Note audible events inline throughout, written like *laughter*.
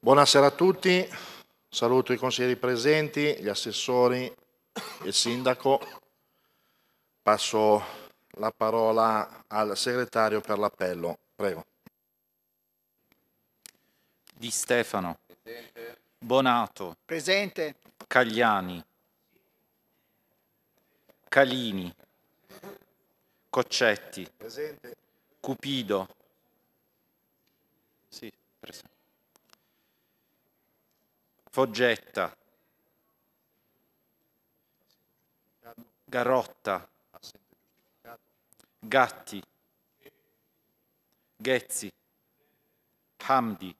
Buonasera a tutti, saluto i consiglieri presenti, gli assessori, il sindaco. Passo la parola al segretario per l'appello. Prego. Di Stefano. Presente. Bonato. Presente. Cagliani. Calini. Coccetti. Presente. Cupido. Sì, presente. Foggetta, Garotta, Gatti, Ghezzi, Hamdi,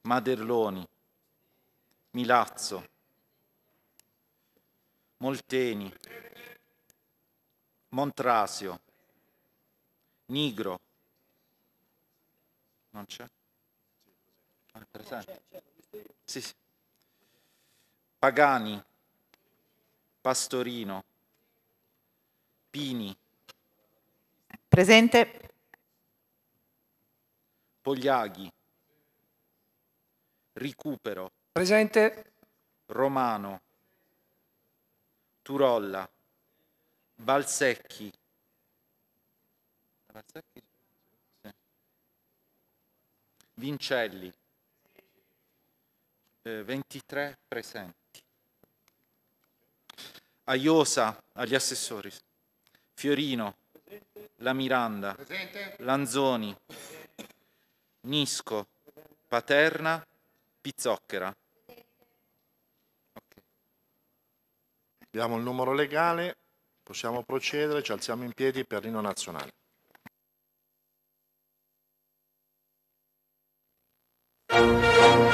Maderloni, Milazzo, Molteni, Montrasio, Nigro. Non c'è? Ah, sì, sì. Pagani, Pastorino, Pini. Presente. Pogliaghi. Ricupero. Presente. Romano. Turolla. Balsecchi. Vincelli eh, 23 presenti. Aiosa agli assessori, Fiorino, La Miranda, Lanzoni, Nisco, Paterna, Pizzocchera. Diamo il numero legale, possiamo procedere, ci alziamo in piedi per l'inno nazionale. Thank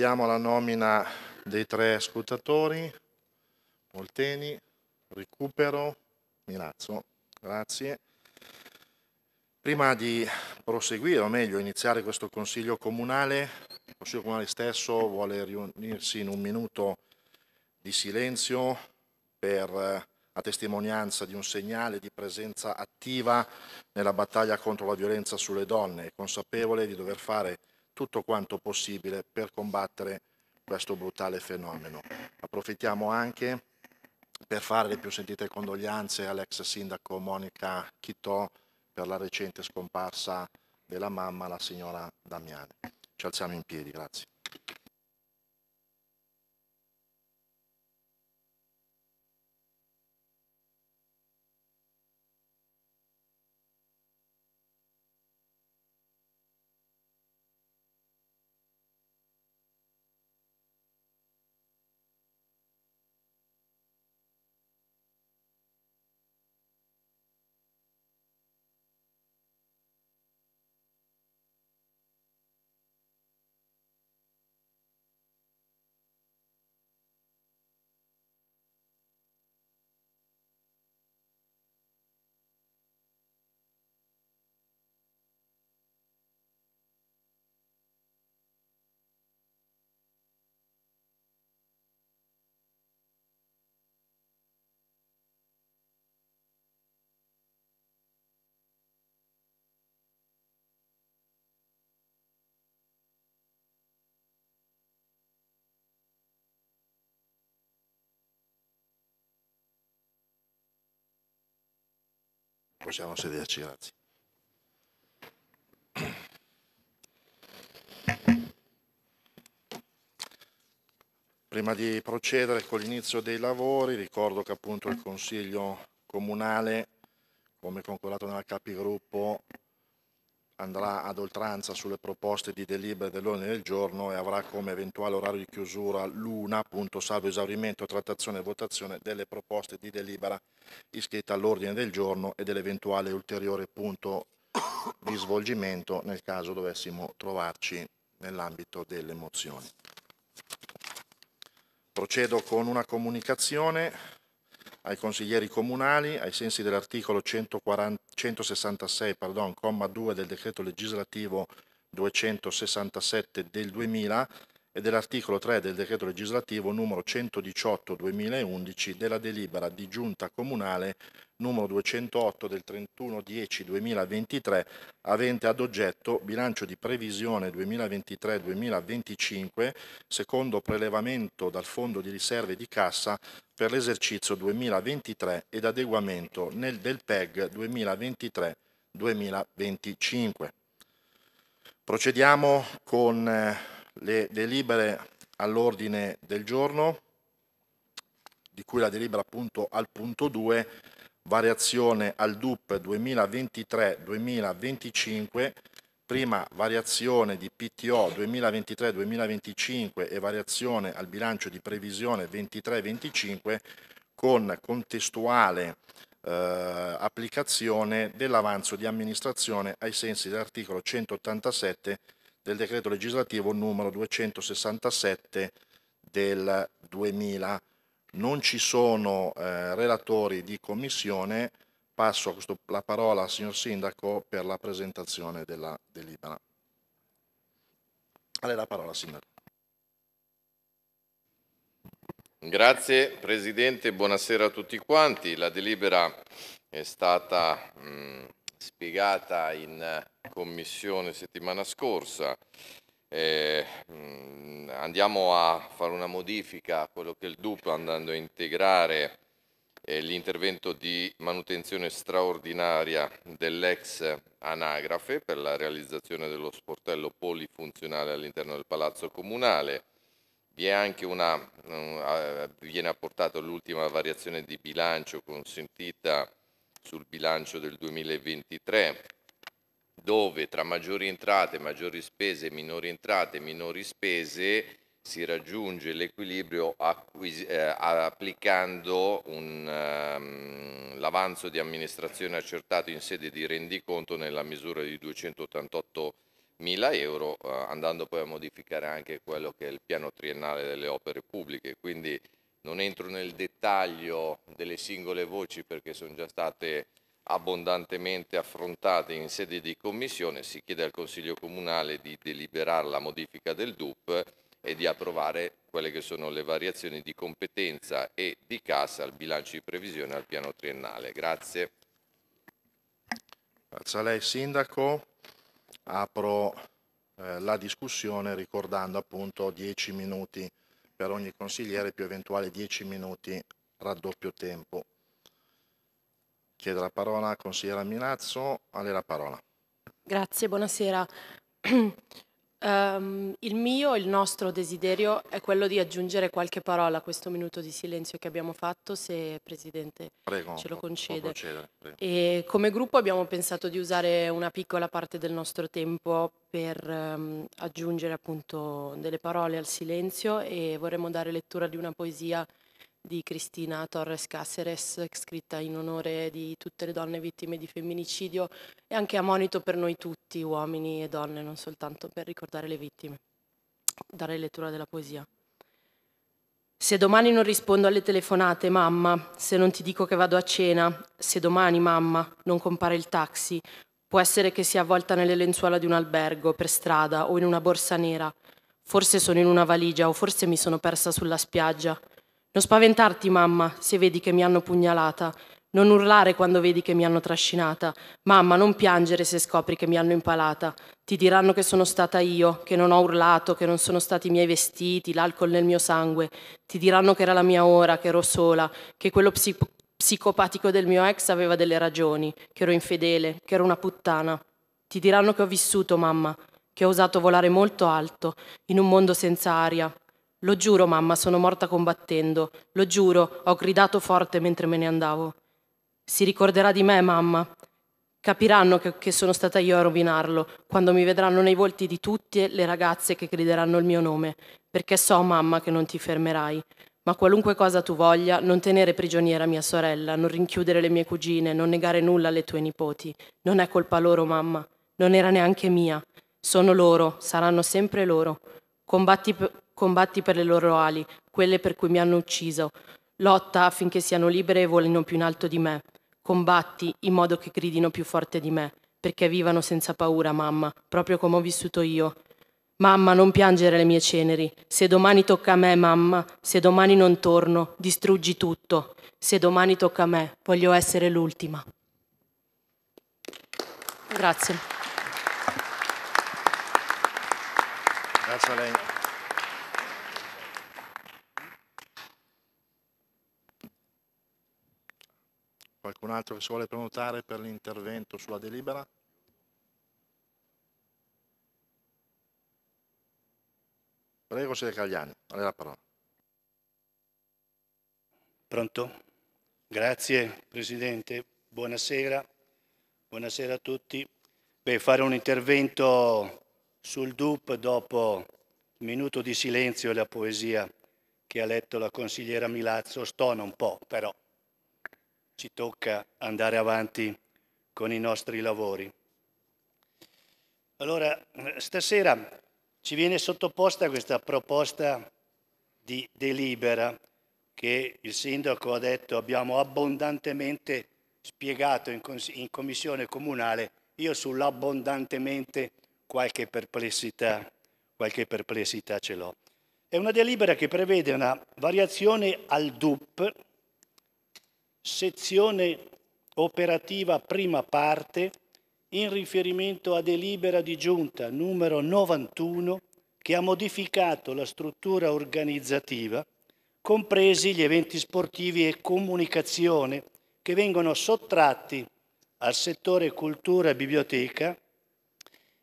Procediamo alla nomina dei tre scrutatori, Molteni, Recupero, Milazzo. Grazie. Prima di proseguire, o meglio iniziare questo Consiglio Comunale, il Consiglio Comunale stesso vuole riunirsi in un minuto di silenzio per la testimonianza di un segnale di presenza attiva nella battaglia contro la violenza sulle donne, consapevole di dover fare tutto quanto possibile per combattere questo brutale fenomeno. Approfittiamo anche per fare le più sentite condoglianze all'ex sindaco Monica Chittò per la recente scomparsa della mamma, la signora Damiani. Ci alziamo in piedi, grazie. Possiamo sederci, grazie. Prima di procedere con l'inizio dei lavori ricordo che appunto il Consiglio Comunale, come concordato nella capigruppo, andrà ad oltranza sulle proposte di delibere dell'ordine del giorno e avrà come eventuale orario di chiusura l'una, appunto, salvo esaurimento, trattazione e votazione delle proposte di delibera iscritte all'ordine del giorno e dell'eventuale ulteriore punto di svolgimento nel caso dovessimo trovarci nell'ambito delle mozioni. Procedo con una comunicazione ai consiglieri comunali, ai sensi dell'articolo 166, pardon, comma 2 del decreto legislativo 267 del 2000, e dell'articolo 3 del decreto legislativo numero 118-2011 della delibera di giunta comunale numero 208 del 31-10-2023 avente ad oggetto bilancio di previsione 2023-2025 secondo prelevamento dal fondo di riserve di cassa per l'esercizio 2023 ed adeguamento nel, del PEG 2023-2025. Procediamo con eh, le delibere all'ordine del giorno, di cui la delibera appunto al punto 2, variazione al DUP 2023-2025, prima variazione di PTO 2023-2025 e variazione al bilancio di previsione 23-25 con contestuale eh, applicazione dell'avanzo di amministrazione ai sensi dell'articolo 187 del decreto legislativo numero 267 del 2000. Non ci sono eh, relatori di commissione, passo questo, la parola al signor Sindaco per la presentazione della delibera. A lei la parola, Sindaco. Grazie Presidente, buonasera a tutti quanti. La delibera è stata mh, spiegata in Commissione settimana scorsa. Eh, mm, andiamo a fare una modifica a quello che è il DUP andando a integrare eh, l'intervento di manutenzione straordinaria dell'ex anagrafe per la realizzazione dello sportello polifunzionale all'interno del Palazzo Comunale. Vi è anche una, eh, viene apportata l'ultima variazione di bilancio consentita sul bilancio del 2023 dove tra maggiori entrate, maggiori spese, minori entrate, minori spese si raggiunge l'equilibrio eh, applicando um, l'avanzo di amministrazione accertato in sede di rendiconto nella misura di 288 mila euro, eh, andando poi a modificare anche quello che è il piano triennale delle opere pubbliche. Quindi non entro nel dettaglio delle singole voci perché sono già state abbondantemente affrontate in sede di commissione, si chiede al Consiglio Comunale di deliberare la modifica del DUP e di approvare quelle che sono le variazioni di competenza e di cassa al bilancio di previsione al piano triennale. Grazie. Grazie a lei Sindaco. Apro eh, la discussione ricordando appunto 10 minuti per ogni consigliere più eventuali 10 minuti raddoppio tempo. Chiedo la parola consigliera Minazzo, a lei la parola. Grazie, buonasera. Um, *clears throat* il mio, il nostro desiderio è quello di aggiungere qualche parola a questo minuto di silenzio che abbiamo fatto, se Presidente prego, ce lo concede. Procedere, come gruppo abbiamo pensato di usare una piccola parte del nostro tempo per um, aggiungere appunto delle parole al silenzio e vorremmo dare lettura di una poesia di Cristina Torres Caceres, scritta in onore di tutte le donne vittime di femminicidio e anche a monito per noi tutti, uomini e donne, non soltanto per ricordare le vittime. Dare lettura della poesia. Se domani non rispondo alle telefonate, mamma, se non ti dico che vado a cena, se domani, mamma, non compare il taxi, può essere che sia avvolta nelle lenzuola di un albergo, per strada o in una borsa nera. Forse sono in una valigia o forse mi sono persa sulla spiaggia. Non spaventarti, mamma, se vedi che mi hanno pugnalata. Non urlare quando vedi che mi hanno trascinata. Mamma, non piangere se scopri che mi hanno impalata. Ti diranno che sono stata io, che non ho urlato, che non sono stati i miei vestiti, l'alcol nel mio sangue. Ti diranno che era la mia ora, che ero sola, che quello psi- psicopatico del mio ex aveva delle ragioni, che ero infedele, che ero una puttana. Ti diranno che ho vissuto, mamma, che ho osato volare molto alto, in un mondo senza aria, lo giuro, mamma, sono morta combattendo. Lo giuro, ho gridato forte mentre me ne andavo. Si ricorderà di me, mamma. Capiranno che, che, sono stata io a rovinarlo quando mi vedranno nei volti di tutte le ragazze che grideranno il mio nome, perché so, mamma, che non ti fermerai. Ma qualunque cosa tu voglia, non tenere prigioniera mia sorella, non rinchiudere le mie cugine, non negare nulla alle tue nipoti. Non è colpa loro, mamma. Non era neanche mia. Sono loro, saranno sempre loro. Combatti, per. Combatti per le loro ali, quelle per cui mi hanno ucciso. Lotta affinché siano libere e volino più in alto di me. Combatti in modo che gridino più forte di me, perché vivano senza paura, mamma, proprio come ho vissuto io. Mamma, non piangere le mie ceneri. Se domani tocca a me, mamma, se domani non torno, distruggi tutto. Se domani tocca a me, voglio essere l'ultima. Grazie. Grazie a lei. Qualcun altro che si vuole prenotare per l'intervento sulla delibera? Prego, consigliere Cagliani, a lei la parola. Pronto? Grazie Presidente, buonasera, buonasera a tutti. Beh, fare un intervento sul DUP dopo il minuto di silenzio e la poesia che ha letto la consigliera Milazzo stona un po', però ci tocca andare avanti con i nostri lavori. Allora, stasera ci viene sottoposta questa proposta di delibera che il sindaco ha detto abbiamo abbondantemente spiegato in, in commissione comunale, io sull'abbondantemente qualche perplessità, qualche perplessità ce l'ho. È una delibera che prevede una variazione al DUP sezione operativa prima parte in riferimento a delibera di giunta numero 91 che ha modificato la struttura organizzativa, compresi gli eventi sportivi e comunicazione che vengono sottratti al settore cultura e biblioteca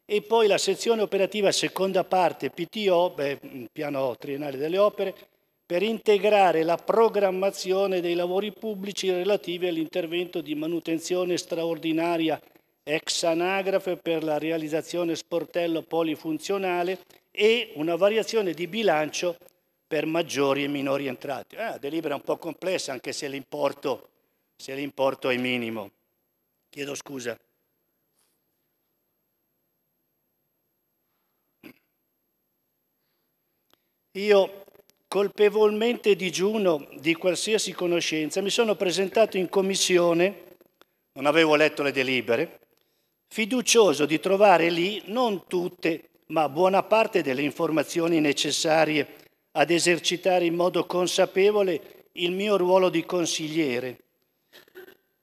e poi la sezione operativa seconda parte PTO, beh, piano triennale delle opere, per integrare la programmazione dei lavori pubblici relativi all'intervento di manutenzione straordinaria ex anagrafe per la realizzazione sportello polifunzionale e una variazione di bilancio per maggiori e minori entrate. Ah, delibera un po' complessa anche se l'importo, se l'importo è minimo. Chiedo scusa. Io colpevolmente digiuno di qualsiasi conoscenza, mi sono presentato in commissione, non avevo letto le delibere, fiducioso di trovare lì non tutte, ma buona parte delle informazioni necessarie ad esercitare in modo consapevole il mio ruolo di consigliere.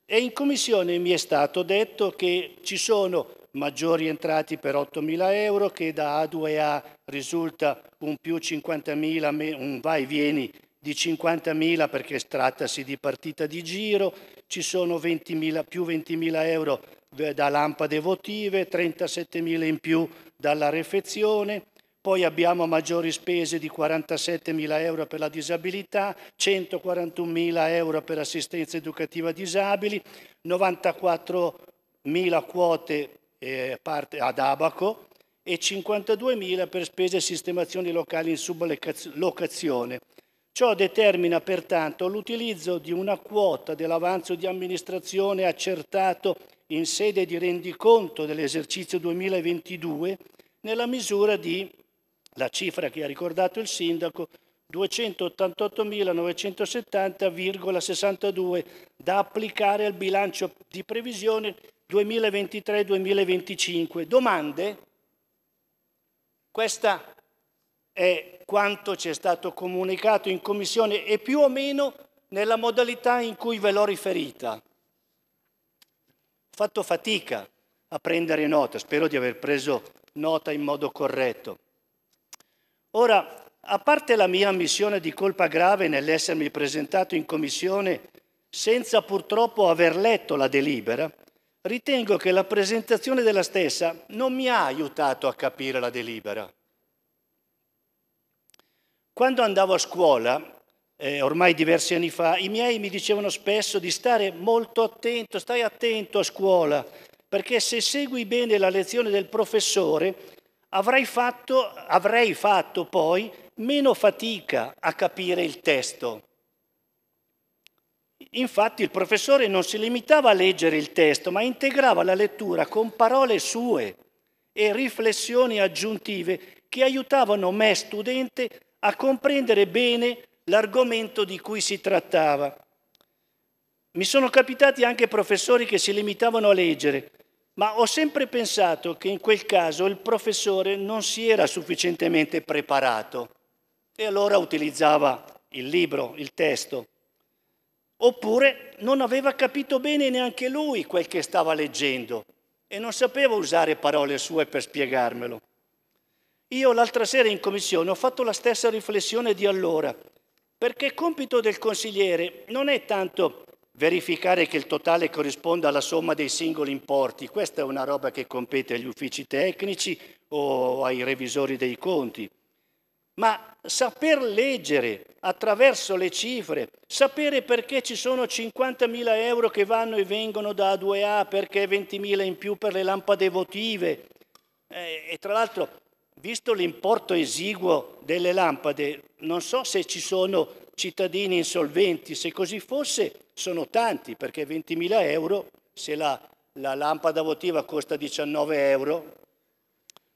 E in commissione mi è stato detto che ci sono maggiori entrati per 8.000 euro che da A2A risulta un più 50.000, un vai vieni di 50.000 perché trattasi di partita di giro, ci sono 20 più 20.000 euro eh, da lampade votive, 37.000 in più dalla refezione, poi abbiamo maggiori spese di 47.000 euro per la disabilità, 141.000 euro per assistenza educativa disabili, 94.000 quote eh, parte, ad Abaco e 52.000 per spese e sistemazioni locali in sublocazione. Ciò determina pertanto l'utilizzo di una quota dell'avanzo di amministrazione accertato in sede di rendiconto dell'esercizio 2022 nella misura di, la cifra che ha ricordato il Sindaco, 288.970,62 da applicare al bilancio di previsione 2023-2025. Domande? Questa è quanto ci è stato comunicato in Commissione e più o meno nella modalità in cui ve l'ho riferita. Ho fatto fatica a prendere nota, spero di aver preso nota in modo corretto. Ora, a parte la mia ammissione di colpa grave nell'essermi presentato in Commissione senza purtroppo aver letto la delibera, ritengo che la presentazione della stessa non mi ha aiutato a capire la delibera. Quando andavo a scuola, eh, ormai diversi anni fa, i miei mi dicevano spesso di stare molto attento, stai attento a scuola, perché se segui bene la lezione del professore avrei fatto, avrei fatto poi meno fatica a capire il testo. Infatti il professore non si limitava a leggere il testo, ma integrava la lettura con parole sue e riflessioni aggiuntive che aiutavano me studente a comprendere bene l'argomento di cui si trattava. Mi sono capitati anche professori che si limitavano a leggere, ma ho sempre pensato che in quel caso il professore non si era sufficientemente preparato e allora utilizzava il libro, il testo. Oppure non aveva capito bene neanche lui quel che stava leggendo e non sapeva usare parole sue per spiegarmelo. Io l'altra sera in commissione ho fatto la stessa riflessione di allora, perché compito del consigliere non è tanto verificare che il totale corrisponda alla somma dei singoli importi, questa è una roba che compete agli uffici tecnici o ai revisori dei conti, ma saper leggere attraverso le cifre, sapere perché ci sono 50.000 euro che vanno e vengono da A2A, perché 20.000 in più per le lampade votive. Eh, e tra l'altro, visto l'importo esiguo delle lampade, non so se ci sono cittadini insolventi, se così fosse sono tanti, perché 20.000 euro, se la, la lampada votiva costa 19 euro,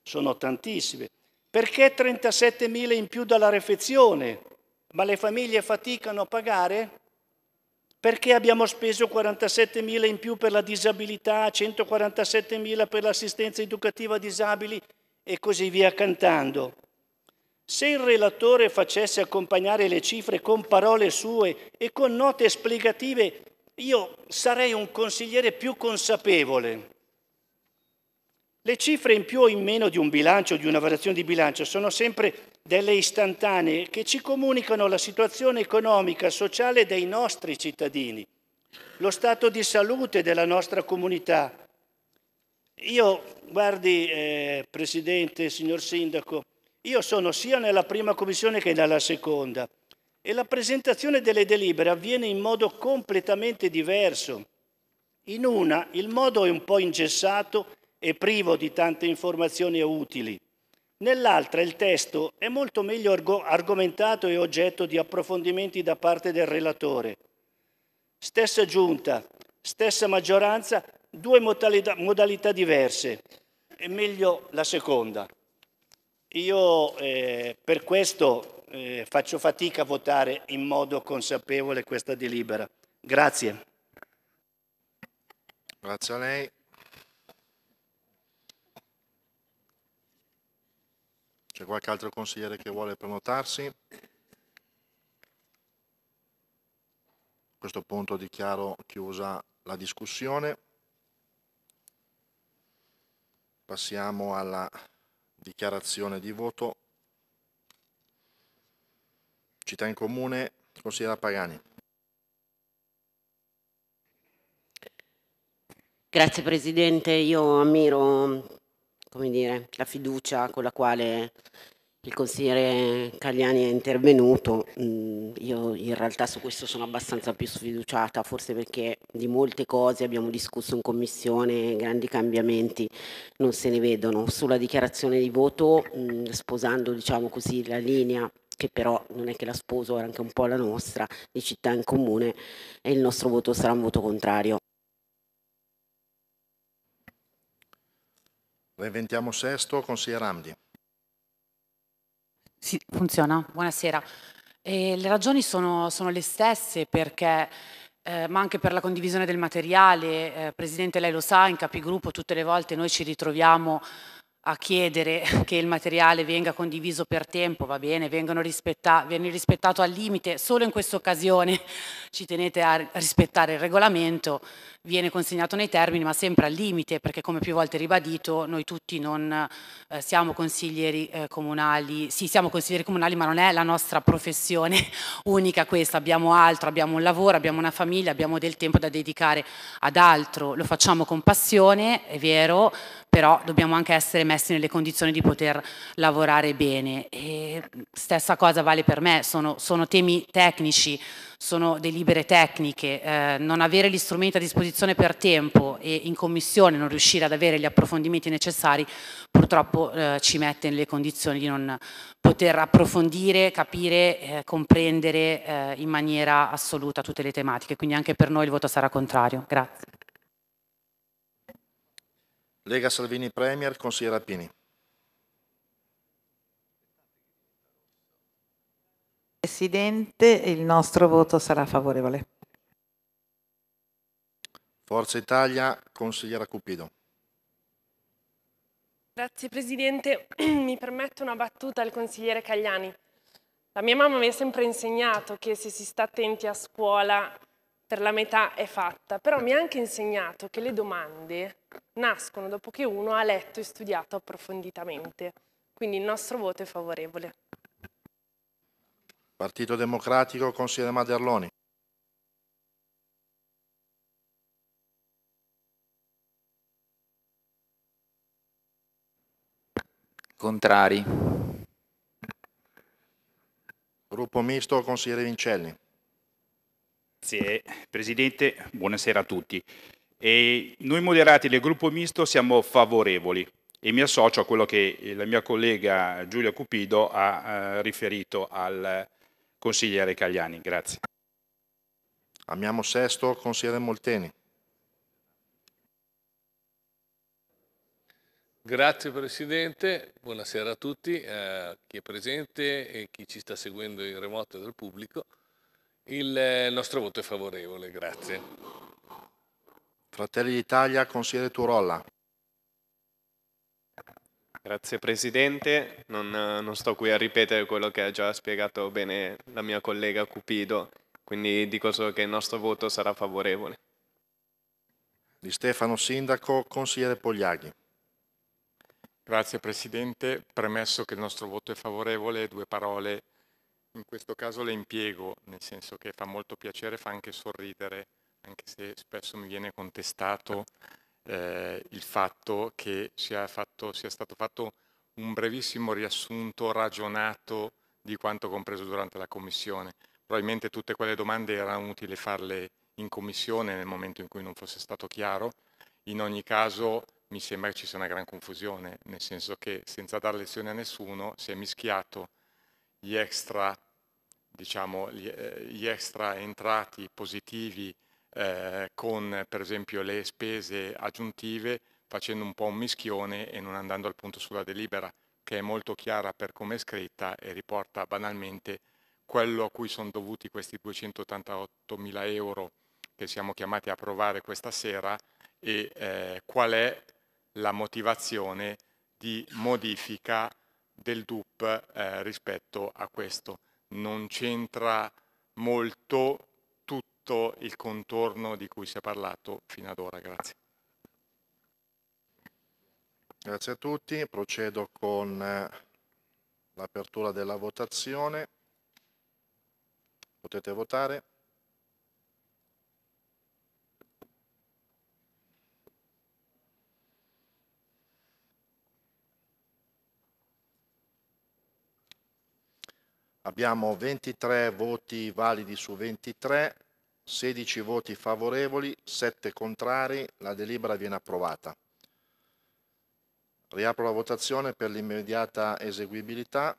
sono tantissime. Perché 37.000 in più dalla refezione? Ma le famiglie faticano a pagare? Perché abbiamo speso 47.000 in più per la disabilità, 147.000 per l'assistenza educativa a disabili e così via cantando? Se il relatore facesse accompagnare le cifre con parole sue e con note esplicative, io sarei un consigliere più consapevole. Le cifre in più o in meno di un bilancio, di una variazione di bilancio, sono sempre delle istantanee che ci comunicano la situazione economica, sociale dei nostri cittadini, lo stato di salute della nostra comunità. Io, guardi, eh, Presidente, signor Sindaco, io sono sia nella prima commissione che nella seconda e la presentazione delle delibere avviene in modo completamente diverso. In una il modo è un po' ingessato e privo di tante informazioni utili. Nell'altra il testo è molto meglio argomentato e oggetto di approfondimenti da parte del relatore. Stessa giunta, stessa maggioranza, due modalità, modalità diverse. È meglio la seconda. Io eh, per questo eh, faccio fatica a votare in modo consapevole questa delibera. Grazie. Grazie a lei. C'è qualche altro consigliere che vuole prenotarsi? A questo punto dichiaro chiusa la discussione. Passiamo alla dichiarazione di voto. Città in comune, consigliera Pagani. Grazie Presidente, io ammiro come dire, la fiducia con la quale il consigliere Cagliani è intervenuto, mm, io in realtà su questo sono abbastanza più sfiduciata, forse perché di molte cose abbiamo discusso in commissione, grandi cambiamenti non se ne vedono. Sulla dichiarazione di voto, mm, sposando diciamo così la linea che però non è che la sposo, era anche un po' la nostra, di città in comune, e il nostro voto sarà un voto contrario. Reinventiamo sesto, consigliere Amdi. Sì, funziona. Buonasera. Eh, le ragioni sono, sono, le stesse perché, eh, ma anche per la condivisione del materiale, eh, Presidente lei lo sa, in capigruppo tutte le volte noi ci ritroviamo a chiedere *laughs* che il materiale venga condiviso per tempo, va bene, rispetta viene rispettato al limite, solo in questa occasione *laughs* ci tenete a rispettare il regolamento, viene consegnato nei termini ma sempre al limite perché come più volte ribadito noi tutti non eh, siamo consiglieri eh, comunali, sì siamo consiglieri comunali ma non è la nostra professione *laughs* unica questa, abbiamo altro, abbiamo un lavoro, abbiamo una famiglia, abbiamo del tempo da dedicare ad altro, lo facciamo con passione, è vero, però dobbiamo anche essere messi nelle condizioni di poter lavorare bene e stessa cosa vale per me, sono, sono temi tecnici sono delibere tecniche, eh, non avere gli strumenti a disposizione per tempo e in commissione non riuscire ad avere gli approfondimenti necessari purtroppo eh, ci mette nelle condizioni di non poter approfondire, capire, eh, comprendere eh, in maniera assoluta tutte le tematiche, quindi anche per noi il voto sarà contrario. Grazie. Lega Salvini Premier, consigliere Appini. Presidente, il nostro voto sarà favorevole. Forza Italia, consigliera Cupido. Grazie Presidente, *clears throat* mi permetto una battuta al consigliere Cagliani. La mia mamma mi ha sempre insegnato che se si sta attenti a scuola per la metà è fatta, però mi ha anche insegnato che le domande nascono dopo che uno ha letto e studiato approfonditamente. Quindi il nostro voto è favorevole. Partito Democratico, consigliere Maderloni. Contrari. Gruppo misto, consigliere Vincelli. Grazie Presidente, buonasera a tutti. E noi moderati del gruppo misto siamo favorevoli e mi associo a quello che la mia collega Giulia Cupido ha eh, riferito al, consigliere Cagliani. Grazie. Amiamo sesto, consigliere Molteni. Grazie Presidente, buonasera a tutti, a eh, chi è presente e chi ci sta seguendo in remoto del pubblico. Eh, il nostro voto è favorevole, grazie. Fratelli d'Italia, consigliere Turolla. Grazie Presidente, non, non, sto qui a ripetere quello che ha già spiegato bene la mia collega Cupido, quindi dico solo che il nostro voto sarà favorevole. Di Stefano Sindaco, consigliere Pogliaghi. Grazie Presidente, premesso che il nostro voto è favorevole, due parole, in questo caso le impiego, nel senso che fa molto piacere, fa anche sorridere, anche se spesso mi viene contestato eh, il fatto che sia, fatto, sia, stato fatto un brevissimo riassunto ragionato di quanto compreso durante la commissione. Probabilmente tutte quelle domande erano utili farle in commissione nel momento in cui non fosse stato chiaro. In ogni caso mi sembra che ci sia una gran confusione, nel senso che senza dare lezioni a nessuno si è mischiato gli extra, diciamo, gli, eh, gli extra entrati positivi eh, con per esempio le spese aggiuntive facendo un po' un mischione e non andando al punto sulla delibera che è molto chiara per come è scritta e riporta banalmente quello a cui sono dovuti questi 288 mila euro che siamo chiamati a provare questa sera e eh, qual è la motivazione di modifica del DUP eh, rispetto a questo. Non c'entra molto tutto il contorno di cui si è parlato fino ad ora. Grazie. Grazie a tutti, procedo con eh, l'apertura della votazione. Potete votare. Abbiamo 23 voti validi su 23, 16 voti favorevoli, 7 contrari, la delibera viene approvata. Riapro la votazione per l'immediata eseguibilità.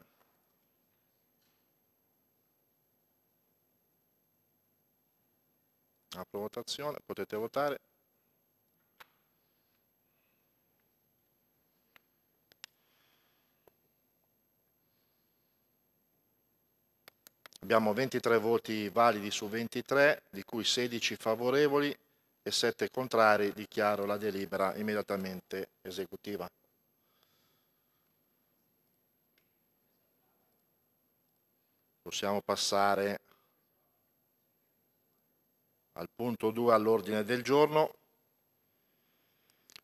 Apro votazione, potete votare. Abbiamo 23 voti validi su 23, di cui 16 favorevoli e 7 contrari. Dichiaro la delibera immediatamente esecutiva. Possiamo passare al punto 2 all'ordine del giorno.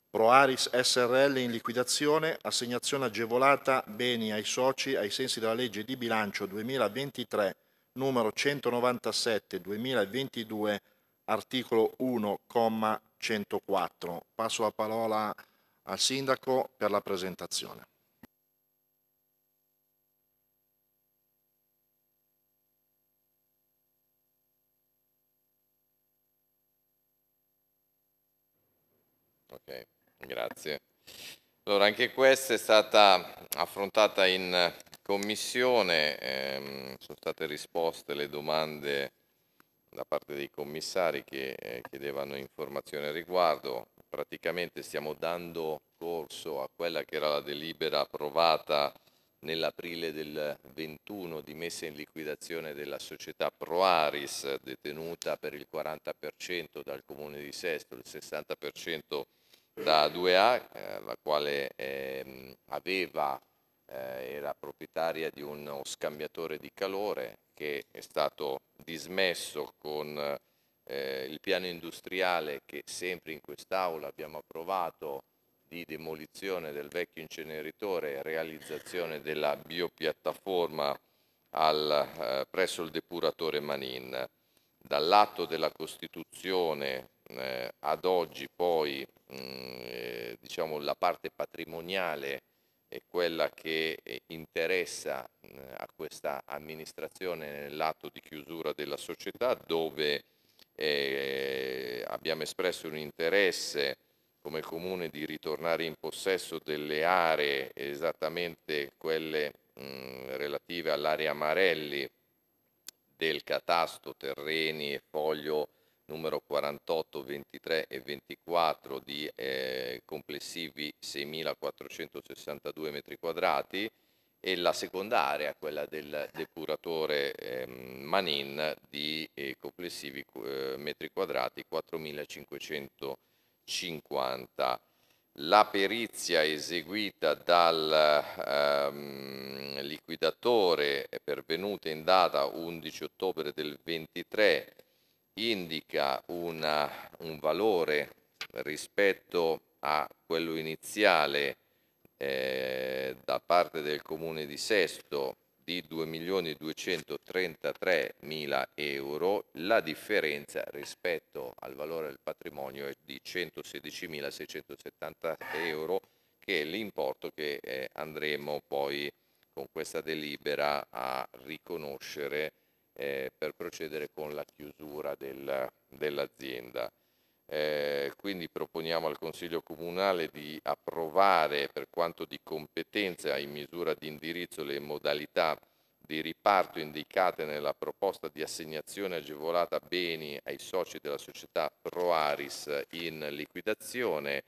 Proaris SRL in liquidazione, assegnazione agevolata beni ai soci ai sensi della legge di bilancio 2023 numero 197 2022, articolo 1,104. Passo la parola al Sindaco per la presentazione. Ok, grazie. Allora, anche questa è stata affrontata in commissione, ehm, sono state risposte le domande da parte dei commissari che eh, chiedevano informazioni al riguardo. Praticamente stiamo dando corso a quella che era la delibera approvata nell'aprile del 21 di messa in liquidazione della società Proaris, detenuta per il 40% dal comune di Sesto, il 60% da 2A, eh, la quale ehm, aveva, eh, era proprietaria di uno scambiatore di calore che è stato dismesso con eh, il piano industriale che sempre in quest'Aula abbiamo approvato di demolizione del vecchio inceneritore e realizzazione della biopiattaforma al, presso il depuratore Manin. Dall'atto della Costituzione eh, ad oggi poi mh, mm, eh, diciamo la parte patrimoniale è quella che eh, interessa mh, mm, a questa amministrazione nell'atto di chiusura della società dove eh, abbiamo espresso un interesse come comune di ritornare in possesso delle aree esattamente quelle mh, mm, relative all'area Marelli del catasto terreni e foglio numero 48, 23 e 24 di eh, complessivi 6.462 metri quadrati e la seconda area, quella del depuratore eh, Manin, di eh, complessivi eh, metri quadrati 4.550. La perizia eseguita dal ehm, liquidatore è pervenuta in data 11 ottobre del 23 indica una, un valore rispetto a quello iniziale eh, da parte del comune di Sesto di 2.233.000 euro, la differenza rispetto al valore del patrimonio è di 116.670 euro, che è l'importo che eh, andremo poi con questa delibera a riconoscere eh, per procedere con la chiusura del, dell'azienda. Eh, quindi proponiamo al Consiglio Comunale di approvare per quanto di competenza in misura di indirizzo le modalità di riparto indicate nella proposta di assegnazione agevolata beni ai soci della società Proaris in liquidazione,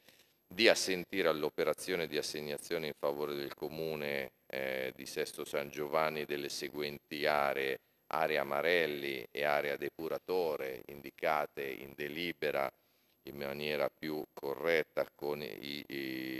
di assentire all'operazione di assegnazione in favore del Comune eh, di Sesto San Giovanni delle seguenti aree area Marelli e area depuratore indicate in delibera in maniera più corretta con i, i,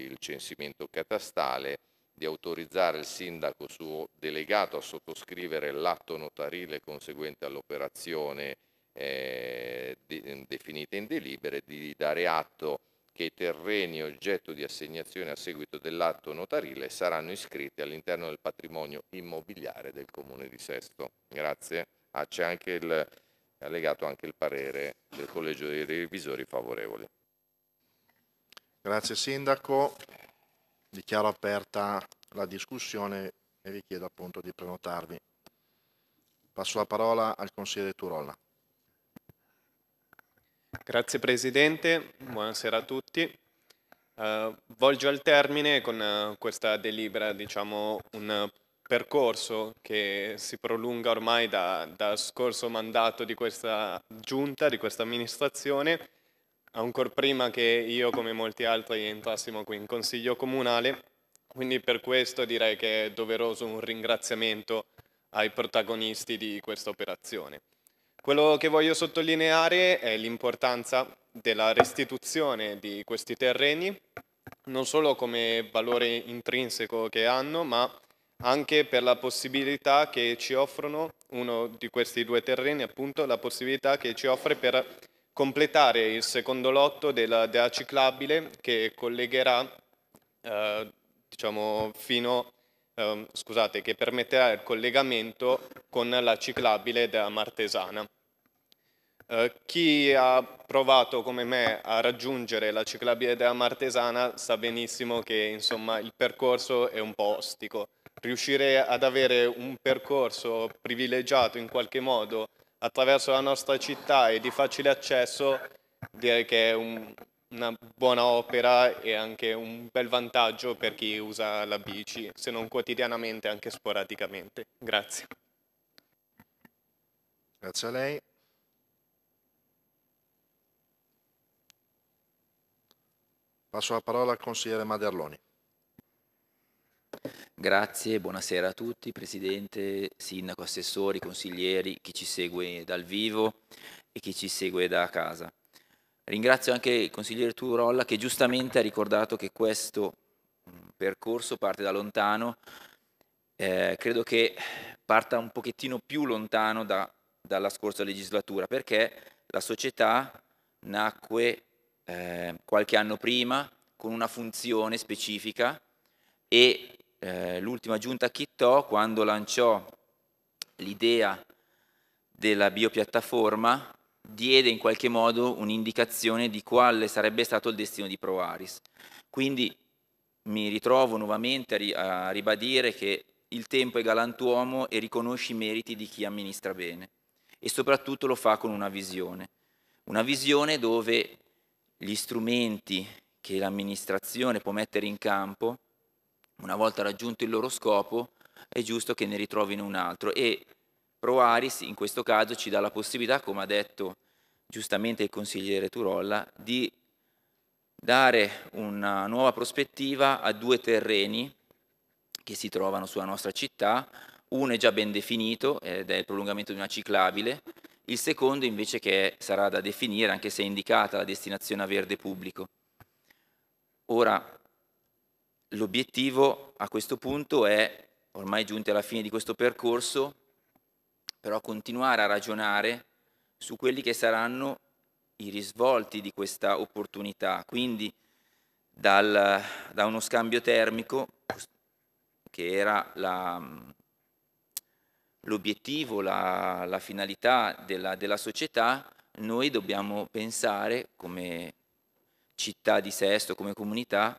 il censimento catastale, di autorizzare il sindaco suo delegato a sottoscrivere l'atto notarile conseguente all'operazione eh, de, definita in delibere, di dare atto che i terreni oggetto di assegnazione a seguito dell'atto notarile saranno iscritti all'interno del patrimonio immobiliare del Comune di Sesto. Grazie. Ah, c'è anche il, allegato anche il parere del Collegio dei Revisori favorevoli. Grazie Sindaco. Dichiaro aperta la discussione e vi chiedo appunto di prenotarvi. Passo la parola al consigliere Turolla. Grazie Presidente, buonasera a tutti. Uh, eh, volge al termine con uh, questa delibera diciamo, un percorso che si prolunga ormai dal da scorso mandato di questa giunta, di questa amministrazione, ancora prima che io come molti altri entrassimo qui in Consiglio Comunale, quindi per questo direi che è doveroso un ringraziamento ai protagonisti di questa operazione. Quello che voglio sottolineare è l'importanza della restituzione di questi terreni, non solo come valore intrinseco che hanno, ma anche per la possibilità che ci offrono, uno di questi due terreni appunto, la possibilità che ci offre per completare il secondo lotto della, della ciclabile che collegherà eh, diciamo, fino a eh, scusate, che permetterà il collegamento con la ciclabile della Martesana. Eh, chi ha provato come me a raggiungere la ciclabile della Martesana sa benissimo che insomma, il percorso è un po' ostico. Riuscire ad avere un percorso privilegiato in qualche modo attraverso la nostra città e di facile accesso direi che è un, una buona opera e anche un bel vantaggio per chi usa la bici, se non quotidianamente anche sporadicamente. Grazie. Grazie a lei. Passo la parola al consigliere Maderloni. Grazie, buonasera a tutti, Presidente, Sindaco, Assessori, Consiglieri, chi ci segue dal vivo e chi ci segue da casa. Ringrazio anche il consigliere Turolla che giustamente ha ricordato che questo mm, percorso parte da lontano, eh, credo che parta un pochettino più lontano da, dalla scorsa legislatura perché la società nacque eh, qualche anno prima con una funzione specifica e eh, l'ultima giunta Chittò quando lanciò l'idea della biopiattaforma diede in qualche modo un'indicazione di quale sarebbe stato il destino di Proaris. Quindi mi ritrovo nuovamente a, ri- a ribadire che il tempo è galantuomo e riconosce i meriti di chi amministra bene e soprattutto lo fa con una visione, una visione dove gli strumenti che l'amministrazione può mettere in campo, una volta raggiunto il loro scopo, è giusto che ne ritrovino un altro e ProAris in questo caso ci dà la possibilità, come ha detto giustamente il consigliere Turolla, di dare una nuova prospettiva a due terreni che si trovano sulla nostra città. Uno è già ben definito ed è il prolungamento di una ciclabile, il secondo invece che sarà da definire anche se è indicata la destinazione a verde pubblico. Ora, l'obiettivo a questo punto è, ormai giunti alla fine di questo percorso, però continuare a ragionare su quelli che saranno i risvolti di questa opportunità. Quindi dal, da uno scambio termico, che era l'obiettivo, la, la, la, finalità della, della società, noi dobbiamo pensare come città di Sesto, come comunità,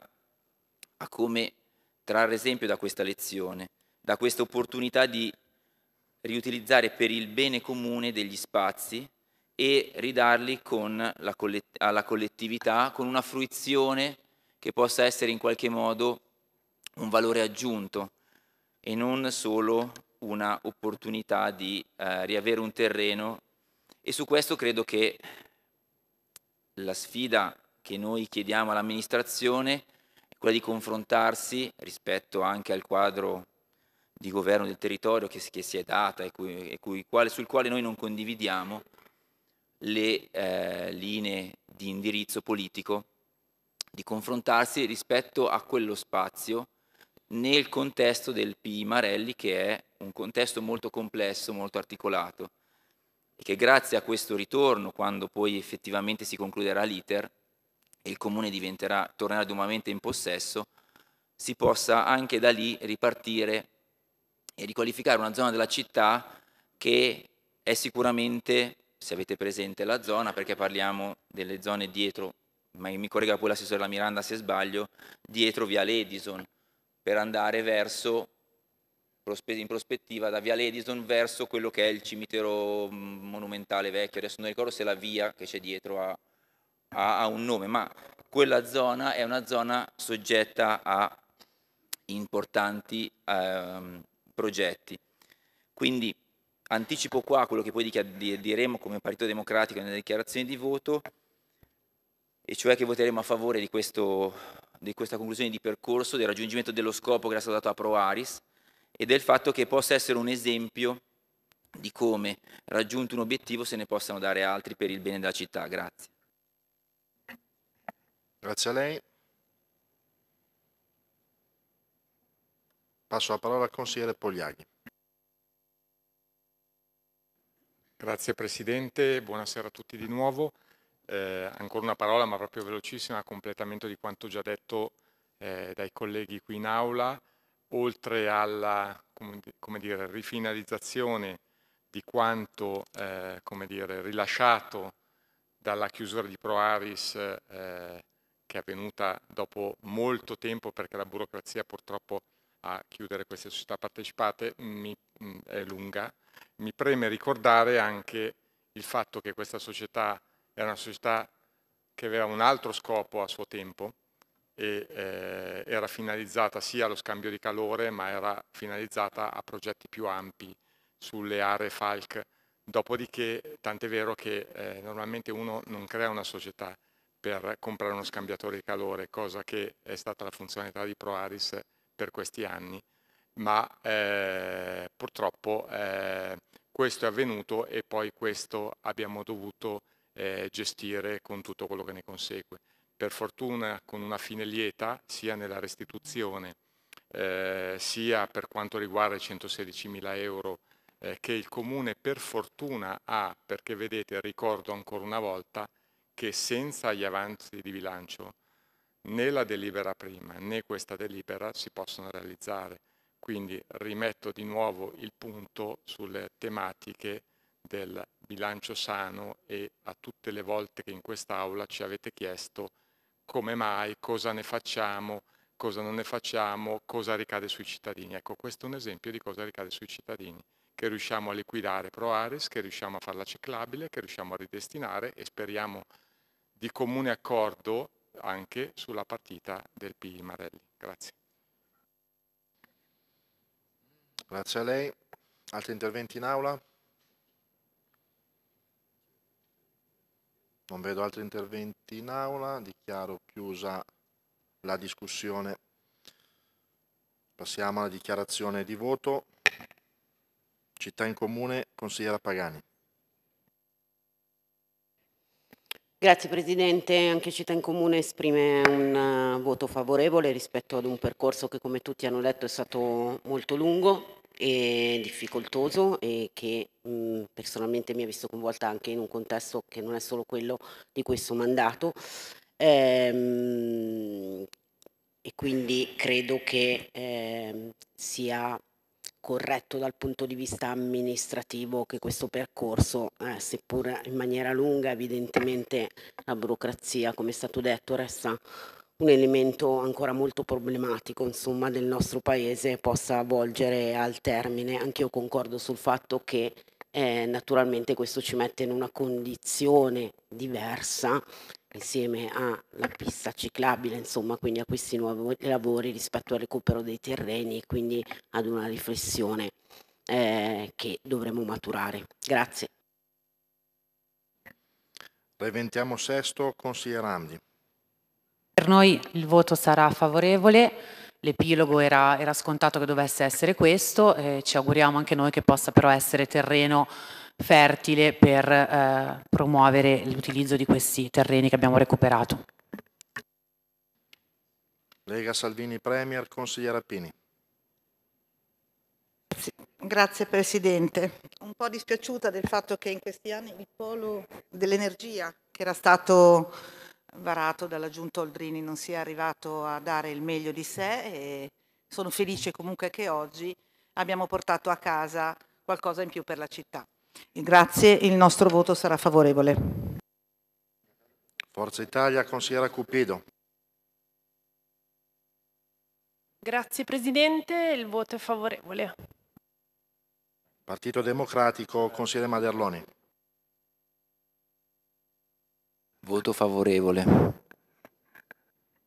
a come trarre esempio da questa lezione, da questa opportunità di riutilizzare per il bene comune degli spazi e ridarli collett alla collettività con una fruizione che possa essere in qualche modo un valore aggiunto e non solo una opportunità di eh, riavere un terreno e su questo credo che la sfida che noi chiediamo all'amministrazione è quella di confrontarsi rispetto anche al quadro di governo del territorio che, che si è data e, cui, e cui, quale, sul quale noi non condividiamo le eh, linee di indirizzo politico, di confrontarsi rispetto a quello spazio nel contesto del PI Marelli che è un contesto molto complesso, molto articolato e che grazie a questo ritorno, quando poi effettivamente si concluderà l'iter e il comune tornerà nuovamente in possesso, si possa anche da lì ripartire e riqualificare una zona della città che è sicuramente, se avete presente la zona, perché parliamo delle zone dietro, ma mi corregga poi l'assessore La Miranda se sbaglio, dietro Viale Edison, per andare verso in prospettiva da Viale Edison verso quello che è il cimitero mm, monumentale vecchio, adesso non ricordo se la via che c'è dietro ha, ha, ha, un nome, ma quella zona è una zona soggetta a importanti ehm, progetti. Quindi anticipo qua quello che poi diremo come Partito Democratico nelle dichiarazioni di voto, e cioè che voteremo a favore di, questo, di questa conclusione di percorso, del raggiungimento dello scopo che era stato dato a ProAris e del fatto che possa essere un esempio di come raggiunto un obiettivo se ne possano dare altri per il bene della città. Grazie. Grazie a lei. Passo la parola al consigliere Pogliaghi. Grazie Presidente, buonasera a tutti di nuovo. Eh, ancora una parola, ma proprio velocissima, a completamento di quanto già detto eh, dai colleghi qui in aula. Oltre alla dire, rifinalizzazione di quanto eh, dire, rilasciato dalla chiusura di ProAris eh, che è avvenuta dopo molto tempo perché la burocrazia purtroppo è a chiudere queste società partecipate mi, mm, è lunga. Mi preme ricordare anche il fatto che questa società era una società che aveva un altro scopo a suo tempo e eh, era finalizzata sia allo scambio di calore ma era finalizzata a progetti più ampi sulle aree FALC. Dopodiché, tant'è vero che eh, normalmente uno non crea una società per comprare uno scambiatore di calore, cosa che è stata la funzionalità di ProAris per questi anni, ma eh, purtroppo eh, questo è avvenuto e poi questo abbiamo dovuto eh, gestire con tutto quello che ne consegue. Per fortuna con una fine lieta sia nella restituzione eh, sia per quanto riguarda i 116 mila euro eh, che il Comune per fortuna ha, perché vedete ricordo ancora una volta che senza gli avanzi di bilancio né la delibera prima né questa delibera si possono realizzare. Quindi rimetto di nuovo il punto sulle tematiche del bilancio sano e a tutte le volte che in quest'Aula ci avete chiesto come mai, cosa ne facciamo, cosa non ne facciamo, cosa ricade sui cittadini. Ecco, questo è un esempio di cosa ricade sui cittadini, che riusciamo a liquidare Pro Ares, che riusciamo a farla ciclabile, che riusciamo a ridestinare e speriamo di comune accordo anche sulla partita del PI Marelli. Grazie. Grazie a lei. Altri interventi in aula? Non vedo altri interventi in aula, dichiaro chiusa la discussione. Passiamo alla dichiarazione di voto. Città in comune, consigliera Pagani. Grazie Presidente, anche Città in Comune esprime un eh, voto favorevole rispetto ad un percorso che come tutti hanno detto è stato molto lungo e difficoltoso e che mh, mm, personalmente mi ha visto coinvolta anche in un contesto che non è solo quello di questo mandato ehm, e quindi credo che ehm, sia corretto dal punto di vista amministrativo che questo percorso, eh, seppur in maniera lunga, evidentemente la burocrazia, come è stato detto, resta un elemento ancora molto problematico insomma, del nostro paese possa volgere al termine. Anch'io concordo sul fatto che eh, naturalmente questo ci mette in una condizione diversa insieme alla pista ciclabile, insomma, quindi a questi nuovi lavori rispetto al recupero dei terreni e quindi ad una riflessione eh, che dovremo maturare. Grazie. Reventiamo sesto, consigliere Ramdi. Per noi il voto sarà favorevole, l'epilogo era, era, scontato che dovesse essere questo, eh, ci auguriamo anche noi che possa però essere terreno fertile per eh, promuovere l'utilizzo di questi terreni che abbiamo recuperato. Lega Salvini Premier, consigliera Pini. Grazie Presidente. Un po' dispiaciuta del fatto che in questi anni il polo dell'energia che era stato varato dalla Giunta Oldrini non sia arrivato a dare il meglio di sé e sono felice comunque che oggi abbiamo portato a casa qualcosa in più per la città. Grazie, il nostro voto sarà favorevole. Forza Italia, consigliera Cupido. Grazie Presidente, il voto è favorevole. Partito Democratico, consigliere Maderloni. Voto favorevole.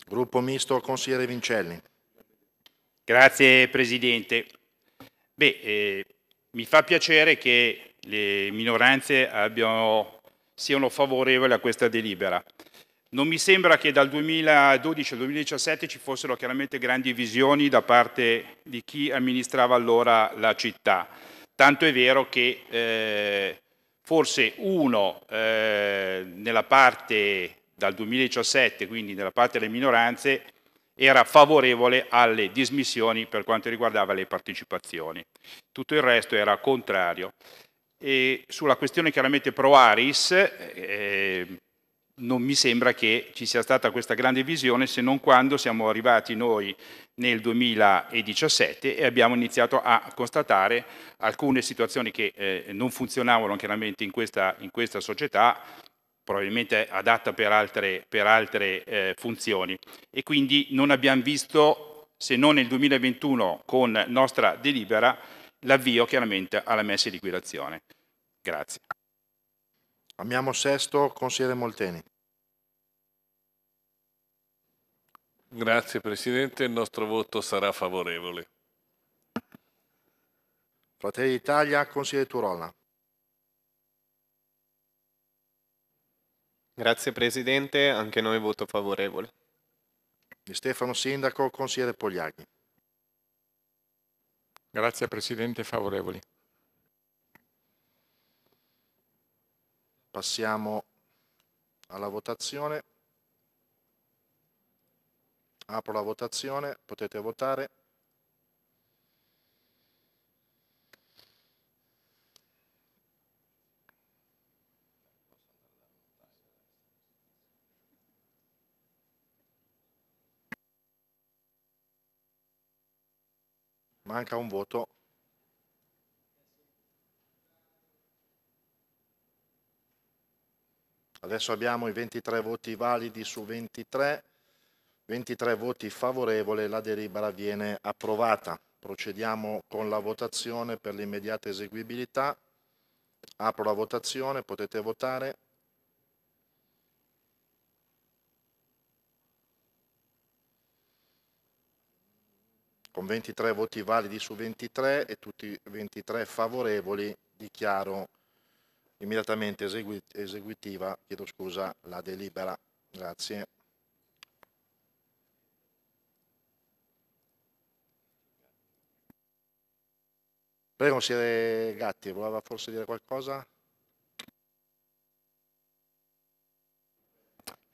Gruppo misto, consigliere Vincelli. Grazie Presidente. Beh, eh, mi fa piacere che le minoranze abbiano, siano favorevoli a questa delibera. Non mi sembra che dal 2012 al 2017 ci fossero chiaramente grandi visioni da parte di chi amministrava allora la città, tanto è vero che eh, forse uno eh, nella parte dal 2017, quindi nella parte delle minoranze, era favorevole alle dismissioni per quanto riguardava le partecipazioni. Tutto il resto era contrario. E sulla questione chiaramente pro Aris, eh, eh, non mi sembra che ci sia stata questa grande visione se non quando siamo arrivati noi nel 2017 e abbiamo iniziato a constatare alcune situazioni che eh, non funzionavano chiaramente in questa, in questa, società, probabilmente adatta per altre, per altre eh, funzioni. E quindi non abbiamo visto, se non nel 2021 con nostra delibera, l'avvio chiaramente alla messa in liquidazione. Grazie. Amiamo sesto, consigliere Molteni. Grazie Presidente, il nostro voto sarà favorevole. Fratelli d'Italia, consigliere Turolla. Grazie Presidente, anche noi voto favorevole. Di Stefano Sindaco, consigliere Pogliaghi. Grazie Presidente, favorevoli. Passiamo alla votazione. Apro la votazione, potete votare. manca un voto Adesso abbiamo i 23 voti validi su 23, 23 voti favorevoli, la delibera viene approvata. Procediamo con la votazione per l'immediata eseguibilità. Apro la votazione, potete votare. con 23 voti validi su 23 e tutti 23 favorevoli, dichiaro immediatamente esegutiva scusa, la delibera. Grazie. Prego, consigliere Gatti, voleva forse dire qualcosa?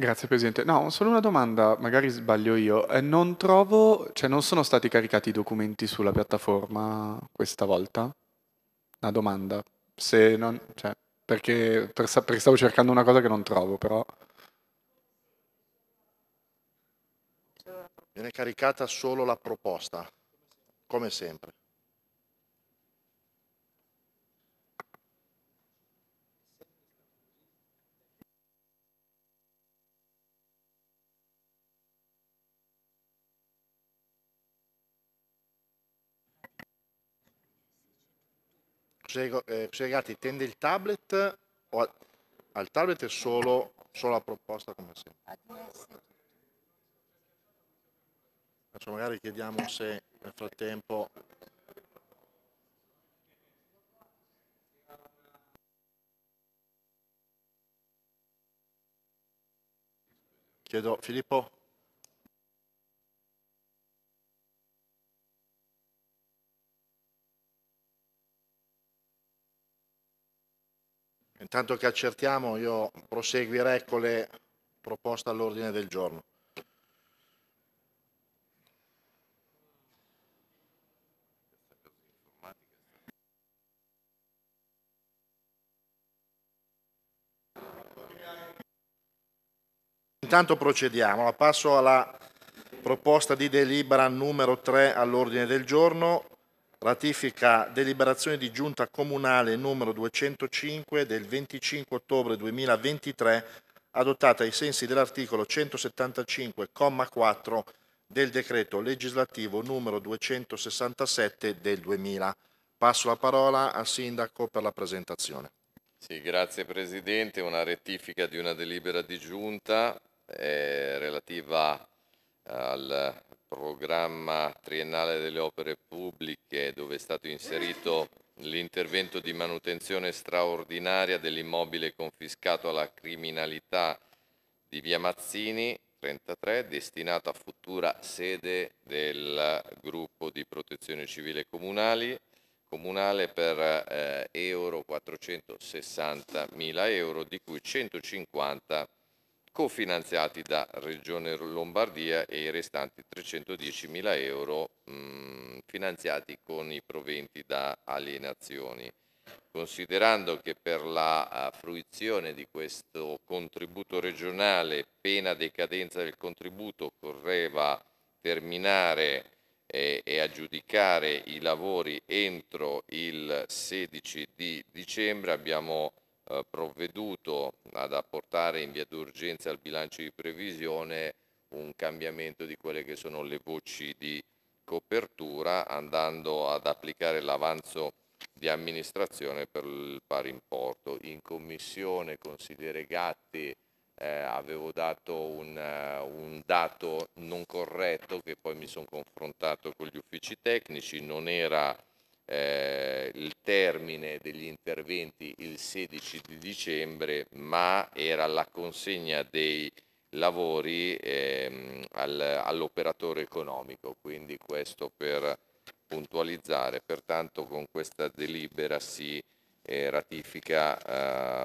Grazie Presidente. No, solo una domanda, magari sbaglio io. Eh, non trovo, cioè non sono stati caricati i documenti sulla piattaforma questa volta? Una domanda. Se non, cioè, perché, per, perché stavo cercando una cosa che non trovo, però... Viene caricata solo la proposta, come sempre. Cusegati eh, tende il tablet o al, al tablet è solo, solo la proposta come sempre? Adesso magari chiediamo se nel frattempo chiedo Filippo Intanto che accertiamo io proseguirei con le proposte all'ordine del giorno. Intanto procediamo, passo alla proposta di delibera numero 3 all'ordine del giorno Ratifica deliberazione di giunta comunale numero 205 del 25 ottobre 2023 adottata ai sensi dell'articolo 175,4 del decreto legislativo numero 267 del 2000. Passo la parola al Sindaco per la presentazione. Sì, grazie Presidente. Una rettifica di una delibera di giunta eh, relativa al programma triennale delle opere pubbliche dove è stato inserito l'intervento di manutenzione straordinaria dell'immobile confiscato alla criminalità di Via Mazzini 33 destinato a futura sede del gruppo di protezione civile comunali, comunale per eh, euro 460.000 euro di cui 150 cofinanziati da Regione Lombardia e i restanti 310 mila euro mh, mm, finanziati con i proventi da alienazioni. Considerando che per la eh, fruizione di questo contributo regionale, pena decadenza del contributo, correva terminare e, eh, e aggiudicare i lavori entro il 16 di dicembre, abbiamo eh, provveduto ad apportare in via d'urgenza al bilancio di previsione un cambiamento di quelle che sono le voci di copertura andando ad applicare l'avanzo di amministrazione per il pari importo. In commissione consigliere Gatti eh, avevo dato un, uh, un, dato non corretto che poi mi sono confrontato con gli uffici tecnici, non era eh, il termine degli interventi il 16 di dicembre, ma era la consegna dei lavori ehm, al, all'operatore economico, quindi questo per puntualizzare. Pertanto con questa delibera si eh, ratifica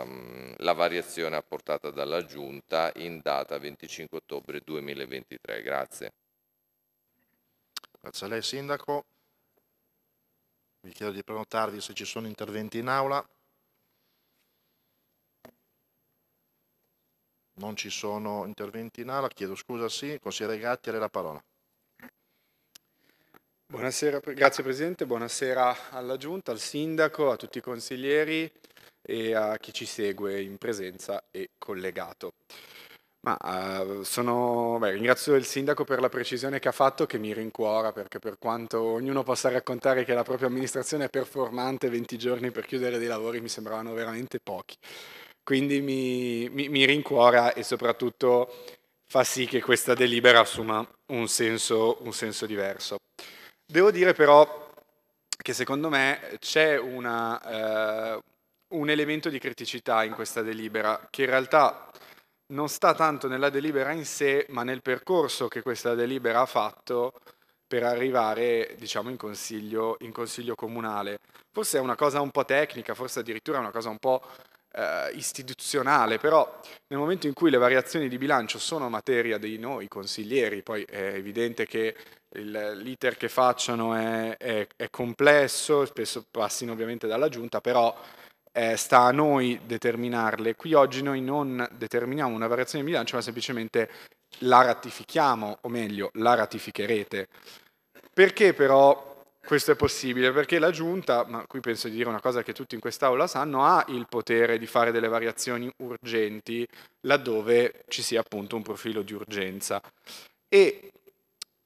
ehm, la variazione apportata dalla Giunta in data 25 ottobre 2023. Grazie. Grazie a lei Sindaco. Vi chiedo di prenotarvi se ci sono interventi in aula. Non ci sono interventi in aula, chiedo scusa, sì. Consigliere Gatti, lei la parola. Buonasera, grazie Presidente, buonasera alla Giunta, al Sindaco, a tutti i consiglieri e a chi ci segue in presenza e collegato. Ma, uh, sono, beh, ringrazio il sindaco per la precisione che ha fatto, che mi rincuora, perché per quanto ognuno possa raccontare che la propria amministrazione è performante, 20 giorni per chiudere dei lavori mi sembravano veramente pochi. Quindi mi, mi, mi rincuora e soprattutto fa sì che questa delibera assuma un senso, un senso diverso. Devo dire però che secondo me c'è una, uh, un elemento di criticità in questa delibera, che in realtà non sta tanto nella delibera in sé, ma nel percorso che questa delibera ha fatto per arrivare diciamo, in, consiglio, in consiglio comunale. Forse è una cosa un po' tecnica, forse addirittura è una cosa un po' eh, istituzionale, però nel momento in cui le variazioni di bilancio sono materia di noi consiglieri, poi è evidente che il, l'iter che facciano è, è, è complesso, spesso passino ovviamente dalla giunta, però eh, sta a noi determinarle. Qui oggi noi non determiniamo una variazione di bilancio, ma semplicemente la ratifichiamo, o meglio, la ratificherete. Perché però questo è possibile? Perché la Giunta, ma qui penso di dire una cosa che tutti in quest'Aula sanno, ha il potere di fare delle variazioni urgenti laddove ci sia appunto un profilo di urgenza. E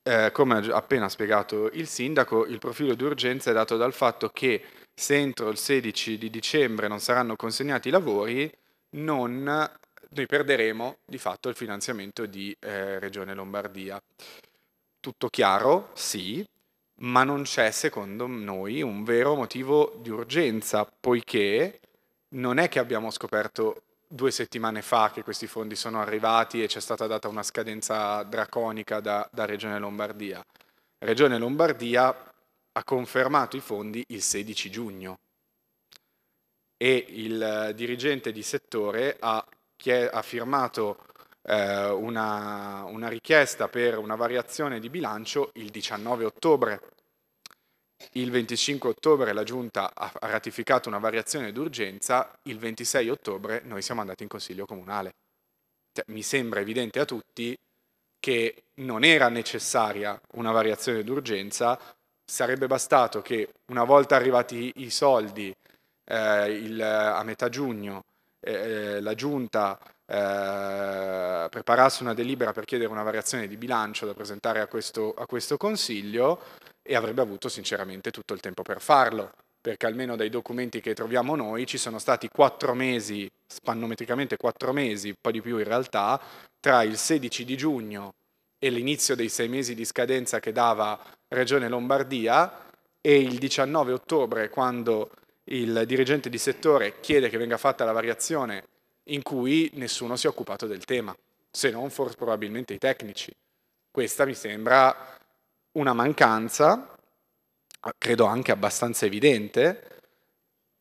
eh, come ha appena spiegato il sindaco, il profilo di urgenza è dato dal fatto che se entro il 16 di dicembre non saranno consegnati i lavori, non, noi perderemo di fatto il finanziamento di eh, Regione Lombardia. Tutto chiaro? Sì, ma non c'è secondo noi un vero motivo di urgenza, poiché non è che abbiamo scoperto due settimane fa che questi fondi sono arrivati e ci è stata data una scadenza draconica da, da Regione Lombardia. Regione Lombardia ha confermato i fondi il 16 giugno e il eh, dirigente di settore ha, ha firmato eh, una, una richiesta per una variazione di bilancio il 19 ottobre il 25 ottobre la Giunta ha ratificato una variazione d'urgenza, il 26 ottobre noi siamo andati in Consiglio Comunale. Cioè, mi sembra evidente a tutti che non era necessaria una variazione d'urgenza, sarebbe bastato che una volta arrivati i soldi eh, il, a metà giugno eh, eh la Giunta eh, preparasse una delibera per chiedere una variazione di bilancio da presentare a questo, a questo Consiglio, e avrebbe avuto sinceramente tutto il tempo per farlo, perché almeno dai documenti che troviamo noi ci sono stati quattro mesi, spannometricamente quattro mesi, un po' di più in realtà, tra il 16 di giugno e l'inizio dei sei mesi di scadenza che dava Regione Lombardia e il 19 ottobre quando il dirigente di settore chiede che venga fatta la variazione in cui nessuno si è occupato del tema, se non forse probabilmente i tecnici. Questa mi sembra una mancanza, credo anche abbastanza evidente,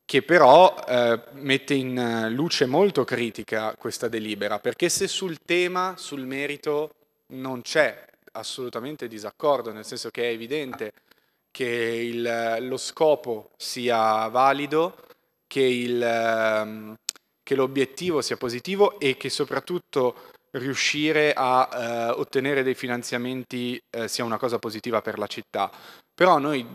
che però eh, mette in luce molto critica questa delibera, perché se sul tema, sul merito, non c'è assolutamente disaccordo, nel senso che è evidente che il, lo scopo sia valido, che, il, ehm, che l'obiettivo sia positivo e che soprattutto riuscire a eh, ottenere dei finanziamenti eh, sia una cosa positiva per la città. Però noi,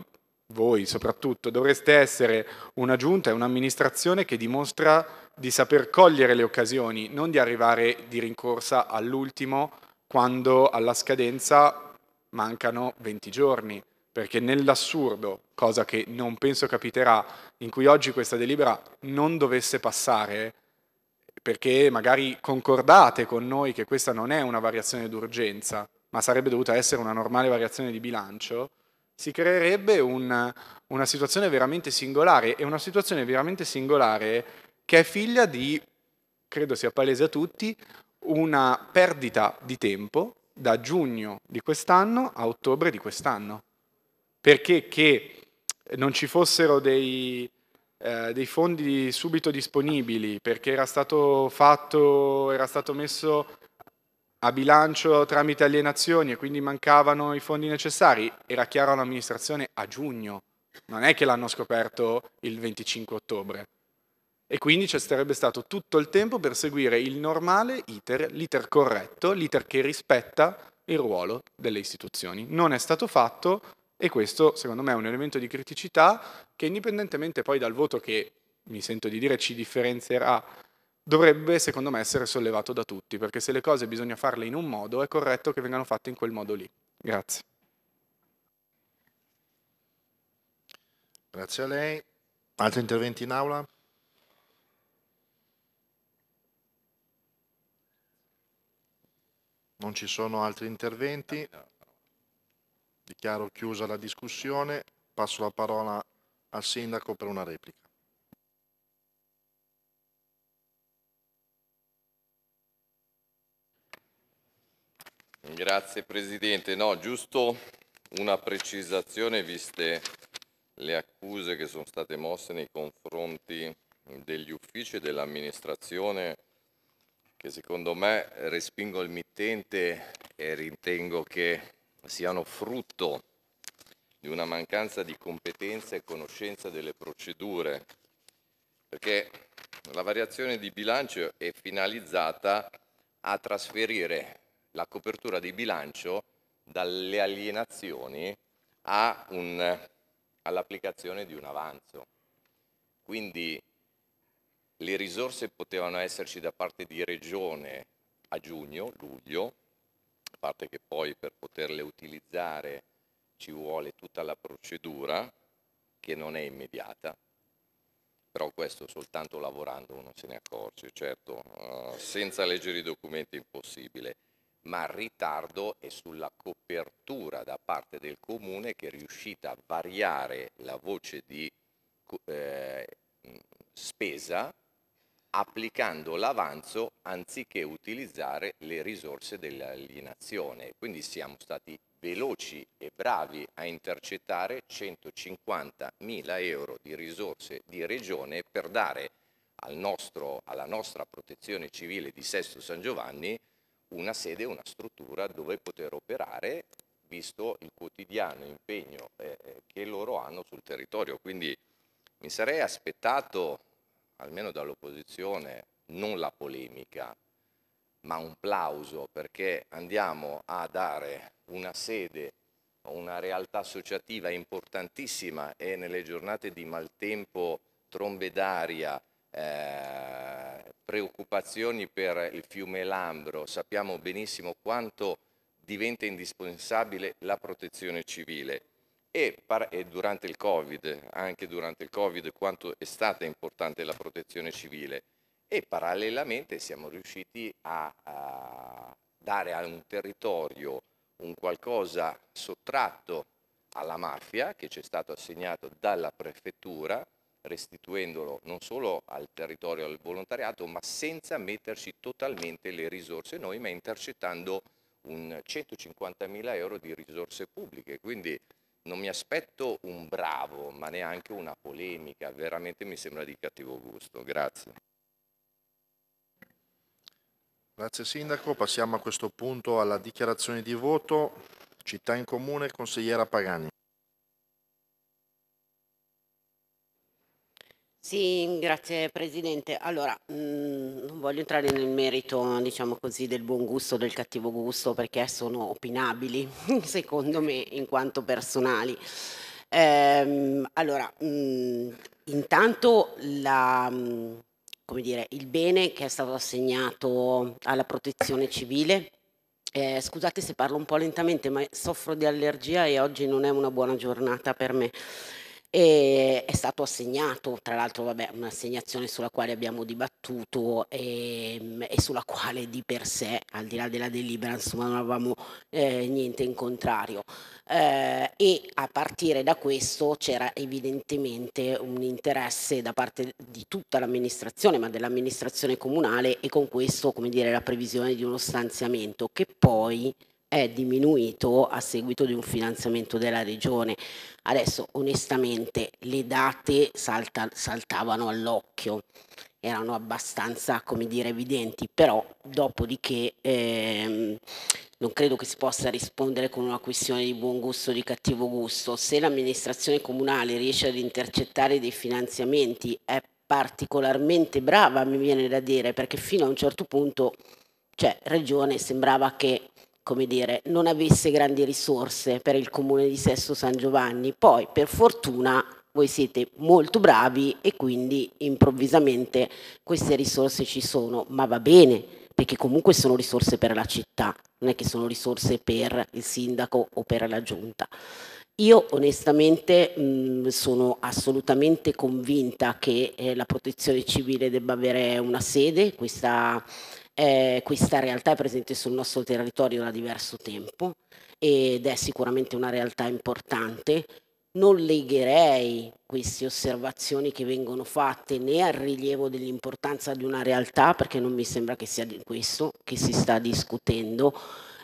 voi soprattutto, dovreste essere una giunta e un'amministrazione che dimostra di saper cogliere le occasioni, non di arrivare di rincorsa all'ultimo quando alla scadenza mancano 20 giorni. Perché nell'assurdo, cosa che non penso capiterà, in cui oggi questa delibera non dovesse passare, perché magari concordate con noi che questa non è una variazione d'urgenza, ma sarebbe dovuta essere una normale variazione di bilancio, si creerebbe un, una situazione veramente singolare e una situazione veramente singolare che è figlia di, credo sia palese a tutti, una perdita di tempo da giugno di quest'anno a ottobre di quest'anno. Perché che non ci fossero dei, eh, dei fondi subito disponibili perché era stato, fatto, era stato messo a bilancio tramite alienazioni e quindi mancavano i fondi necessari, era chiaro all'amministrazione a giugno, non è che l'hanno scoperto il 25 ottobre. E quindi ci sarebbe stato tutto il tempo per seguire il normale iter, l'iter corretto, l'iter che rispetta il ruolo delle istituzioni. Non è stato fatto, e questo, secondo me, è un elemento di criticità che, indipendentemente poi dal voto che, mi sento di dire, ci differenzierà, dovrebbe, secondo me, essere sollevato da tutti, perché se le cose bisogna farle in un modo, è corretto che vengano fatte in quel modo lì. Grazie. Grazie a lei. Altri interventi in aula? Non ci sono altri interventi. Dichiaro chiusa la discussione. Passo la parola al Sindaco per una replica. Grazie Presidente. No, giusto una precisazione viste le accuse che sono state mosse nei confronti degli uffici e dell'amministrazione che secondo me respingo il mittente e ritengo che siano frutto di una mancanza di competenza e conoscenza delle procedure, perché la variazione di bilancio è finalizzata a trasferire la copertura di bilancio dalle alienazioni un, all'applicazione di un avanzo. Quindi le risorse potevano esserci da parte di Regione a giugno, luglio, a parte che poi per poterle utilizzare ci vuole tutta la procedura che non è immediata, però questo soltanto lavorando uno se ne accorge, certo, uh, senza leggere i documenti è impossibile, ma il ritardo è sulla copertura da parte del comune che è riuscita a variare la voce di eh, spesa applicando l'avanzo anziché utilizzare le risorse dell'alienazione. Quindi siamo stati veloci e bravi a intercettare 150.000 euro di risorse di regione per dare al nostro, alla nostra protezione civile di Sesto San Giovanni una sede, una struttura dove poter operare visto il quotidiano impegno eh, eh che loro hanno sul territorio. Quindi mi sarei aspettato almeno dall'opposizione, non la polemica, ma un plauso perché andiamo a dare una sede una realtà associativa importantissima e nelle giornate di maltempo, trombe d'aria, eh, preoccupazioni per il fiume Lambro, sappiamo benissimo quanto diventa indispensabile la protezione civile e, e durante il Covid, anche durante il Covid, quanto è stata importante la protezione civile e parallelamente siamo riusciti a, a dare a un territorio un qualcosa sottratto alla mafia che ci è stato assegnato dalla prefettura restituendolo non solo al territorio, al volontariato, ma senza metterci totalmente le risorse noi, ma intercettando un mila euro di risorse pubbliche. Quindi non mi aspetto un bravo, ma neanche una polemica, veramente mi sembra di cattivo gusto. Grazie. Grazie Sindaco, passiamo a questo punto alla dichiarazione di voto. Città in comune, consigliera Pagani. Sì, grazie Presidente. Allora, mh, mm, non voglio entrare nel merito, diciamo così, del buon gusto o del cattivo gusto perché sono opinabili, *laughs* secondo me, in quanto personali. Ehm, allora, mh, mm, intanto la, mm, come dire, il bene che è stato assegnato alla protezione civile, eh, scusate se parlo un po' lentamente, ma soffro di allergia e oggi non è una buona giornata per me e è stato assegnato, tra l'altro vabbè, un'assegnazione sulla quale abbiamo dibattuto e, ehm, e, sulla quale di per sé, al di là della delibera, insomma non avevamo eh, niente in contrario. Eh, e a partire da questo c'era evidentemente un interesse da parte di tutta l'amministrazione, ma dell'amministrazione comunale e con questo come dire, la previsione di uno stanziamento che poi è diminuito a seguito di un finanziamento della regione. Adesso onestamente le date salta, saltavano all'occhio, erano abbastanza come dire evidenti, però dopodiché ehm, non credo che si possa rispondere con una questione di buon gusto o di cattivo gusto. Se l'amministrazione comunale riesce ad intercettare dei finanziamenti è particolarmente brava, mi viene da dire, perché fino a un certo punto, cioè, regione sembrava che come dire, non avesse grandi risorse per il comune di Sesto San Giovanni. Poi, per fortuna, voi siete molto bravi e quindi improvvisamente queste risorse ci sono, ma va bene, perché comunque sono risorse per la città, non è che sono risorse per il sindaco o per la giunta. Io onestamente mh, mm, sono assolutamente convinta che eh, la protezione civile debba avere una sede, questa eh, questa realtà è presente sul nostro territorio da diverso tempo ed è sicuramente una realtà importante. Non legherei queste osservazioni che vengono fatte né al rilievo dell'importanza di una realtà, perché non mi sembra che sia di questo che si sta discutendo,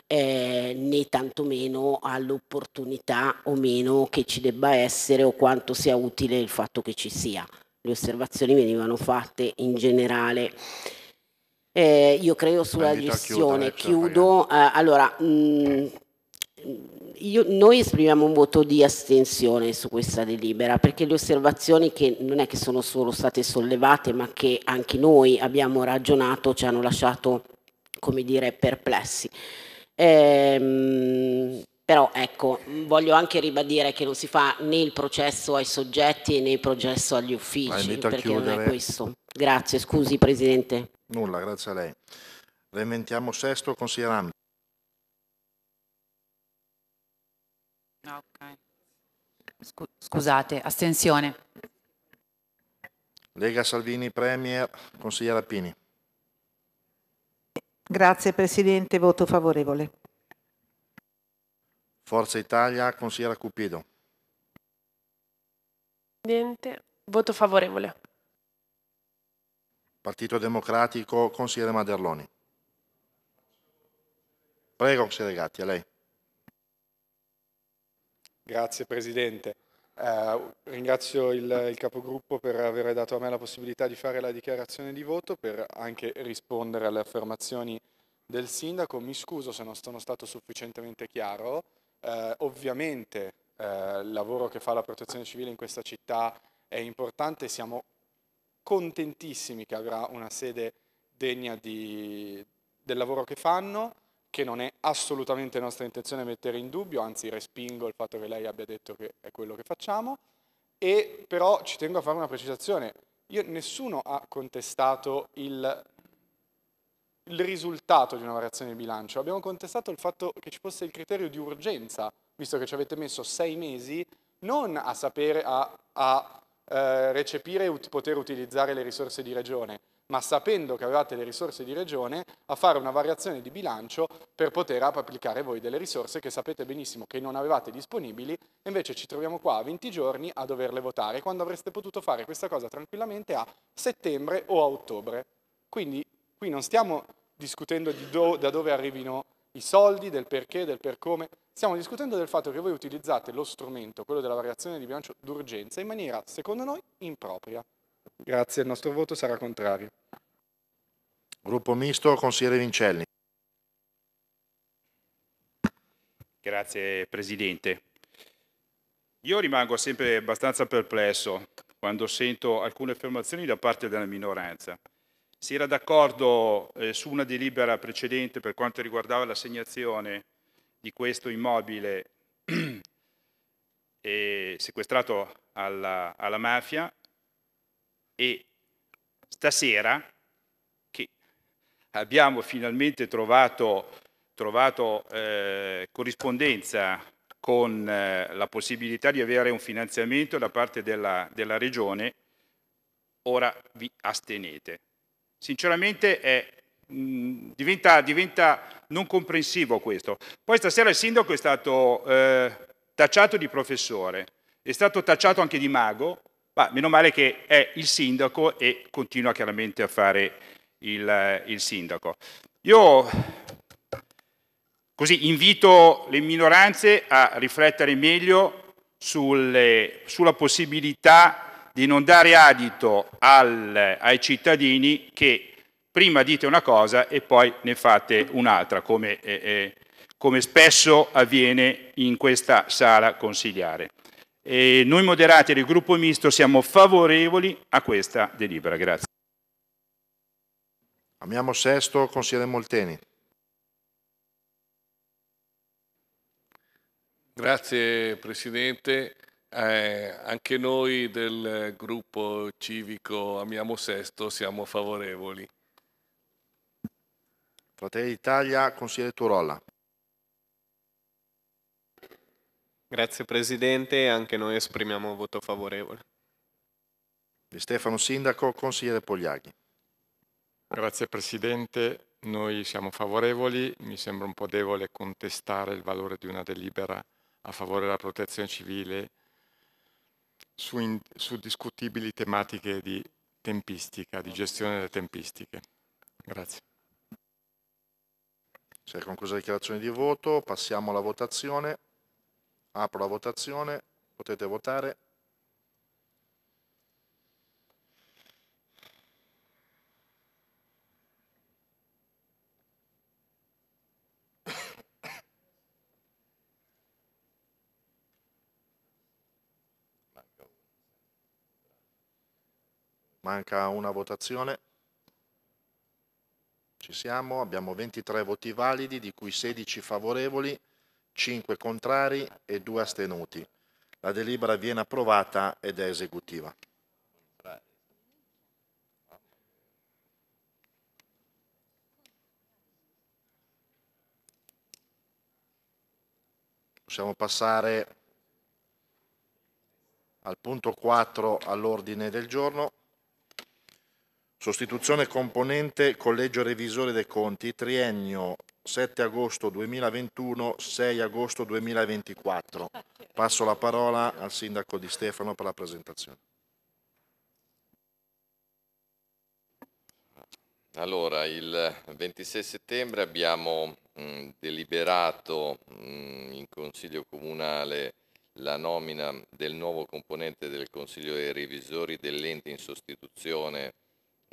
eh, né tantomeno all'opportunità o meno che ci debba essere o quanto sia utile il fatto che ci sia. Le osservazioni venivano fatte in generale eh, io credo sulla gestione. Chiudo, eh, allora, mh, mm, io, noi esprimiamo un voto di astensione su questa delibera perché le osservazioni che non è che sono solo state sollevate ma che anche noi abbiamo ragionato ci hanno lasciato come dire perplessi. Ehm, però ecco, voglio anche ribadire che non si fa né il processo ai soggetti né il processo agli uffici, perché non è questo. Grazie, scusi Presidente. Nulla, grazie a lei. Reinventiamo sesto, consigliere Ambi. Ah, okay. Scusate, astensione. Lega Salvini Premier, consigliere Appini. Grazie Presidente, voto favorevole. Forza Italia, consigliera Cupido. Presidente, voto favorevole. Partito Democratico, consigliere Maderloni. Prego, consigliere Gatti, a lei. Grazie Presidente. Eh, ringrazio il, il, capogruppo per aver dato a me la possibilità di fare la dichiarazione di voto, per anche rispondere alle affermazioni del Sindaco. Mi scuso se non sono stato sufficientemente chiaro. Eh, ovviamente eh, il lavoro che fa la protezione civile in questa città è importante, siamo contentissimi che avrà una sede degna di, del lavoro che fanno, che non è assolutamente nostra intenzione mettere in dubbio, anzi respingo il fatto che lei abbia detto che è quello che facciamo, e però ci tengo a fare una precisazione, Io, nessuno ha contestato il, il risultato di una variazione di bilancio, abbiamo contestato il fatto che ci fosse il criterio di urgenza, visto che ci avete messo sei mesi, non a sapere, a, a eh, recepire e ut- poter utilizzare le risorse di regione, ma sapendo che avevate le risorse di regione, a fare una variazione di bilancio per poter applicare voi delle risorse che sapete benissimo che non avevate disponibili, e invece ci troviamo qua a 20 giorni a doverle votare, quando avreste potuto fare questa cosa tranquillamente a settembre o a ottobre. Quindi qui non stiamo discutendo do- da dove arrivino i soldi, del perché, del per come, Stiamo discutendo del fatto che voi utilizzate lo strumento, quello della variazione di bilancio d'urgenza, in maniera, secondo noi, impropria. Grazie, il nostro voto sarà contrario. Gruppo misto, consigliere Vincelli. Grazie Presidente. Io rimango sempre abbastanza perplesso quando sento alcune affermazioni da parte della minoranza. Si era d'accordo eh, su una delibera precedente per quanto riguardava l'assegnazione di questo immobile *clears throat* sequestrato alla, alla mafia e stasera che abbiamo finalmente trovato, trovato eh, corrispondenza con eh, la possibilità di avere un finanziamento da parte della, della Regione, ora vi astenete. Sinceramente è Mm, diventa, diventa, non comprensivo questo. Poi stasera il sindaco è stato eh, tacciato di professore, è stato tacciato anche di mago, ma meno male che è il sindaco e continua chiaramente a fare il, il sindaco. Io così invito le minoranze a riflettere meglio sulle, sulla possibilità di non dare adito al, ai cittadini che prima dite una cosa e poi ne fate un'altra, come, eh, eh, come, spesso avviene in questa sala consigliare. E noi moderati del gruppo misto siamo favorevoli a questa delibera. Grazie. Amiamo sesto, consigliere Molteni. Grazie Presidente. Eh, anche noi del gruppo civico Amiamo Sesto siamo favorevoli. Fratelli d'Italia, consigliere Turolla. Grazie Presidente, anche noi esprimiamo voto favorevole. Di Stefano Sindaco, consigliere Pogliaghi. Grazie Presidente, noi siamo favorevoli, mi sembra un po' debole contestare il valore di una delibera a favore della protezione civile su, in, su discutibili tematiche di tempistica, di gestione delle tempistiche. Grazie. Si è cioè, conclusa la dichiarazione di voto, passiamo alla votazione. Apro la votazione, potete votare. Manca una votazione. Ci siamo, abbiamo 23 voti validi, di cui 16 favorevoli, 5 contrari e 2 astenuti. La delibera viene approvata ed è esecutiva. Possiamo passare al punto 4 all'ordine del giorno. Sostituzione componente Collegio Revisore dei Conti, triennio 7 agosto 2021, 6 agosto 2024. Passo la parola al Sindaco Di Stefano per la presentazione. Allora, il 26 settembre abbiamo mh, mm, deliberato mh, mm, in Consiglio Comunale la nomina del nuovo componente del Consiglio dei Revisori dell'ente in sostituzione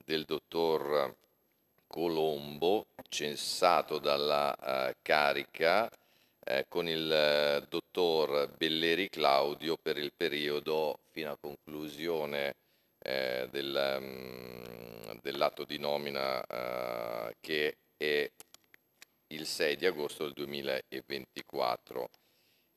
del dottor Colombo, censato dalla eh, carica eh, con il eh, dottor Belleri Claudio per il periodo fino a conclusione eh, del, um, dell'atto di nomina uh, che è il 6 di agosto del 2024.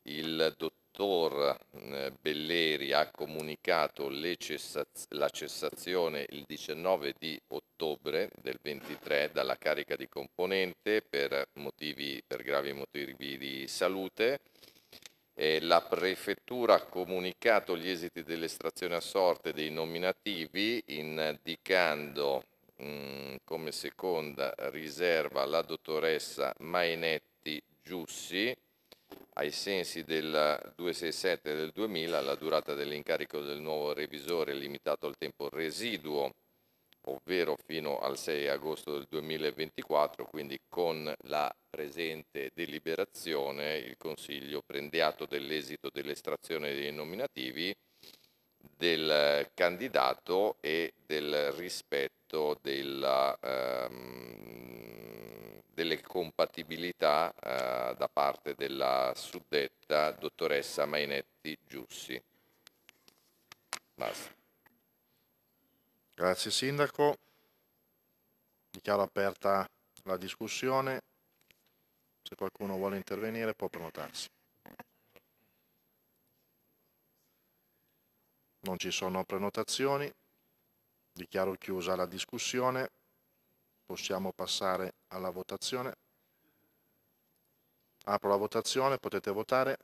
Il dottor dottor mm, Belleri ha comunicato cessaz la cessazione il 19 di ottobre del 23 dalla carica di componente per, motivi, per gravi motivi di salute. Eh, la prefettura ha comunicato gli esiti dell'estrazione a sorte dei nominativi indicando mh, mm, come seconda riserva la dottoressa Mainetti Giussi ai sensi del 267 del 2000 la durata dell'incarico del nuovo revisore è limitata al tempo residuo, ovvero fino al 6 agosto del 2024, quindi con la presente deliberazione il Consiglio prende atto dell'esito dell'estrazione dei nominativi del candidato e del rispetto della, ehm, delle compatibilità eh, da parte della suddetta dottoressa Mainetti Giussi. Basta. Grazie Sindaco. Dichiaro aperta la discussione. Se qualcuno vuole intervenire può prenotarsi. Non ci sono prenotazioni. Dichiaro chiusa la discussione possiamo passare alla votazione. Apro la votazione, potete votare.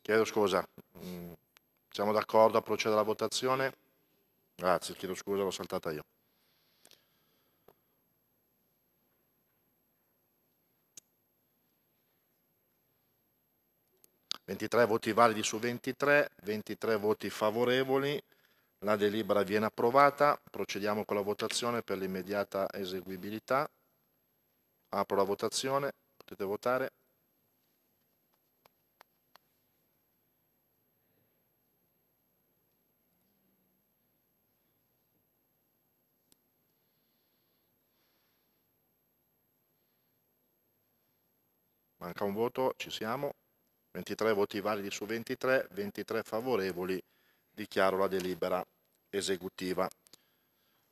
Chiedo scusa, mm, siamo d'accordo a procedere alla votazione? Grazie, chiedo scusa, l'ho saltata io. 23 voti validi su 23, 23 voti favorevoli, la delibera viene approvata, procediamo con la votazione per l'immediata eseguibilità. Apro la votazione, potete votare. Manca un voto, ci siamo. 23 voti validi su 23, 23 favorevoli, dichiaro la delibera esecutiva.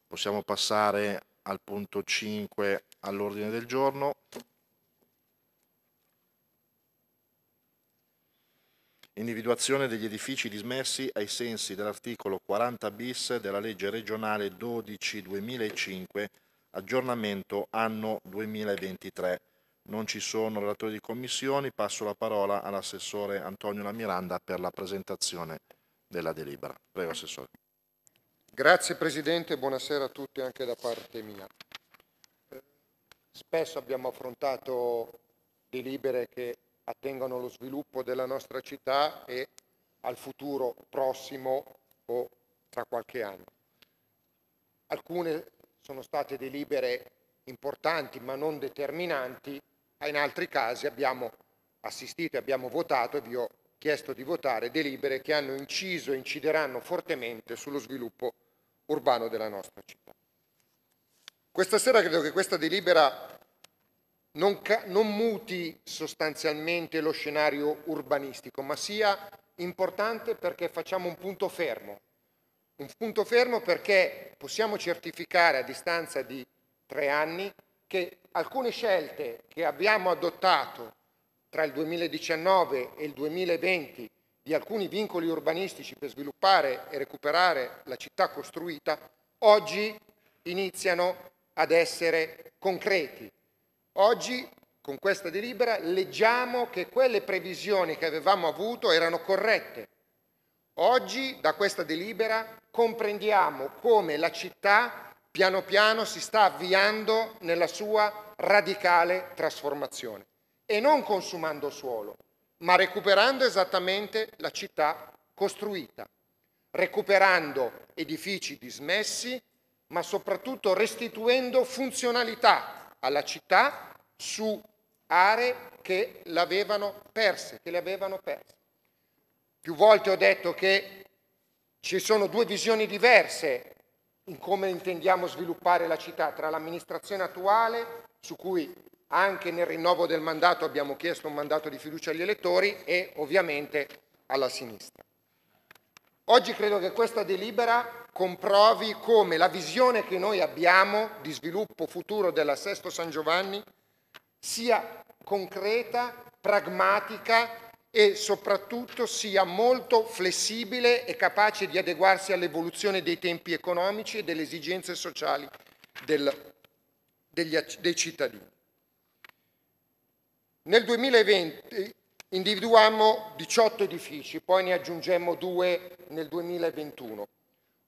Possiamo passare al punto 5 all'ordine del giorno. Individuazione degli edifici dismessi ai sensi dell'articolo 40 bis della legge regionale 12-2005, aggiornamento anno 2023. Non ci sono relatori di commissioni, passo la parola all'assessore Antonio Lamiranda per la presentazione della delibera. Prego Assessore. Grazie Presidente, buonasera a tutti anche da parte mia. Spesso abbiamo affrontato delibere che attengono lo sviluppo della nostra città e al futuro prossimo o tra qualche anno. Alcune sono state delibere importanti ma non determinanti Ah, in altri casi abbiamo assistito, e abbiamo votato e vi ho chiesto di votare delibere che hanno inciso e incideranno fortemente sullo sviluppo urbano della nostra città. Questa sera credo che questa delibera non, non muti sostanzialmente lo scenario urbanistico, ma sia importante perché facciamo un punto fermo. Un punto fermo perché possiamo certificare a distanza di tre anni che alcune scelte che abbiamo adottato tra il 2019 e il 2020 di alcuni vincoli urbanistici per sviluppare e recuperare la città costruita, oggi iniziano ad essere concreti. Oggi con questa delibera leggiamo che quelle previsioni che avevamo avuto erano corrette. Oggi da questa delibera comprendiamo come la città piano piano si sta avviando nella sua radicale trasformazione e non consumando suolo, ma recuperando esattamente la città costruita, recuperando edifici dismessi, ma soprattutto restituendo funzionalità alla città su aree che l'avevano perse, che le avevano perse. Più volte ho detto che ci sono due visioni diverse in come intendiamo sviluppare la città tra l'amministrazione attuale, su cui anche nel rinnovo del mandato abbiamo chiesto un mandato di fiducia agli elettori, e ovviamente alla sinistra. Oggi credo che questa delibera comprovi come la visione che noi abbiamo di sviluppo futuro della Sesto San Giovanni sia concreta, pragmatica e soprattutto sia molto flessibile e capace di adeguarsi all'evoluzione dei tempi economici e delle esigenze sociali del, degli, dei cittadini. Nel 2020 individuammo 18 edifici, poi ne aggiungemmo due nel 2021.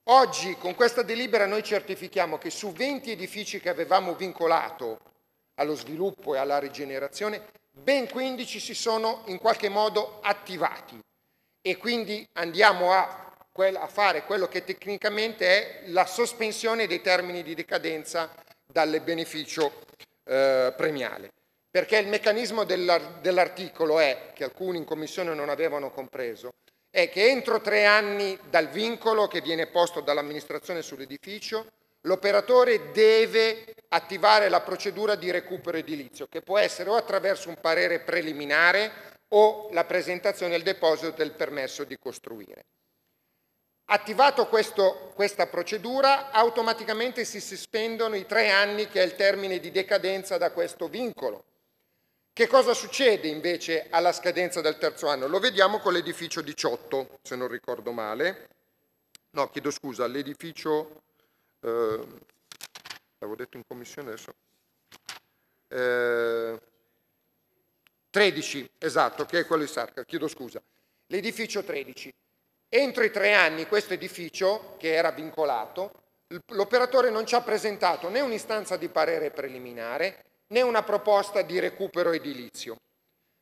Oggi con questa delibera noi certifichiamo che su 20 edifici che avevamo vincolato allo sviluppo e alla rigenerazione, ben 15 si sono in qualche modo attivati e quindi andiamo a, a fare quello che tecnicamente è la sospensione dei termini di decadenza dal beneficio eh, premiale. Perché il meccanismo dell'articolo è, che alcuni in Commissione non avevano compreso, è che entro tre anni dal vincolo che viene posto dall'amministrazione sull'edificio L'operatore deve attivare la procedura di recupero edilizio, che può essere o attraverso un parere preliminare o la presentazione al deposito del permesso di costruire. Attivato questo, questa procedura, automaticamente si sospendono i tre anni che è il termine di decadenza da questo vincolo. Che cosa succede invece alla scadenza del terzo anno? Lo vediamo con l'edificio 18, se non ricordo male. No, chiedo scusa, l'edificio eh, l'avevo detto in commissione adesso, eh, 13, esatto, che è quello di Sarkar, chiedo scusa, l'edificio 13. Entro i tre anni questo edificio, che era vincolato, l'operatore non ci ha presentato né un'istanza di parere preliminare né una proposta di recupero edilizio.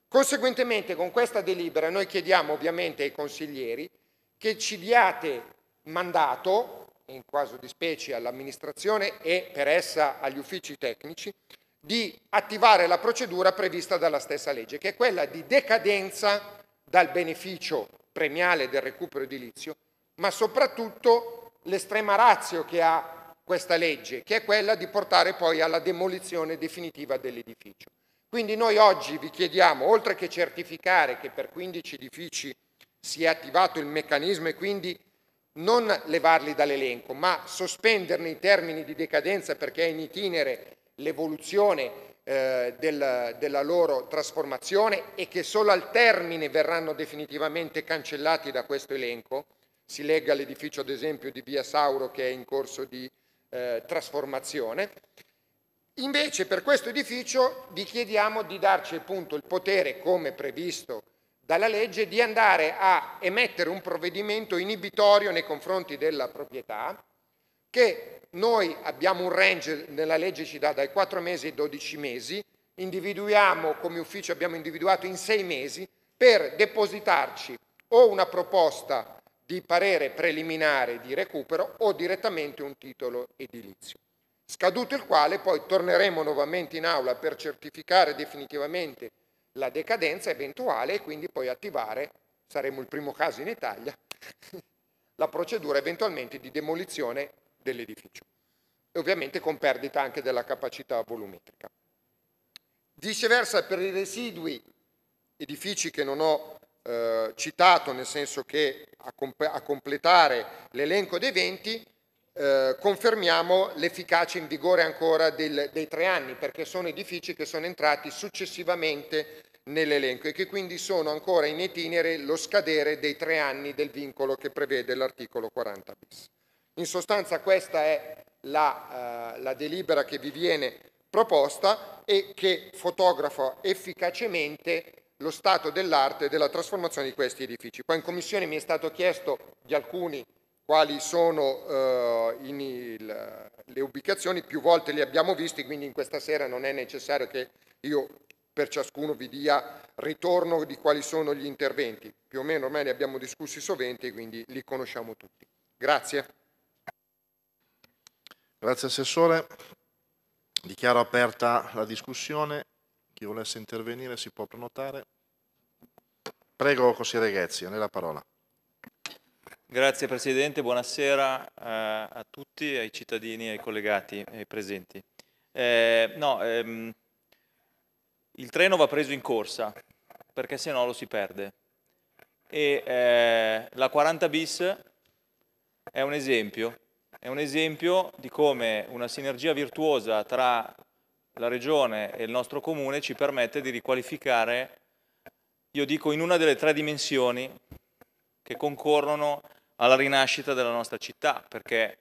Conseguentemente con questa delibera noi chiediamo ovviamente ai consiglieri che ci diate mandato in caso di specie all'amministrazione e per essa agli uffici tecnici, di attivare la procedura prevista dalla stessa legge, che è quella di decadenza dal beneficio premiale del recupero edilizio, ma soprattutto l'estrema razio che ha questa legge, che è quella di portare poi alla demolizione definitiva dell'edificio. Quindi noi oggi vi chiediamo, oltre che certificare che per 15 edifici si è attivato il meccanismo e quindi non levarli dall'elenco, ma sospenderne i termini di decadenza perché è in itinere l'evoluzione eh, del, della loro trasformazione e che solo al termine verranno definitivamente cancellati da questo elenco. Si lega l'edificio ad esempio di Via Sauro che è in corso di eh, trasformazione. Invece per questo edificio vi chiediamo di darci appunto il potere, come previsto dalla legge di andare a emettere un provvedimento inibitorio nei confronti della proprietà che noi abbiamo un range nella legge ci dà dai 4 mesi ai 12 mesi, individuiamo come ufficio abbiamo individuato in 6 mesi per depositarci o una proposta di parere preliminare di recupero o direttamente un titolo edilizio. Scaduto il quale poi torneremo nuovamente in aula per certificare definitivamente la decadenza eventuale e quindi poi attivare, saremo il primo caso in Italia, *laughs* la procedura eventualmente di demolizione dell'edificio e ovviamente con perdita anche della capacità volumetrica. Viceversa per i residui, edifici che non ho eh, citato, nel senso che a, comp- a completare l'elenco dei venti, eh, confermiamo l'efficacia in vigore ancora del, dei tre anni, perché sono edifici che sono entrati successivamente nell'elenco e che quindi sono ancora in itinere lo scadere dei tre anni del vincolo che prevede l'articolo 40 bis. In sostanza questa è la, eh, la delibera che vi viene proposta e che fotografa efficacemente lo stato dell'arte e della trasformazione di questi edifici. Poi in Commissione mi è stato chiesto di alcuni quali sono eh, il, le ubicazioni, più volte li abbiamo visti, quindi in questa sera non è necessario che io per ciascuno vi dia ritorno di quali sono gli interventi. Più o meno ormai li abbiamo discussi sovente, quindi li conosciamo tutti. Grazie. Grazie Assessore. Dichiaro aperta la discussione. Chi volesse intervenire si può prenotare. Prego, consigliere Ghezzi, a lei la parola. Grazie Presidente, buonasera a, eh, a tutti, ai cittadini, ai collegati, e ai presenti. Eh, no, ehm, il treno va preso in corsa, perché se no lo si perde. E eh, la 40 bis è un esempio, è un esempio di come una sinergia virtuosa tra la Regione e il nostro Comune ci permette di riqualificare, io dico, in una delle tre dimensioni che concorrono alla rinascita della nostra città, perché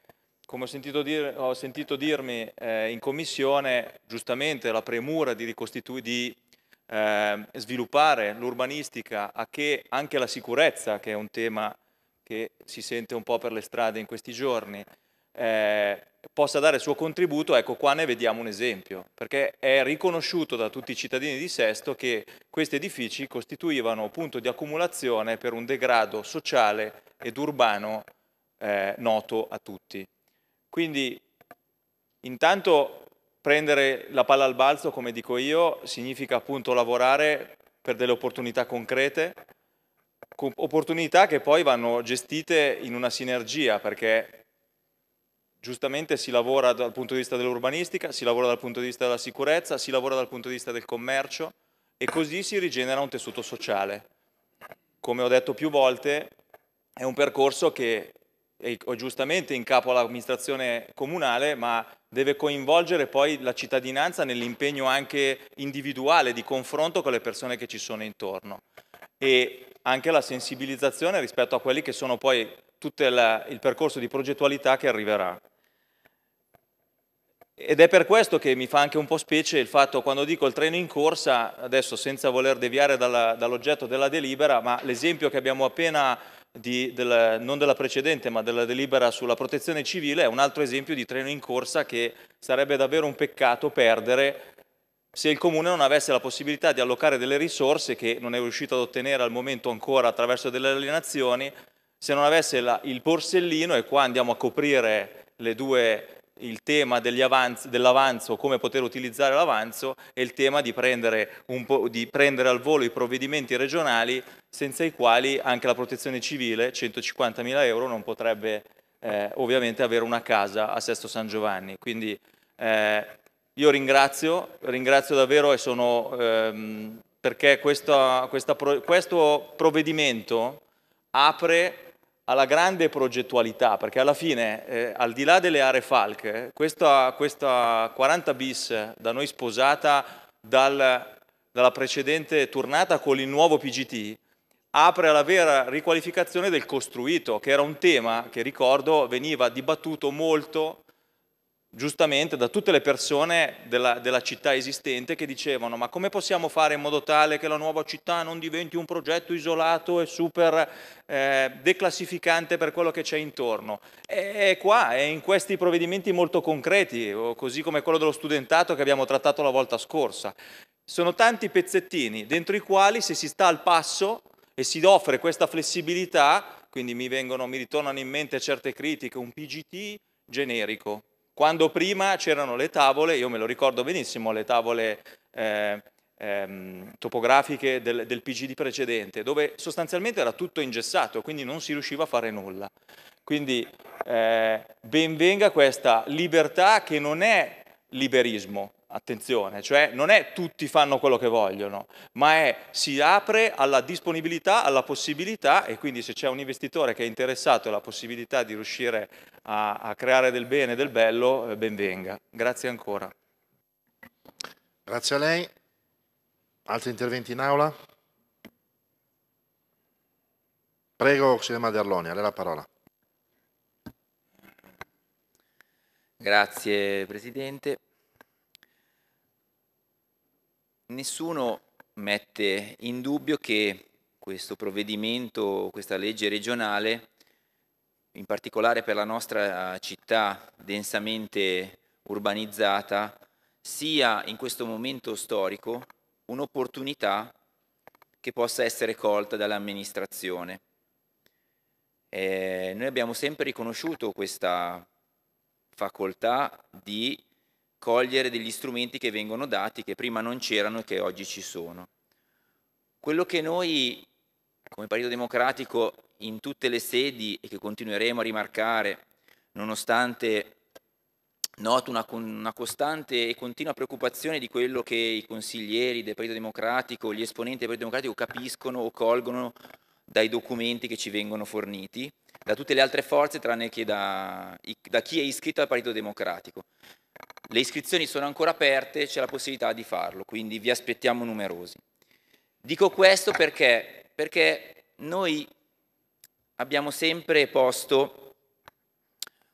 come ho sentito, dire, ho sentito dirmi eh, in commissione, giustamente la premura di, di eh, sviluppare l'urbanistica a che anche la sicurezza, che è un tema che si sente un po' per le strade in questi giorni, eh, possa dare il suo contributo, ecco qua ne vediamo un esempio, perché è riconosciuto da tutti i cittadini di Sesto che questi edifici costituivano punto di accumulazione per un degrado sociale ed urbano eh, noto a tutti. Quindi intanto prendere la palla al balzo, come dico io, significa appunto lavorare per delle opportunità concrete, opportunità che poi vanno gestite in una sinergia, perché giustamente si lavora dal punto di vista dell'urbanistica, si lavora dal punto di vista della sicurezza, si lavora dal punto di vista del commercio e così si rigenera un tessuto sociale. Come ho detto più volte, è un percorso che è giustamente in capo all'amministrazione comunale, ma deve coinvolgere poi la cittadinanza nell'impegno anche individuale di confronto con le persone che ci sono intorno e anche la sensibilizzazione rispetto a quelli che sono poi tutto il percorso di progettualità che arriverà. Ed è per questo che mi fa anche un po' specie il fatto quando dico il treno in corsa, adesso senza voler deviare dall'oggetto della delibera, ma l'esempio che abbiamo appena, di, del, non della precedente, ma della delibera sulla protezione civile, è un altro esempio di treno in corsa che sarebbe davvero un peccato perdere se il Comune non avesse la possibilità di allocare delle risorse che non è riuscito ad ottenere al momento ancora attraverso delle alienazioni, se non avesse la, il porsellino e qua andiamo a coprire le due il tema dell'avanzo, come poter utilizzare l'avanzo e il tema di prendere, di prendere, al volo i provvedimenti regionali senza i quali anche la protezione civile, 150.000 euro, non potrebbe eh, ovviamente avere una casa a Sesto San Giovanni. Quindi eh, io ringrazio, ringrazio davvero e sono, ehm, perché questa, questa, questo provvedimento apre alla grande progettualità, perché alla fine, eh, al di là delle aree falche, questa, questa 40 bis da noi sposata dal, dalla precedente tornata con il nuovo PGT, apre alla vera riqualificazione del costruito, che era un tema che ricordo veniva dibattuto molto giustamente da tutte le persone della, della città esistente che dicevano ma come possiamo fare in modo tale che la nuova città non diventi un progetto isolato e super eh, declassificante per quello che c'è intorno. È qua, è in questi provvedimenti molto concreti, così come quello dello studentato che abbiamo trattato la volta scorsa. Sono tanti pezzettini dentro i quali se si sta al passo e si offre questa flessibilità, quindi mi, vengono, mi ritornano in mente certe critiche, un PGT generico, quando prima c'erano le tavole, io me lo ricordo benissimo, le tavole eh, ehm, topografiche del, del PGD precedente, dove sostanzialmente era tutto ingessato, quindi non si riusciva a fare nulla. Quindi eh, benvenga questa libertà che non è liberismo, attenzione, cioè non è tutti fanno quello che vogliono, ma è si apre alla disponibilità, alla possibilità e quindi se c'è un investitore che è interessato alla possibilità di riuscire a, a creare del bene e del bello, eh, benvenga. Grazie ancora. Grazie a lei. Altri interventi in aula? Prego, Silema Derloni, a lei la parola. Grazie Presidente. Nessuno mette in dubbio che questo provvedimento, questa legge regionale, in particolare per la nostra eh, città densamente urbanizzata, sia in questo momento storico un'opportunità che possa essere colta dall'amministrazione. Eh, noi abbiamo sempre riconosciuto questa facoltà di cogliere degli strumenti che vengono dati, che prima non c'erano e che oggi ci sono. Quello che noi come Partito Democratico in tutte le sedi e che continueremo a rimarcare, nonostante noto una, una, costante e continua preoccupazione di quello che i consiglieri del Partito Democratico, gli esponenti del Partito Democratico capiscono o colgono dai documenti che ci vengono forniti, da tutte le altre forze tranne che da, da chi è iscritto al Partito Democratico. Le iscrizioni sono ancora aperte, c'è la possibilità di farlo, quindi vi aspettiamo numerosi. Dico questo perché, perché noi abbiamo sempre posto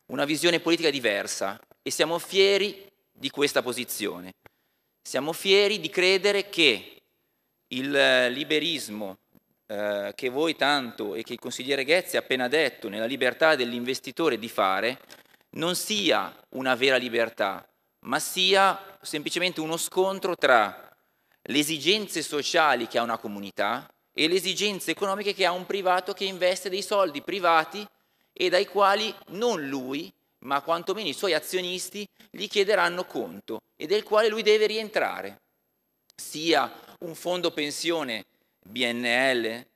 una visione politica diversa e siamo fieri di questa posizione. Siamo fieri di credere che il eh, liberismo eh, che voi tanto e che il consigliere Ghezzi ha appena detto nella libertà dell'investitore di fare non sia una vera libertà, ma sia semplicemente uno scontro tra le esigenze sociali che ha una comunità e le esigenze economiche che ha un privato che investe dei soldi privati e dai quali non lui, ma quantomeno i suoi azionisti gli chiederanno conto e del quale lui deve rientrare, sia un fondo pensione BNL,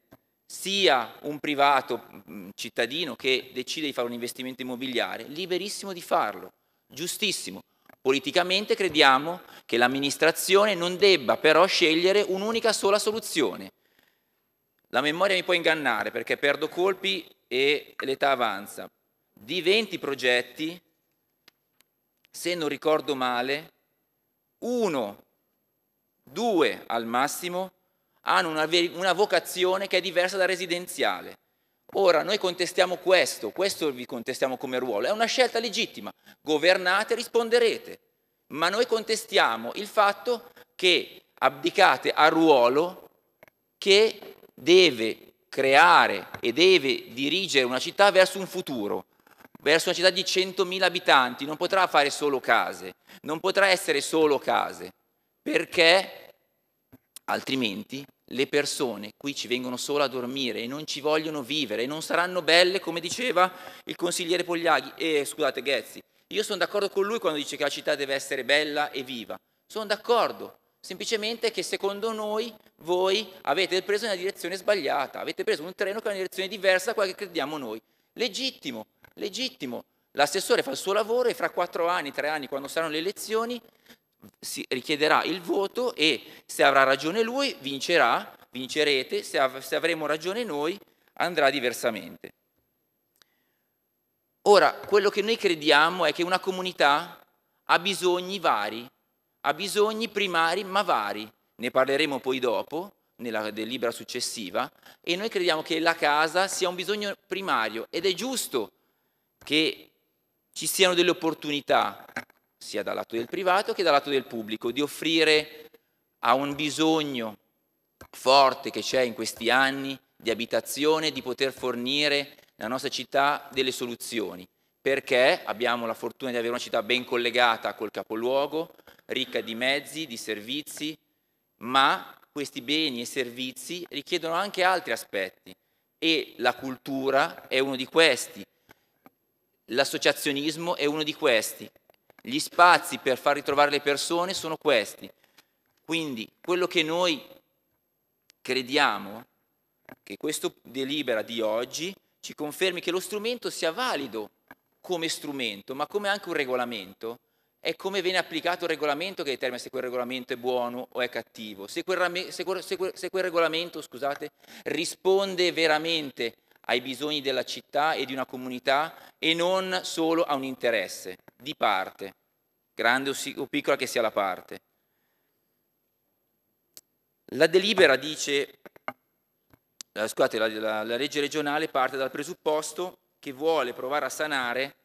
sia un privato mm, cittadino che decide di fare un investimento immobiliare, liberissimo di farlo, giustissimo. Politicamente crediamo che l'amministrazione non debba però scegliere un'unica sola soluzione. La memoria mi può ingannare perché perdo colpi e l'età avanza. Di 20 progetti, se non ricordo male, uno, due al massimo hanno una, una vocazione che è diversa da residenziale. Ora, noi contestiamo questo, questo vi contestiamo come ruolo, è una scelta legittima, governate, e risponderete, ma noi contestiamo il fatto che abdicate a ruolo che deve creare e deve dirigere una città verso un futuro, verso una città di 100.000 abitanti, non potrà fare solo case, non potrà essere solo case, perché Altrimenti le persone qui ci vengono solo a dormire e non ci vogliono vivere e non saranno belle, come diceva il consigliere Pogliaghi, eh, scusate Ghezzi. Io sono d'accordo con lui quando dice che la città deve essere bella e viva. Sono d'accordo, semplicemente che secondo noi voi avete preso una direzione sbagliata, avete preso un treno che è una direzione diversa da quella che crediamo noi. Legittimo, legittimo. L'assessore fa il suo lavoro e fra quattro anni, tre anni, quando saranno le elezioni, si richiederà il voto e se avrà ragione lui vincerà, vincerete, se, av- se avremo ragione noi andrà diversamente. Ora, quello che noi crediamo è che una comunità ha bisogni vari, ha bisogni primari ma vari, ne parleremo poi dopo, nella delibera successiva, e noi crediamo che la casa sia un bisogno primario ed è giusto che ci siano delle opportunità sia dal lato del privato che dal lato del pubblico, di offrire a un bisogno forte che c'è in questi anni di abitazione, di poter fornire alla nostra città delle soluzioni, perché abbiamo la fortuna di avere una città ben collegata col capoluogo, ricca di mezzi, di servizi, ma questi beni e servizi richiedono anche altri aspetti e la cultura è uno di questi, l'associazionismo è uno di questi, gli spazi per far ritrovare le persone sono questi. Quindi quello che noi crediamo, che questo delibera di oggi ci confermi che lo strumento sia valido come strumento, ma come anche un regolamento, è come viene applicato il regolamento che determina se quel regolamento è buono o è cattivo, se quel, se quel, se quel, se quel regolamento scusate, risponde veramente ai bisogni della città e di una comunità e non solo a un interesse di parte, grande o piccola che sia la parte. La delibera dice, eh, scusate, la, la, la legge regionale parte dal presupposto che vuole provare a sanare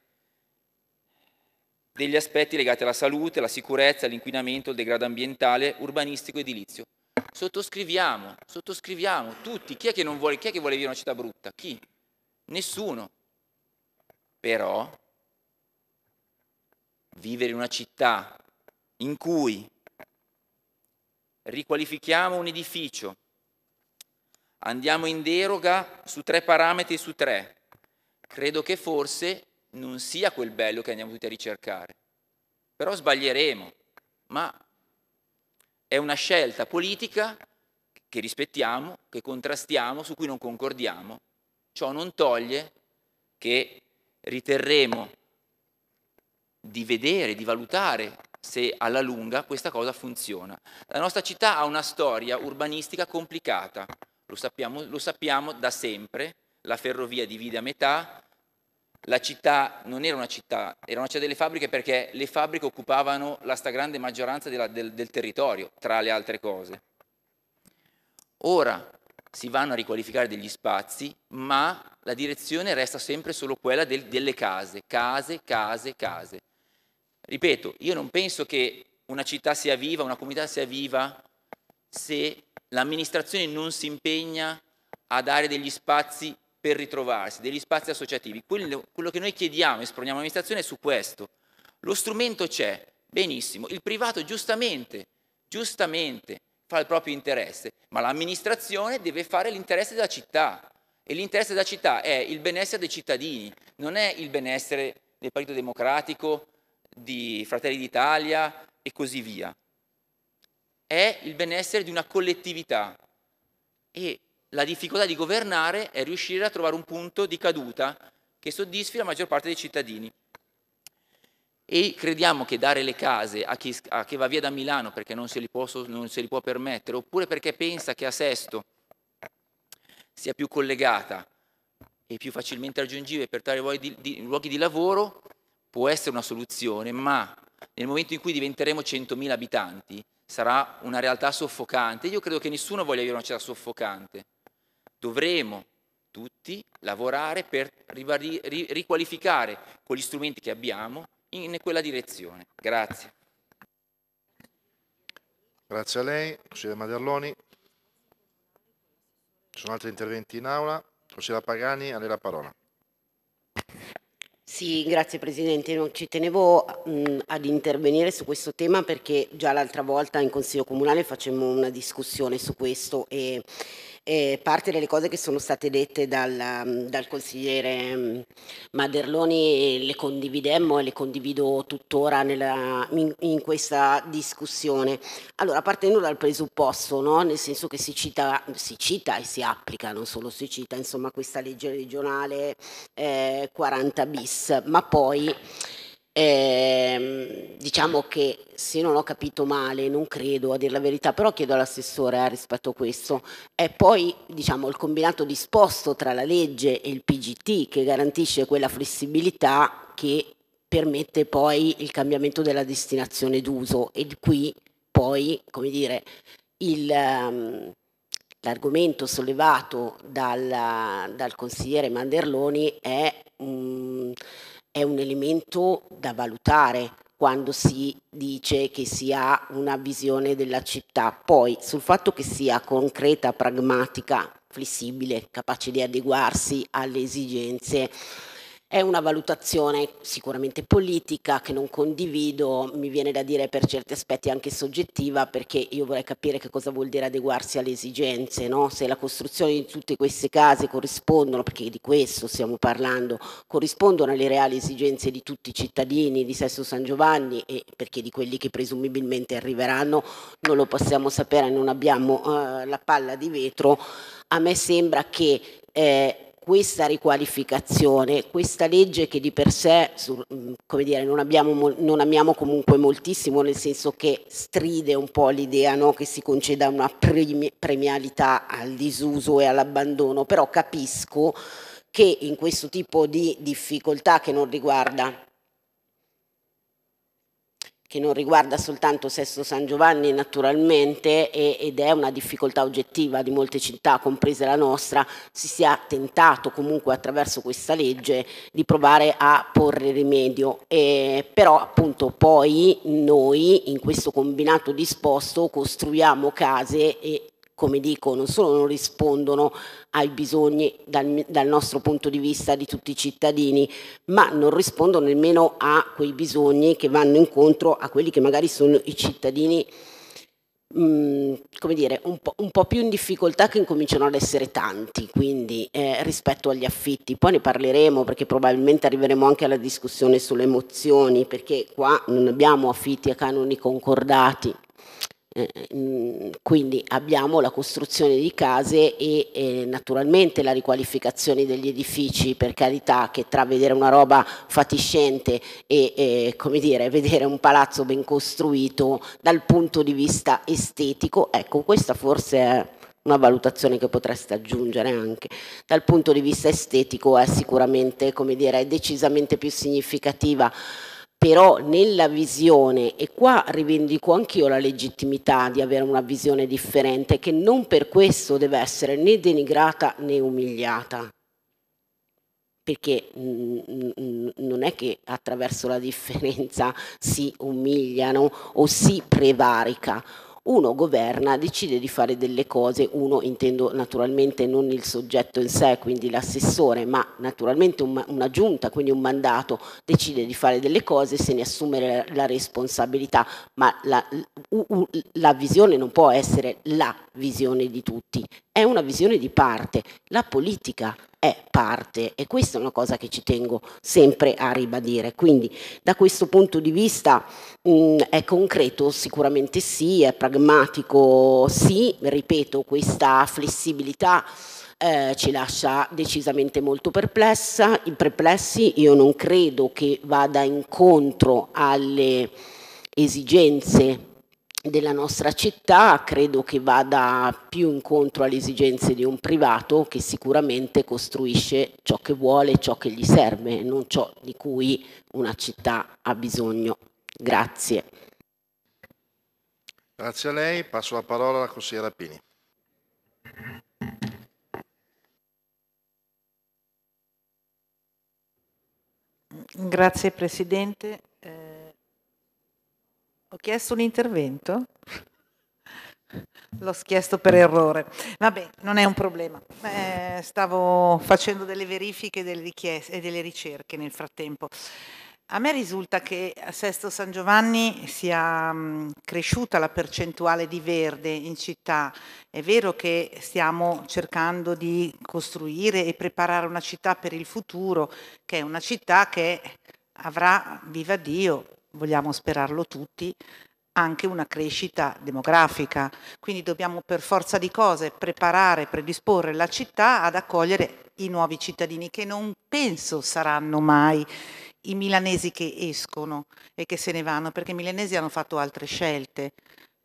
degli aspetti legati alla salute, alla sicurezza, all'inquinamento, al degrado ambientale, urbanistico, edilizio. Sottoscriviamo, sottoscriviamo tutti. Chi è che non vuole, chi è che vuole vivere una città brutta? Chi? Nessuno. Però vivere in una città in cui riqualifichiamo un edificio, andiamo in deroga su tre parametri su tre, credo che forse non sia quel bello che andiamo tutti a ricercare. Però sbaglieremo, ma è una scelta politica che rispettiamo, che contrastiamo, su cui non concordiamo. Ciò non toglie che riterremo di vedere, di valutare se alla lunga questa cosa funziona. La nostra città ha una storia urbanistica complicata, lo sappiamo, lo sappiamo da sempre, la ferrovia divide a metà, la città non era una città, era una città delle fabbriche perché le fabbriche occupavano la stragrande maggioranza della, del, del territorio, tra le altre cose. Ora si vanno a riqualificare degli spazi, ma la direzione resta sempre solo quella del, delle case, case, case, case. Ripeto, io non penso che una città sia viva, una comunità sia viva se l'amministrazione non si impegna a dare degli spazi per ritrovarsi, degli spazi associativi. Quello, quello che noi chiediamo e esprimiamo all'amministrazione è su questo. Lo strumento c'è, benissimo, il privato giustamente, giustamente fa il proprio interesse, ma l'amministrazione deve fare l'interesse della città e l'interesse della città è il benessere dei cittadini, non è il benessere del Partito Democratico di Fratelli d'Italia e così via. È il benessere di una collettività e la difficoltà di governare è riuscire a trovare un punto di caduta che soddisfi la maggior parte dei cittadini. E crediamo che dare le case a chi, a chi va via da Milano perché non se, può, non se, li può permettere, oppure perché pensa che a Sesto sia più collegata e più facilmente raggiungibile per tali luoghi di, di, luoghi di lavoro, può essere una soluzione, ma nel momento in cui diventeremo 100.000 abitanti sarà una realtà soffocante. Io credo che nessuno voglia avere una città soffocante. Dovremo tutti lavorare per riqualificare con gli strumenti che abbiamo in quella direzione. Grazie. Grazie a lei, consigliere Maderloni. Ci sono altri interventi in aula. Consigliere Pagani, a lei la parola. Sì, grazie Presidente. Non ci tenevo mh, ad intervenire su questo tema perché già l'altra volta in Consiglio Comunale facemmo una discussione su questo e, e parte delle cose che sono state dette dal, dal consigliere Maderloni le condividemmo e le condivido tuttora nella, in, in, questa discussione. Allora, partendo dal presupposto, no? nel senso che si cita, si cita, e si applica, non solo si cita, insomma, questa legge regionale eh, 40 bis bis, ma poi eh, diciamo che se non ho capito male, non credo a dire la verità, però chiedo all'assessore eh, rispetto a questo, è poi diciamo, il combinato disposto tra la legge e il PGT che garantisce quella flessibilità che permette poi il cambiamento della destinazione d'uso e qui poi, come dire, il, um, l'argomento sollevato dal, dal consigliere Manderloni è, um, è un elemento da valutare quando si dice che si ha una visione della città. Poi sul fatto che sia concreta, pragmatica, flessibile, capace di adeguarsi alle esigenze è una valutazione sicuramente politica che non condivido, mi viene da dire per certi aspetti anche soggettiva, perché io vorrei capire che cosa vuol dire adeguarsi alle esigenze, no? se la costruzione di tutte queste case corrispondono, perché di questo stiamo parlando, corrispondono alle reali esigenze di tutti i cittadini di Sesto San Giovanni e perché di quelli che presumibilmente arriveranno non lo possiamo sapere, non abbiamo eh, la palla di vetro. A me sembra che eh, questa riqualificazione, questa legge che di per sé mm, come dire, non, abbiamo, non amiamo comunque moltissimo, nel senso che stride un po' l'idea no? che si conceda una premialità al disuso e all'abbandono, però capisco che in questo tipo di difficoltà che non riguarda che non riguarda soltanto Sesto San Giovanni naturalmente ed è una difficoltà oggettiva di molte città, comprese la nostra, si sia tentato comunque attraverso questa legge di provare a porre rimedio. E, però appunto poi noi in questo combinato disposto costruiamo case e come dico, non solo non rispondono ai bisogni dal, dal, nostro punto di vista di tutti i cittadini, ma non rispondono nemmeno a quei bisogni che vanno incontro a quelli che magari sono i cittadini, mm, come dire, un po', un po', più in difficoltà che incominciano ad essere tanti, quindi eh, rispetto agli affitti. Poi ne parleremo perché probabilmente arriveremo anche alla discussione sulle emozioni, perché qua non abbiamo affitti a canoni concordati eh, mm, quindi abbiamo la costruzione di case e, e eh, naturalmente la riqualificazione degli edifici, per carità, che tra vedere una roba fatiscente e, e eh, come dire, *laughs* vedere un palazzo ben costruito dal punto di vista estetico, ecco, questa forse è una valutazione che potreste aggiungere anche. Dal punto di vista estetico è sicuramente, come dire, è decisamente più significativa però nella visione, e qua rivendico anch'io la legittimità di avere una visione differente, che non per questo deve essere né denigrata né umiliata, perché non è che attraverso la differenza si umiliano o si prevarica, uno governa, decide di fare delle cose, uno intendo naturalmente non il soggetto in sé, quindi l'assessore, ma naturalmente un, una giunta, quindi un mandato, decide di fare delle cose, se ne assume la, la responsabilità, ma la, la visione non può essere la visione di tutti, è una visione di parte. La politica è parte e questa è una cosa che ci tengo sempre a ribadire. Quindi da questo punto di vista mh, mm, è concreto sicuramente sì, è pragmatico sì, ripeto questa flessibilità. Eh, ci lascia decisamente molto perplessa, perplessi, io non credo che vada incontro alle esigenze della nostra città, credo che vada più incontro alle esigenze di un privato che sicuramente costruisce ciò che vuole, ciò che gli serve, non ciò di cui una città ha bisogno. Grazie. Grazie a lei, passo la parola alla consigliera Pini. Grazie Presidente. Ho chiesto un intervento? L'ho chiesto per errore. Vabbè, non è un problema. Eh, stavo facendo delle verifiche delle e delle ricerche nel frattempo. A me risulta che a Sesto San Giovanni sia mm, cresciuta la percentuale di verde in città. È vero che stiamo cercando di costruire e preparare una città per il futuro, che è una città che avrà, viva Dio, vogliamo sperarlo tutti, anche una crescita demografica. Quindi dobbiamo per forza di cose preparare, predisporre la città ad accogliere i nuovi cittadini che non penso saranno mai i milanesi che escono e che se ne vanno, perché i milanesi hanno fatto altre scelte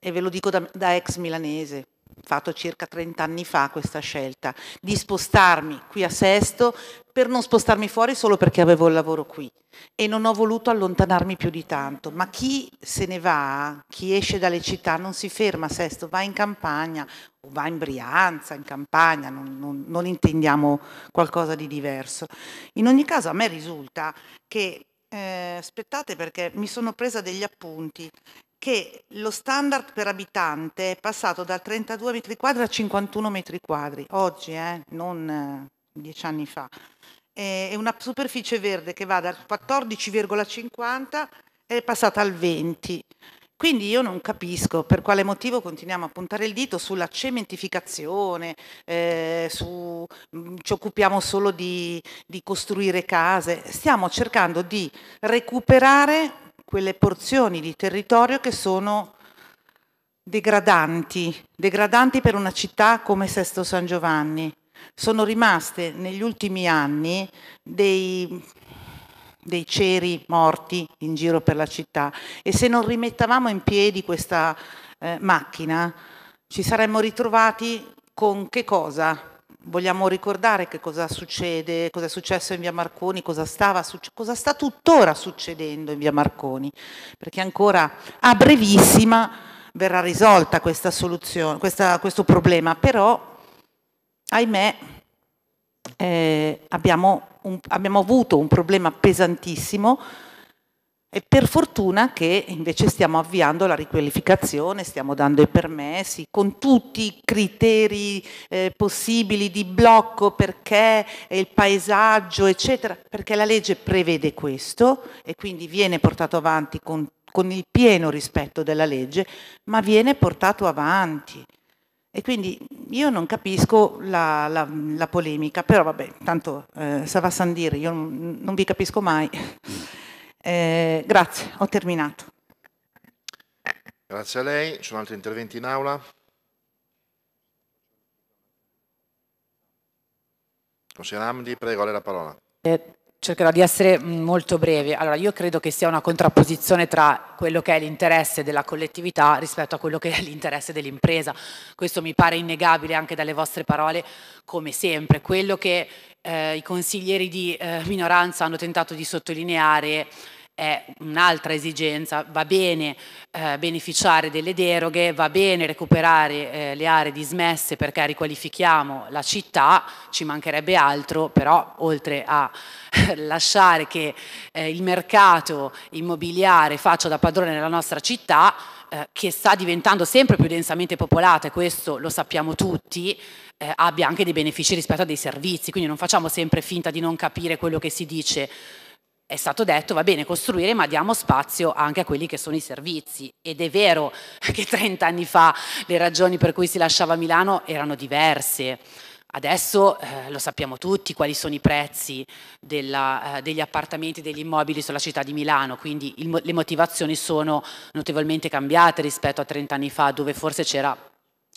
e ve lo dico da, da ex milanese fatto circa 30 anni fa questa scelta di spostarmi qui a Sesto per non spostarmi fuori solo perché avevo il lavoro qui e non ho voluto allontanarmi più di tanto, ma chi se ne va, chi esce dalle città non si ferma a Sesto, va in campagna o va in Brianza, in campagna, non, non, non intendiamo qualcosa di diverso. In ogni caso a me risulta che eh, aspettate perché mi sono presa degli appunti che lo standard per abitante è passato da 32 metri quadri a 51 metri quadri, oggi, eh, non eh, dieci anni fa. È una superficie verde che va dal 14,50 è passata al 20. Quindi io non capisco per quale motivo continuiamo a puntare il dito sulla cementificazione, eh, su, mm, ci occupiamo solo di, di costruire case, stiamo cercando di recuperare quelle porzioni di territorio che sono degradanti, degradanti per una città come Sesto San Giovanni. Sono rimaste negli ultimi anni dei, dei ceri morti in giro per la città e se non rimettavamo in piedi questa eh, macchina ci saremmo ritrovati con che cosa? vogliamo ricordare che cosa succede, cosa è successo in via Marconi, cosa, stava, cosa sta tuttora succedendo in via Marconi, perché ancora a brevissima verrà risolta questa soluzione, questa, questo problema, però ahimè eh, abbiamo, un, abbiamo avuto un problema pesantissimo e per fortuna che invece stiamo avviando la riqualificazione, stiamo dando i permessi con tutti i criteri eh, possibili di blocco perché il paesaggio, eccetera, perché la legge prevede questo e quindi viene portato avanti con, con il pieno rispetto della legge, ma viene portato avanti. E quindi io non capisco la, la, la polemica, però vabbè, tanto eh, Savassan io non, non vi capisco mai. Eh, grazie, ho terminato. Grazie a lei. Ci sono altri interventi in aula? Consigliere Amdi, prego, a lei la parola. Eh, Cercherò di essere mm, molto breve. Allora, io credo che sia una contrapposizione tra quello che è l'interesse della collettività rispetto a quello che è l'interesse dell'impresa. Questo mi pare innegabile anche dalle vostre parole, come sempre. Quello che eh, i consiglieri di eh, minoranza hanno tentato di sottolineare è un'altra esigenza, va bene eh, beneficiare delle deroghe, va bene recuperare eh, le aree dismesse perché riqualifichiamo la città, ci mancherebbe altro, però oltre a *laughs* lasciare che eh, il mercato immobiliare faccia da padrone nella nostra città, eh, che sta diventando sempre più densamente popolata e questo lo sappiamo tutti, eh, abbia anche dei benefici rispetto a dei servizi, quindi non facciamo sempre finta di non capire quello che si dice è stato detto va bene costruire ma diamo spazio anche a quelli che sono i servizi ed è vero *laughs* che 30 anni fa le ragioni per cui si lasciava Milano erano diverse. Adesso eh, lo sappiamo tutti quali sono i prezzi della, eh, degli appartamenti, degli immobili sulla città di Milano, quindi il, le motivazioni sono notevolmente cambiate rispetto a 30 anni fa dove forse c'era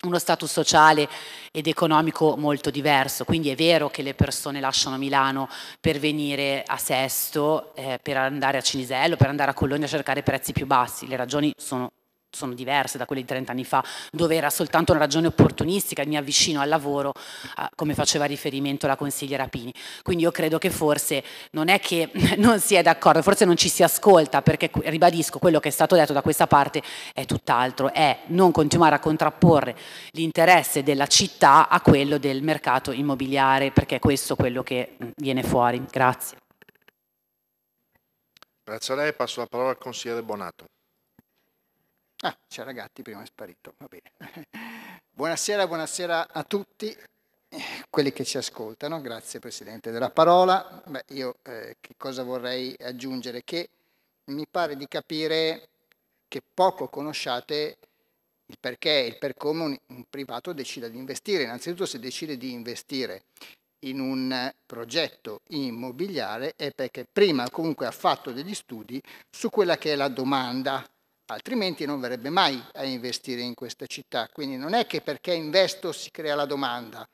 uno status sociale ed economico molto diverso, quindi è vero che le persone lasciano Milano per venire a Sesto, eh, per andare a Cinisello, per andare a Colonia a cercare prezzi più bassi, le ragioni sono sono diverse da quelle di 30 anni fa, dove era soltanto una ragione opportunistica, mi avvicino al lavoro, eh, come faceva riferimento la consigliera Pini. Quindi io credo che forse non è che *laughs* non si è d'accordo, forse non ci si ascolta, perché ribadisco, quello che è stato detto da questa parte è tutt'altro, è non continuare a contrapporre l'interesse della città a quello del mercato immobiliare, perché è questo quello che mm, viene fuori. Grazie. Grazie a lei, passo la parola al consigliere Bonato. Ah, c'è Ragatti prima è sparito, va bene. *laughs* Buonasera, buonasera a tutti quelli che ci ascoltano, grazie Presidente della parola. Beh, io eh, che cosa vorrei aggiungere? Che mi pare di capire che poco conosciate il perché e il per come un, un privato decida di investire. Innanzitutto se decide di investire in un progetto immobiliare è perché prima comunque ha fatto degli studi su quella che è la domanda altrimenti non verrebbe mai a investire in questa città. Quindi non è che perché investo si crea la domanda,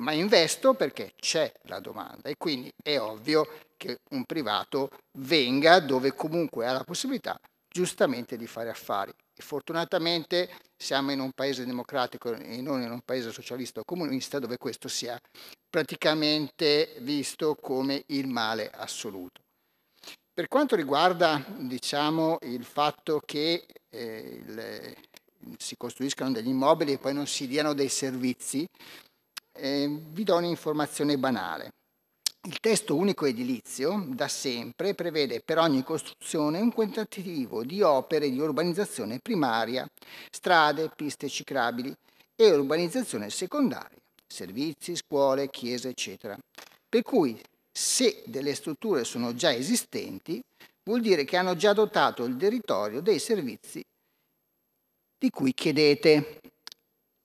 ma investo perché c'è la domanda e quindi è ovvio che un privato venga dove comunque ha la possibilità giustamente di fare affari. E fortunatamente siamo in un paese democratico e non in un paese socialista o comunista dove questo sia praticamente visto come il male assoluto. Per quanto riguarda diciamo, il fatto che eh, le, si costruiscano degli immobili e poi non si diano dei servizi, eh, vi do un'informazione banale. Il testo unico edilizio da sempre prevede per ogni costruzione un quantitativo di opere di urbanizzazione primaria, strade, piste ciclabili e urbanizzazione secondaria, servizi, scuole, chiese, eccetera. Per cui se delle strutture sono già esistenti, vuol dire che hanno già dotato il territorio dei servizi di cui chiedete.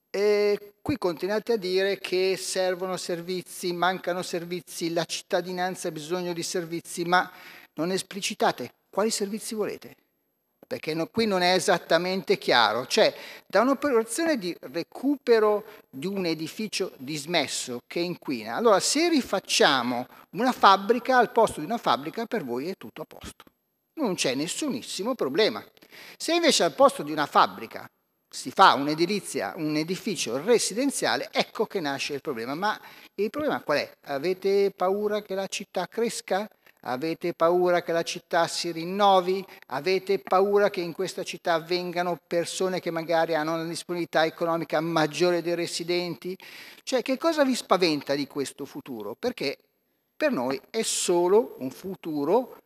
E qui continuate a dire che servono servizi, mancano servizi, la cittadinanza ha bisogno di servizi, ma non esplicitate quali servizi volete perché no, qui non è esattamente chiaro, cioè da un'operazione di recupero di un edificio dismesso che inquina, allora se rifacciamo una fabbrica al posto di una fabbrica per voi è tutto a posto, non c'è nessunissimo problema. Se invece al posto di una fabbrica si fa un'edilizia, un edificio residenziale, ecco che nasce il problema. Ma il problema qual è? Avete paura che la città cresca? Avete paura che la città si rinnovi? Avete paura che in questa città vengano persone che magari hanno una disponibilità economica maggiore dei residenti? Cioè, che cosa vi spaventa di questo futuro? Perché per noi è solo un futuro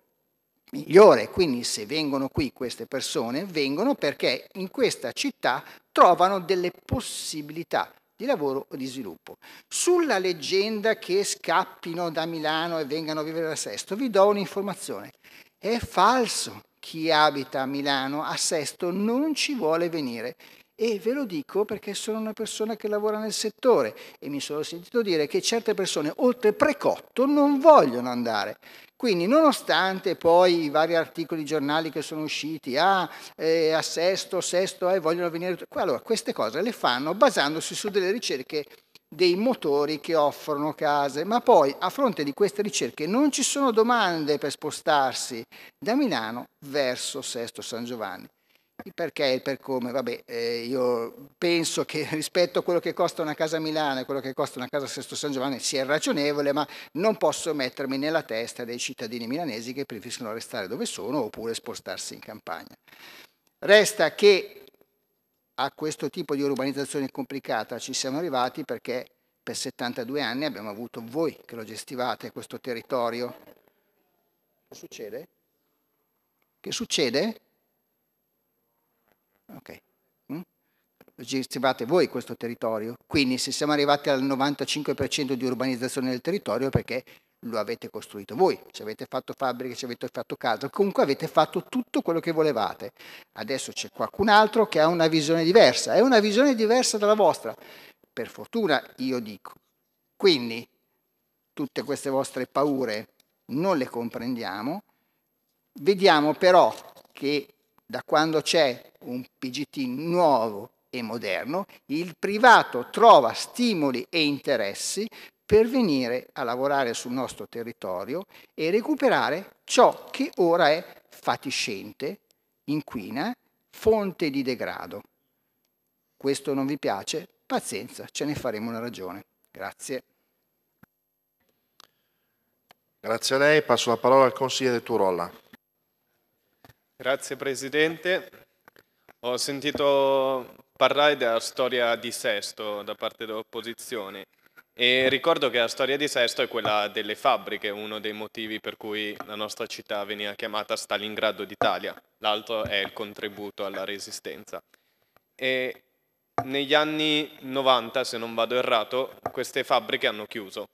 migliore. Quindi se vengono qui queste persone, vengono perché in questa città trovano delle possibilità di lavoro o di sviluppo. Sulla leggenda che scappino da Milano e vengano a vivere a Sesto, vi do un'informazione. È falso. Chi abita a Milano a Sesto non ci vuole venire. E ve lo dico perché sono una persona che lavora nel settore e mi sono sentito dire che certe persone oltre precotto non vogliono andare. Quindi nonostante poi i vari articoli giornali che sono usciti, ah, eh, a sesto, sesto, eh, vogliono venire... Allora, queste cose le fanno basandosi su delle ricerche dei motori che offrono case, ma poi a fronte di queste ricerche non ci sono domande per spostarsi da Milano verso Sesto San Giovanni. Il perché, e il per come, vabbè, eh, io penso che *laughs* rispetto a quello che costa una casa a Milano e quello che costa una casa a Sesto San Giovanni sia ragionevole, ma non posso mettermi nella testa dei cittadini milanesi che preferiscono restare dove sono oppure spostarsi in campagna. Resta che a questo tipo di urbanizzazione complicata ci siamo arrivati perché per 72 anni abbiamo avuto voi che lo gestivate questo territorio. Che succede? Che succede? Ok. Mm? Gestivate voi questo territorio, quindi se siamo arrivati al 95% di urbanizzazione del territorio perché lo avete costruito voi, ci avete fatto fabbriche, ci avete fatto casa, comunque avete fatto tutto quello che volevate. Adesso c'è qualcun altro che ha una visione diversa, è una visione diversa dalla vostra, per fortuna io dico. Quindi tutte queste vostre paure non le comprendiamo, vediamo però che da quando c'è un PGT nuovo e moderno, il privato trova stimoli e interessi per venire a lavorare sul nostro territorio e recuperare ciò che ora è fatiscente, inquina, fonte di degrado. Questo non vi piace? Pazienza, ce ne faremo una ragione. Grazie. Grazie a lei, passo la parola al consigliere Turolla. Grazie Presidente. Ho sentito parlare della storia di Sesto da parte dell'opposizione e ricordo che la storia di Sesto è quella delle fabbriche, uno dei motivi per cui la nostra città veniva chiamata Stalingrado d'Italia, l'altro è il contributo alla resistenza. E negli anni 90, se non vado errato, queste fabbriche hanno chiuso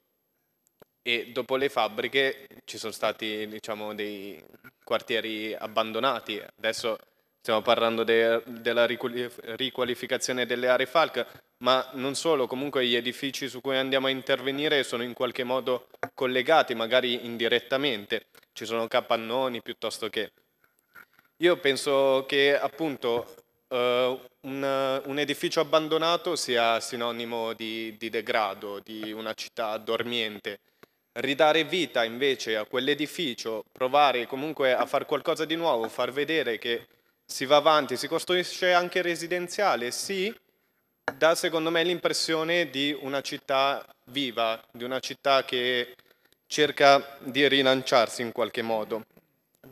e dopo le fabbriche ci sono stati diciamo, dei quartieri abbandonati. Adesso stiamo parlando de, della riqualificazione delle aree FALC, ma non solo, comunque gli edifici su cui andiamo a intervenire sono in qualche modo collegati, magari indirettamente. Ci sono capannoni piuttosto che... Io penso che appunto Uh, un, un, edificio abbandonato sia sinonimo di, di, degrado, di una città dormiente ridare vita invece a quell'edificio, provare comunque a fare qualcosa di nuovo, far vedere che si va avanti, si costruisce anche residenziale, sì, dà secondo me l'impressione di una città viva, di una città che cerca di rilanciarsi in qualche modo,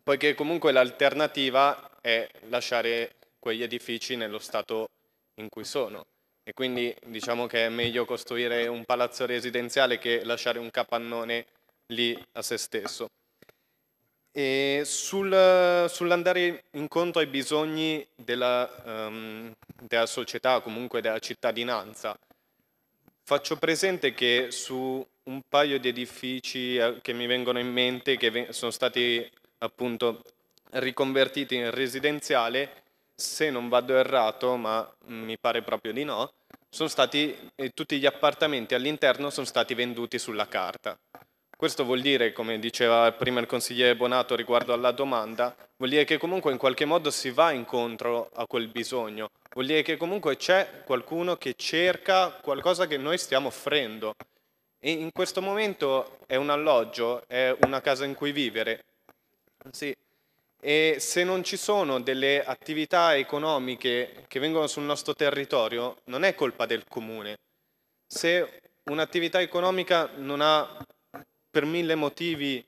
poiché comunque l'alternativa è lasciare quegli edifici nello stato in cui sono e quindi diciamo che è meglio costruire un palazzo residenziale che lasciare un capannone lì a se stesso. E sul, sull'andare incontro ai bisogni della, um, della società, comunque della cittadinanza, faccio presente che su un paio di edifici eh, che mi vengono in mente, che sono stati appunto riconvertiti in residenziale, se non vado errato, ma mi pare proprio di no, stati, eh, tutti gli appartamenti all'interno sono stati venduti sulla carta. Questo vuol dire, come diceva prima il consigliere Bonato riguardo alla domanda, vuol dire che comunque in qualche modo si va incontro a quel bisogno, vuol dire che comunque c'è qualcuno che cerca qualcosa che noi stiamo offrendo. E in questo momento è un alloggio, è una casa in cui vivere. Sì, e se non ci sono delle attività economiche che vengono sul nostro territorio, non è colpa del comune. Se un'attività economica non ha per mille motivi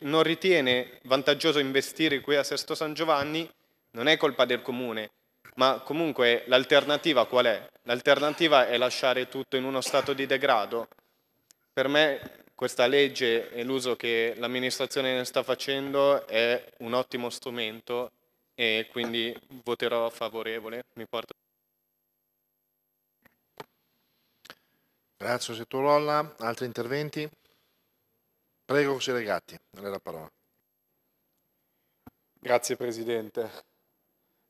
non ritiene vantaggioso investire qui a Sesto San Giovanni, non è colpa del comune, ma comunque l'alternativa qual è? L'alternativa è lasciare tutto in uno stato di degrado. Per me questa legge e l'uso che l'amministrazione ne sta facendo è un ottimo strumento e quindi voterò favorevole. Grazie Settore Lolla. Altri interventi? Prego Consigliere Gatti, lei la parola. Grazie Presidente.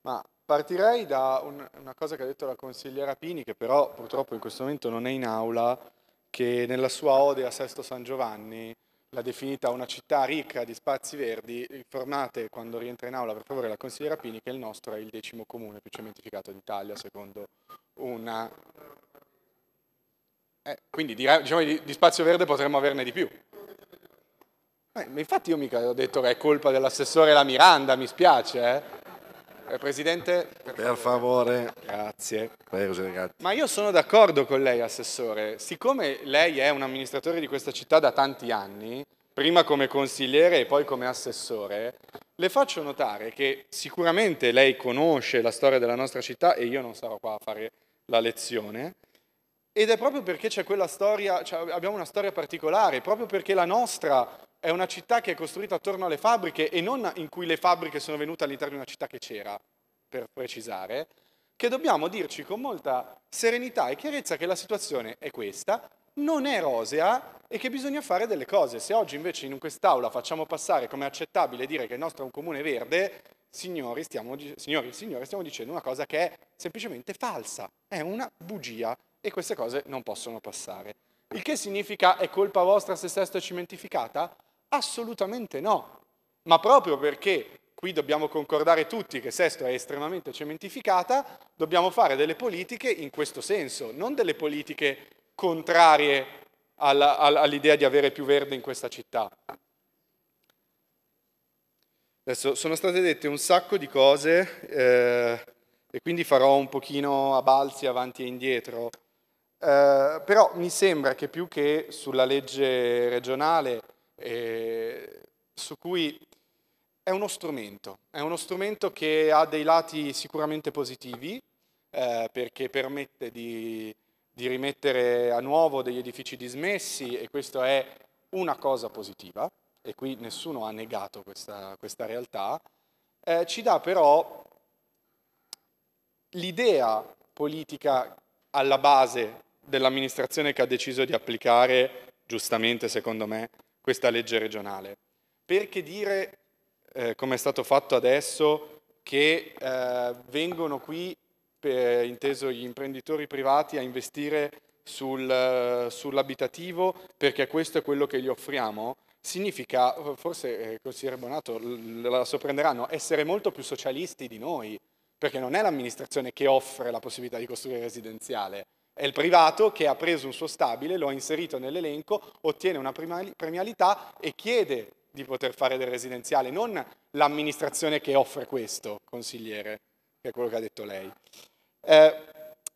Ma partirei da un, una cosa che ha detto la consigliera Pini, che però purtroppo in questo momento non è in aula, che nella sua ode a Sesto San Giovanni l'ha definita una città ricca di spazi verdi. Informate quando rientra in aula per favore la consigliera Pini che il nostro è il decimo comune più cementificato d'Italia secondo una... Eh, quindi diciamo, di, di spazio verde potremmo averne di più. Eh, infatti io mica ho detto che è colpa dell'assessore La Miranda, mi spiace. Eh? Eh, presidente, per, per favore. favore. Grazie. Prego, Ma io sono d'accordo con lei, Assessore. Siccome lei è un amministratore di questa città da tanti anni, prima come consigliere e poi come assessore, le faccio notare che sicuramente lei conosce la storia della nostra città e io non sarò qua a fare la lezione. Ed è proprio perché c'è quella storia, cioè abbiamo una storia particolare, proprio perché la nostra è una città che è costruita attorno alle fabbriche e non in cui le fabbriche sono venute all'interno di una città che c'era, per precisare, che dobbiamo dirci con molta serenità e chiarezza che la situazione è questa, non è rosea e che bisogna fare delle cose. Se oggi invece in quest'aula facciamo passare come accettabile dire che il nostro è un comune verde, signori, stiamo, signori, signori, stiamo dicendo una cosa che è semplicemente falsa, è una bugia e queste cose non possono passare. Il che significa è colpa vostra se Sesto è cementificata? Assolutamente no, ma proprio perché qui dobbiamo concordare tutti che Sesto è estremamente cementificata, dobbiamo fare delle politiche in questo senso, non delle politiche contrarie alla, all'idea di avere più verde in questa città. Adesso sono state dette un sacco di cose eh, e quindi farò un pochino a balzi avanti e indietro, eh, però mi sembra che più che sulla legge regionale eh, su cui è uno strumento, è uno strumento che ha dei lati sicuramente positivi, eh, perché permette di, di rimettere a nuovo degli edifici dismessi e questa è una cosa positiva, e qui nessuno ha negato questa, questa realtà, eh, ci dà però l'idea politica alla base dell'amministrazione che ha deciso di applicare, giustamente secondo me, questa legge regionale. Perché dire, eh, come è stato fatto adesso, che eh, vengono qui, per, eh, inteso gli imprenditori privati, a investire sul, eh, sull'abitativo perché questo è quello che gli offriamo? Significa, forse eh, il consigliere Bonato la sorprenderanno, essere molto più socialisti di noi, perché non è l'amministrazione che offre la possibilità di costruire residenziale, è il privato che ha preso un suo stabile, lo ha inserito nell'elenco, ottiene una premialità e chiede di poter fare del residenziale, non l'amministrazione che offre questo, consigliere, che è quello che ha detto lei. Eh,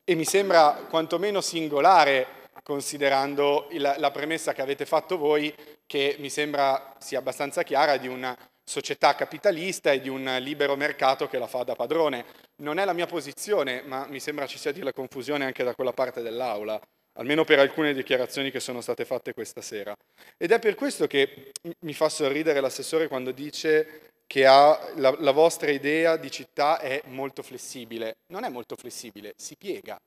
e mi sembra quantomeno singolare considerando la, la, premessa che avete fatto voi, che mi sembra sia abbastanza chiara, di una società capitalista e di un libero mercato che la fa da padrone non è la mia posizione, ma mi sembra ci sia della confusione anche da quella parte dell'Aula, almeno per alcune dichiarazioni che sono state fatte questa sera. Ed è per questo che mi fa sorridere l'assessore quando dice che ha, la, la vostra idea di città è molto flessibile. Non è molto flessibile, si piega.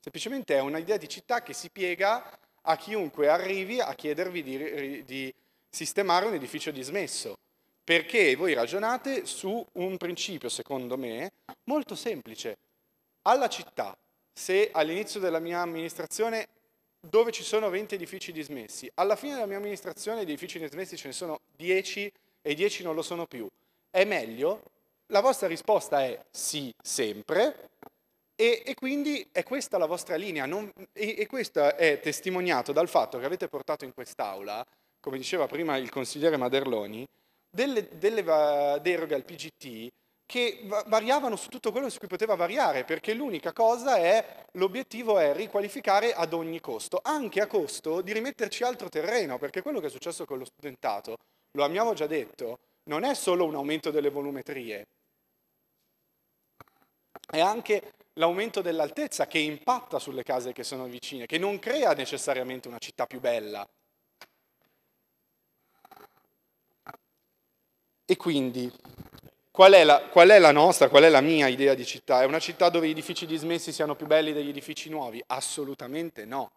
Semplicemente è un'idea di città che si piega a chiunque arrivi a chiedervi di, di sistemare un edificio dismesso. Perché voi ragionate su un principio, secondo me, molto semplice. Alla città, se all'inizio della mia amministrazione dove ci sono 20 edifici dismessi, alla fine della mia amministrazione di edifici dismessi ce ne sono 10 e 10 non lo sono più, è meglio? La vostra risposta è sì sempre e, e quindi è questa la vostra linea non, e, e questo è testimoniato dal fatto che avete portato in quest'aula, come diceva prima il consigliere Maderloni, delle, delle deroghe al PGT che variavano su tutto quello su cui poteva variare, perché l'unica cosa è, l'obiettivo è riqualificare ad ogni costo, anche a costo di rimetterci altro terreno, perché quello che è successo con lo studentato, lo abbiamo già detto, non è solo un aumento delle volumetrie, è anche l'aumento dell'altezza che impatta sulle case che sono vicine, che non crea necessariamente una città più bella, E quindi qual è, la, qual è, la, nostra, qual è la mia idea di città? È una città dove gli edifici dismessi siano più belli degli edifici nuovi? Assolutamente no.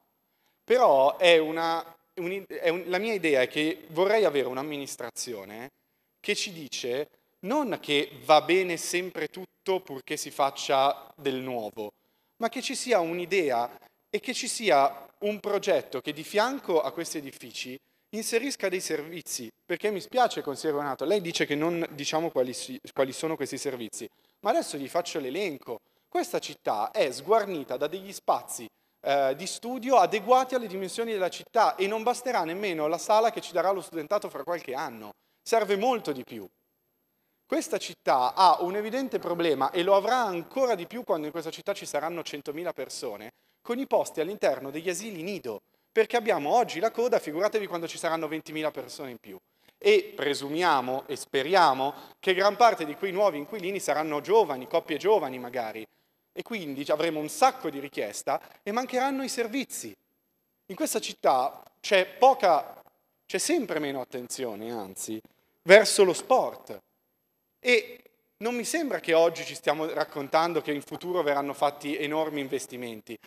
Però è una, un, è un, la mia idea è che vorrei avere un'amministrazione che ci dice non che va bene sempre tutto purché si faccia del nuovo, ma che ci sia un'idea e che ci sia un progetto che di fianco a questi edifici inserisca dei servizi, perché mi spiace consigliere Renato, lei dice che non diciamo quali, quali sono questi servizi, ma adesso gli faccio l'elenco. Questa città è sguarnita da degli spazi eh, di studio adeguati alle dimensioni della città e non basterà nemmeno la sala che ci darà lo studentato fra qualche anno, serve molto di più. Questa città ha un evidente problema e lo avrà ancora di più quando in questa città ci saranno 100.000 persone con i posti all'interno degli asili nido perché abbiamo oggi la coda, figuratevi quando ci saranno 20.000 persone in più. E presumiamo e speriamo che gran parte di quei nuovi inquilini saranno giovani, coppie giovani magari, e quindi avremo un sacco di richiesta e mancheranno i servizi. In questa città c'è poca, c'è sempre meno attenzione, anzi, verso lo sport. E non mi sembra che oggi ci stiamo raccontando che in futuro verranno fatti enormi investimenti.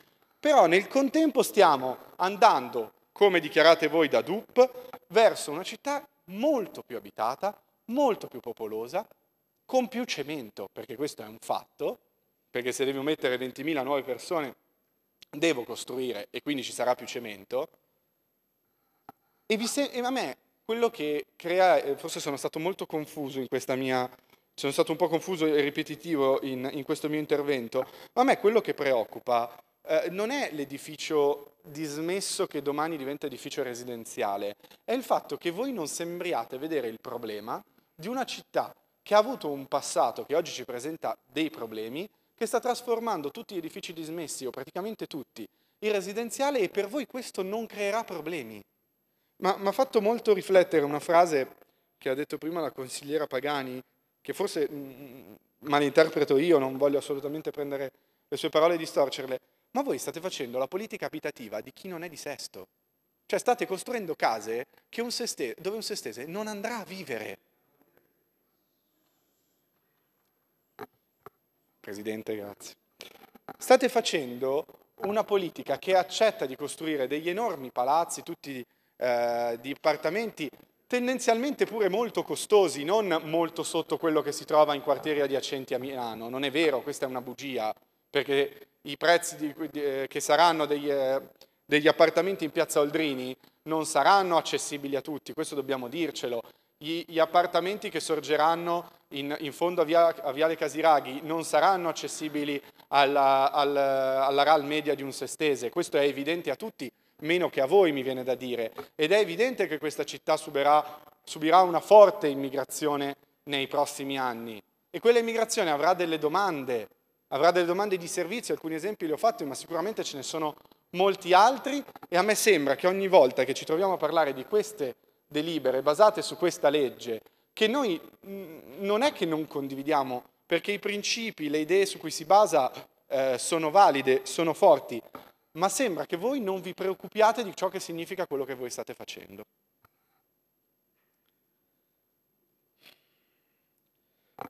Però nel contempo stiamo andando, come dichiarate voi da DUP, verso una città molto più abitata, molto più popolosa, con più cemento, perché questo è un fatto, perché se devo mettere 20.000 nuove persone devo costruire e quindi ci sarà più cemento. E, se- e a me quello che crea, eh, forse sono stato molto confuso in questa mia sono stato un po' confuso e ripetitivo in, in, questo mio intervento, ma a me quello che preoccupa eh, non è l'edificio dismesso che domani diventa edificio residenziale, è il fatto che voi non sembriate vedere il problema di una città che ha avuto un passato che oggi ci presenta dei problemi, che sta trasformando tutti gli edifici dismessi, o praticamente tutti, in residenziale e per voi questo non creerà problemi. Ma mi ha fatto molto riflettere una frase che ha detto prima la consigliera Pagani, che forse mh, mm, mm, mm, malinterpreto io, non voglio assolutamente prendere le sue parole e distorcerle, ma voi state facendo la politica abitativa di chi non è di Sesto. Cioè state costruendo case un seste, dove un sestese non andrà a vivere. Presidente, grazie. State facendo una politica che accetta di costruire degli enormi palazzi, tutti eh, di appartamenti tendenzialmente pure molto costosi, non molto sotto quello che si trova in quartieri adiacenti a Milano. Non è vero, questa è una bugia, perché i prezzi di, di, eh, che saranno degli, eh, degli appartamenti in piazza Oldrini non saranno accessibili a tutti, questo dobbiamo dircelo. Gli, gli appartamenti che sorgeranno in, in fondo a, via, a, Viale Casiraghi non saranno accessibili alla, alla, alla RAL media di un sestese, questo è evidente a tutti, meno che a voi mi viene da dire. Ed è evidente che questa città subirà, subirà una forte immigrazione nei prossimi anni e quella immigrazione avrà delle domande avrà delle domande di servizio, alcuni esempi li ho fatti, ma sicuramente ce ne sono molti altri e a me sembra che ogni volta che ci troviamo a parlare di queste delibere basate su questa legge, che noi mm, non è che non condividiamo, perché i principi, le idee su cui si basa eh, sono valide, sono forti, ma sembra che voi non vi preoccupiate di ciò che significa quello che voi state facendo.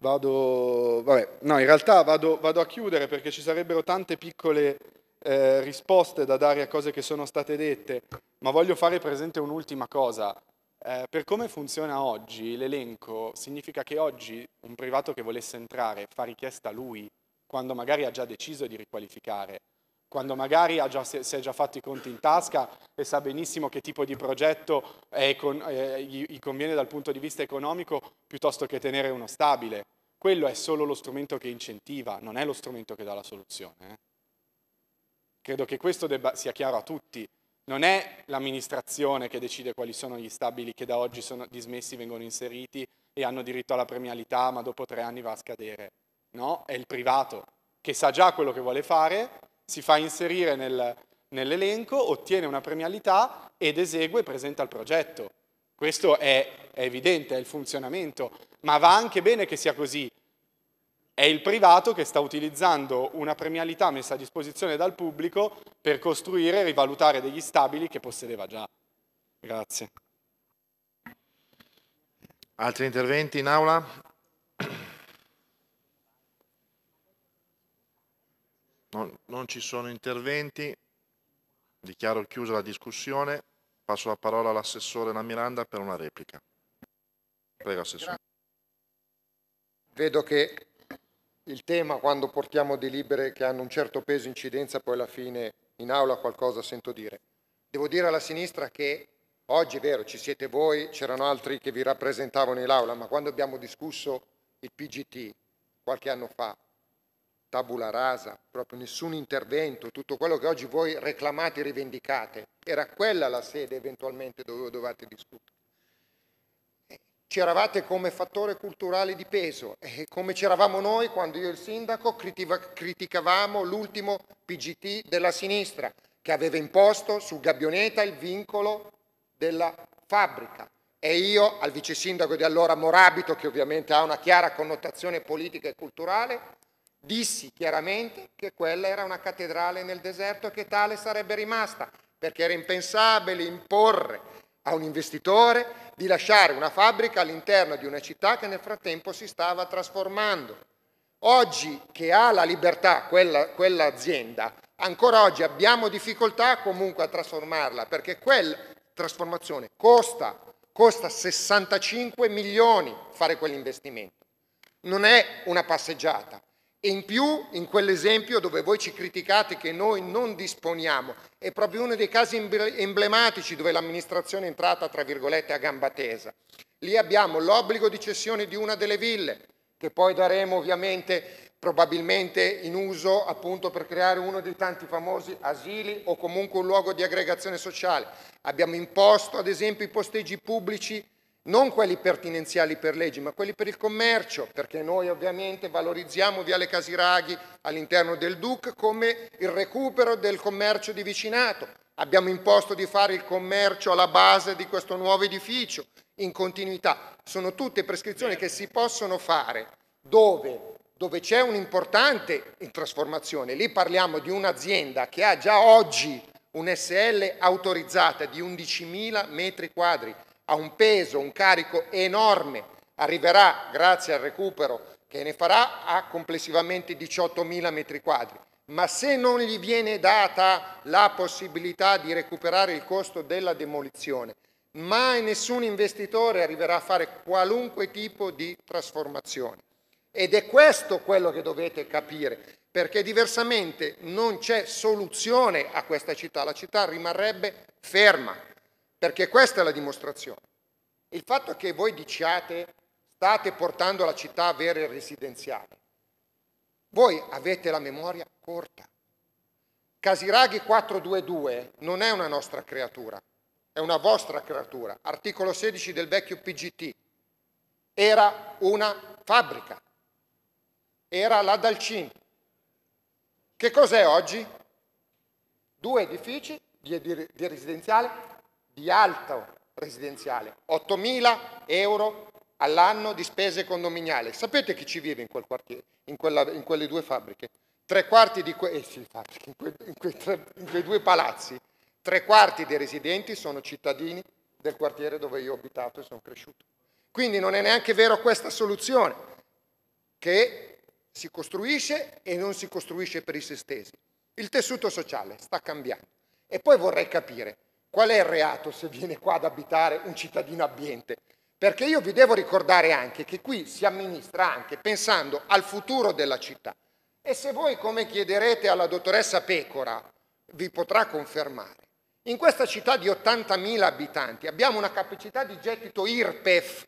Vado, vabbè, no, in realtà vado, vado, a chiudere perché ci sarebbero tante piccole eh, risposte da dare a cose che sono state dette, ma voglio fare presente un'ultima cosa. Eh, per come funziona oggi l'elenco, significa che oggi un privato che volesse entrare fa richiesta a lui, quando magari ha già deciso di riqualificare quando magari già, si è già fatto i conti in tasca e sa benissimo che tipo di progetto con, eh, gli conviene dal punto di vista economico piuttosto che tenere uno stabile. Quello è solo lo strumento che incentiva, non è lo strumento che dà la soluzione. Eh. Credo che questo debba, sia chiaro a tutti. Non è l'amministrazione che decide quali sono gli stabili che da oggi sono dismessi, vengono inseriti e hanno diritto alla premialità, ma dopo tre anni va a scadere. No, è il privato che sa già quello che vuole fare, si fa inserire nel, nell'elenco, ottiene una premialità ed esegue e presenta il progetto. Questo è, è evidente, è il funzionamento, ma va anche bene che sia così. È il privato che sta utilizzando una premialità messa a disposizione dal pubblico per costruire e rivalutare degli stabili che possedeva già. Grazie. Altri interventi in aula? Non, non ci sono interventi. Dichiaro chiusa la discussione. Passo la parola all'assessore La Miranda per una replica. Prego, assessore. Vedo che il tema quando portiamo delibere che hanno un certo peso e incidenza, poi alla fine in aula qualcosa sento dire. Devo dire alla sinistra che oggi è vero, ci siete voi, c'erano altri che vi rappresentavano in aula, ma quando abbiamo discusso il PGT qualche anno fa, tabula rasa, proprio nessun intervento, tutto quello che oggi voi reclamate e rivendicate, era quella la sede eventualmente dove dovevate discutere. Eh, c'eravate come fattore culturale di peso e eh, come c'eravamo noi quando io e il sindaco criticavamo l'ultimo PGT della sinistra che aveva imposto su Gabbioneta il vincolo della fabbrica. E io al vice sindaco di allora Morabito, che ovviamente ha una chiara connotazione politica e culturale, Dissi chiaramente che quella era una cattedrale nel deserto e che tale sarebbe rimasta, perché era impensabile imporre a un investitore di lasciare una fabbrica all'interno di una città che nel frattempo si stava trasformando. Oggi che ha la libertà quella, quell'azienda, ancora oggi abbiamo difficoltà comunque a trasformarla perché quella trasformazione costa, costa 65 milioni fare quell'investimento. Non è una passeggiata. E in più, in quell'esempio dove voi ci criticate che noi non disponiamo, è proprio uno dei casi emblematici dove l'amministrazione è entrata, tra virgolette, a gamba tesa. Lì abbiamo l'obbligo di cessione di una delle ville, che poi daremo ovviamente probabilmente in uso appunto per creare uno dei tanti famosi asili o comunque un luogo di aggregazione sociale. Abbiamo imposto ad esempio i posteggi pubblici non quelli pertinenziali per leggi, ma quelli per il commercio, perché noi ovviamente valorizziamo Viale Casiraghi all'interno del DUC come il recupero del commercio di vicinato. Abbiamo imposto di fare il commercio alla base di questo nuovo edificio, in continuità. Sono tutte prescrizioni che si possono fare dove, dove c'è un'importante trasformazione. Lì parliamo di un'azienda che ha già oggi un SL autorizzata di 11.000 metri quadri ha un peso, un carico enorme, arriverà grazie al recupero che ne farà a complessivamente 18.000 metri quadri. Ma se non gli viene data la possibilità di recuperare il costo della demolizione, mai nessun investitore arriverà a fare qualunque tipo di trasformazione. Ed è questo quello che dovete capire, perché diversamente non c'è soluzione a questa città, la città rimarrebbe ferma. Perché questa è la dimostrazione. Il fatto che voi diciate state portando la città a avere il residenziale. Voi avete la memoria corta. Casiraghi 422 non è una nostra creatura, è una vostra creatura. Articolo 16 del vecchio PGT. Era una fabbrica. Era la Dalcin. Che cos'è oggi? Due edifici di, di, di residenziale di alto residenziale, 8.000 euro all'anno di spese condominiali. Sapete chi ci vive in quel quartiere, in, quella, in quelle due fabbriche? Tre quarti di que- eh sì, fabbriche, in, que- in, que- tre- in quei due palazzi, tre quarti dei residenti sono cittadini del quartiere dove io ho abitato e sono cresciuto. Quindi non è neanche vero questa soluzione, che si costruisce e non si costruisce per i se stessi. Il tessuto sociale sta cambiando. E poi vorrei capire, Qual è il reato se viene qua ad abitare un cittadino abbiente? Perché io vi devo ricordare anche che qui si amministra anche pensando al futuro della città. E se voi, come chiederete alla dottoressa Pecora, vi potrà confermare, in questa città di 80.000 abitanti abbiamo una capacità di gettito IRPEF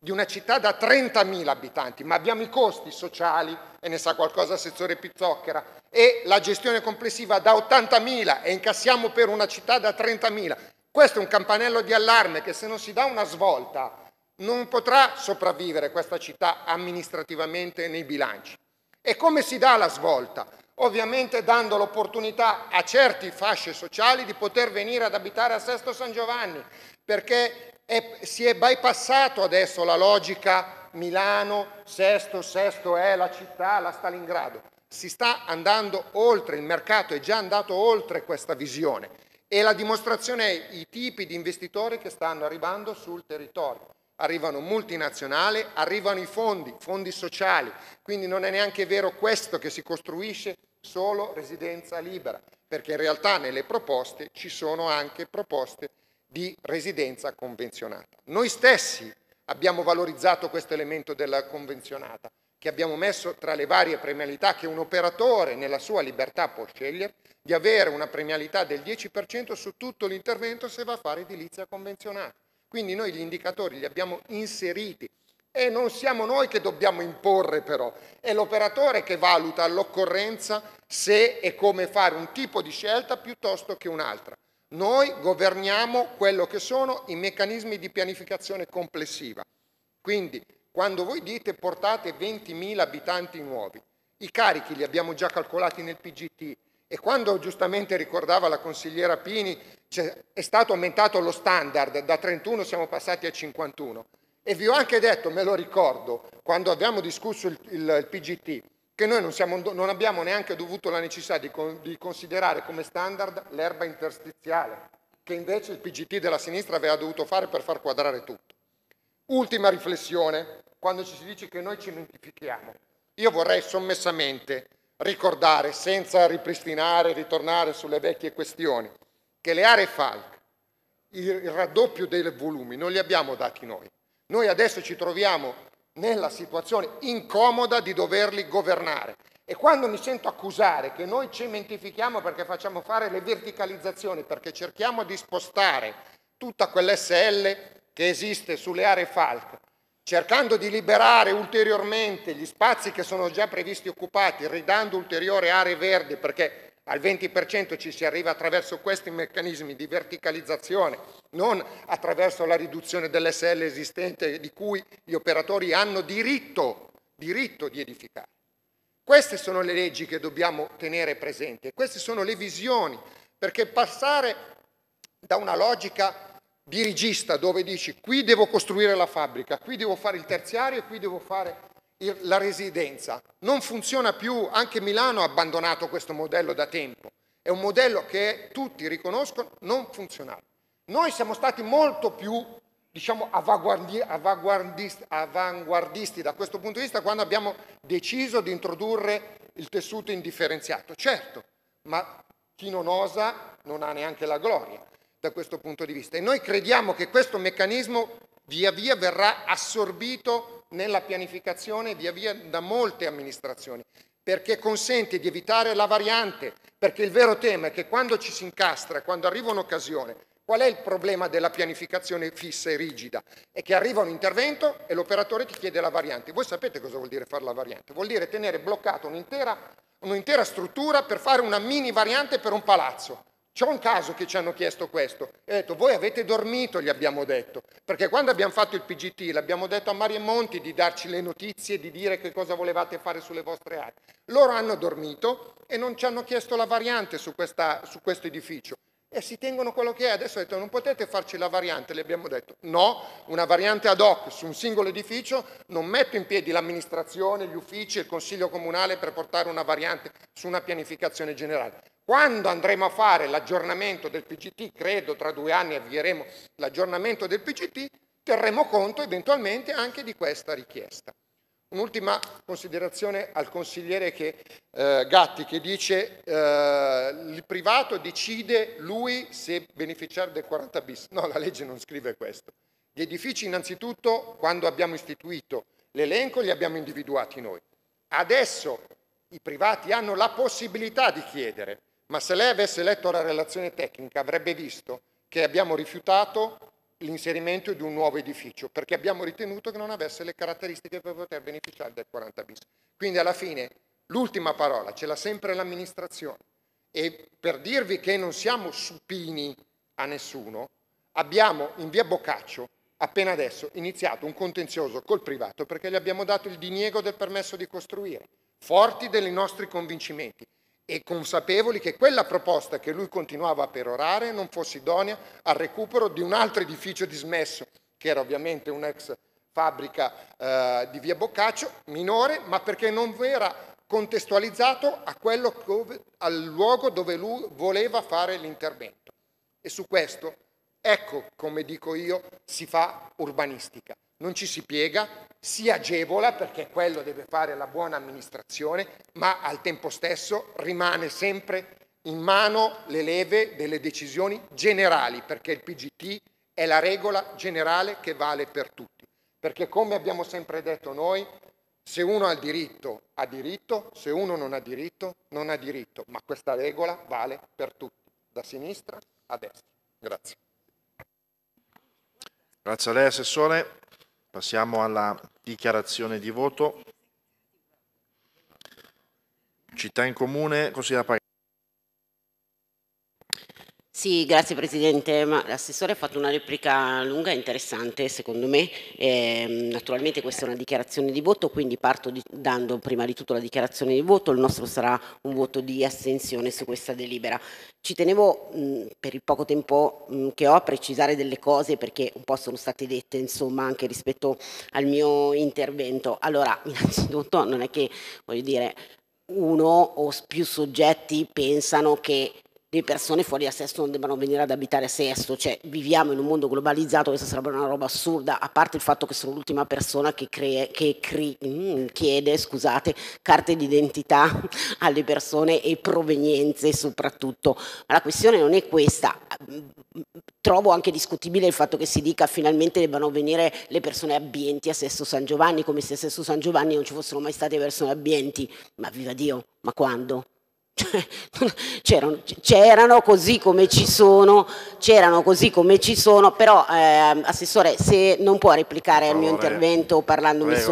di una città da 30.000 abitanti, ma abbiamo i costi sociali, e ne sa qualcosa Assessore Pizzocchera, e la gestione complessiva da 80.000 e incassiamo per una città da 30.000. Questo è un campanello di allarme che se non si dà una svolta non potrà sopravvivere questa città amministrativamente nei bilanci. E come si dà la svolta? Ovviamente dando l'opportunità a certe fasce sociali di poter venire ad abitare a Sesto San Giovanni, perché è, si è bypassato adesso la logica Milano, Sesto, Sesto è la città, la Stalingrado. Si sta andando oltre, il mercato è già andato oltre questa visione e la dimostrazione è i tipi di investitori che stanno arrivando sul territorio arrivano multinazionali, arrivano i fondi, fondi sociali, quindi non è neanche vero questo che si costruisce solo residenza libera, perché in realtà nelle proposte ci sono anche proposte di residenza convenzionata. Noi stessi abbiamo valorizzato questo elemento della convenzionata, che abbiamo messo tra le varie premialità che un operatore nella sua libertà può scegliere, di avere una premialità del 10% su tutto l'intervento se va a fare edilizia convenzionata. Quindi noi gli indicatori li abbiamo inseriti e non siamo noi che dobbiamo imporre però, è l'operatore che valuta all'occorrenza se e come fare un tipo di scelta piuttosto che un'altra. Noi governiamo quello che sono i meccanismi di pianificazione complessiva. Quindi quando voi dite portate 20.000 abitanti nuovi, i carichi li abbiamo già calcolati nel PGT e quando giustamente ricordava la consigliera Pini cioè, è stato aumentato lo standard, da 31 siamo passati a 51 e vi ho anche detto, me lo ricordo, quando abbiamo discusso il, il, il PGT, che noi non, siamo, non abbiamo neanche dovuto la necessità di, di considerare come standard l'erba interstiziale, che invece il PGT della sinistra aveva dovuto fare per far quadrare tutto. Ultima riflessione, quando ci si dice che noi ci identifichiamo, Io vorrei sommessamente ricordare, senza ripristinare, ritornare sulle vecchie questioni, che le aree FALC, il raddoppio dei volumi, non li abbiamo dati noi. Noi adesso ci troviamo nella situazione incomoda di doverli governare. E quando mi sento accusare che noi cementifichiamo perché facciamo fare le verticalizzazioni, perché cerchiamo di spostare tutta quell'SL che esiste sulle aree FALC, cercando di liberare ulteriormente gli spazi che sono già previsti occupati, ridando ulteriori aree verdi, perché al 20% ci si arriva attraverso questi meccanismi di verticalizzazione, non attraverso la riduzione dell'SL esistente di cui gli operatori hanno diritto, diritto di edificare. Queste sono le leggi che dobbiamo tenere presenti queste sono le visioni, perché passare da una logica dirigista dove dici qui devo costruire la fabbrica, qui devo fare il terziario e qui devo fare la residenza. Non funziona più, anche Milano ha abbandonato questo modello da tempo. È un modello che tutti riconoscono non funzionale. Noi siamo stati molto più diciamo, avanguardi, avanguardisti, avanguardisti da questo punto di vista quando abbiamo deciso di introdurre il tessuto indifferenziato. Certo, ma chi non osa non ha neanche la gloria da questo punto di vista. E noi crediamo che questo meccanismo via via verrà assorbito nella pianificazione via via da molte amministrazioni, perché consente di evitare la variante, perché il vero tema è che quando ci si incastra, quando arriva un'occasione, qual è il problema della pianificazione fissa e rigida? È che arriva un intervento e l'operatore ti chiede la variante. Voi sapete cosa vuol dire fare la variante? Vuol dire tenere bloccata un'intera, un'intera struttura per fare una mini variante per un palazzo. C'è un caso che ci hanno chiesto questo. E ho detto, voi avete dormito, gli abbiamo detto. Perché quando abbiamo fatto il PGT, l'abbiamo detto a Mari Monti di darci le notizie, di dire che cosa volevate fare sulle vostre aree. Loro hanno dormito e non ci hanno chiesto la variante su, questa, su questo edificio. E si tengono quello che è. Adesso ho detto, non potete farci la variante. gli abbiamo detto, no, una variante ad hoc su un singolo edificio. Non metto in piedi l'amministrazione, gli uffici, il consiglio comunale per portare una variante su una pianificazione generale quando andremo a fare l'aggiornamento del PCT, credo tra due anni avvieremo l'aggiornamento del PCT, terremo conto eventualmente anche di questa richiesta. Un'ultima considerazione al consigliere che, eh, Gatti che dice eh, il privato decide lui se beneficiare del 40 bis. No, la legge non scrive questo. Gli edifici innanzitutto quando abbiamo istituito l'elenco li abbiamo individuati noi. Adesso i privati hanno la possibilità di chiedere ma se lei avesse letto la relazione tecnica avrebbe visto che abbiamo rifiutato l'inserimento di un nuovo edificio perché abbiamo ritenuto che non avesse le caratteristiche per poter beneficiare del 40 bis. Quindi alla fine l'ultima parola ce l'ha sempre l'amministrazione e per dirvi che non siamo supini a nessuno, abbiamo in via Boccaccio appena adesso iniziato un contenzioso col privato perché gli abbiamo dato il diniego del permesso di costruire, forti dei nostri convincimenti e consapevoli che quella proposta che lui continuava a perorare non fosse idonea al recupero di un altro edificio dismesso, che era ovviamente un'ex fabbrica eh, di via Boccaccio, minore, ma perché non era contestualizzato dove, al luogo dove lui voleva fare l'intervento. E su questo, ecco come dico io, si fa urbanistica non ci si piega, si agevola perché quello deve fare la buona amministrazione, ma al tempo stesso rimane sempre in mano le leve delle decisioni generali, perché il PGT è la regola generale che vale per tutti. Perché come abbiamo sempre detto noi, se uno ha il diritto, ha diritto, se uno non ha diritto, non ha diritto, ma questa regola vale per tutti, da sinistra a destra. Grazie. Grazie a lei, Assessore. Passiamo alla dichiarazione di voto. Città in comune, consigliera Pagani. Sì, grazie Presidente. l'assessore ha fatto una replica lunga e interessante, secondo me. Eh, naturalmente questa è una dichiarazione di voto, quindi parto di, dando prima di tutto la dichiarazione di voto. Il nostro sarà un voto di astensione su questa delibera. Ci tenevo mh, per il poco tempo mh, che ho a precisare delle cose perché un po' sono state dette, insomma, anche rispetto al mio intervento. Allora, *laughs* innanzitutto non è che, voglio dire, uno o più soggetti pensano che le persone fuori da Sesto non debbano venire ad abitare a Sesto, cioè viviamo in un mondo globalizzato, questa sarebbe una roba assurda, a parte il fatto che sono l'ultima persona che, cree, che cri, mm, chiede scusate, carte d'identità *laughs* alle persone e provenienze soprattutto, ma la questione non è questa, trovo anche discutibile il fatto che si dica finalmente debbano venire le persone abbienti a Sesto San Giovanni, come se a Sesto San Giovanni non ci fossero mai state persone abbienti, ma viva Dio, ma quando? *laughs* C'erano, c'erano, così come ci sono, c'erano così come ci sono, però eh, Assessore se non può replicare al mio intervento parlandomi prego,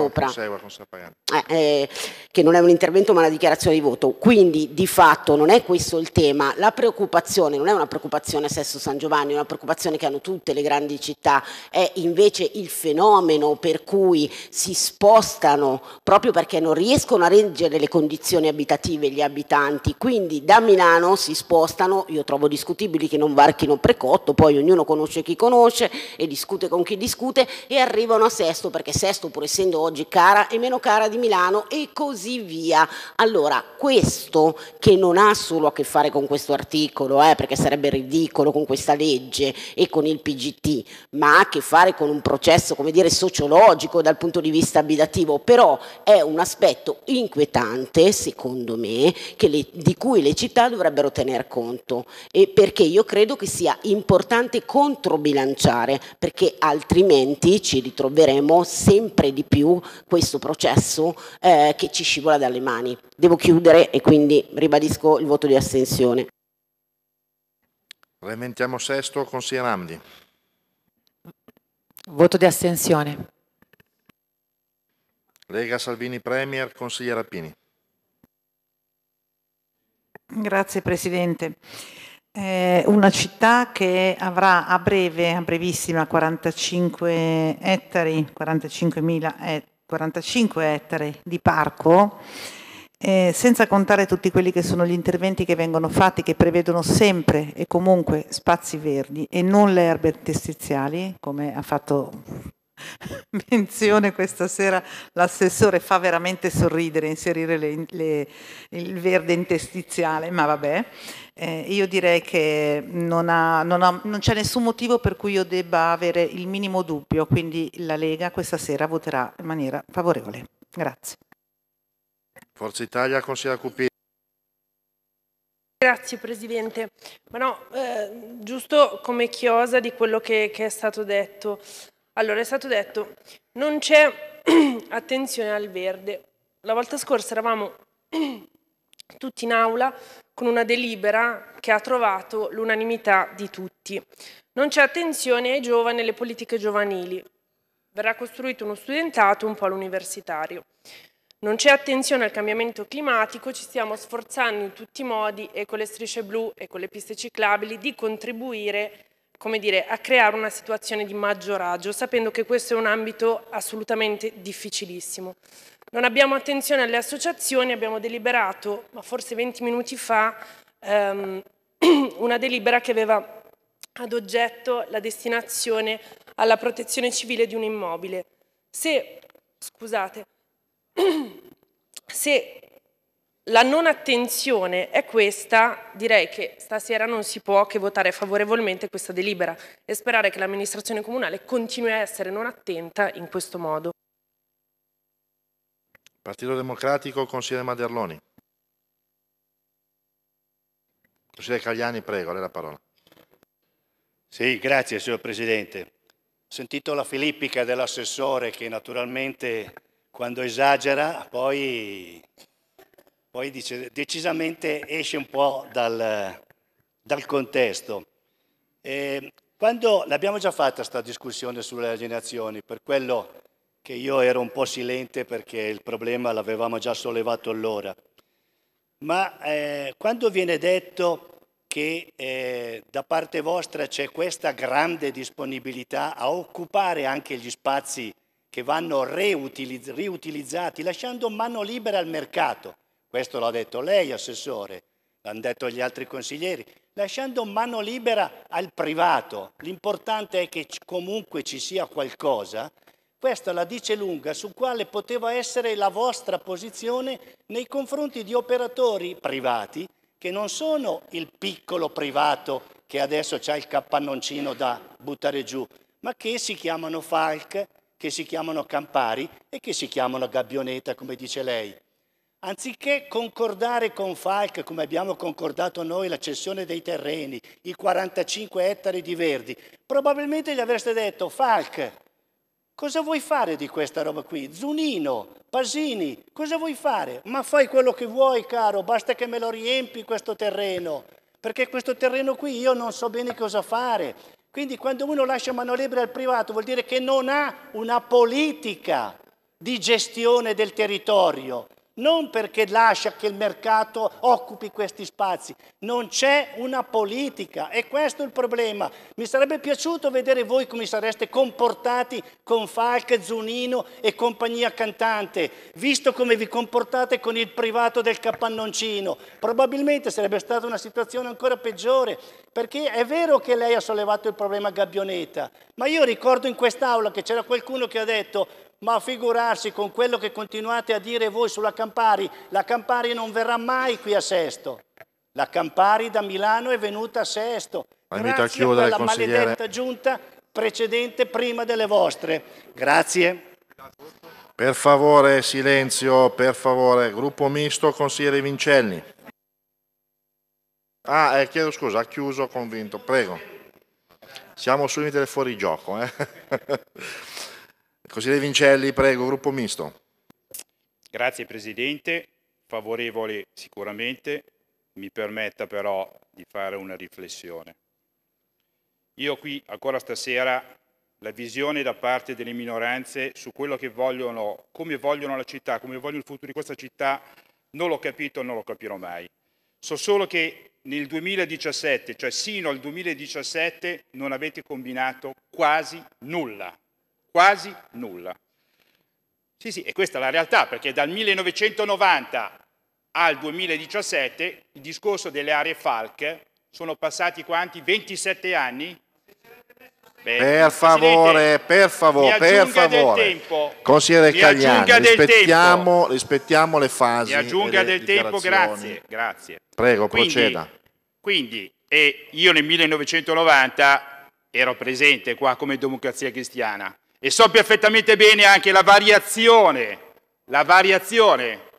sopra, eh, eh, che non è un intervento ma una dichiarazione di voto, quindi di fatto non è questo il tema, la preoccupazione non è una preoccupazione a Sesto San Giovanni, è una preoccupazione che hanno tutte le grandi città, è invece il fenomeno per cui si spostano proprio perché non riescono a reggere le condizioni abitative gli abitanti quindi da Milano si spostano, io trovo discutibili che non varchino Precotto, poi ognuno conosce chi conosce e discute con chi discute e arrivano a Sesto perché Sesto pur essendo oggi cara è meno cara di Milano e così via. Allora questo che non ha solo a che fare con questo articolo, eh, perché sarebbe ridicolo con questa legge e con il PGT, ma ha a che fare con un processo, come dire, sociologico dal punto di vista abitativo, però è un aspetto inquietante, secondo me, che le di cui le città dovrebbero tener conto e perché io credo che sia importante controbilanciare perché altrimenti ci ritroveremo sempre di più questo processo eh, che ci scivola dalle mani. Devo chiudere e quindi ribadisco il voto di astensione. Lamentiamo sesto, consigliere Amdi. Voto di astensione. Lega Salvini Premier, consigliere Appini. Grazie Presidente. Eh, una città che avrà a breve, a brevissima, 45 ettari, 45.000 ettari 45 ettari di parco, eh, senza contare tutti quelli che sono gli interventi che vengono fatti, che prevedono sempre e comunque spazi verdi e non le erbe testiziali, come ha fatto *laughs* menzione questa sera l'assessore fa veramente sorridere inserire le, le, il verde intestiziale, ma vabbè, eh, io direi che non, ha, non, ha, non c'è nessun motivo per cui io debba avere il minimo dubbio, quindi la Lega questa sera voterà in maniera favorevole. Grazie. Forza Italia, consigliera Cupini. Grazie Presidente. Ma no, eh, giusto come chiosa di quello che, che è stato detto, allora, è stato detto, non c'è *clears throat* attenzione al verde. La volta scorsa eravamo *clears throat* tutti in aula con una delibera che ha trovato l'unanimità di tutti. Non c'è attenzione ai giovani e alle politiche giovanili. Verrà costruito uno studentato un po' all'universitario. Non c'è attenzione al cambiamento climatico, ci stiamo sforzando in tutti i modi e con le strisce blu e con le piste ciclabili di contribuire come dire, a creare una situazione di maggioraggio, sapendo che questo è un ambito assolutamente difficilissimo. Non abbiamo attenzione alle associazioni, abbiamo deliberato, ma forse 20 minuti fa, ehm, *clears throat* una delibera che aveva ad oggetto la destinazione alla protezione civile di un immobile. Se, scusate, *clears throat* se la non attenzione è questa, direi che stasera non si può che votare favorevolmente questa delibera e sperare che l'amministrazione comunale continui a essere non attenta in questo modo. Partito Democratico, consigliere Maderloni. Consigliere Cagliani, prego, lei la parola. Sì, grazie signor Presidente. Ho sentito la filippica dell'assessore che naturalmente quando esagera poi poi dice, decisamente esce un po' dal, dal contesto. E quando l'abbiamo già fatta questa discussione sulle generazioni, per quello che io ero un po' silente perché il problema l'avevamo già sollevato allora, ma eh, quando viene detto che eh, da parte vostra c'è questa grande disponibilità a occupare anche gli spazi che vanno riutilizzati, lasciando mano libera al mercato. Questo l'ha detto lei, assessore, l'hanno detto gli altri consiglieri, lasciando mano libera al privato. L'importante è che comunque ci sia qualcosa. Questa la dice lunga su quale poteva essere la vostra posizione nei confronti di operatori privati che non sono il piccolo privato che adesso ha il cappannoncino da buttare giù, ma che si chiamano Falk, che si chiamano Campari e che si chiamano Gabbioneta, come dice lei. Anziché concordare con Falc, come abbiamo concordato noi, la cessione dei terreni, i 45 ettari di verdi, probabilmente gli avreste detto, Falc, cosa vuoi fare di questa roba qui? Zunino, Pasini, cosa vuoi fare? Ma fai quello che vuoi, caro, basta che me lo riempi questo terreno, perché questo terreno qui io non so bene cosa fare. Quindi quando uno lascia mano libera al privato vuol dire che non ha una politica di gestione del territorio non perché lascia che il mercato occupi questi spazi, non c'è una politica e questo è il problema. Mi sarebbe piaciuto vedere voi come sareste comportati con Falk, Zunino e compagnia cantante, visto come vi comportate con il privato del capannoncino. Probabilmente sarebbe stata una situazione ancora peggiore, perché è vero che lei ha sollevato il problema Gabbioneta, ma io ricordo in quest'Aula che c'era qualcuno che ha detto ma figurarsi con quello che continuate a dire voi sulla Campari, la Campari non verrà mai qui a Sesto. La Campari da Milano è venuta a Sesto. Grazie a chiudere, quella maledetta giunta precedente prima delle vostre. Grazie. Per favore silenzio, per favore. Gruppo misto, consigliere Vincelli. Ah, eh, chiedo scusa, ha chiuso convinto, prego. Siamo sui fuori gioco. Eh? *laughs* Consigliere Vincelli, prego, gruppo misto. Grazie Presidente, favorevole sicuramente, mi permetta però di fare una riflessione. Io qui ancora stasera la visione da parte delle minoranze su quello che vogliono, come vogliono la città, come vogliono il futuro di questa città, non l'ho capito e non lo capirò mai. So solo che nel 2017, cioè sino al 2017, non avete combinato quasi nulla quasi nulla. Sì, sì, e questa è la realtà, perché dal 1990 al 2017 il discorso delle aree FALC sono passati quanti? 27 anni? Beh, per favore, per favore, per favore. Tempo, Consigliere Cagliani, rispettiamo, tempo, rispettiamo, le fasi. Mi aggiunga del tempo, grazie, grazie. Prego, quindi, proceda. Quindi, e io nel 1990 ero presente qua come Democrazia Cristiana e so perfettamente bene anche la variazione, la variazione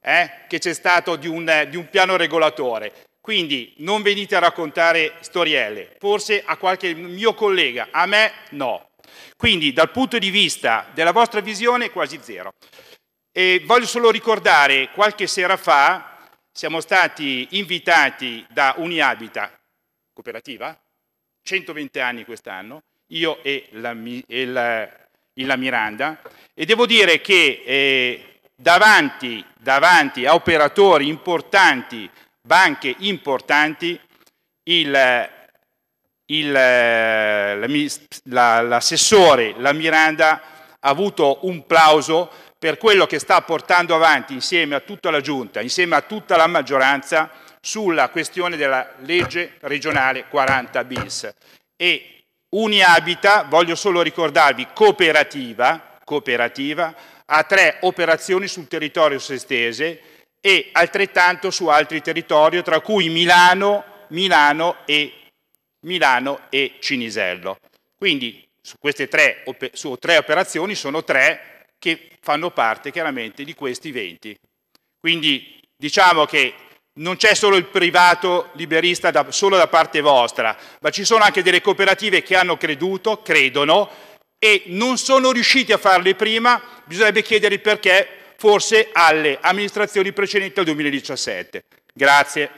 eh, che c'è stata di, di un piano regolatore. Quindi non venite a raccontare storielle, forse a qualche mio collega, a me no. Quindi dal punto di vista della vostra visione quasi zero. E voglio solo ricordare, qualche sera fa siamo stati invitati da Uniabita, cooperativa, 120 anni quest'anno, io e la, e la, e la Miranda, e devo dire che eh, davanti, davanti a operatori importanti, banche importanti, il, il, l'assessore, la Miranda, ha avuto un plauso per quello che sta portando avanti insieme a tutta la Giunta, insieme a tutta la maggioranza sulla questione della legge regionale 40 bis e Uniabita, voglio solo ricordarvi, cooperativa, cooperativa, ha tre operazioni sul territorio sestese e altrettanto su altri territori, tra cui Milano, Milano e, Milano e Cinisello. Quindi su queste tre, su tre operazioni sono tre che fanno parte chiaramente di questi 20. Quindi diciamo che non c'è solo il privato liberista da, solo da parte vostra, ma ci sono anche delle cooperative che hanno creduto, credono e non sono riusciti a farle prima, bisognerebbe chiedere il perché forse alle amministrazioni precedenti al 2017. Grazie.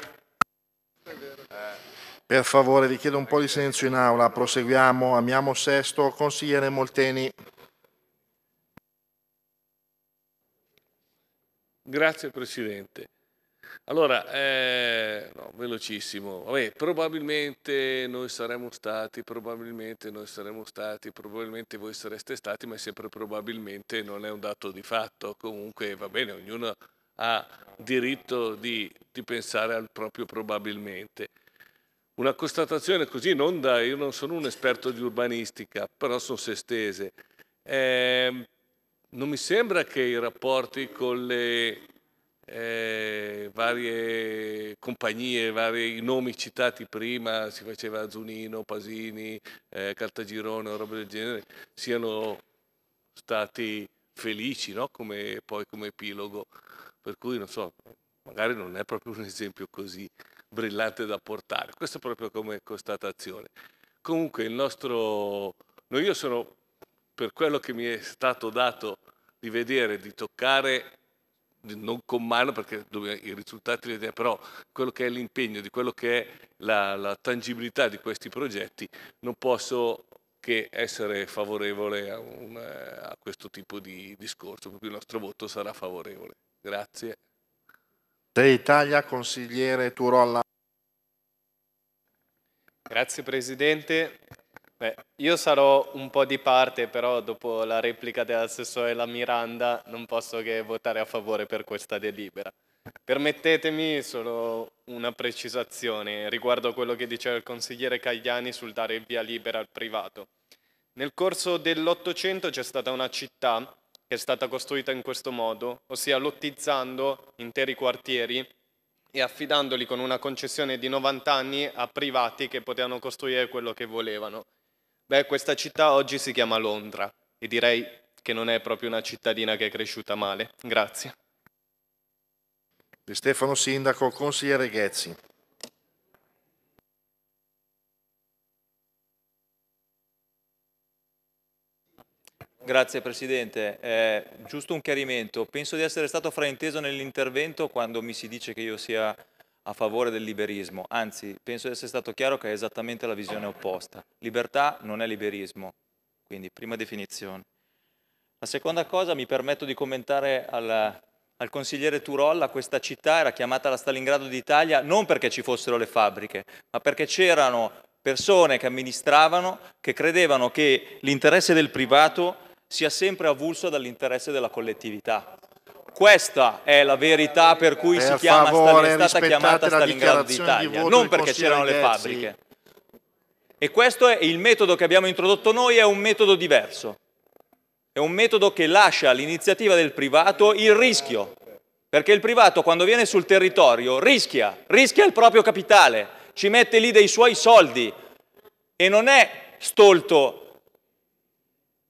Per favore, vi chiedo un po' di silenzio in aula, proseguiamo, amiamo Sesto, consigliere Molteni. Grazie Presidente. Allora, eh, no, velocissimo. Vabbè, probabilmente noi saremmo stati, probabilmente noi saremmo stati, probabilmente voi sareste stati, ma sempre probabilmente non è un dato di fatto. Comunque va bene, ognuno ha diritto di, di pensare al proprio probabilmente. Una constatazione così non da, io non sono un esperto di urbanistica, però sono sestese. Eh, non mi sembra che i rapporti con le eh, varie compagnie, vari nomi citati prima, si faceva Zunino, Pasini, eh, Cartagirone, roba del genere, siano stati felici no? come, poi come epilogo. Per cui non so, magari non è proprio un esempio così brillante da portare. Questo è proprio come constatazione. Comunque il nostro... No, io sono, per quello che mi è stato dato di vedere, di toccare, non con mano perché i risultati li vediamo, però quello che è l'impegno, di quello che è la, la tangibilità di questi progetti, non posso che essere favorevole a, un, a, questo tipo di discorso, per il nostro voto sarà favorevole. Grazie. De Italia, consigliere Turolla. Grazie Presidente. Beh, io sarò un po' di parte, però dopo la replica dell'assessore La Miranda non posso che votare a favore per questa delibera. Permettetemi solo una precisazione riguardo a quello che diceva il consigliere Cagliani sul dare il via libera al privato. Nel corso dell'Ottocento c'è stata una città che è stata costruita in questo modo, ossia lottizzando interi quartieri e affidandoli con una concessione di 90 anni a privati che potevano costruire quello che volevano. Beh, questa città oggi si chiama Londra e direi che non è proprio una cittadina che è cresciuta male. Grazie. Di Stefano Sindaco, consigliere Ghezzi. Grazie Presidente. Eh, giusto un chiarimento. Penso di essere stato frainteso nell'intervento quando mi si dice che io sia a favore del liberismo, anzi penso di essere stato chiaro che è esattamente la visione opposta. Libertà non è liberismo, quindi prima definizione. La seconda cosa mi permetto di commentare alla, al consigliere Turolla, questa città era chiamata la Stalingrado d'Italia non perché ci fossero le fabbriche, ma perché c'erano persone che amministravano, che credevano che l'interesse del privato sia sempre avulso dall'interesse della collettività. Questa è la verità per cui per eh, si chiama, favore, è stata chiamata Stalingrado d'Italia, di non perché c'erano le fabbriche. E questo è il metodo che abbiamo introdotto noi, è un metodo diverso. È un metodo che lascia all'iniziativa del privato il rischio, perché il privato quando viene sul territorio rischia, rischia il proprio capitale, ci mette lì dei suoi soldi e non è stolto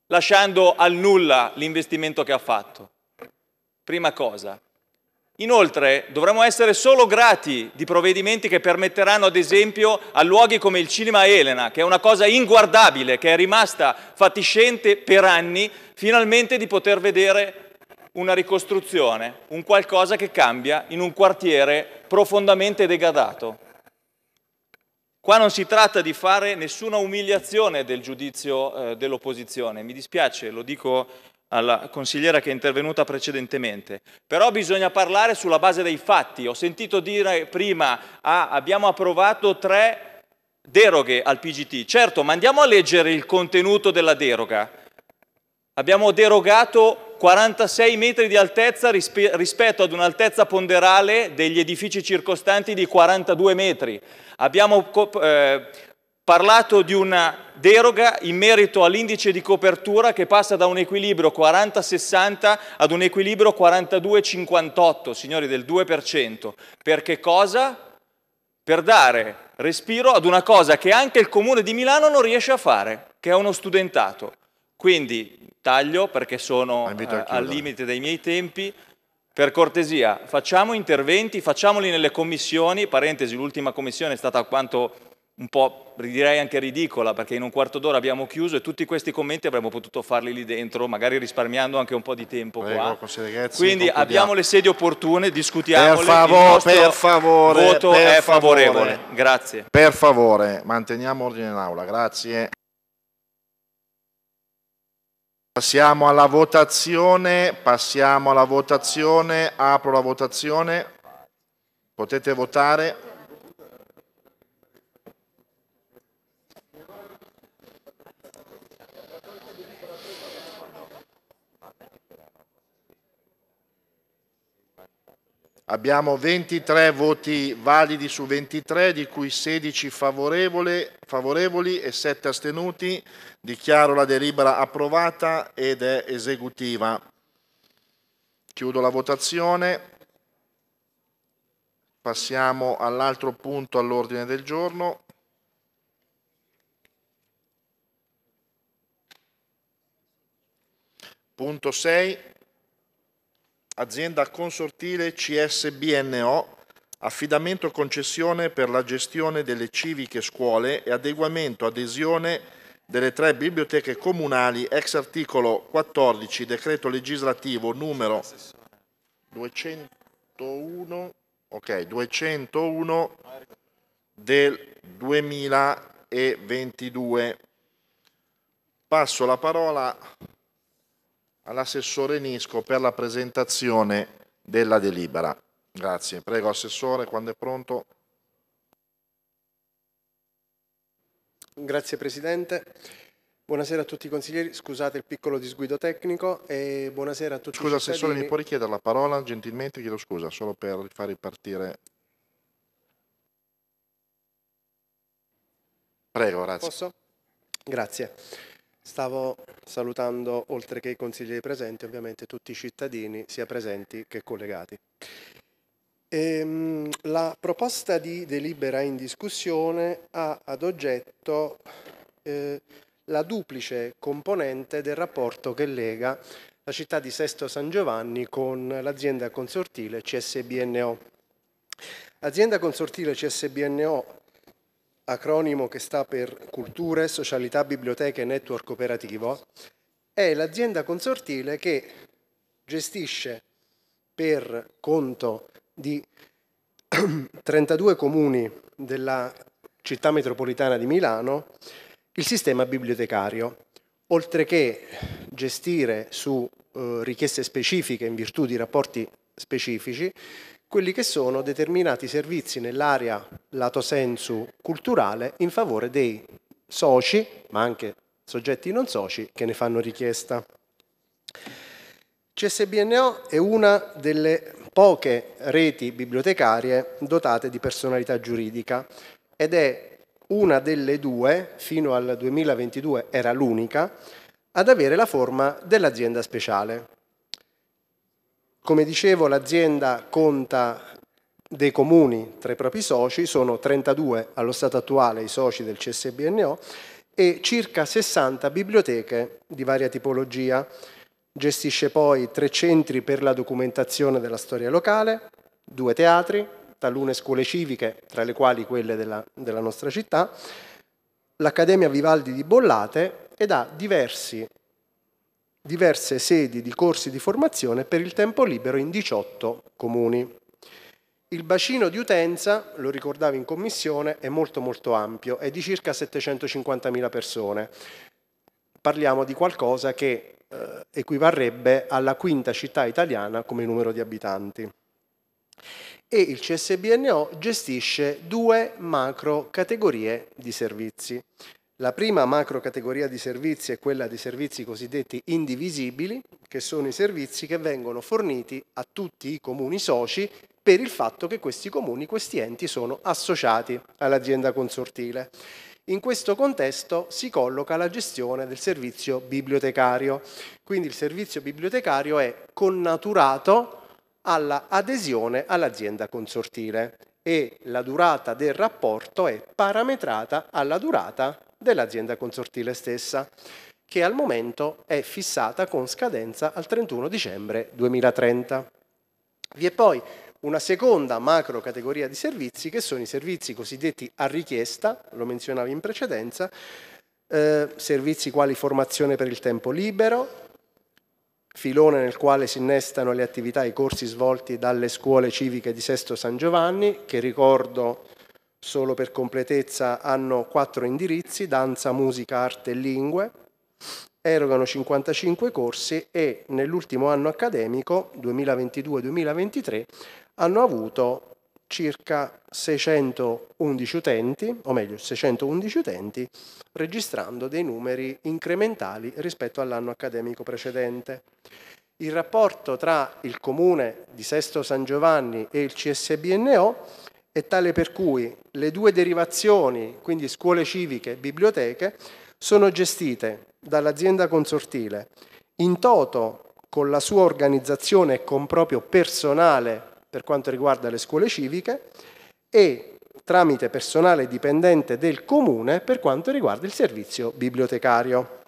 lasciando al nulla l'investimento che ha fatto prima cosa. Inoltre dovremmo essere solo grati di provvedimenti che permetteranno ad esempio a luoghi come il cinema Elena, che è una cosa inguardabile, che è rimasta fatiscente per anni, finalmente di poter vedere una ricostruzione, un qualcosa che cambia in un quartiere profondamente degradato. Qua non si tratta di fare nessuna umiliazione del giudizio eh, dell'opposizione, mi dispiace, lo dico alla consigliera che è intervenuta precedentemente, però bisogna parlare sulla base dei fatti. Ho sentito dire prima, ah, abbiamo approvato tre deroghe al PGT. Certo, ma andiamo a leggere il contenuto della deroga. Abbiamo derogato 46 metri di altezza rispetto ad un'altezza ponderale degli edifici circostanti di 42 metri. Abbiamo... Eh, parlato di una deroga in merito all'indice di copertura che passa da un equilibrio 40-60 ad un equilibrio 42-58, signori, del 2%. Perché cosa? Per dare respiro ad una cosa che anche il Comune di Milano non riesce a fare, che è uno studentato. Quindi taglio perché sono eh, al limite dei miei tempi. Per cortesia, facciamo interventi, facciamoli nelle commissioni, parentesi, l'ultima commissione è stata quanto un po' direi anche ridicola perché in un quarto d'ora abbiamo chiuso e tutti questi commenti avremmo potuto farli lì dentro, magari risparmiando anche un po' di tempo Prego, Ghezzi, Quindi abbiamo le sedi opportune, discutiamole. Per, favore, per favore, voto per è favore. favorevole. Grazie. Per favore, manteniamo ordine in aula, grazie. Passiamo alla votazione, passiamo alla votazione, apro la votazione. Potete votare. Abbiamo 23 voti validi su 23, di cui 16 favorevoli e 7 astenuti. Dichiaro la delibera approvata ed è esecutiva. Chiudo la votazione. Passiamo all'altro punto all'ordine del giorno. Punto 6 azienda consortile CSBNO, affidamento concessione per la gestione delle civiche scuole e adeguamento adesione delle tre biblioteche comunali ex articolo 14 decreto legislativo numero 201, okay, 201 del 2022. Passo la parola all'assessore Nisco per la presentazione della delibera. Grazie. Prego Assessore, quando è pronto. Grazie Presidente. Buonasera a tutti i consiglieri, scusate il piccolo disguido tecnico e buonasera a tutti scusa, i cittadini. Scusa Assessore, mi può richiedere la parola? Gentilmente chiedo scusa, solo per far ripartire. Prego, grazie. Posso? Grazie. Stavo salutando, oltre che i consiglieri presenti, ovviamente tutti i cittadini, sia presenti che collegati. Ehm, la proposta di delibera in discussione ha ad oggetto eh, la duplice componente del rapporto che lega la città di Sesto San Giovanni con l'azienda consortile CSBNO. L'azienda consortile CSBNO acronimo che sta per Culture, Socialità, Biblioteche e Network Cooperativo, è l'azienda consortile che gestisce per conto di 32 *clears throat* comuni della città metropolitana di Milano il sistema bibliotecario, oltre che gestire su eh, richieste specifiche in virtù di rapporti specifici quelli che sono determinati servizi nell'area lato sensu culturale in favore dei soci, ma anche soggetti non soci, che ne fanno richiesta. CSBNO è una delle poche reti bibliotecarie dotate di personalità giuridica ed è una delle due, fino al 2022 era l'unica, ad avere la forma dell'azienda speciale, come dicevo, l'azienda conta dei comuni tra i propri soci, sono 32 allo stato attuale i soci del CSBNO e circa 60 biblioteche di varia tipologia. Gestisce poi tre centri per la documentazione della storia locale, due teatri, talune scuole civiche, tra le quali quelle della, della nostra città, l'Accademia Vivaldi di Bollate ed ha diversi diverse sedi di corsi di formazione per il tempo libero in 18 comuni. Il bacino di utenza, lo ricordavo in commissione, è molto molto ampio, è di circa 750.000 persone. Parliamo di qualcosa che eh, equivarrebbe alla quinta città italiana come numero di abitanti. E il CSBNO gestisce due macro categorie di servizi. La prima macro categoria di servizi è quella dei servizi cosiddetti indivisibili, che sono i servizi che vengono forniti a tutti i comuni soci per il fatto che questi comuni, questi enti sono associati all'azienda consortile. In questo contesto si colloca la gestione del servizio bibliotecario, quindi il servizio bibliotecario è connaturato all'adesione all'azienda consortile e la durata del rapporto è parametrata alla durata dell'azienda consortile stessa, che al momento è fissata con scadenza al 31 dicembre 2030. Vi è poi una seconda macro categoria di servizi che sono i servizi cosiddetti a richiesta, lo menzionavi in precedenza, eh, servizi quali formazione per il tempo libero, filone nel quale si innestano le attività e i corsi svolti dalle scuole civiche di Sesto San Giovanni, che ricordo solo per completezza hanno quattro indirizzi, danza, musica, arte e lingue, erogano 55 corsi e nell'ultimo anno accademico 2022-2023 hanno avuto circa 611 utenti, o meglio 611 utenti, registrando dei numeri incrementali rispetto all'anno accademico precedente. Il rapporto tra il comune di Sesto San Giovanni e il CSBNO è tale per cui le due derivazioni, quindi scuole civiche e biblioteche, sono gestite dall'azienda consortile in toto con la sua organizzazione e con proprio personale per quanto riguarda le scuole civiche e tramite personale dipendente del comune per quanto riguarda il servizio bibliotecario.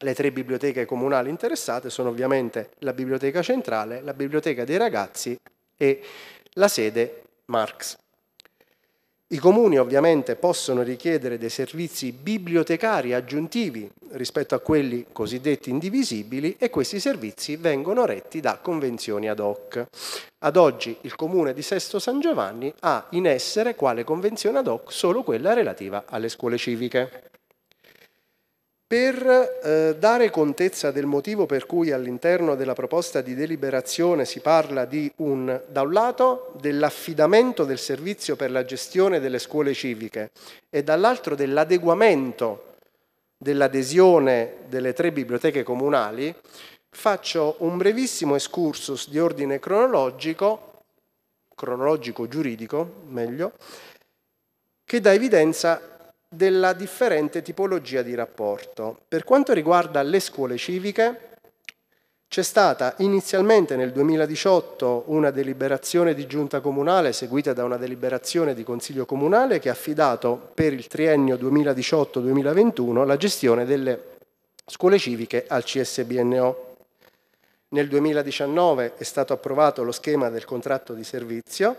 Le tre biblioteche comunali interessate sono ovviamente la biblioteca centrale, la biblioteca dei ragazzi e la sede Marx. I comuni ovviamente possono richiedere dei servizi bibliotecari aggiuntivi rispetto a quelli cosiddetti indivisibili e questi servizi vengono retti da convenzioni ad hoc. Ad oggi il comune di Sesto San Giovanni ha in essere quale convenzione ad hoc solo quella relativa alle scuole civiche. Per eh, dare contezza del motivo per cui all'interno della proposta di deliberazione si parla di un, da un lato, dell'affidamento del servizio per la gestione delle scuole civiche e dall'altro dell'adeguamento dell'adesione delle tre biblioteche comunali, faccio un brevissimo excursus di ordine cronologico, cronologico-giuridico meglio, che dà evidenza della differente tipologia di rapporto. Per quanto riguarda le scuole civiche, c'è stata inizialmente nel 2018 una deliberazione di giunta comunale seguita da una deliberazione di consiglio comunale che ha affidato per il triennio 2018-2021 la gestione delle scuole civiche al CSBNO. Nel 2019 è stato approvato lo schema del contratto di servizio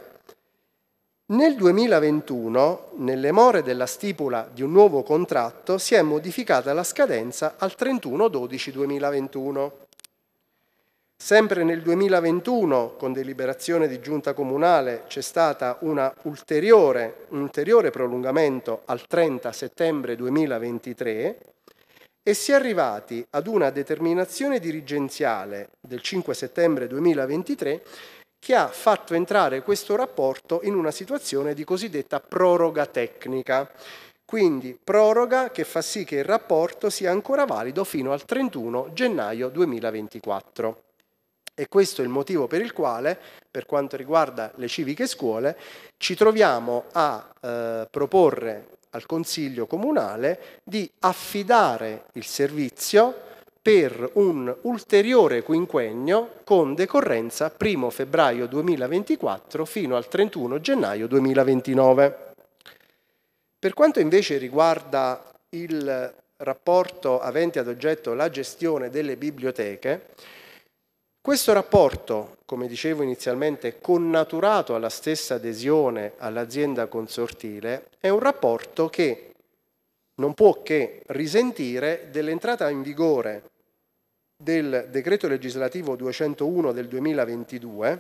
nel 2021, nelle more della stipula di un nuovo contratto, si è modificata la scadenza al 31-12-2021. Sempre nel 2021, con deliberazione di giunta comunale, c'è stato un ulteriore prolungamento al 30 settembre 2023 e si è arrivati ad una determinazione dirigenziale del 5 settembre 2023 che ha fatto entrare questo rapporto in una situazione di cosiddetta proroga tecnica. Quindi proroga che fa sì che il rapporto sia ancora valido fino al 31 gennaio 2024. E questo è il motivo per il quale, per quanto riguarda le civiche scuole, ci troviamo a eh, proporre al Consiglio Comunale di affidare il servizio per un ulteriore quinquennio con decorrenza 1 febbraio 2024 fino al 31 gennaio 2029. Per quanto invece riguarda il rapporto avente ad oggetto la gestione delle biblioteche, questo rapporto, come dicevo inizialmente, connaturato alla stessa adesione all'azienda consortile, è un rapporto che non può che risentire dell'entrata in vigore del decreto legislativo 201 del 2022,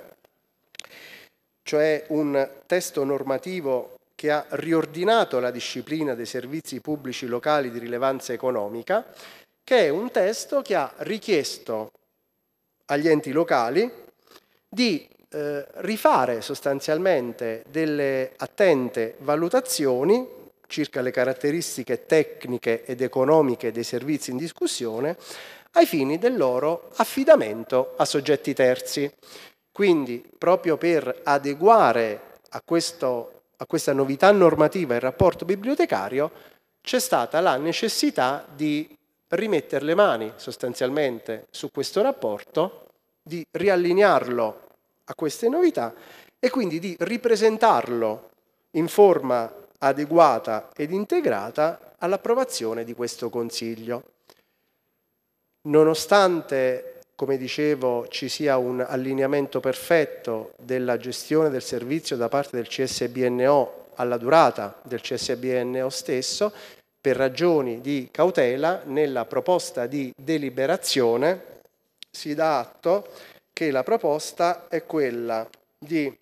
cioè un testo normativo che ha riordinato la disciplina dei servizi pubblici locali di rilevanza economica, che è un testo che ha richiesto agli enti locali di eh, rifare sostanzialmente delle attente valutazioni circa le caratteristiche tecniche ed economiche dei servizi in discussione ai fini del loro affidamento a soggetti terzi. Quindi, proprio per adeguare a, questo, a questa novità normativa il rapporto bibliotecario, c'è stata la necessità di rimettere le mani sostanzialmente su questo rapporto, di riallinearlo a queste novità e quindi di ripresentarlo in forma adeguata ed integrata all'approvazione di questo Consiglio. Nonostante, come dicevo, ci sia un allineamento perfetto della gestione del servizio da parte del CSBNO alla durata del CSBNO stesso, per ragioni di cautela, nella proposta di deliberazione si dà atto che la proposta è quella di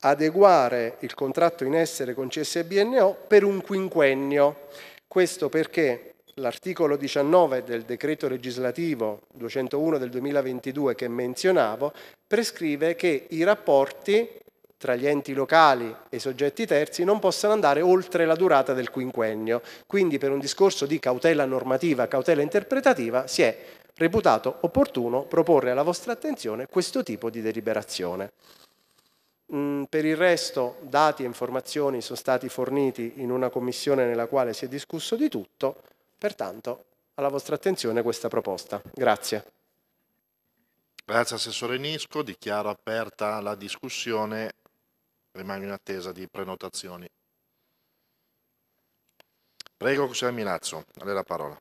adeguare il contratto in essere con CSBNO per un quinquennio. Questo perché L'articolo 19 del decreto legislativo 201 del 2022 che menzionavo prescrive che i rapporti tra gli enti locali e i soggetti terzi non possano andare oltre la durata del quinquennio. Quindi per un discorso di cautela normativa, cautela interpretativa, si è reputato opportuno proporre alla vostra attenzione questo tipo di deliberazione. Mm, per il resto dati e informazioni sono stati forniti in una commissione nella quale si è discusso di tutto. Pertanto, alla vostra attenzione questa proposta. Grazie. Grazie Assessore Nisco, dichiaro aperta la discussione, rimango in attesa di prenotazioni. Prego, Consigliere Milazzo, a lei la parola.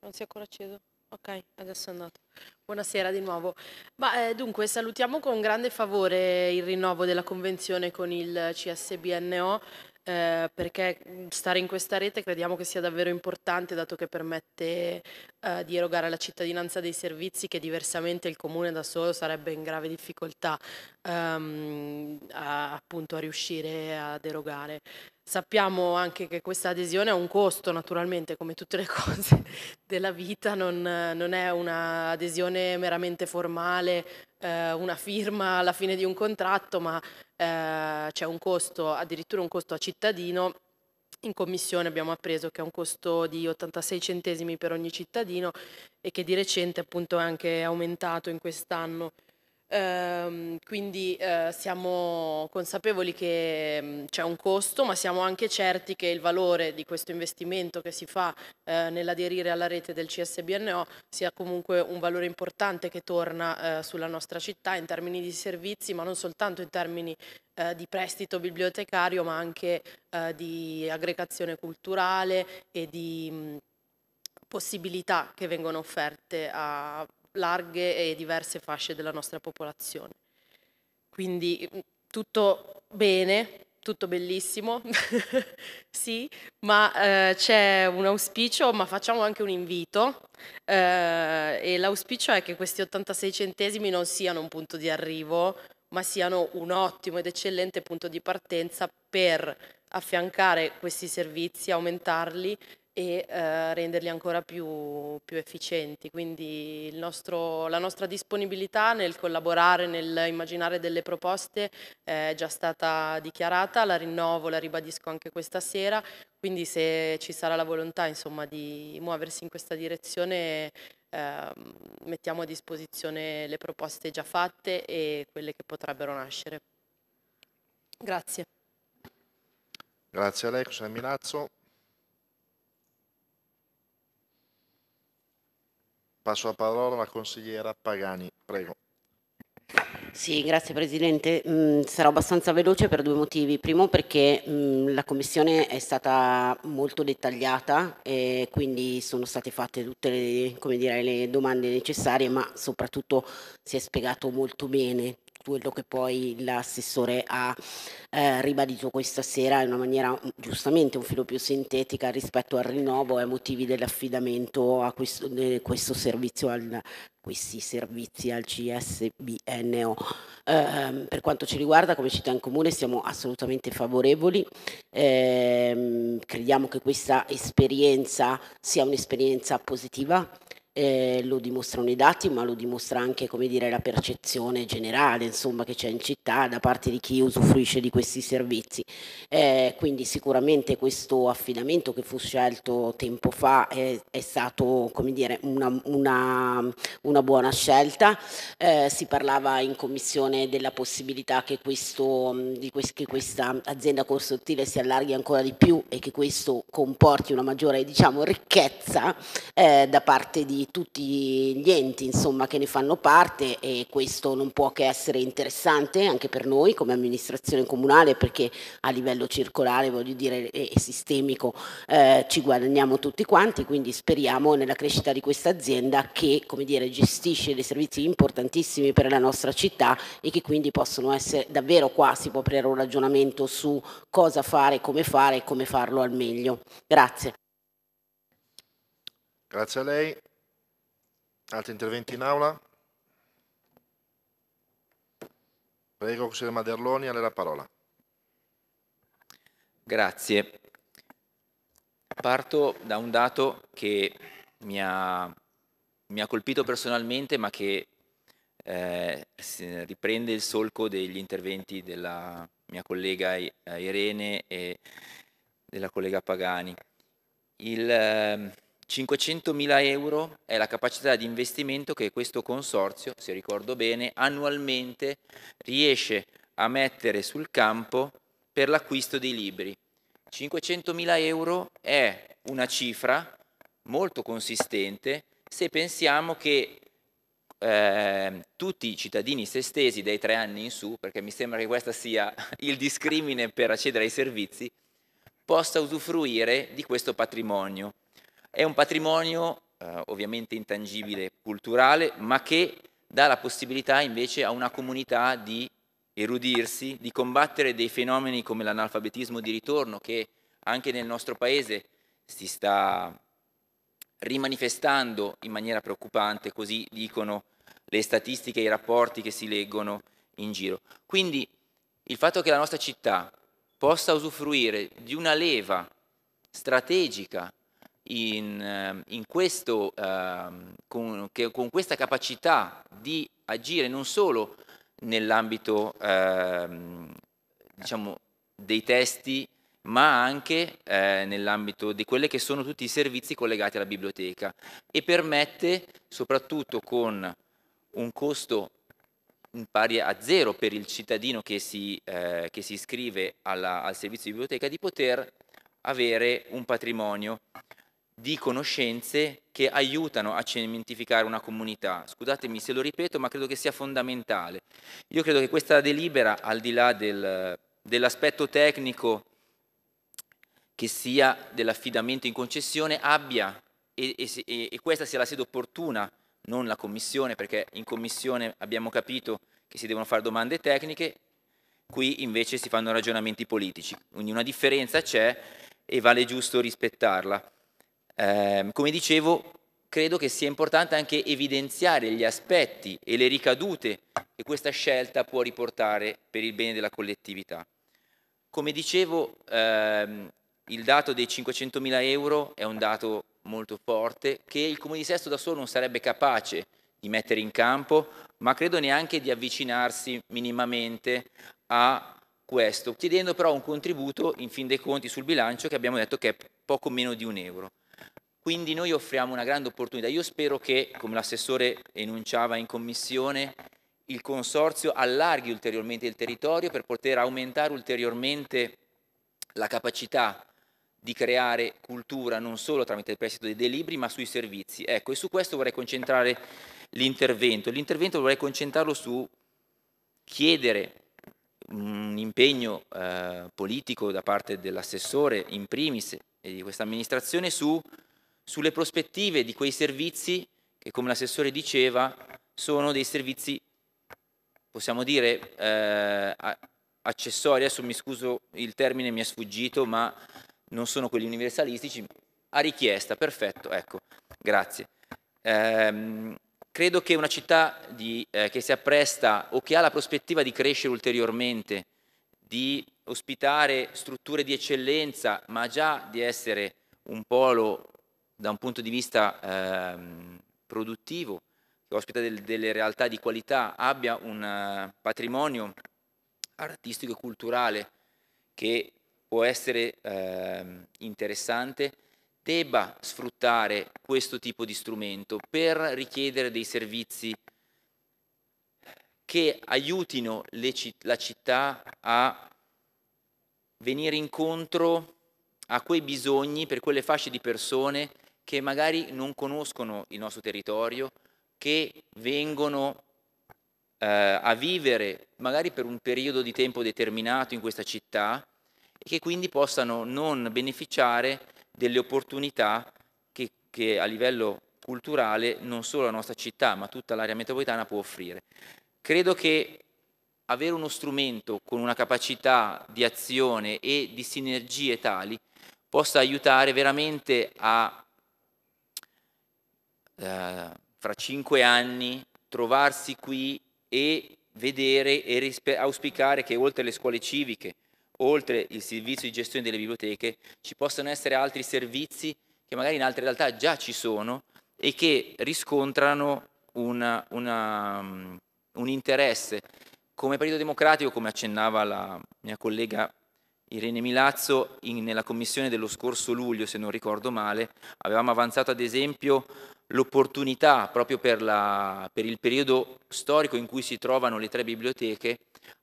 Non si è ancora acceso? Ok, adesso è andato. Buonasera di nuovo. Ma, eh, dunque, salutiamo con grande favore il rinnovo della convenzione con il CSBNO eh, perché mhmm, stare in questa rete crediamo che sia davvero importante dato che permette eh, di erogare la cittadinanza dei servizi che diversamente il comune da solo sarebbe in grave difficoltà ehm, a, appunto a riuscire ad erogare. Sappiamo anche che questa adesione ha un costo, naturalmente, come tutte le *laughs* cose della vita, non, non è un'adesione meramente formale, eh, una firma alla fine di un contratto, ma eh, c'è un costo, addirittura un costo a cittadino in commissione abbiamo appreso che è un costo di 86 centesimi per ogni cittadino e che di recente appunto è anche aumentato in quest'anno. Ehm, quindi eh, siamo consapevoli che mh, mm, c'è un costo, ma siamo anche certi che il valore di questo investimento che si fa eh, nell'aderire alla rete del CSBNO sia comunque un valore importante che torna eh, sulla nostra città in termini di servizi, ma non soltanto in termini eh, di prestito bibliotecario, ma anche eh, di aggregazione culturale e di... Mh, mm, possibilità che vengono offerte a larghe e diverse fasce della nostra popolazione. Quindi mm, tutto bene, tutto bellissimo, *laughs* sì, ma eh, c'è un auspicio, ma facciamo anche un invito eh, e l'auspicio è che questi 86 centesimi non siano un punto di arrivo, ma siano un ottimo ed eccellente punto di partenza per affiancare questi servizi, aumentarli e eh, renderli ancora più, più efficienti. Quindi nostro, la nostra disponibilità nel collaborare, nel immaginare delle proposte eh, è già stata dichiarata, la rinnovo, la ribadisco anche questa sera, quindi se ci sarà la volontà insomma, di muoversi in questa direzione eh, mettiamo a disposizione le proposte già fatte e quelle che potrebbero nascere. Grazie. Grazie a lei, Cristina Milazzo. Passo la parola alla consigliera Pagani, prego. Sì, grazie Presidente. Mm, sarò abbastanza veloce per due motivi. Primo perché mm, la Commissione è stata molto dettagliata e quindi sono state fatte tutte le, dire, le domande necessarie, ma soprattutto si è spiegato molto bene quello che poi l'assessore ha eh, ribadito questa sera in una maniera mm, giustamente un filo più sintetica rispetto al rinnovo e ai motivi dell'affidamento a questo, questo servizio al, questi servizi al CSBNO. Eh, per quanto ci riguarda, come città in comune siamo assolutamente favorevoli, eh, crediamo che questa esperienza sia un'esperienza positiva eh, lo dimostrano i dati, ma lo dimostra anche dire, la percezione generale insomma, che c'è in città da parte di chi usufruisce di questi servizi. Eh, quindi sicuramente questo affidamento che fu scelto tempo fa è, è stato dire, una, una, una, buona scelta. Eh, si parlava in commissione della possibilità che, questo, quest, che questa azienda costruttiva si allarghi ancora di più e che questo comporti una maggiore diciamo, ricchezza eh, da parte di tutti gli enti insomma, che ne fanno parte e questo non può che essere interessante anche per noi come amministrazione comunale perché a livello circolare voglio dire, e sistemico eh, ci guadagniamo tutti quanti, quindi speriamo nella crescita di questa azienda che come dire, gestisce dei servizi importantissimi per la nostra città e che quindi possono essere davvero qua, si può aprire un ragionamento su cosa fare, come fare e come farlo al meglio. Grazie. Grazie a lei. Altri interventi in aula? Prego, consigliere Maderloni, a lei la parola. Grazie. Parto da un dato che mi ha, mi ha colpito personalmente, ma che eh, riprende il solco degli interventi della mia collega Irene e della collega Pagani. Il, ehm, 500.000 euro è la capacità di investimento che questo consorzio, se ricordo bene, annualmente riesce a mettere sul campo per l'acquisto dei libri. 500.000 euro è una cifra molto consistente se pensiamo che eh, tutti i cittadini sestesi dai tre anni in su, perché mi sembra che questo sia *laughs* il discrimine per accedere ai servizi, possa usufruire di questo patrimonio è un patrimonio eh, ovviamente intangibile, culturale, ma che dà la possibilità invece a una comunità di erudirsi, di combattere dei fenomeni come l'analfabetismo di ritorno che anche nel nostro paese si sta rimanifestando in maniera preoccupante, così dicono le statistiche e i rapporti che si leggono in giro. Quindi il fatto che la nostra città possa usufruire di una leva strategica in, ehm, in questo, eh, con, che, con, questa capacità di agire non solo nell'ambito eh, diciamo, dei testi, ma anche eh, nell'ambito di quelli che sono tutti i servizi collegati alla biblioteca e permette soprattutto con un costo pari a zero per il cittadino che si, eh, che si iscrive alla, al servizio di biblioteca di poter avere un patrimonio di conoscenze che aiutano a cementificare una comunità. Scusatemi se lo ripeto, ma credo che sia fondamentale. Io credo che questa delibera, al di là del, dell'aspetto tecnico che sia dell'affidamento in concessione, abbia, e, e, e questa sia la sede opportuna, non la commissione, perché in commissione abbiamo capito che si devono fare domande tecniche, qui invece si fanno ragionamenti politici. Quindi una differenza c'è e vale giusto rispettarla. Eh, come dicevo, credo che sia importante anche evidenziare gli aspetti e le ricadute che questa scelta può riportare per il bene della collettività. Come dicevo, ehm, il dato dei 500.000 euro è un dato molto forte che il Comune di Sesto da solo non sarebbe capace di mettere in campo, ma credo neanche di avvicinarsi minimamente a questo, chiedendo però un contributo in fin dei conti sul bilancio che abbiamo detto che è poco meno di un euro. Quindi noi offriamo una grande opportunità. Io spero che, come l'assessore enunciava in commissione, il consorzio allarghi ulteriormente il territorio per poter aumentare ulteriormente la capacità di creare cultura non solo tramite il prestito dei libri ma sui servizi. Ecco, e su questo vorrei concentrare l'intervento. L'intervento vorrei concentrarlo su chiedere un impegno eh, politico da parte dell'assessore in primis e di questa amministrazione su sulle prospettive di quei servizi che, come l'assessore diceva, sono dei servizi, possiamo dire, eh, accessori, adesso mi scuso il termine mi è sfuggito, ma non sono quelli universalistici, a richiesta, perfetto, ecco, grazie. Eh, credo che una città di, eh, che si appresta o che ha la prospettiva di crescere ulteriormente, di ospitare strutture di eccellenza, ma già di essere un polo da un punto di vista eh, produttivo, che ospita del, delle realtà di qualità, abbia un uh, patrimonio artistico e culturale che può essere eh, interessante, debba sfruttare questo tipo di strumento per richiedere dei servizi che aiutino citt la città a venire incontro a quei bisogni per quelle fasce di persone che magari non conoscono il nostro territorio, che vengono eh, a vivere magari per un periodo di tempo determinato in questa città e che quindi possano non beneficiare delle opportunità che, che a livello culturale non solo la nostra città ma tutta l'area metropolitana può offrire. Credo che avere uno strumento con una capacità di azione e di sinergie tali possa aiutare veramente a eh, fra cinque anni trovarsi qui e vedere e rispe- auspicare che oltre alle scuole civiche, oltre il servizio di gestione delle biblioteche, ci possano essere altri servizi che magari in altre realtà già ci sono e che riscontrano una, una, um, mm, un interesse. Come Partito Democratico, come accennava la mia collega Irene Milazzo, in, nella commissione dello scorso luglio, se non ricordo male, avevamo avanzato ad esempio l'opportunità, proprio per, la, per, il periodo storico in cui si trovano le tre biblioteche,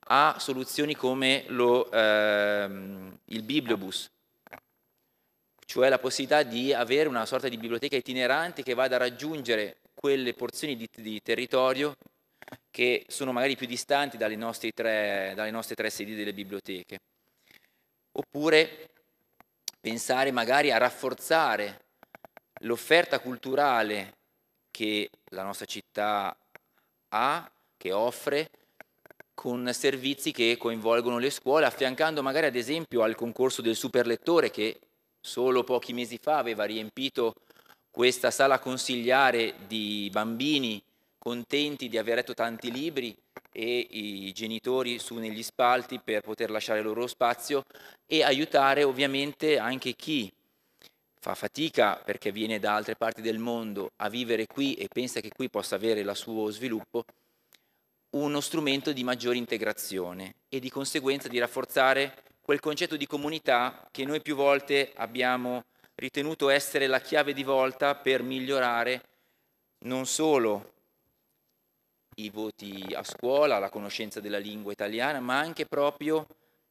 a soluzioni come lo, ehm, il bibliobus, cioè la possibilità di avere una sorta di biblioteca itinerante che vada a raggiungere quelle porzioni di, di territorio che sono magari più distanti dalle nostre tre, dalle nostre tre sedi delle biblioteche. Oppure pensare magari a rafforzare l'offerta culturale che la nostra città ha, che offre, con servizi che coinvolgono le scuole, affiancando magari ad esempio al concorso del superlettore che solo pochi mesi fa aveva riempito questa sala consigliare di bambini contenti di aver letto tanti libri e i genitori su negli spalti per poter lasciare il loro spazio e aiutare ovviamente anche chi fa fatica perché viene da altre parti del mondo a vivere qui e pensa che qui possa avere il suo sviluppo, uno strumento di maggiore integrazione e di conseguenza di rafforzare quel concetto di comunità che noi più volte abbiamo ritenuto essere la chiave di volta per migliorare non solo i voti a scuola, la conoscenza della lingua italiana, ma anche proprio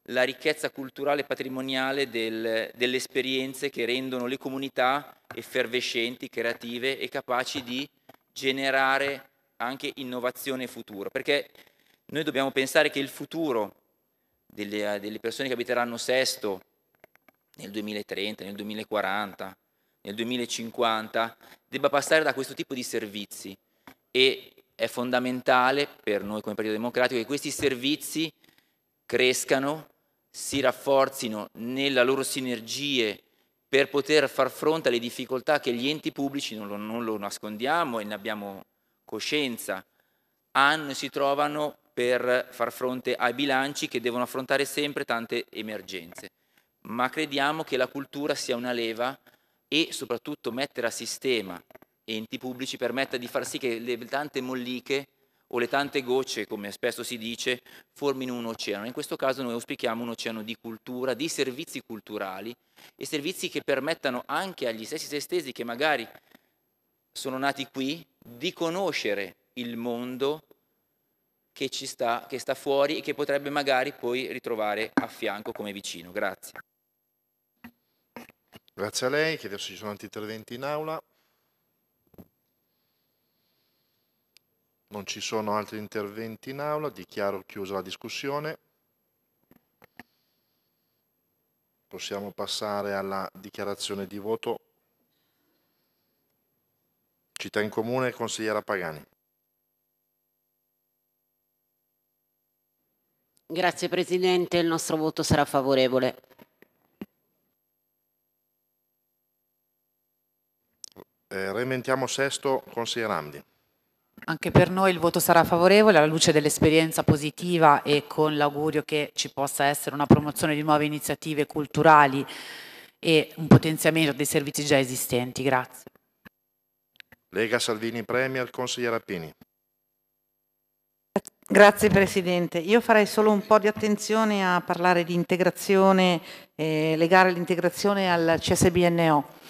la ricchezza culturale e patrimoniale del, delle esperienze che rendono le comunità effervescenti, creative e capaci di generare anche innovazione e futuro. Perché noi dobbiamo pensare che il futuro delle, delle persone che abiteranno Sesto nel 2030, nel 2040, nel 2050 debba passare da questo tipo di servizi e è fondamentale per noi come Partito Democratico che questi servizi crescano si rafforzino nella loro sinergie per poter far fronte alle difficoltà che gli enti pubblici, non lo, non lo nascondiamo e ne abbiamo coscienza, hanno e si trovano per far fronte ai bilanci che devono affrontare sempre tante emergenze. Ma crediamo che la cultura sia una leva e soprattutto mettere a sistema enti pubblici permetta di far sì che le tante molliche o le tante gocce, come spesso si dice, formino un oceano. In questo caso noi auspichiamo un oceano di cultura, di servizi culturali e servizi che permettano anche agli stessi stessi che magari sono nati qui di conoscere il mondo che, ci sta, che sta fuori e che potrebbe magari poi ritrovare a fianco come vicino. Grazie. Grazie a lei, chiedo se ci sono altri interventi in aula. Non ci sono altri interventi in aula, dichiaro chiusa la discussione. Possiamo passare alla dichiarazione di voto. Città in Comune, consigliera Pagani. Grazie Presidente, il nostro voto sarà favorevole. Eh, Rementiamo sesto, consigliere Amdi. Anche per noi il voto sarà favorevole alla luce dell'esperienza positiva e con l'augurio che ci possa essere una promozione di nuove iniziative culturali e un potenziamento dei servizi già esistenti. Grazie. Lega Salvini Premier, consigliere Appini. Grazie Presidente. Io farei solo un po' di attenzione a parlare di integrazione, e eh, legare l'integrazione al CSBNO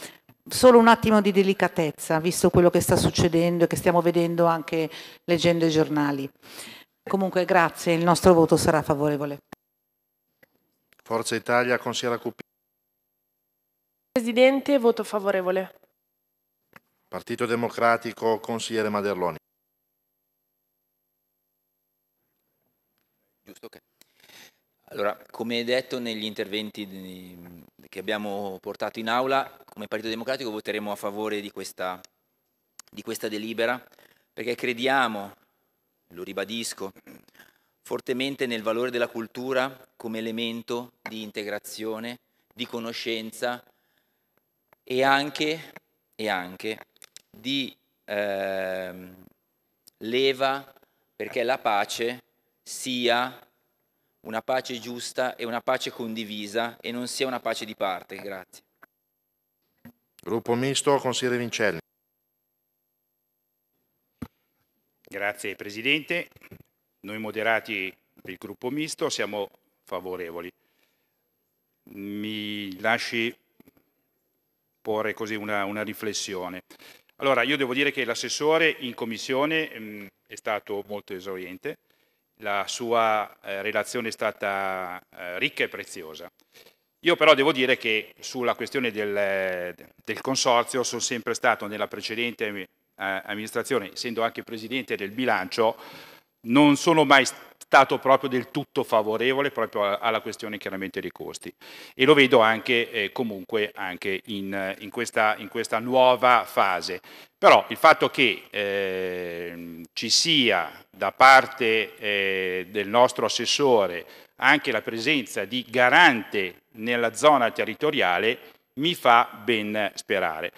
solo un attimo di delicatezza, visto quello che sta succedendo e che stiamo vedendo anche leggendo i giornali. Comunque grazie, il nostro voto sarà favorevole. Forza Italia, consigliera Cupini. Presidente, voto favorevole. Partito Democratico, consigliere Maderloni. Giusto che... Allora, come detto negli interventi che abbiamo portato in aula, come Partito Democratico voteremo a favore di questa, di questa delibera perché crediamo, lo ribadisco, fortemente nel valore della cultura come elemento di integrazione, di conoscenza e anche, e anche di eh, leva perché la pace sia una pace giusta e una pace condivisa e non sia una pace di parte. Grazie. Gruppo misto, consigliere Vincelli. Grazie Presidente. Noi moderati del gruppo misto siamo favorevoli. Mi lasci porre così una, una riflessione. Allora, io devo dire che l'assessore in commissione mh, mm, è stato molto esauriente, la sua eh, relazione è stata eh, ricca e preziosa. Io però devo dire che sulla questione del, del consorzio sono sempre stato nella precedente eh, amministrazione, essendo anche presidente del bilancio, non sono mai stato proprio del tutto favorevole proprio alla questione chiaramente dei costi e lo vedo anche eh, comunque anche in, in, questa, in, questa, nuova fase. Però il fatto che eh, ci sia da parte eh, del nostro assessore anche la presenza di garante nella zona territoriale mi fa ben sperare.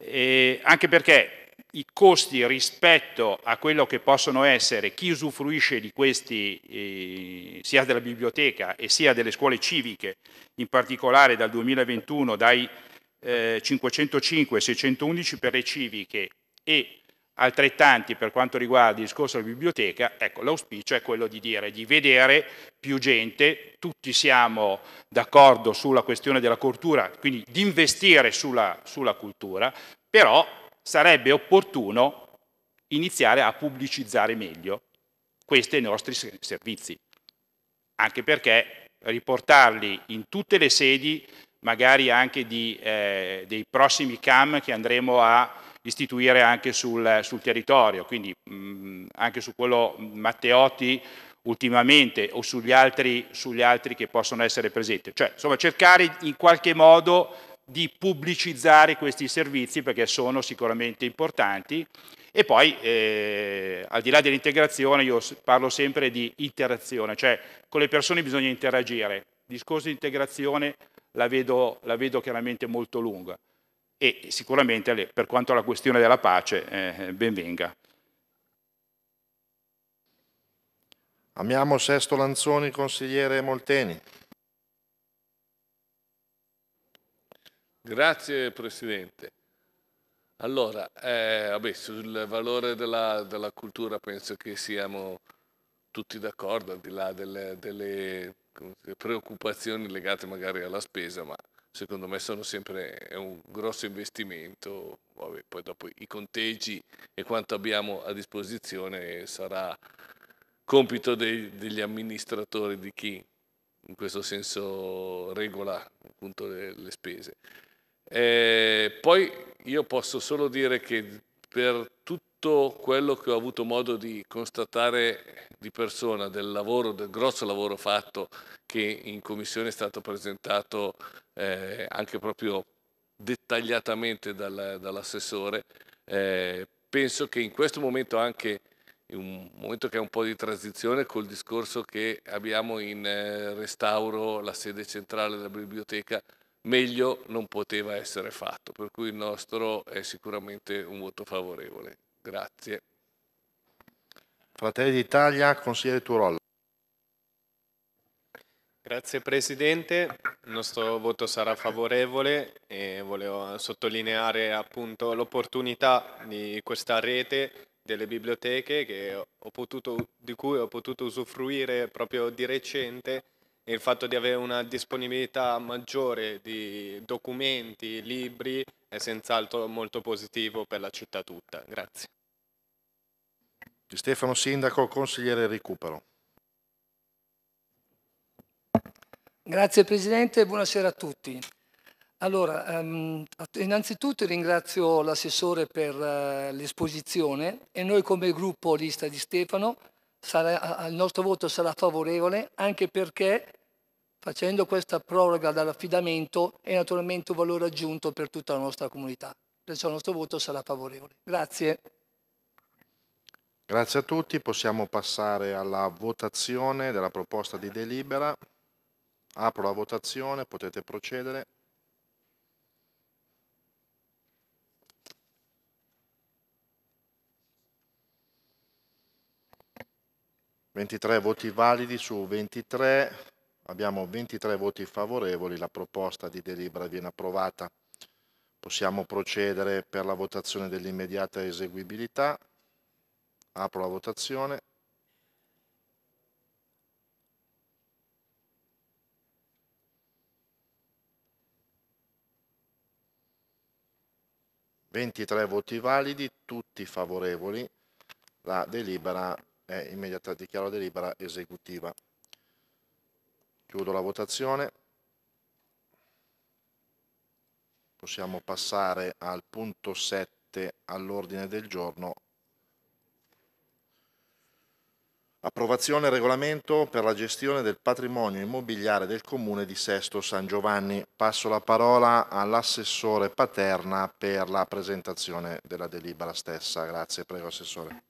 E anche perché i costi rispetto a quello che possono essere chi usufruisce di questi eh, sia della biblioteca e sia delle scuole civiche, in particolare dal 2021 dai eh, 505 611 per le civiche e altrettanti per quanto riguarda il discorso della biblioteca, ecco, l'auspicio è quello di dire, di vedere più gente, tutti siamo d'accordo sulla questione della cultura, quindi di investire sulla, sulla cultura, però sarebbe opportuno iniziare a pubblicizzare meglio questi nostri servizi, anche perché riportarli in tutte le sedi, magari anche di, eh, dei prossimi CAM che andremo a istituire anche sul, sul territorio, quindi mh, mm, anche su quello Matteotti ultimamente o sugli altri, sugli altri che possono essere presenti. Cioè, insomma, cercare in qualche modo di pubblicizzare questi servizi perché sono sicuramente importanti e poi eh, al di là dell'integrazione io parlo sempre di interazione, cioè con le persone bisogna interagire, il discorso di integrazione la vedo, la vedo chiaramente molto lunga e sicuramente per quanto alla questione della pace eh, eh, ben venga. Amiamo Sesto Lanzoni, consigliere Molteni. Grazie Presidente. Allora, eh, vabbè, sul valore della, della, cultura penso che siamo tutti d'accordo, al di là delle, delle preoccupazioni legate magari alla spesa, ma secondo me sono sempre è un grosso investimento. Vabbè, poi dopo i conteggi e quanto abbiamo a disposizione sarà compito dei, degli amministratori di chi in questo senso regola appunto le, le spese. Eh, poi io posso solo dire che per tutto quello che ho avuto modo di constatare di persona del lavoro, del grosso lavoro fatto che in commissione è stato presentato eh, anche proprio dettagliatamente dal, dall'assessore, eh, penso che in questo momento anche in un momento che è un po' di transizione col discorso che abbiamo in eh, restauro la sede centrale della biblioteca meglio non poteva essere fatto, per cui il nostro è sicuramente un voto favorevole. Grazie. Fratelli d'Italia, consigliere Turolla. Grazie Presidente, il nostro voto sarà favorevole e volevo sottolineare appunto l'opportunità di questa rete delle biblioteche che ho potuto, di cui ho potuto usufruire proprio di recente il fatto di avere una disponibilità maggiore di documenti, libri, è senz'altro molto positivo per la città tutta. Grazie. Stefano Sindaco, consigliere Recupero. Grazie Presidente, buonasera a tutti. Allora, ehm, innanzitutto ringrazio l'assessore per eh, l'esposizione e noi come gruppo Lista di Stefano sarà, il nostro voto sarà favorevole anche perché facendo questa proroga dall'affidamento è naturalmente un valore aggiunto per tutta la nostra comunità. Perciò il nostro voto sarà favorevole. Grazie. Grazie a tutti, possiamo passare alla votazione della proposta di delibera. Apro la votazione, potete procedere. 23 voti validi su 23, abbiamo 23 voti favorevoli, la proposta di delibera viene approvata. Possiamo procedere per la votazione dell'immediata eseguibilità. Apro la votazione. Ventitré voti validi, tutti favorevoli. La delibera è immediata dichiaro la delibera esecutiva. Chiudo la votazione. Possiamo passare al punto 7 all'ordine del giorno. Approvazione regolamento per la gestione del patrimonio immobiliare del Comune di Sesto San Giovanni. Passo la parola all'assessore Paterna per la presentazione della delibera stessa. Grazie, prego Assessore.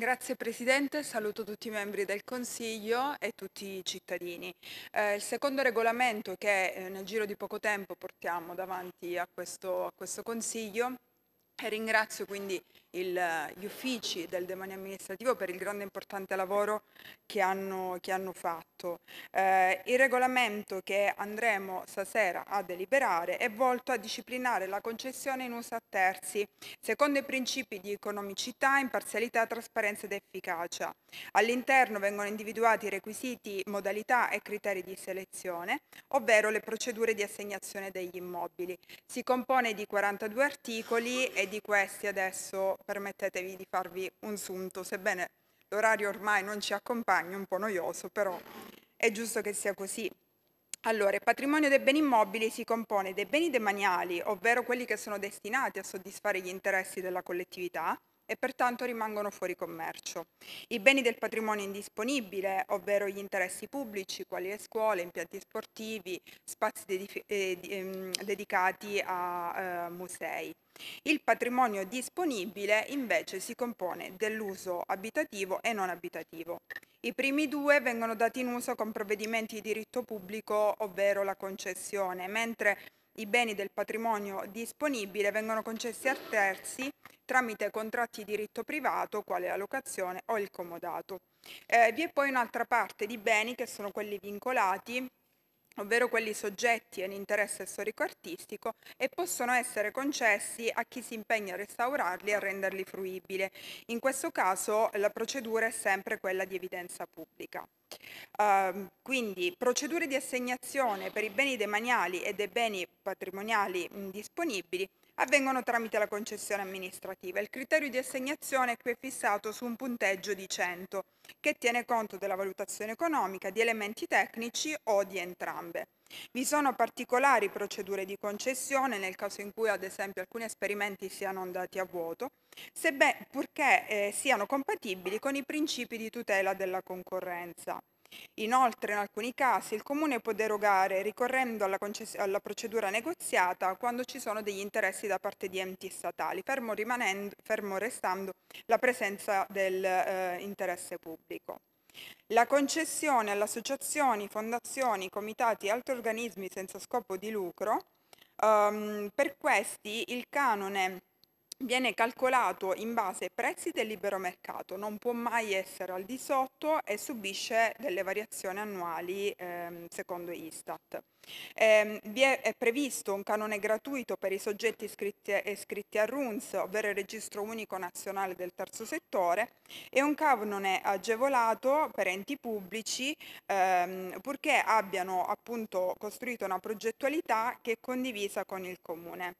Grazie Presidente, saluto tutti i membri del Consiglio e tutti i cittadini. Eh, il secondo regolamento che eh, nel giro di poco tempo portiamo davanti a questo, a questo Consiglio e ringrazio quindi il, gli uffici del demanio amministrativo per il grande e importante lavoro che hanno, che hanno fatto. Eh, il regolamento che andremo stasera a deliberare è volto a disciplinare la concessione in uso a terzi secondo i principi di economicità, imparzialità, trasparenza ed efficacia. All'interno vengono individuati i requisiti, modalità e criteri di selezione, ovvero le procedure di assegnazione degli immobili. Si compone di 42 articoli e di questi adesso permettetevi di farvi un sunto, sebbene l'orario ormai non ci accompagni, un po' noioso, però è giusto che sia così. Allora, il patrimonio dei beni immobili si compone dei beni demaniali, ovvero quelli che sono destinati a soddisfare gli interessi della collettività, e pertanto rimangono fuori commercio. I beni del patrimonio indisponibile, ovvero gli interessi pubblici, quali le scuole, impianti sportivi, spazi dedici- eh, ehm, dedicati a eh, musei. Il patrimonio disponibile invece si compone dell'uso abitativo e non abitativo. I primi due vengono dati in uso con provvedimenti di diritto pubblico, ovvero la concessione, mentre i beni del patrimonio disponibile vengono concessi a terzi tramite contratti di diritto privato, quale la locazione o il comodato. Eh, vi è poi un'altra parte di beni che sono quelli vincolati, ovvero quelli soggetti a un interesse storico-artistico e possono essere concessi a chi si impegna a restaurarli e a renderli fruibili. In questo caso la procedura è sempre quella di evidenza pubblica. Uh, quindi procedure di assegnazione per i beni demaniali e dei beni patrimoniali disponibili avvengono tramite la concessione amministrativa. Il criterio di assegnazione qui è fissato su un punteggio di 100 che tiene conto della valutazione economica, di elementi tecnici o di entrambe. Vi sono particolari procedure di concessione nel caso in cui ad esempio alcuni esperimenti siano andati a vuoto, sebbene purché eh, siano compatibili con i principi di tutela della concorrenza. Inoltre, in alcuni casi, il Comune può derogare ricorrendo alla, alla, procedura negoziata quando ci sono degli interessi da parte di enti statali, fermo, fermo restando la presenza dell'interesse eh, pubblico. La concessione alle associazioni, fondazioni, comitati e altri organismi senza scopo di lucro, um, per questi il canone viene calcolato in base ai prezzi del libero mercato, non può mai essere al di sotto e subisce delle variazioni annuali ehm, secondo Istat. Eh, vi è, è, previsto un canone gratuito per i soggetti iscritti, iscritti a RUNS, ovvero il Registro Unico Nazionale del Terzo Settore, e un canone agevolato per enti pubblici ehm, purché abbiano appunto costruito una progettualità che è condivisa con il Comune.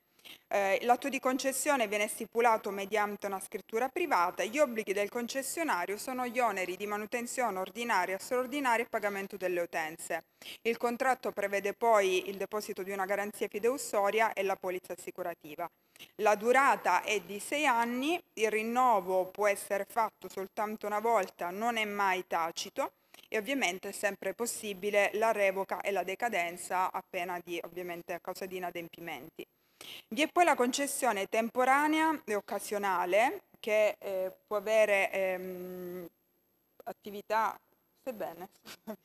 Eh, l'atto di concessione viene stipulato mediante una scrittura privata, gli obblighi del concessionario sono gli oneri di manutenzione ordinaria, straordinaria e pagamento delle utenze. Il contratto prevede poi il deposito di una garanzia fideussoria e la polizza assicurativa. La durata è di sei anni, il rinnovo può essere fatto soltanto una volta, non è mai tacito e ovviamente è sempre possibile la revoca e la decadenza appena di, ovviamente, a causa di inadempimenti. Vi è poi la concessione temporanea e occasionale che eh, può avere ehm, attività, sebbene, *laughs*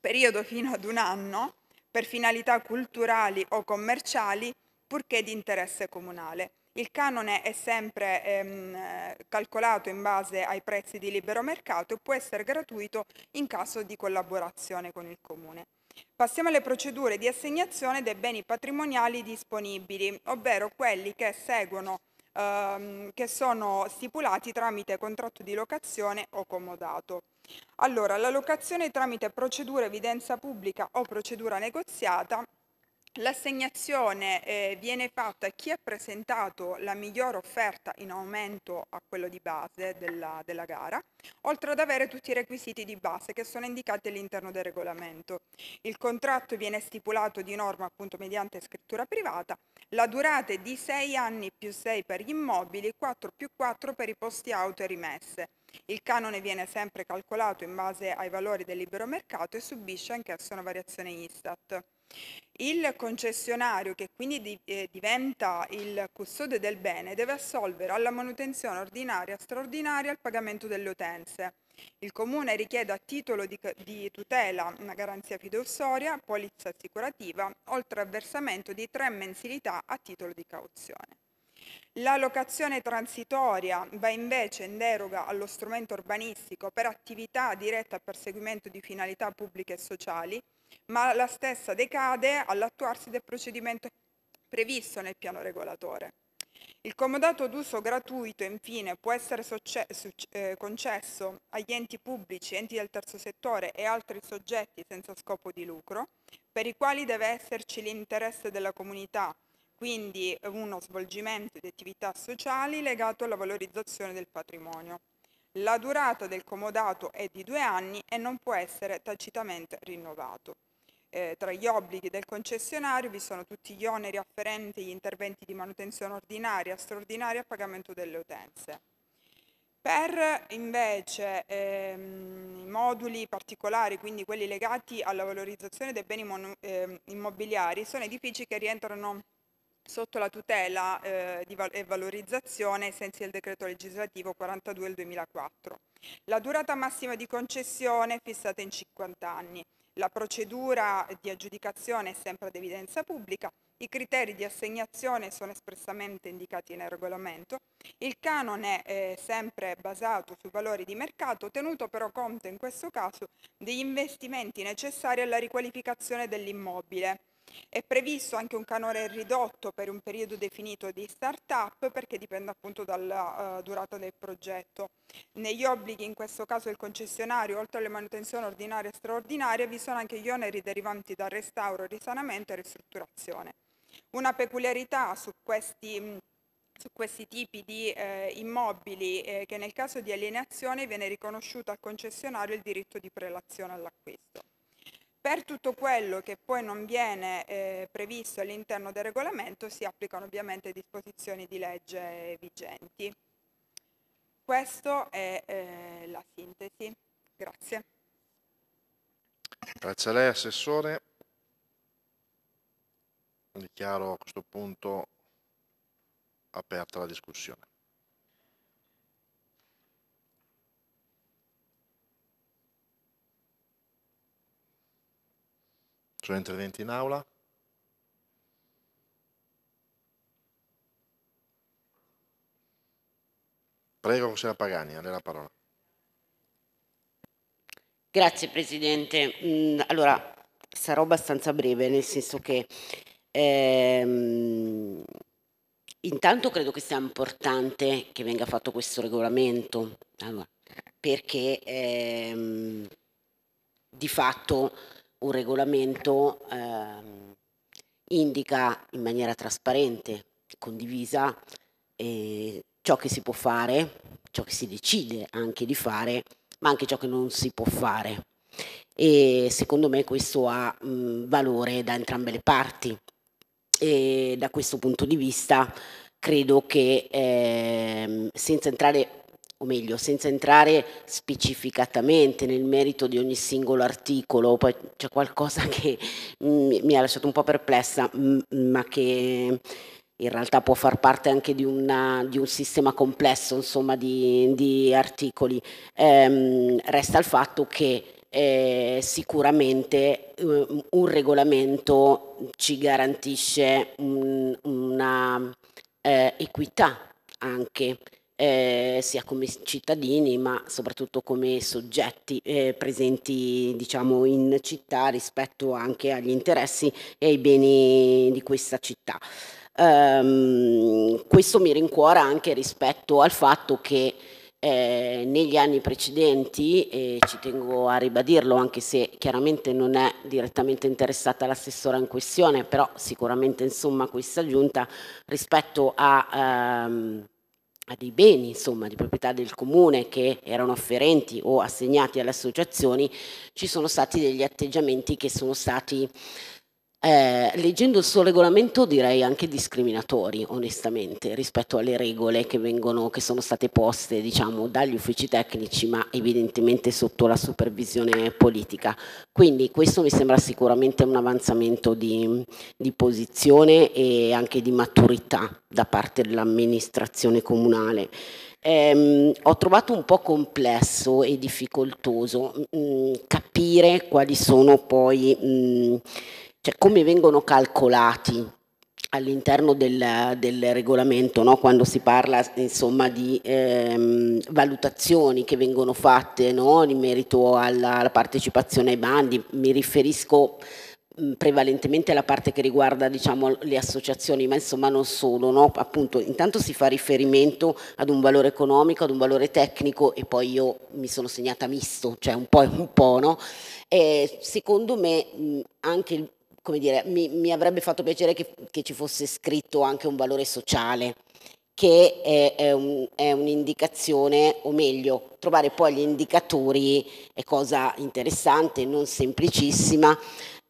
periodo fino ad un anno per finalità culturali o commerciali purché di interesse comunale. Il canone è sempre ehm, calcolato in base ai prezzi di libero mercato e può essere gratuito in caso di collaborazione con il comune. Passiamo alle procedure di assegnazione dei beni patrimoniali disponibili, ovvero quelli che seguono, ehm, che sono stipulati tramite contratto di locazione o comodato. Allora, la locazione tramite procedura evidenza pubblica o procedura negoziata L'assegnazione eh, viene fatta a chi ha presentato la migliore offerta in aumento a quello di base della, della, gara, oltre ad avere tutti i requisiti di base che sono indicati all'interno del regolamento. Il contratto viene stipulato di norma appunto mediante scrittura privata, la durata è di 6 anni più 6 per gli immobili, 4 più 4 per i posti auto e rimesse. Il canone viene sempre calcolato in base ai valori del libero mercato e subisce anch'esso una variazione Istat. Il concessionario, che quindi di, eh, diventa il custode del bene, deve assolvere alla manutenzione ordinaria straordinaria al pagamento delle utenze. Il comune richiede a titolo di, di tutela una garanzia fideusoria, polizza assicurativa, oltre al versamento di tre mensilità a titolo di cauzione. La locazione transitoria va invece in deroga allo strumento urbanistico per attività diretta al perseguimento di finalità pubbliche e sociali, ma la stessa decade all'attuarsi del procedimento previsto nel piano regolatore. Il comodato d'uso gratuito, infine, può essere eh, concesso agli enti pubblici, enti del terzo settore e altri soggetti senza scopo di lucro, per i quali deve esserci l'interesse della comunità, quindi uno svolgimento di attività sociali legato alla valorizzazione del patrimonio. La durata del comodato è di due anni e non può essere tacitamente rinnovato. Eh, tra gli obblighi del concessionario vi sono tutti gli oneri afferenti agli interventi di manutenzione ordinaria, straordinaria e pagamento delle utenze. Per invece ehm, i moduli particolari, quindi quelli legati alla valorizzazione dei beni eh, immobiliari, sono edifici che rientrano sotto la tutela eh, val e valorizzazione ai sensi del decreto legislativo 42 del 2004. La durata massima di concessione è fissata in 50 anni. La procedura di aggiudicazione è sempre ad evidenza pubblica, i criteri di assegnazione sono espressamente indicati nel regolamento, il canone è eh, sempre basato sui valori di mercato, tenuto però conto in questo caso degli investimenti necessari alla riqualificazione dell'immobile è previsto anche un canone ridotto per un periodo definito di start-up perché dipende appunto dalla uh, durata del progetto. Negli obblighi in questo caso del concessionario, oltre alle manutenzioni ordinarie e straordinarie, vi sono anche gli oneri derivanti dal restauro, risanamento e ristrutturazione. Una peculiarità su questi mm, su questi tipi di eh, immobili eh, che nel caso di alienazione viene riconosciuto al concessionario il diritto di prelazione all'acquisto. Per tutto quello che poi non viene eh, previsto all'interno del regolamento si applicano ovviamente disposizioni di legge vigenti. Questa è eh, la sintesi. Grazie. Grazie a lei Assessore. Dichiaro a questo punto aperta la discussione. Sono interventi in aula? Prego, Rossella Pagani, a lei la parola. Grazie Presidente. Mm, allora, sarò abbastanza breve, nel senso che ehm, intanto credo che sia importante che venga fatto questo regolamento, allora, perché ehm, di fatto un regolamento eh, indica in maniera trasparente, condivisa, eh, ciò che si può fare, ciò che si decide anche di fare, ma anche ciò che non si può fare. E secondo me questo ha mh, valore da entrambe le parti. E da questo punto di vista credo che eh, senza entrare o meglio, senza entrare specificatamente nel merito di ogni singolo articolo, poi c'è qualcosa che mi ha lasciato un po' perplessa, ma che in realtà può far parte anche di, una, di un sistema complesso insomma, di, di, articoli. Ehm, resta il fatto che eh, sicuramente eh, un regolamento ci garantisce un, una eh, equità anche eh, sia come cittadini ma soprattutto come soggetti eh, presenti diciamo, in città rispetto anche agli interessi e ai beni di questa città. Um, questo mi rincuora anche rispetto al fatto che eh, negli anni precedenti, e ci tengo a ribadirlo anche se chiaramente non è direttamente interessata l'assessora in questione, però sicuramente insomma questa giunta rispetto a... Ehm, a dei beni insomma, di proprietà del comune che erano afferenti o assegnati alle associazioni, ci sono stati degli atteggiamenti che sono stati eh, leggendo il suo regolamento direi anche discriminatori, onestamente, rispetto alle regole che, vengono, che sono state poste diciamo, dagli uffici tecnici, ma evidentemente sotto la supervisione politica. Quindi questo mi sembra sicuramente un avanzamento di, di posizione e anche di maturità da parte dell'amministrazione comunale. Eh, ho trovato un po' complesso e difficoltoso mh, mm, capire quali sono poi mh, mm, cioè come vengono calcolati all'interno del, del regolamento, no? quando si parla insomma, di ehm, valutazioni che vengono fatte no? in merito alla, alla partecipazione ai bandi, mi riferisco prevalentemente la parte che riguarda diciamo, le associazioni, ma insomma non solo, no? appunto intanto si fa riferimento ad un valore economico, ad un valore tecnico e poi io mi sono segnata misto, cioè un po' e *laughs* un po', no? E secondo me anche come dire, mi, mi avrebbe fatto piacere che, che, ci fosse scritto anche un valore sociale, che è, è, un, è un'indicazione, o meglio, trovare poi gli indicatori è cosa interessante, non semplicissima,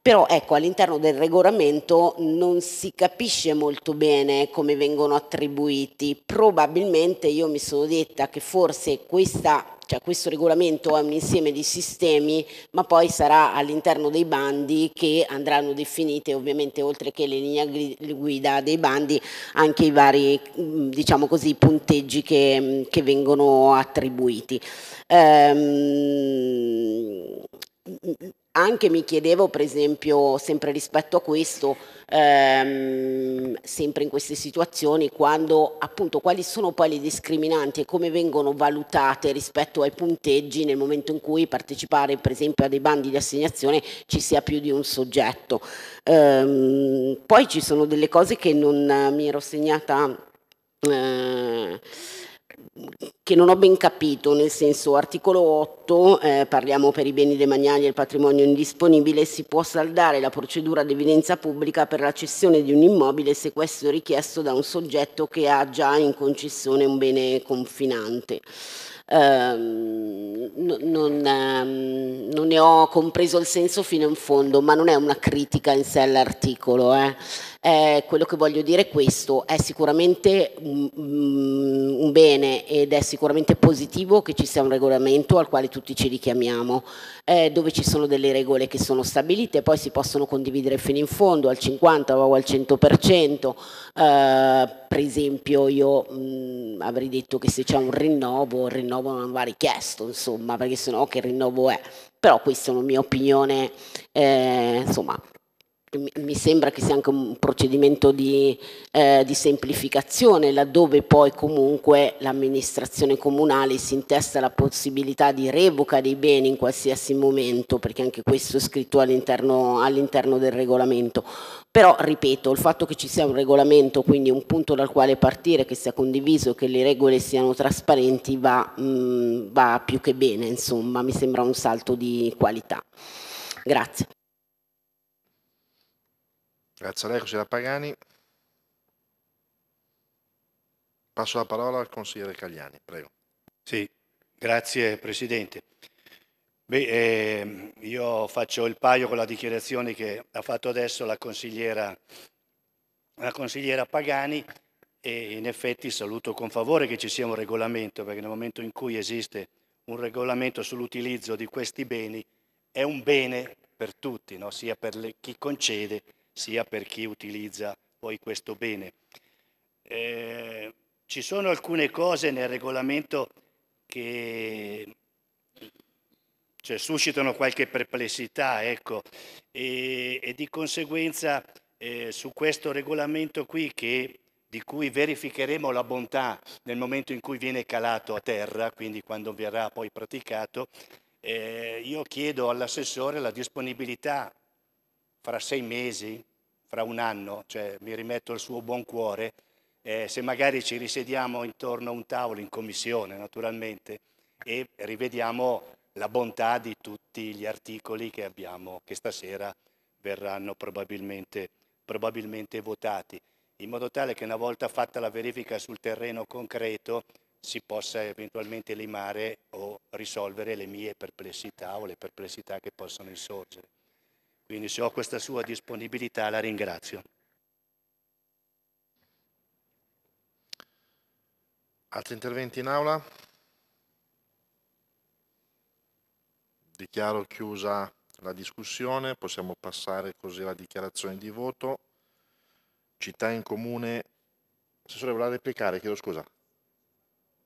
però ecco, all'interno del regolamento non si capisce molto bene come vengono attribuiti. Probabilmente io mi sono detta che forse questa cioè questo regolamento è un insieme di sistemi, ma poi sarà all'interno dei bandi che andranno definite ovviamente oltre che le linee guida dei bandi anche i vari mm, diciamo così, punteggi che, mm, che vengono attribuiti. Ehm, anche mi chiedevo, per esempio, sempre rispetto a questo, ehm, sempre in queste situazioni, quando appunto quali sono poi le discriminanti e come vengono valutate rispetto ai punteggi nel momento in cui partecipare, per esempio, a dei bandi di assegnazione ci sia più di un soggetto. Ehm, poi ci sono delle cose che non mi ero segnata. Eh, che non ho ben capito, nel senso articolo 8, eh, parliamo per i beni demaniali e il patrimonio indisponibile, si può saldare la procedura di evidenza pubblica per la cessione di un immobile se questo è richiesto da un soggetto che ha già in concessione un bene confinante. Uh, non, uh, non, ne ho compreso il senso fino in fondo, ma non è una critica in sé all'articolo. Eh. Eh, quello che voglio dire è questo, è sicuramente un, mm, un bene ed è sicuramente positivo che ci sia un regolamento al quale tutti ci richiamiamo, eh, dove ci sono delle regole che sono stabilite poi si possono condividere fino in fondo al 50 o al 100%. Eh, per esempio io mh, mm, avrei detto che se c'è un rinnovo, il rinnovo non va richiesto, insomma, perché sennò che rinnovo è? Però questa è una mia opinione, eh, insomma, mi sembra che sia anche un procedimento di, eh, di semplificazione, laddove poi comunque l'amministrazione comunale si intesta la possibilità di revoca dei beni in qualsiasi momento, perché anche questo è scritto all'interno all del regolamento. Però, ripeto, il fatto che ci sia un regolamento, quindi un punto dal quale partire, che sia condiviso, che le regole siano trasparenti, va, mh, mm, va più che bene, insomma, mi sembra un salto di qualità. Grazie. Grazie a lei, consigliere Pagani. Passo la parola al consigliere Cagliani, prego. Sì, grazie Presidente. Beh, eh, io faccio il paio con la dichiarazione che ha fatto adesso la consigliera, la consigliera Pagani e in effetti saluto con favore che ci sia un regolamento perché nel momento in cui esiste un regolamento sull'utilizzo di questi beni è un bene per tutti, no? sia per le, chi concede sia per chi utilizza poi questo bene. Eh, ci sono alcune cose nel regolamento che cioè, suscitano qualche perplessità, ecco, e, e di conseguenza eh, su questo regolamento qui che, di cui verificheremo la bontà nel momento in cui viene calato a terra, quindi quando verrà poi praticato, eh, io chiedo all'assessore la disponibilità fra sei mesi, fra un anno, cioè mi rimetto al suo buon cuore, eh, se magari ci risediamo intorno a un tavolo in commissione naturalmente e rivediamo la bontà di tutti gli articoli che abbiamo, che stasera verranno probabilmente, probabilmente votati, in modo tale che una volta fatta la verifica sul terreno concreto si possa eventualmente limare o risolvere le mie perplessità o le perplessità che possono insorgere. Quindi se ho questa sua disponibilità la ringrazio. Altri interventi in aula? Dichiaro chiusa la discussione, possiamo passare così alla dichiarazione di voto. Città in comune. Assessore, vuole replicare, chiedo scusa.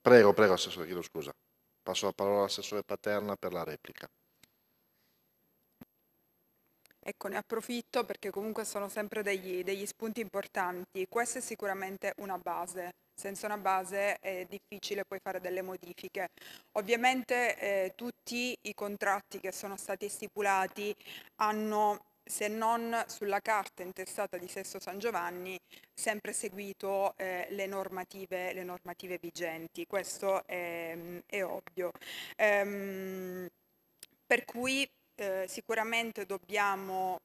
Prego, prego, Assessore, chiedo scusa. Passo la parola all'Assessore Paterna per la replica. Ecco, ne approfitto perché comunque sono sempre degli, degli spunti importanti. Questa è sicuramente una base senza una base è difficile poi fare delle modifiche. Ovviamente eh, tutti i contratti che sono stati stipulati hanno se non sulla carta intestata di Sesto San Giovanni, sempre seguito eh, le, normative, le, normative, vigenti, questo è, è ovvio. Ehm, per cui eh, sicuramente dobbiamo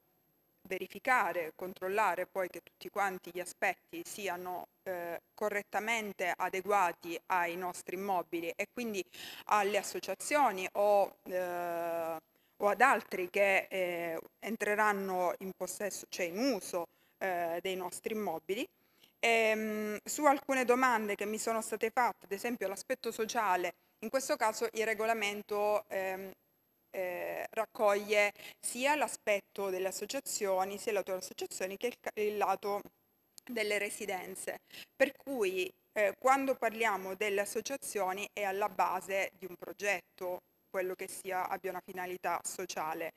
verificare, controllare poi che tutti quanti gli aspetti siano eh, correttamente adeguati ai nostri immobili e quindi alle associazioni o, eh, o ad altri che eh, entreranno in possesso, cioè in uso eh, dei nostri immobili. E, ehm, mh, su alcune domande che mi sono state fatte, ad esempio l'aspetto sociale, in questo caso il regolamento ehm, eh, raccoglie sia l'aspetto delle associazioni, sia lato delle associazioni che il, il lato delle residenze. Per cui eh, quando parliamo delle associazioni è alla base di un progetto, quello che sia, abbia una finalità sociale.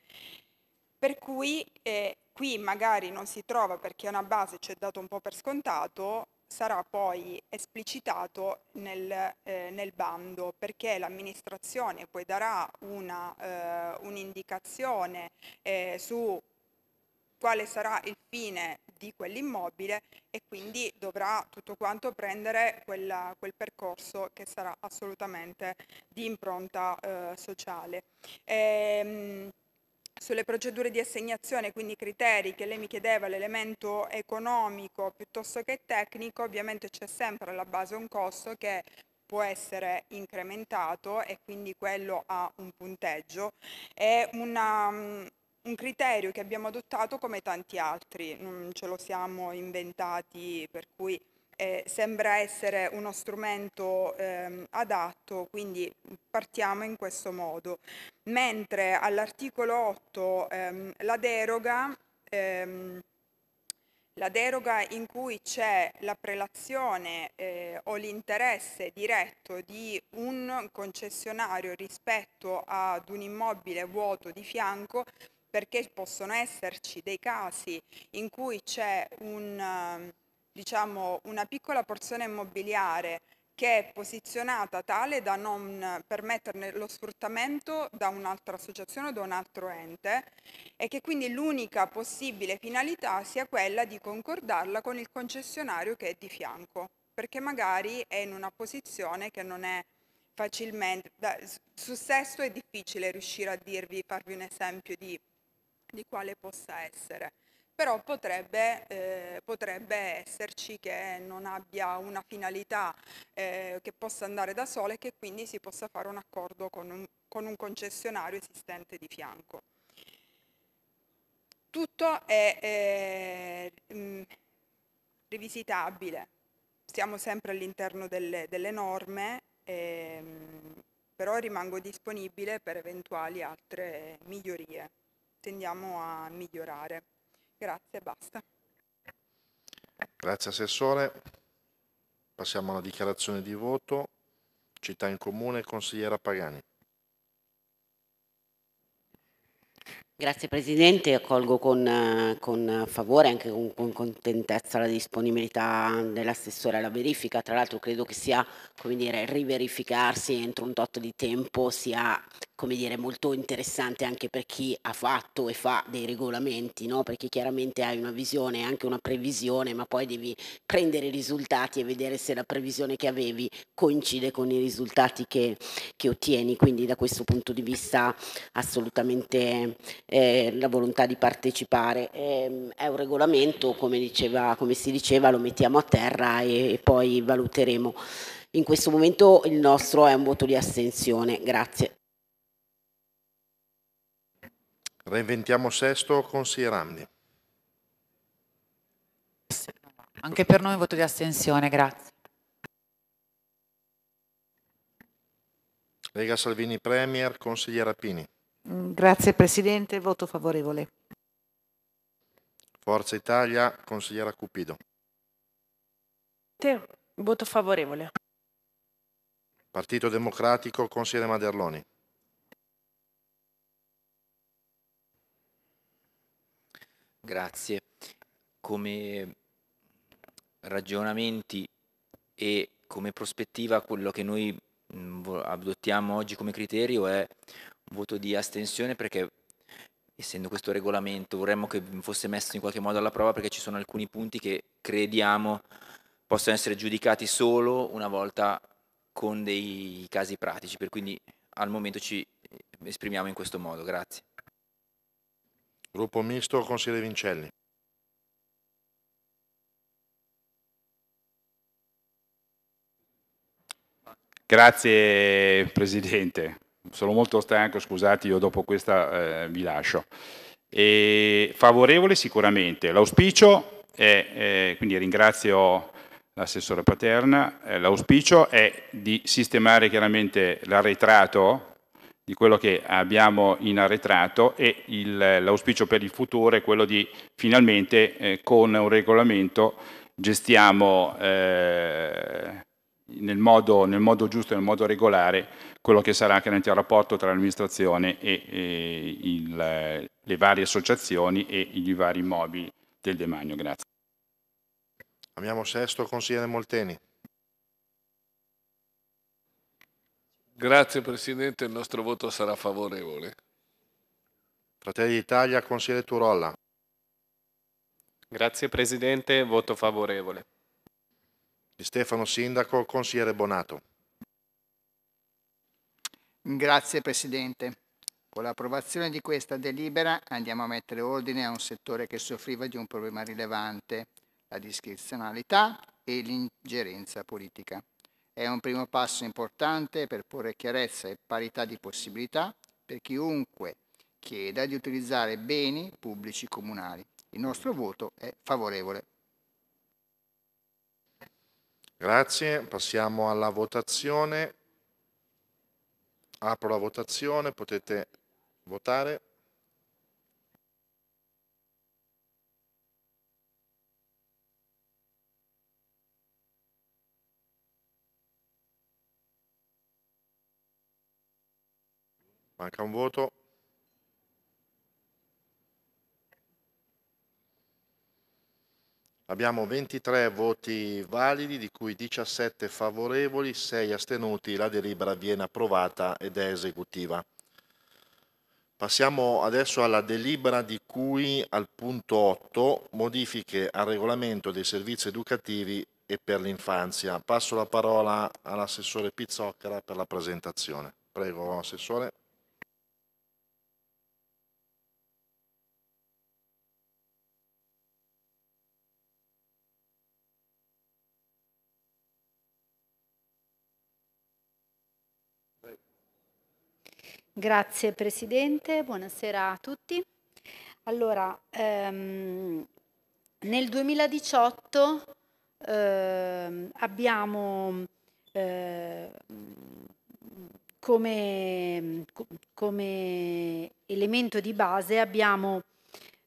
Per cui eh, qui magari non si trova perché è una base, ci è dato un po' per scontato, sarà poi esplicitato nel, eh, nel bando perché l'amministrazione poi darà una, eh, un'indicazione eh, su quale sarà il fine di quell'immobile e quindi dovrà tutto quanto prendere quella, quel percorso che sarà assolutamente di impronta eh, sociale. Ehm, sulle procedure di assegnazione, quindi i criteri che lei mi chiedeva, l'elemento economico piuttosto che tecnico, ovviamente c'è sempre alla base un costo che può essere incrementato e quindi quello ha un punteggio. È una, mm, un criterio che abbiamo adottato come tanti altri, non ce lo siamo inventati, per cui eh, sembra essere uno strumento eh, adatto, quindi partiamo in questo modo. Mentre all'articolo 8 ehm, la deroga ehm, la deroga in cui c'è la prelazione eh, o l'interesse diretto di un concessionario rispetto ad un immobile vuoto di fianco perché possono esserci dei casi in cui c'è un, diciamo, una piccola porzione immobiliare che è posizionata tale da non permetterne lo sfruttamento da un'altra associazione o da un altro ente e che quindi l'unica possibile finalità sia quella di concordarla con il concessionario che è di fianco, perché magari è in una posizione che non è facilmente... Su sesto è difficile riuscire a dirvi, farvi un esempio di, di quale possa essere però potrebbe, eh, potrebbe, esserci che non abbia una finalità eh, che possa andare da sola e che quindi si possa fare un accordo con un, con un concessionario esistente di fianco. Tutto è eh, mm, revisitabile, siamo sempre all'interno delle, delle norme, ehm, però rimango disponibile per eventuali altre migliorie, tendiamo a migliorare. Grazie, basta. Grazie Assessore. Passiamo alla dichiarazione di voto. Città in Comune, consigliera Pagani. Grazie Presidente, accolgo con, con favore e anche con, con, contentezza la disponibilità dell'assessore alla verifica, tra l'altro credo che sia come dire, riverificarsi entro un tot di tempo sia come dire, molto interessante anche per chi ha fatto e fa dei regolamenti, no? perché chiaramente hai una visione e anche una previsione, ma poi devi prendere i risultati e vedere se la previsione che avevi coincide con i risultati che, che ottieni. Quindi da questo punto di vista assolutamente eh, la volontà di partecipare. Eh, è un regolamento, come, diceva, come, si diceva, lo mettiamo a terra e, e poi valuteremo. In questo momento il nostro è un voto di astensione. Grazie. Reinventiamo Sesto, consigliere Ramni. Anche per noi voto di astensione, grazie. Lega Salvini Premier, consigliere Pini. Mm, grazie Presidente, voto favorevole. Forza Italia, consigliera Cupido. Voto favorevole. Partito Democratico, consigliere Maderloni. Grazie. Come ragionamenti e come prospettiva quello che noi mm, adottiamo oggi come criterio è un voto di astensione perché essendo questo regolamento vorremmo che fosse messo in qualche modo alla prova perché ci sono alcuni punti che crediamo possano essere giudicati solo una volta con dei casi pratici, per cui al momento ci eh, esprimiamo in questo modo. Grazie. Gruppo misto, consigliere Vincelli. Grazie Presidente, sono molto stanco, scusate, io dopo questa eh, vi lascio. E favorevole sicuramente, l'auspicio è, eh, quindi ringrazio l'assessore Paterna, eh, l'auspicio è di sistemare chiaramente l'arretrato di quello che abbiamo in arretrato e il, l'auspicio per il futuro è quello di finalmente eh, con un regolamento gestiamo eh, nel, modo, nel, modo, giusto, nel modo regolare, quello che sarà chiaramente il rapporto tra l'amministrazione e, e il, le varie associazioni e i vari immobili del demanio. Grazie. Abbiamo sesto consigliere Molteni. Grazie Presidente, il nostro voto sarà favorevole. Fratelli d'Italia, consigliere Turolla. Grazie Presidente, voto favorevole. Di Stefano Sindaco, consigliere Bonato. Grazie Presidente. Con l'approvazione di questa delibera andiamo a mettere ordine a un settore che soffriva di un problema rilevante, la discrezionalità e l'ingerenza politica. È un primo passo importante per porre chiarezza e parità di possibilità per chiunque chieda di utilizzare beni pubblici comunali. Il nostro voto è favorevole. Grazie, passiamo alla votazione. Apro la votazione, potete votare. Manca un voto. Abbiamo 23 voti validi, di cui 17 favorevoli, 6 astenuti. La delibera viene approvata ed è esecutiva. Passiamo adesso alla delibera di cui al punto 8 modifiche al regolamento dei servizi educativi e per l'infanzia. Passo la parola all'assessore Pizzoccara per la presentazione. Prego, assessore. Grazie Presidente, buonasera a tutti. Allora, ehm, nel 2018 ehm, abbiamo eh, come, come, elemento di base abbiamo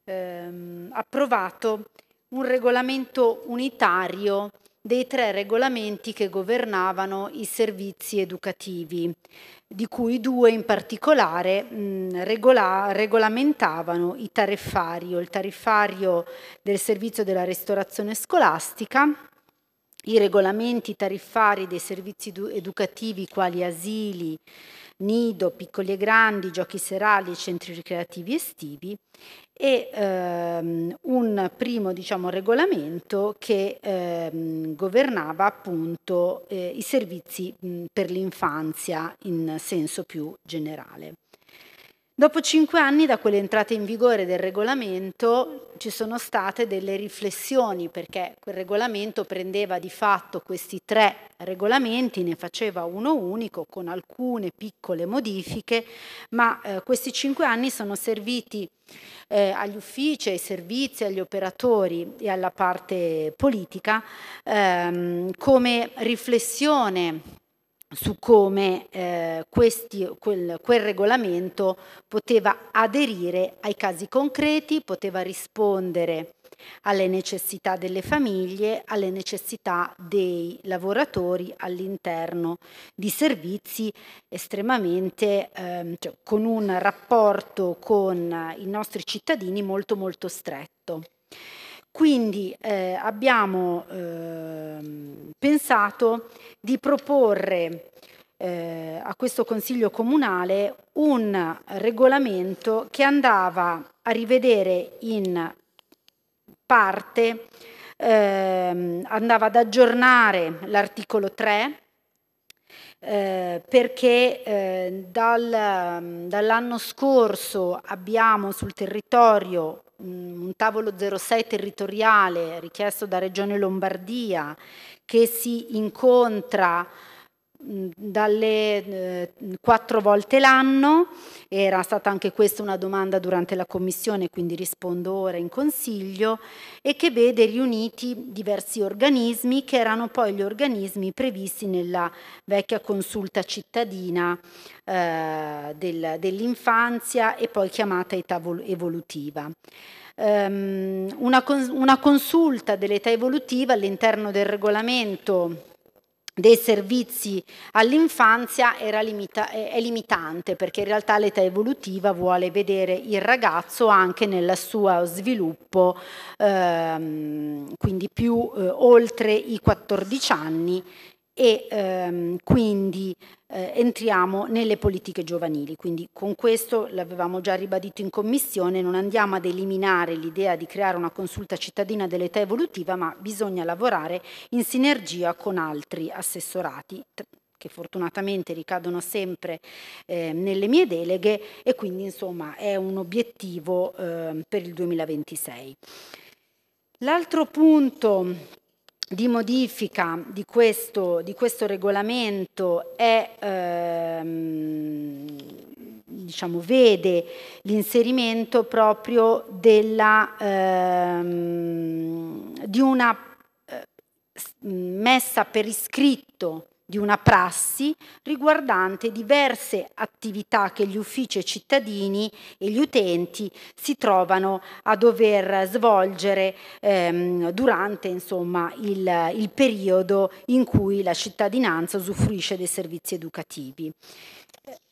ehm, approvato un regolamento unitario dei tre regolamenti che governavano i servizi educativi, di cui due in particolare mh, mm, regola, regolamentavano i tariffario, il tariffario del servizio della ristorazione scolastica i regolamenti tariffari dei servizi educativi quali asili, nido, piccoli e grandi, giochi serali e centri ricreativi estivi e ehm, un primo diciamo, regolamento che ehm, governava appunto eh, i servizi mh, per l'infanzia in senso più generale. Dopo cinque anni da quell'entrata in vigore del regolamento ci sono state delle riflessioni perché quel regolamento prendeva di fatto questi tre regolamenti, ne faceva uno unico con alcune piccole modifiche, ma eh, questi cinque anni sono serviti eh, agli uffici, ai servizi, agli operatori e alla parte politica ehm, come riflessione su come eh, questi, quel, quel, regolamento poteva aderire ai casi concreti, poteva rispondere alle necessità delle famiglie, alle necessità dei lavoratori all'interno di servizi estremamente ehm, cioè, con un rapporto con i nostri cittadini molto molto stretto. Quindi eh, abbiamo eh, pensato di proporre eh, a questo Consiglio Comunale un regolamento che andava a rivedere in parte, ehm, andava ad aggiornare l'articolo 3 eh, perché eh, dal, dall'anno scorso abbiamo sul territorio Mm, un tavolo 06 territoriale richiesto da Regione Lombardia che si incontra dalle eh, quattro volte l'anno, era stata anche questa una domanda durante la commissione, quindi rispondo ora in consiglio, e che vede riuniti diversi organismi che erano poi gli organismi previsti nella vecchia consulta cittadina eh, del, dell'infanzia e poi chiamata età evolutiva. Um, una, cons una consulta dell'età evolutiva all'interno del regolamento dei servizi all'infanzia limita è limitante perché in realtà l'età evolutiva vuole vedere il ragazzo anche nel suo sviluppo, ehm, quindi più eh, oltre i 14 anni e ehm, quindi eh, entriamo nelle politiche giovanili. Quindi con questo l'avevamo già ribadito in commissione, non andiamo ad eliminare l'idea di creare una consulta cittadina dell'età evolutiva, ma bisogna lavorare in sinergia con altri assessorati che fortunatamente ricadono sempre eh, nelle mie deleghe e quindi insomma è un obiettivo eh, per il 2026. L'altro punto di modifica di questo, di questo regolamento è, ehm, diciamo, vede l'inserimento proprio della, ehm, di una eh, messa per iscritto di una prassi riguardante diverse attività che gli uffici e cittadini e gli utenti si trovano a dover svolgere ehm, durante insomma, il, il periodo in cui la cittadinanza usufruisce dei servizi educativi.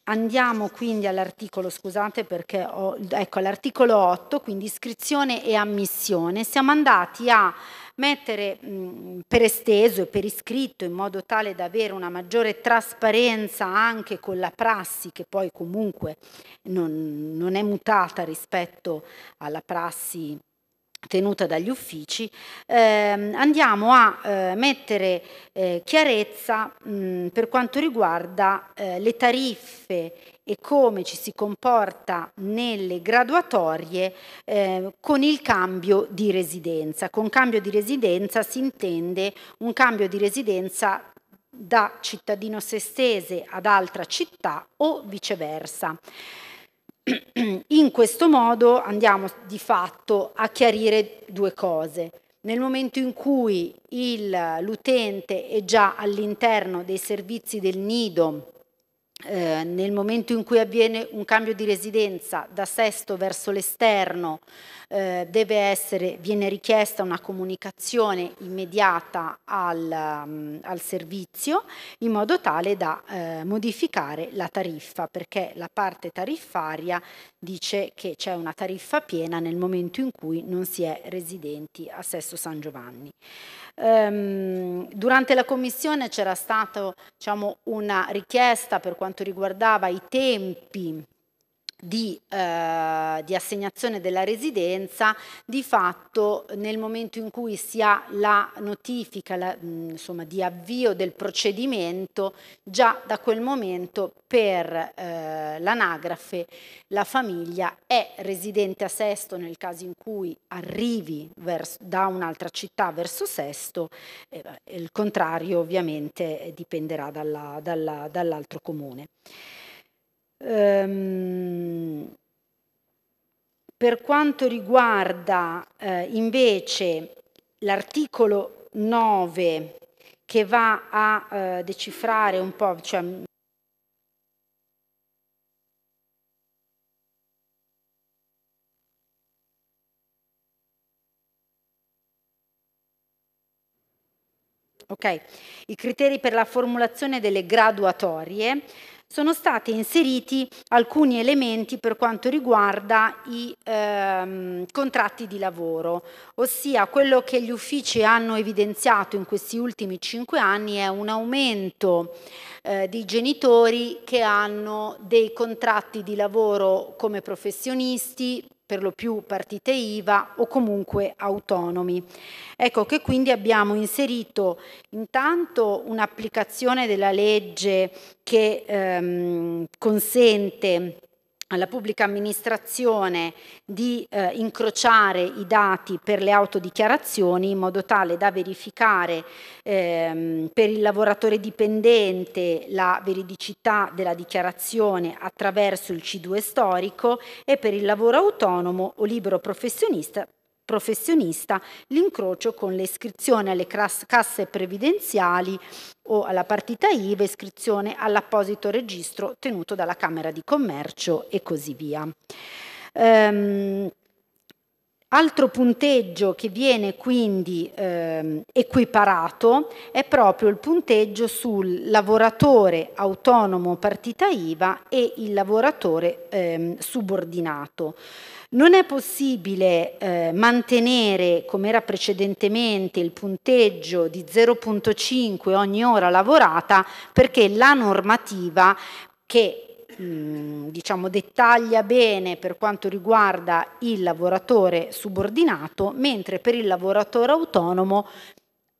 Andiamo quindi all'articolo, scusate perché ho, ecco all'articolo 8, quindi iscrizione e ammissione. Siamo andati a mettere mh, mm, per esteso e per iscritto in modo tale da avere una maggiore trasparenza anche con la prassi che poi comunque non, non è mutata rispetto alla prassi tenuta dagli uffici, ehm, andiamo a eh, mettere eh, chiarezza mh, mm, per quanto riguarda eh, le tariffe e come ci si comporta nelle graduatorie eh, con il cambio di residenza. Con cambio di residenza si intende un cambio di residenza da cittadino sestese ad altra città o viceversa. *clears throat* In questo modo andiamo di fatto a chiarire due cose. Nel momento in cui l'utente è già all'interno dei servizi del nido eh, nel momento in cui avviene un cambio di residenza da Sesto verso l'esterno eh, deve essere, viene richiesta una comunicazione immediata al, mm, al servizio in modo tale da eh, modificare la tariffa perché la parte tariffaria dice che c'è una tariffa piena nel momento in cui non si è residenti a Sesto San Giovanni. Um, durante la commissione c'era stata diciamo, una richiesta per quanto riguardava i tempi di, eh, di, assegnazione della residenza, di fatto nel momento in cui si ha la notifica la, mm, insomma, di avvio del procedimento, già da quel momento per eh, l'anagrafe la famiglia è residente a Sesto nel caso in cui arrivi verso, da un'altra città verso Sesto, eh, il contrario ovviamente dipenderà dalla, dalla, dall'altro comune. Ehm, per quanto riguarda eh, invece l'articolo 9 che va a eh, decifrare un po', cioè Okay. I criteri per la formulazione delle graduatorie sono stati inseriti alcuni elementi per quanto riguarda i ehm, contratti di lavoro, ossia quello che gli uffici hanno evidenziato in questi ultimi cinque anni è un aumento eh, di genitori che hanno dei contratti di lavoro come professionisti, per lo più partite IVA o comunque autonomi. Ecco che quindi abbiamo inserito intanto un'applicazione della legge che ehm, consente alla pubblica amministrazione di eh, incrociare i dati per le autodichiarazioni in modo tale da verificare ehm, per il lavoratore dipendente la veridicità della dichiarazione attraverso il C2 storico e per il lavoro autonomo o libero professionista professionista l'incrocio con l'iscrizione alle casse previdenziali o alla partita IVA, iscrizione all'apposito registro tenuto dalla Camera di Commercio e così via. Ehm, altro punteggio che viene quindi ehm, equiparato è proprio il punteggio sul lavoratore autonomo partita IVA e il lavoratore ehm, subordinato. Non è possibile eh, mantenere, come era precedentemente, il punteggio di 0.5 ogni ora lavorata perché la normativa che mm, diciamo dettaglia bene per quanto riguarda il lavoratore subordinato, mentre per il lavoratore autonomo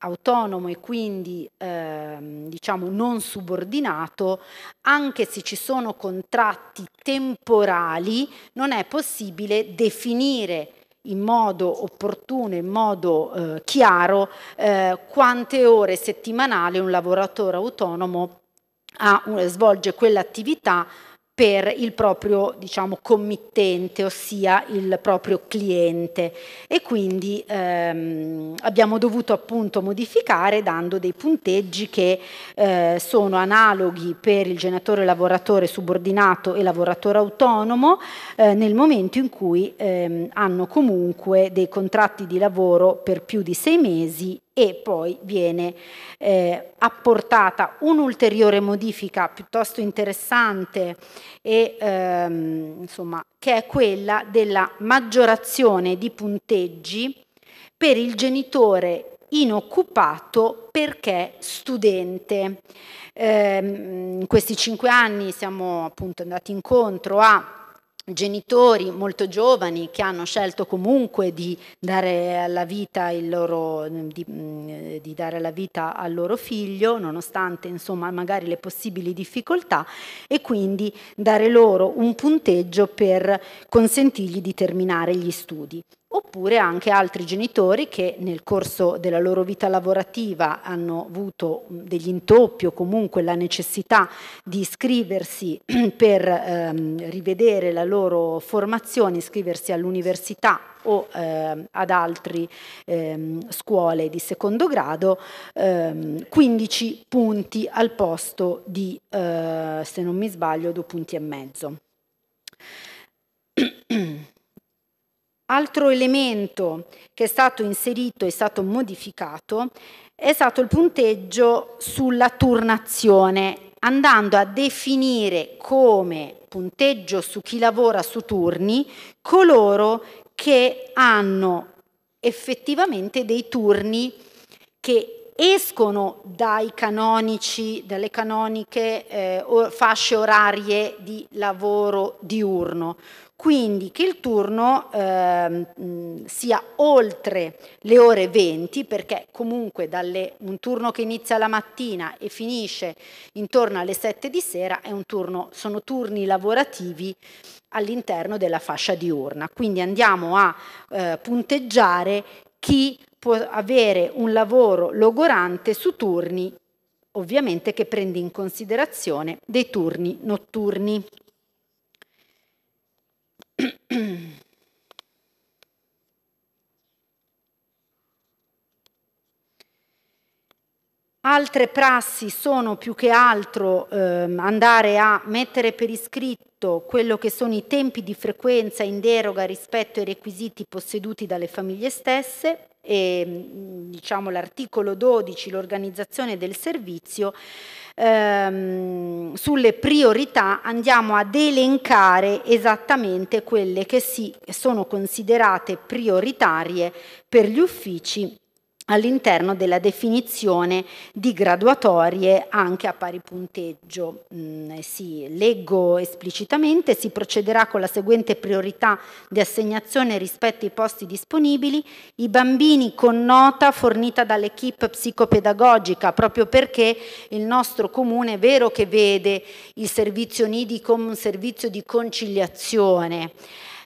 autonomo e quindi ehm, diciamo non subordinato, anche se ci sono contratti temporali, non è possibile definire in modo opportuno, in modo eh, chiaro, eh, quante ore settimanali un lavoratore autonomo ha, eh, svolge quell'attività per il proprio diciamo, committente, ossia il proprio cliente e quindi ehm, abbiamo dovuto appunto modificare dando dei punteggi che eh, sono analoghi per il genitore lavoratore subordinato e lavoratore autonomo eh, nel momento in cui ehm, hanno comunque dei contratti di lavoro per più di sei mesi e poi viene eh, apportata un'ulteriore modifica piuttosto interessante e, ehm, insomma, che è quella della maggiorazione di punteggi per il genitore inoccupato perché studente. Eh, in questi cinque anni siamo appunto andati incontro a genitori molto giovani che hanno scelto comunque di dare la vita, loro, di, mm, di dare alla vita al loro figlio, nonostante insomma, magari le possibili difficoltà, e quindi dare loro un punteggio per consentirgli di terminare gli studi oppure anche altri genitori che nel corso della loro vita lavorativa hanno avuto degli intoppi o comunque la necessità di iscriversi *clears throat* per ehm, rivedere la loro formazione, iscriversi all'università o ehm, ad altre ehm, scuole di secondo grado, 15 ehm, punti al posto di, eh, se non mi sbaglio, due punti e mezzo. *clears throat* altro elemento che è stato inserito e stato modificato è stato il punteggio sulla turnazione, andando a definire come punteggio su chi lavora su turni coloro che hanno effettivamente dei turni che escono dai canonici, dalle canoniche eh, fasce orarie di lavoro diurno quindi che il turno eh, sia oltre le ore 20 perché comunque dalle, un turno che inizia la mattina e finisce intorno alle 7 di sera turno, sono turni lavorativi all'interno della fascia diurna. Quindi andiamo a eh, punteggiare chi può avere un lavoro logorante su turni ovviamente che prende in considerazione dei turni notturni. *clears throat* Altre prassi sono più che altro ehm, andare a mettere per iscritto quello che sono i tempi di frequenza in deroga rispetto ai requisiti posseduti dalle famiglie stesse, e diciamo, l'articolo 12, l'organizzazione del servizio, ehm, sulle priorità andiamo ad elencare esattamente quelle che si sono considerate prioritarie per gli uffici all'interno della definizione di graduatorie anche a pari punteggio. Mm, eh leggo esplicitamente, si procederà con la seguente priorità di assegnazione rispetto ai posti disponibili, i bambini con nota fornita dall'equipe psicopedagogica, proprio perché il nostro comune è vero che vede il servizio NIDI come un servizio di conciliazione,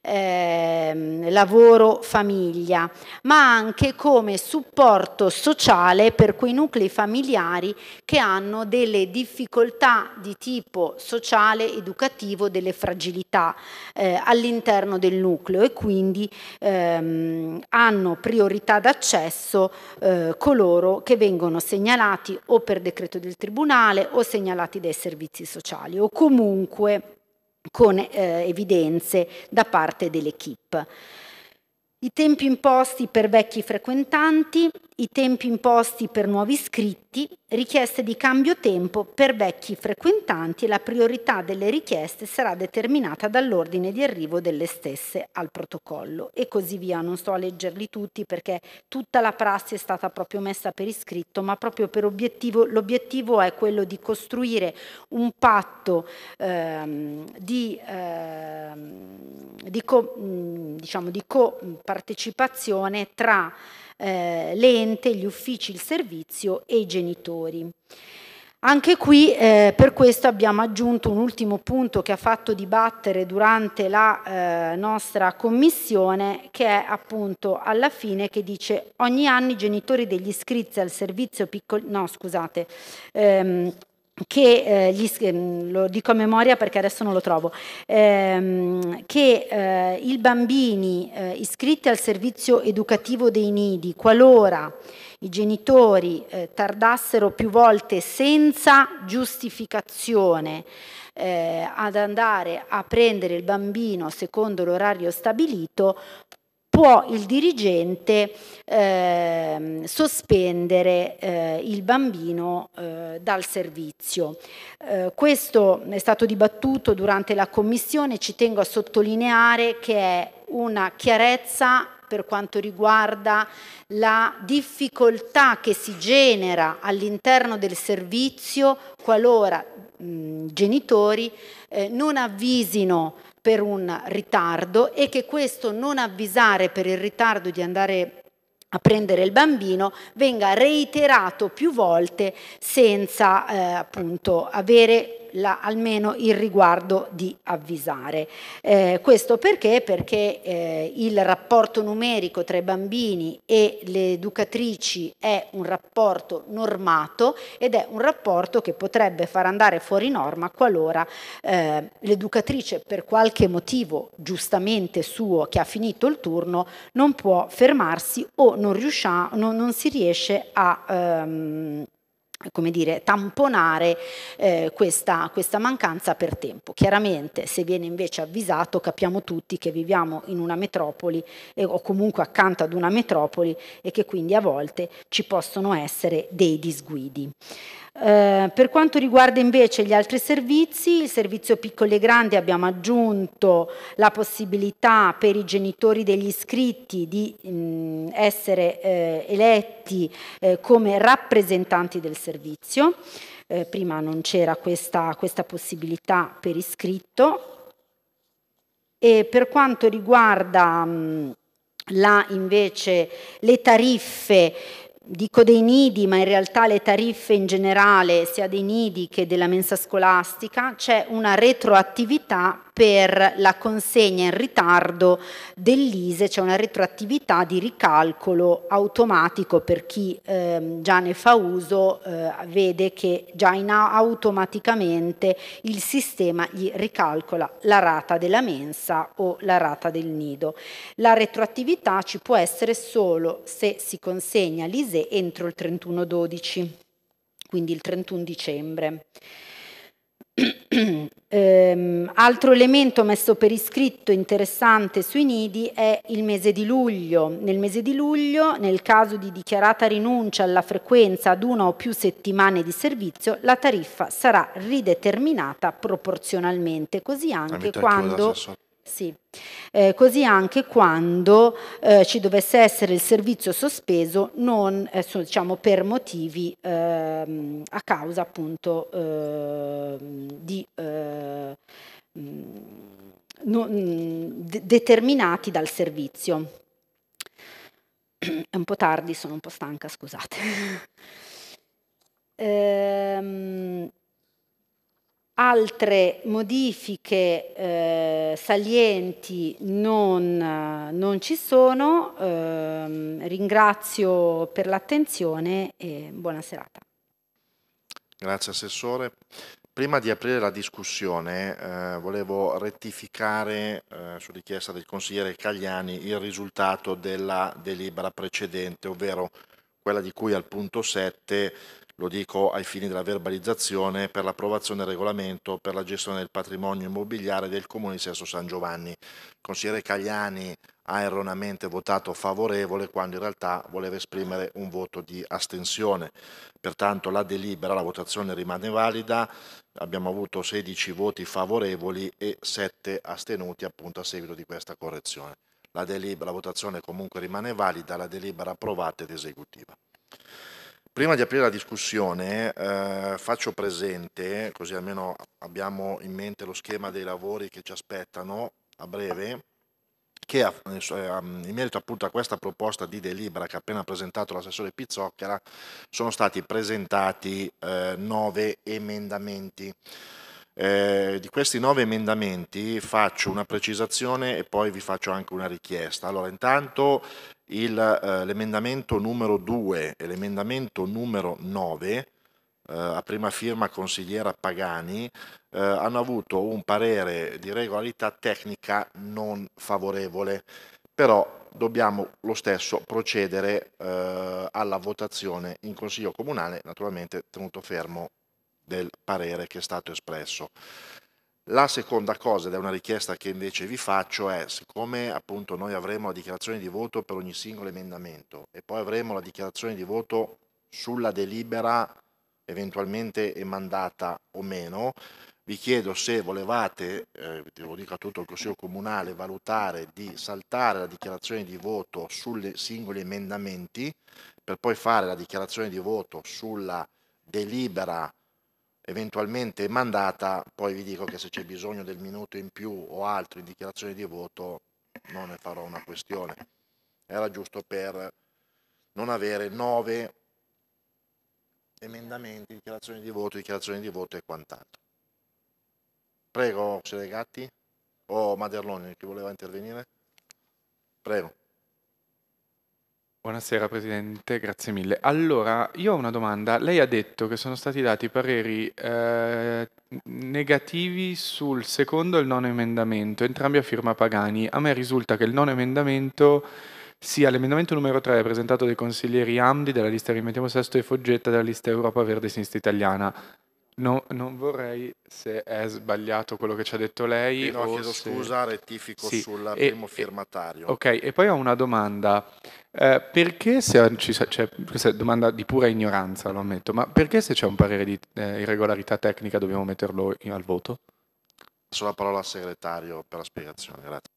eh, lavoro-famiglia, ma anche come supporto sociale per quei nuclei familiari che hanno delle difficoltà di tipo sociale, educativo, delle fragilità eh, all'interno del nucleo e quindi ehm, hanno priorità d'accesso eh, coloro che vengono segnalati o per decreto del Tribunale o segnalati dai servizi sociali o comunque con eh, evidenze da parte dell'equipe. I tempi imposti per vecchi frequentanti, i tempi imposti per nuovi iscritti, richieste di cambio tempo per vecchi frequentanti la priorità delle richieste sarà determinata dall'ordine di arrivo delle stesse al protocollo e così via. Non sto a leggerli tutti perché tutta la prassi è stata proprio messa per iscritto, ma proprio per obiettivo, l'obiettivo è quello di costruire un patto ehm, di, ehm, di, co, diciamo, di copartecipazione tra eh, l'ente, gli uffici, il servizio e i genitori valori. Anche qui eh, per questo abbiamo aggiunto un ultimo punto che ha fatto dibattere durante la eh, nostra commissione che è appunto alla fine che dice ogni anno i genitori degli iscritti al servizio piccoli, no scusate, ehm, che eh, gli, ehm, lo dico a memoria perché adesso non lo trovo, ehm, che eh, i bambini eh, iscritti al servizio educativo dei nidi, qualora i genitori eh, tardassero più volte senza giustificazione eh, ad andare a prendere il bambino secondo l'orario stabilito, può il dirigente eh, sospendere eh, il bambino eh, dal servizio. Eh, questo è stato dibattuto durante la commissione, ci tengo a sottolineare che è una chiarezza per quanto riguarda la difficoltà che si genera all'interno del servizio qualora mh, genitori eh, non avvisino per un ritardo e che questo non avvisare per il ritardo di andare a prendere il bambino venga reiterato più volte senza eh, appunto avere la, almeno il riguardo di avvisare. Eh, questo perché? Perché eh, il rapporto numerico tra i bambini e le educatrici è un rapporto normato ed è un rapporto che potrebbe far andare fuori norma qualora eh, l'educatrice per qualche motivo giustamente suo che ha finito il turno non può fermarsi o non, riuscia, non, non si riesce a... Ehm, come dire, tamponare eh, questa, questa, mancanza per tempo. Chiaramente se viene invece avvisato capiamo tutti che viviamo in una metropoli eh, o comunque accanto ad una metropoli e che quindi a volte ci possono essere dei disguidi. Eh, per quanto riguarda invece gli altri servizi, il servizio piccoli e grandi abbiamo aggiunto la possibilità per i genitori degli iscritti di mh, mm, essere eh, eletti eh, come rappresentanti del servizio. Eh, prima non c'era questa, questa possibilità per iscritto. E per quanto riguarda mh, mm, la, invece le tariffe dico dei nidi, ma in realtà le tariffe in generale, sia dei nidi che della mensa scolastica, c'è una retroattività per la consegna in ritardo dell'ISE, c'è cioè una retroattività di ricalcolo automatico per chi ehm, già ne fa uso, eh, vede che già automaticamente il sistema gli ricalcola la rata della mensa o la rata del nido. La retroattività ci può essere solo se si consegna l'ISE entro il 31-12, quindi il 31 dicembre ehm, altro elemento messo per iscritto interessante sui nidi è il mese di luglio. Nel mese di luglio, nel caso di dichiarata rinuncia alla frequenza ad una o più settimane di servizio, la tariffa sarà rideterminata proporzionalmente, così anche quando sì. Eh, così anche quando eh, ci dovesse essere il servizio sospeso non, eh, diciamo, per motivi ehm, a causa appunto ehm, di, ehm, non, mm, de determinati dal servizio. È un po' tardi, sono un po' stanca, scusate. ehm, Altre modifiche eh, salienti non, non, ci sono, eh, ringrazio per l'attenzione e buona serata. Grazie Assessore. Prima di aprire la discussione eh, volevo rettificare eh, su richiesta del consigliere Cagliani il risultato della delibera precedente, ovvero quella di cui al punto 7 lo dico ai fini della verbalizzazione, per l'approvazione del regolamento per la gestione del patrimonio immobiliare del Comune di Sesto San Giovanni. Il consigliere Cagliani ha erroneamente votato favorevole quando in realtà voleva esprimere un voto di astensione. Pertanto la delibera, la votazione rimane valida, abbiamo avuto 16 voti favorevoli e 7 astenuti appunto a seguito di questa correzione. La, delibera, la votazione comunque rimane valida, la delibera approvata ed esecutiva. Prima di aprire la discussione eh, faccio presente, così almeno abbiamo in mente lo schema dei lavori che ci aspettano a breve, che eh, ehm, in merito appunto a questa proposta di delibera che ha appena presentato l'assessore Pizzocchera sono stati presentati eh, nove emendamenti. Eh, di questi nove emendamenti faccio una precisazione e poi vi faccio anche una richiesta. Allora, intanto il, eh, l'emendamento numero 2 e l'emendamento numero 9 eh, a prima firma consigliera Pagani eh, hanno avuto un parere di regolarità tecnica non favorevole, però dobbiamo lo stesso procedere eh, alla votazione in Consiglio Comunale, naturalmente tenuto fermo del parere che è stato espresso. La seconda cosa, ed è una richiesta che invece vi faccio, è siccome appunto noi avremo la dichiarazione di voto per ogni singolo emendamento e poi avremo la dichiarazione di voto sulla delibera eventualmente emandata o meno, vi chiedo se volevate, eh, lo dico a tutto il Consiglio Comunale, valutare di saltare la dichiarazione di voto sui singoli emendamenti per poi fare la dichiarazione di voto sulla delibera eventualmente mandata, poi vi dico che se c'è bisogno del minuto in più o altro in dichiarazione di voto non ne farò una questione. Era giusto per non avere nove emendamenti, dichiarazioni di voto, dichiarazioni di voto e quant'altro. Prego, Selegatti o oh, Maderloni, chi voleva intervenire? Prego. Buonasera Presidente, grazie mille. Allora, io ho una domanda. Lei ha detto che sono stati dati pareri eh, negativi sul secondo e il nono emendamento, entrambi a firma Pagani. A me risulta che il nono emendamento sia l'emendamento numero 3 presentato dai consiglieri Amdi della lista Rimettiamo Sesto e Foggetta della lista Europa Verde Sinistra Italiana. No, non vorrei se è sbagliato quello che ci ha detto lei. No, chiedo se... scusa, rettifico sì, sul e, primo firmatario. ok, e poi ho una domanda. Eh, perché se ci, cioè, questa domanda di pura ignoranza, lo ammetto, ma perché se c'è un parere di eh, irregolarità tecnica dobbiamo metterlo in, al voto? Passo la parola al segretario per la spiegazione, grazie.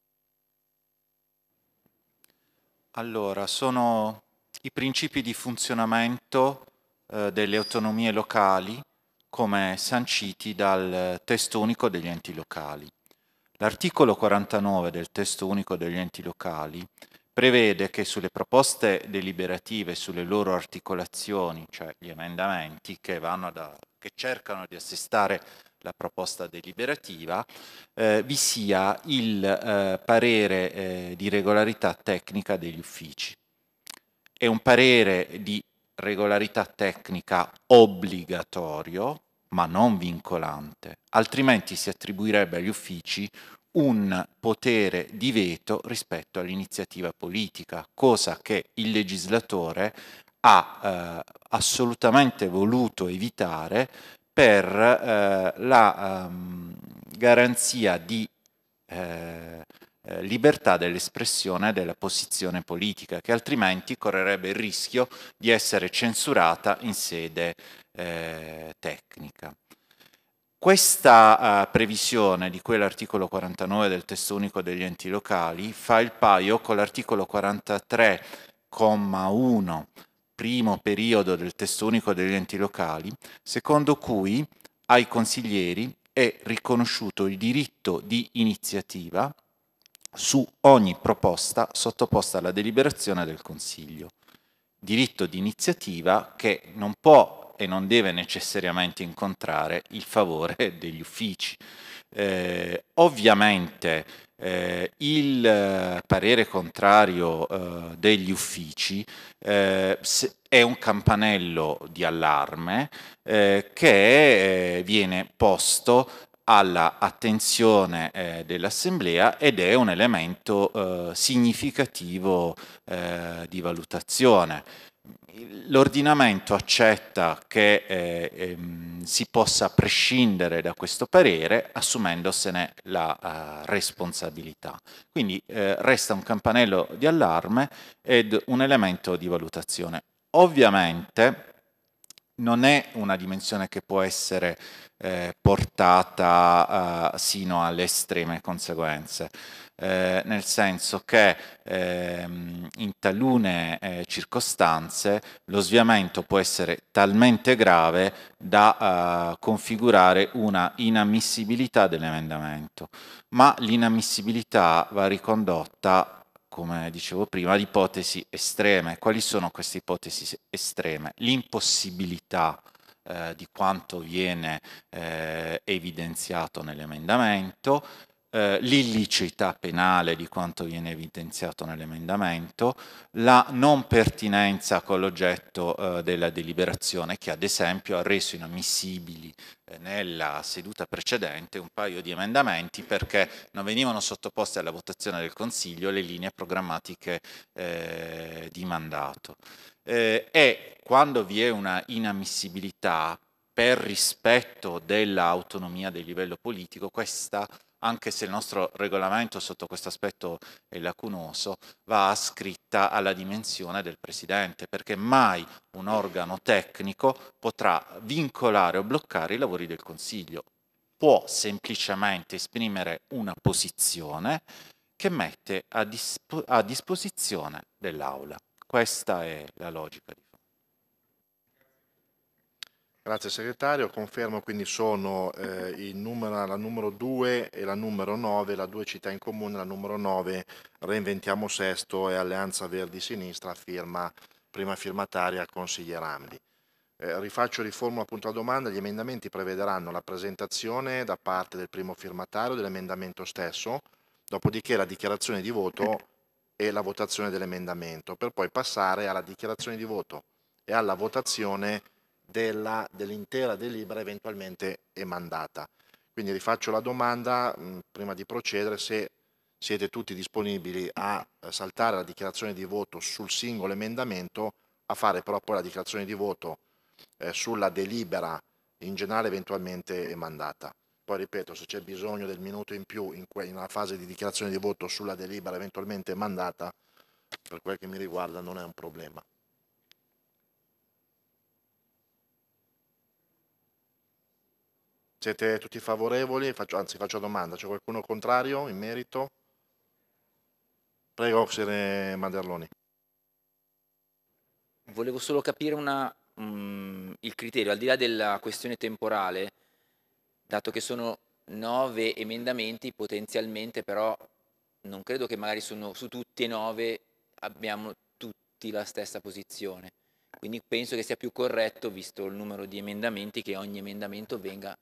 Allora, sono i principi di funzionamento eh, delle autonomie locali come sanciti dal testo unico degli enti locali. L'articolo 49 del testo unico degli enti locali prevede che sulle proposte deliberative, sulle loro articolazioni, cioè gli emendamenti che, da, che cercano di assestare la proposta deliberativa, eh, vi sia il eh, parere eh, di regolarità tecnica degli uffici. È un parere di regolarità tecnica obbligatorio, ma non vincolante, altrimenti si attribuirebbe agli uffici un potere di veto rispetto all'iniziativa politica, cosa che il legislatore ha eh, assolutamente voluto evitare per eh, la ehm, garanzia di eh, eh, libertà dell'espressione della posizione politica, che altrimenti correrebbe il rischio di essere censurata in sede eh, tecnica. Questa eh, previsione di quell'articolo 49 del testo unico degli enti locali fa il paio con l'articolo 43,1 primo periodo del testo unico degli enti locali, secondo cui ai consiglieri è riconosciuto il diritto di iniziativa su ogni proposta sottoposta alla deliberazione del Consiglio. Diritto di iniziativa che non può e non deve necessariamente incontrare il favore *laughs* degli uffici. Eh, ovviamente eh, il eh, parere contrario eh, degli uffici eh, è un campanello di allarme eh, che viene posto all'attenzione eh, dell'Assemblea ed è un elemento eh, significativo eh, di valutazione. L'ordinamento accetta che eh, ehm, si possa prescindere da questo parere assumendosene la eh, responsabilità. Quindi eh, resta un campanello di allarme ed un elemento di valutazione. Ovviamente non è una dimensione che può essere eh, portata eh, sino alle estreme conseguenze, eh, nel senso che ehm, in talune eh, circostanze lo sviamento può essere talmente grave da eh, configurare una inammissibilità dell'emendamento, ma l'inammissibilità va ricondotta come dicevo prima, ad ipotesi estreme. Quali sono queste ipotesi estreme? L'impossibilità eh, di quanto viene eh, evidenziato nell'emendamento, eh, l'illicità penale di quanto viene evidenziato nell'emendamento, la non pertinenza con l'oggetto eh, della deliberazione che ad esempio ha reso inammissibili eh, nella seduta precedente un paio di emendamenti perché non venivano sottoposte alla votazione del Consiglio le linee programmatiche eh, di mandato. Eh, e quando vi è una inammissibilità per rispetto dell'autonomia del livello politico, questa anche se il nostro regolamento sotto questo aspetto è lacunoso, va ascritta alla dimensione del Presidente, perché mai un organo tecnico potrà vincolare o bloccare i lavori del Consiglio. Può semplicemente esprimere una posizione che mette a, disp a disposizione dell'Aula. Questa è la logica di Grazie segretario, confermo quindi sono eh, numero, la numero 2 e la numero 9, la due città in comune, la numero 9 Reinventiamo Sesto e Alleanza Verdi Sinistra, firma, prima firmataria consigliere Amdi. Eh, rifaccio riformulo appunto la domanda, gli emendamenti prevederanno la presentazione da parte del primo firmatario dell'emendamento stesso, dopodiché la dichiarazione di voto e la votazione dell'emendamento, per poi passare alla dichiarazione di voto e alla votazione della, dell'intera delibera eventualmente emandata. Quindi rifaccio la domanda mh, mm, prima di procedere se siete tutti disponibili a eh, saltare la dichiarazione di voto sul singolo emendamento, a fare però poi la dichiarazione di voto eh, sulla delibera in generale eventualmente emandata. Poi ripeto, se c'è bisogno del minuto in più in, in una fase di dichiarazione di voto sulla delibera eventualmente emandata, per quel che mi riguarda non è un problema. Siete tutti favorevoli? Faccio, anzi, faccio domanda. C'è qualcuno contrario in merito? Prego, Oxene Manderloni. Volevo solo capire una, um, il criterio, al di là della questione temporale, dato che sono nove emendamenti potenzialmente, però non credo che magari sono, su tutti e nove abbiamo tutti la stessa posizione. Quindi penso che sia più corretto, visto il numero di emendamenti, che ogni emendamento venga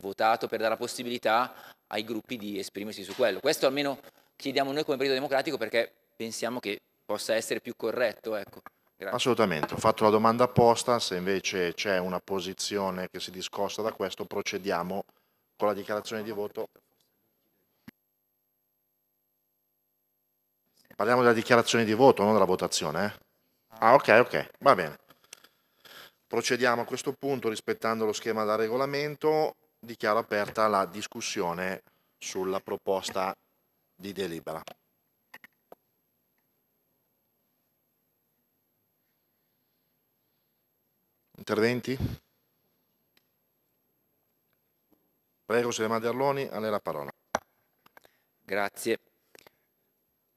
votato per dare la possibilità ai gruppi di esprimersi su quello. Questo almeno chiediamo noi come Partito Democratico perché pensiamo che possa essere più corretto. Ecco. Assolutamente, ho fatto la domanda apposta, se invece c'è una posizione che si discosta da questo procediamo con la dichiarazione di voto. Parliamo della dichiarazione di voto, non della votazione. Eh? Ah ok, ok, va bene. Procediamo a questo punto rispettando lo schema da regolamento dichiaro aperta la discussione sulla proposta di delibera. Interventi? Prego, Selema Derloni, a lei la parola. Grazie.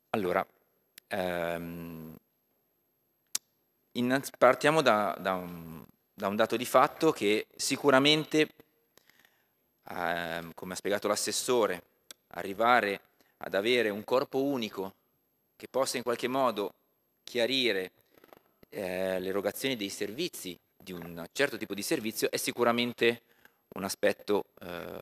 Allora, ehm, partiamo da, da, un, da un dato di fatto che sicuramente a, ehm, come ha spiegato l'assessore, arrivare ad avere un corpo unico che possa in qualche modo chiarire eh, l'erogazione dei servizi, di un certo tipo di servizio, è sicuramente un aspetto eh,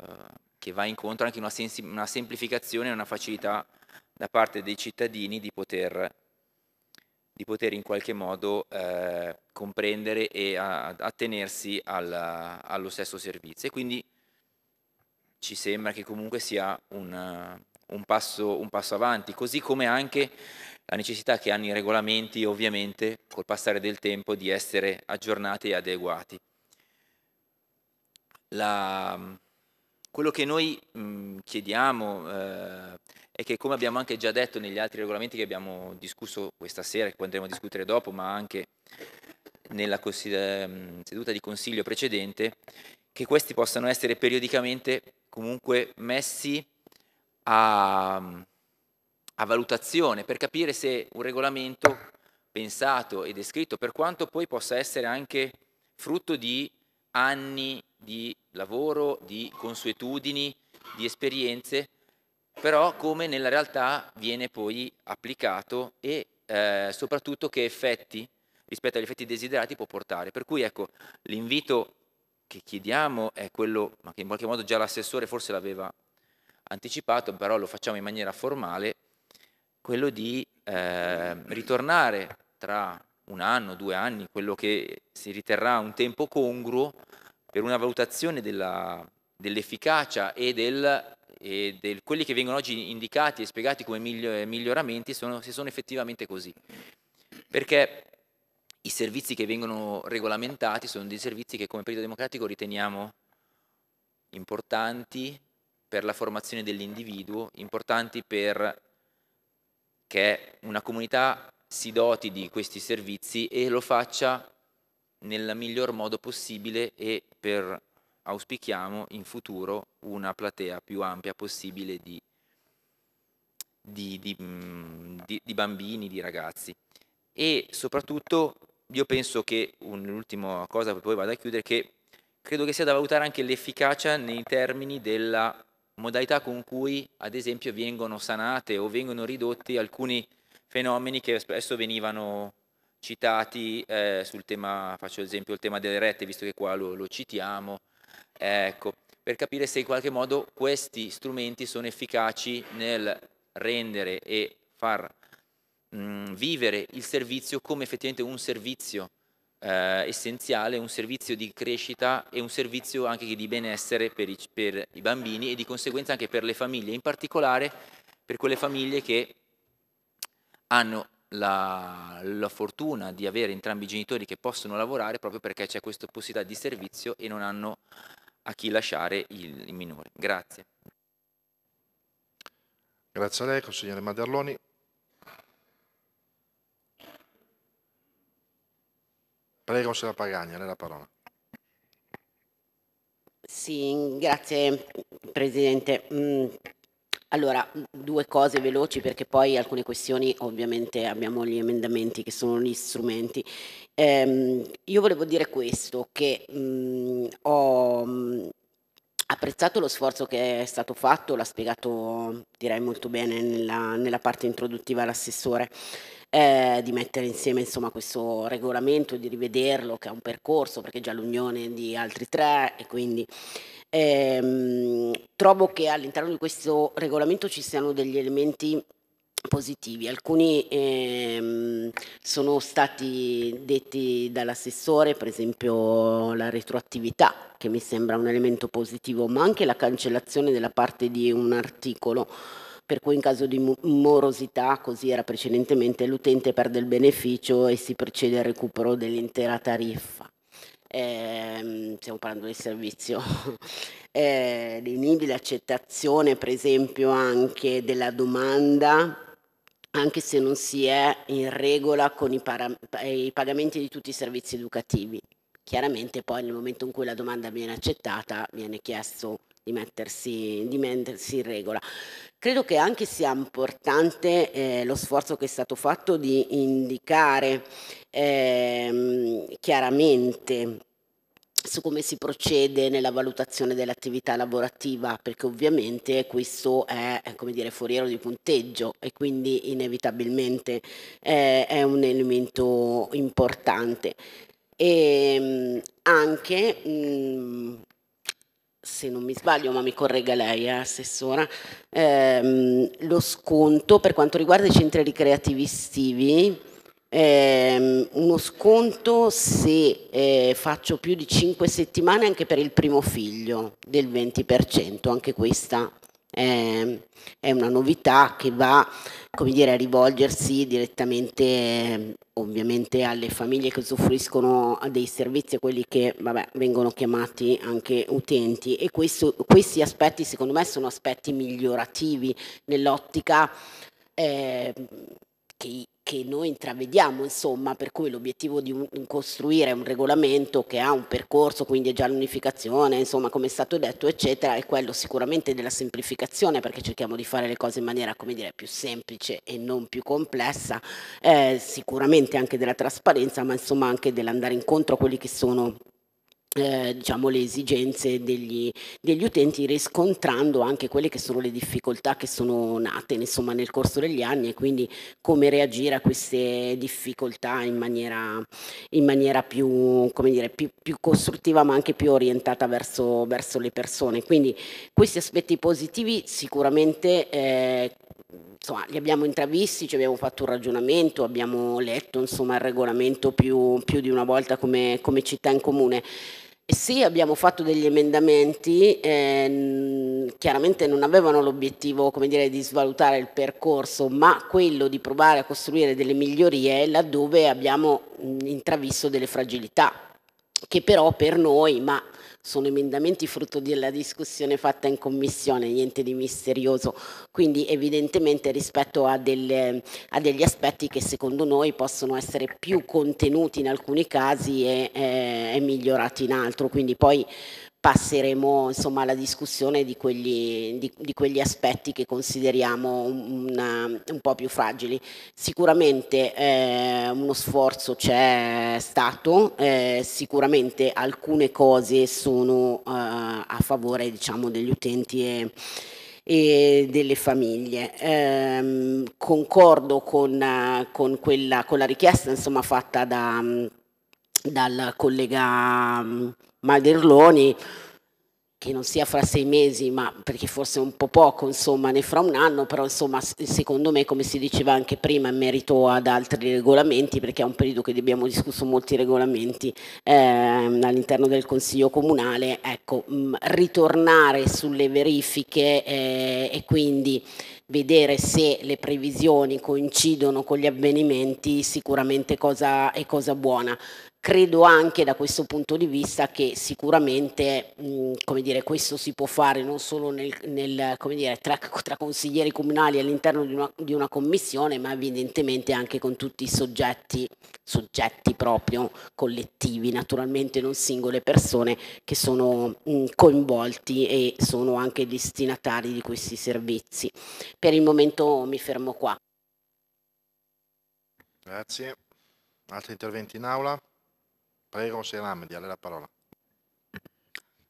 che va incontro anche a una, una, semplificazione e una facilità da parte dei cittadini di poter, di poter in qualche modo eh, comprendere e attenersi allo stesso servizio. E quindi ci sembra che comunque sia un, eh, un, passo, un passo avanti, così come anche la necessità che hanno i regolamenti ovviamente col passare del tempo di essere aggiornati e adeguati. La, quello che noi mh, mm, chiediamo eh, è che come abbiamo anche già detto negli altri regolamenti che abbiamo discusso questa sera, che poi andremo a discutere dopo, ma anche nella mm, seduta di consiglio precedente, che questi possano essere periodicamente comunque messi a, a valutazione per capire se un regolamento pensato e descritto, per quanto poi possa essere anche frutto di anni di lavoro, di consuetudini, di esperienze, però come nella realtà viene poi applicato e eh, soprattutto che effetti rispetto agli effetti desiderati può portare. Per cui ecco, l'invito che chiediamo è quello, ma che in qualche modo già l'assessore forse l'aveva anticipato, però lo facciamo in maniera formale, quello di eh, ritornare tra un anno, due anni, quello che si riterrà un tempo congruo per una valutazione della, dell'efficacia e, del, e del, quelli che vengono oggi indicati e spiegati come miglioramenti sono, se sono effettivamente così. Perché i servizi che vengono regolamentati sono dei servizi che come Partito Democratico riteniamo importanti per la formazione dell'individuo, importanti perché una comunità si doti di questi servizi e lo faccia nel miglior modo possibile e per, auspichiamo, in futuro una platea più ampia possibile di, di, di, mm, di bambini, di ragazzi e soprattutto io penso che, un'ultima cosa, poi vado a chiudere, che credo che sia da valutare anche l'efficacia nei termini della modalità con cui, ad esempio, vengono sanate o vengono ridotti alcuni fenomeni che spesso venivano citati eh, sul tema, faccio esempio il tema delle rette, visto che qua lo, lo citiamo, ecco, per capire se in qualche modo questi strumenti sono efficaci nel rendere e far mh, vivere il servizio come effettivamente un servizio eh, essenziale, un servizio di crescita e un servizio anche di benessere per i, per i, bambini e di conseguenza anche per le famiglie, in particolare per quelle famiglie che hanno la, la fortuna di avere entrambi i genitori che possono lavorare proprio perché c'è questa possibilità di servizio e non hanno a chi lasciare il, il minore. Grazie. Grazie a lei, consigliere Maderloni. Prego, signora Pagani, lei la parola. Sì, grazie Presidente. Mm, allora, due cose veloci perché poi alcune questioni ovviamente abbiamo gli emendamenti che sono gli strumenti. Ehm, io volevo dire questo, che mh, mm, ho mm, apprezzato lo sforzo che è stato fatto, l'ha spiegato direi molto bene nella, nella parte introduttiva l'assessore eh, di mettere insieme insomma, questo regolamento, di rivederlo, che è un percorso, perché è già l'unione di altri tre e quindi ehm, trovo che all'interno di questo regolamento ci siano degli elementi positivi. Alcuni ehm, sono stati detti dall'assessore, per esempio la retroattività, che mi sembra un elemento positivo, ma anche la cancellazione della parte di un articolo per cui in caso di morosità, così era precedentemente, l'utente perde il beneficio e si procede al recupero dell'intera tariffa. Eh, stiamo parlando del servizio *laughs* eh, dei nidi, per esempio anche della domanda anche se non si è in regola con i, eh, i pagamenti di tutti i servizi educativi. Chiaramente poi nel momento in cui la domanda viene accettata viene chiesto di mettersi, di mettersi in regola. Credo che anche sia importante eh, lo sforzo che è stato fatto di indicare ehm, chiaramente su come si procede nella valutazione dell'attività lavorativa, perché ovviamente questo è eh, come dire, foriero di punteggio e quindi inevitabilmente eh, è un elemento importante. E ehm, anche mh, mm, se non mi sbaglio, ma mi corregga lei, eh, Assessora, ehm, lo sconto per quanto riguarda i centri ricreativi estivi, ehm, uno sconto se eh, faccio più di 5 settimane anche per il primo figlio del 20%, anche questa è, ehm, è una novità che va come dire, a rivolgersi direttamente ovviamente alle famiglie che usufruiscono dei servizi, a quelli che vabbè, vengono chiamati anche utenti e questo, questi aspetti secondo me sono aspetti migliorativi nell'ottica eh, che che noi intravediamo, insomma, per cui l'obiettivo di un, costruire un regolamento che ha un percorso, quindi è già l'unificazione, insomma, come è stato detto, eccetera, è quello sicuramente della semplificazione, perché cerchiamo di fare le cose in maniera, come dire, più semplice e non più complessa, eh, sicuramente anche della trasparenza, ma insomma anche dell'andare incontro a quelli che sono eh, diciamo, le esigenze degli, degli, utenti, riscontrando anche quelle che sono le difficoltà che sono nate insomma, nel corso degli anni e quindi come reagire a queste difficoltà in maniera, in maniera più, dire, più, più, costruttiva ma anche più orientata verso, verso, le persone. Quindi questi aspetti positivi sicuramente eh, insomma, li abbiamo intravisti, ci abbiamo fatto un ragionamento, abbiamo letto insomma, il regolamento più, più di una volta come, come città in comune. Sì, abbiamo fatto degli emendamenti, ehm, chiaramente non avevano l'obiettivo di svalutare il percorso, ma quello di provare a costruire delle migliorie laddove abbiamo mh, intravisto delle fragilità, che però per noi, ma sono emendamenti frutto della discussione fatta in commissione, niente di misterioso, quindi evidentemente rispetto a, delle, a degli aspetti che secondo noi possono essere più contenuti in alcuni casi e, e, eh, e migliorati in altro, quindi poi passeremo insomma, alla discussione di quegli, di, di quegli aspetti che consideriamo una, un po' più fragili. Sicuramente eh, uno sforzo c'è stato, eh, sicuramente alcune cose sono eh, a favore diciamo, degli utenti e, e delle famiglie. Eh, concordo con, con, quella, con, la richiesta insomma, fatta da, dal collega Malderloni, che non sia fra sei mesi, ma perché forse un po' poco, insomma, né fra un anno, però insomma, secondo me, come si diceva anche prima, in merito ad altri regolamenti, perché è un periodo che abbiamo discusso molti regolamenti eh, all'interno del Consiglio Comunale, ecco, mh, mm, ritornare sulle verifiche eh, e quindi vedere se le previsioni coincidono con gli avvenimenti sicuramente cosa, è cosa buona credo anche da questo punto di vista che sicuramente mh, come dire, questo si può fare non solo nel, nel, come dire, tra, tra, consiglieri comunali all'interno di una, di una, commissione, ma evidentemente anche con tutti i soggetti, soggetti proprio collettivi, naturalmente non singole persone che sono mh, coinvolti e sono anche destinatari di questi servizi. Per il momento mi fermo qua. Grazie. Altri interventi in aula? Prego, di dia la parola.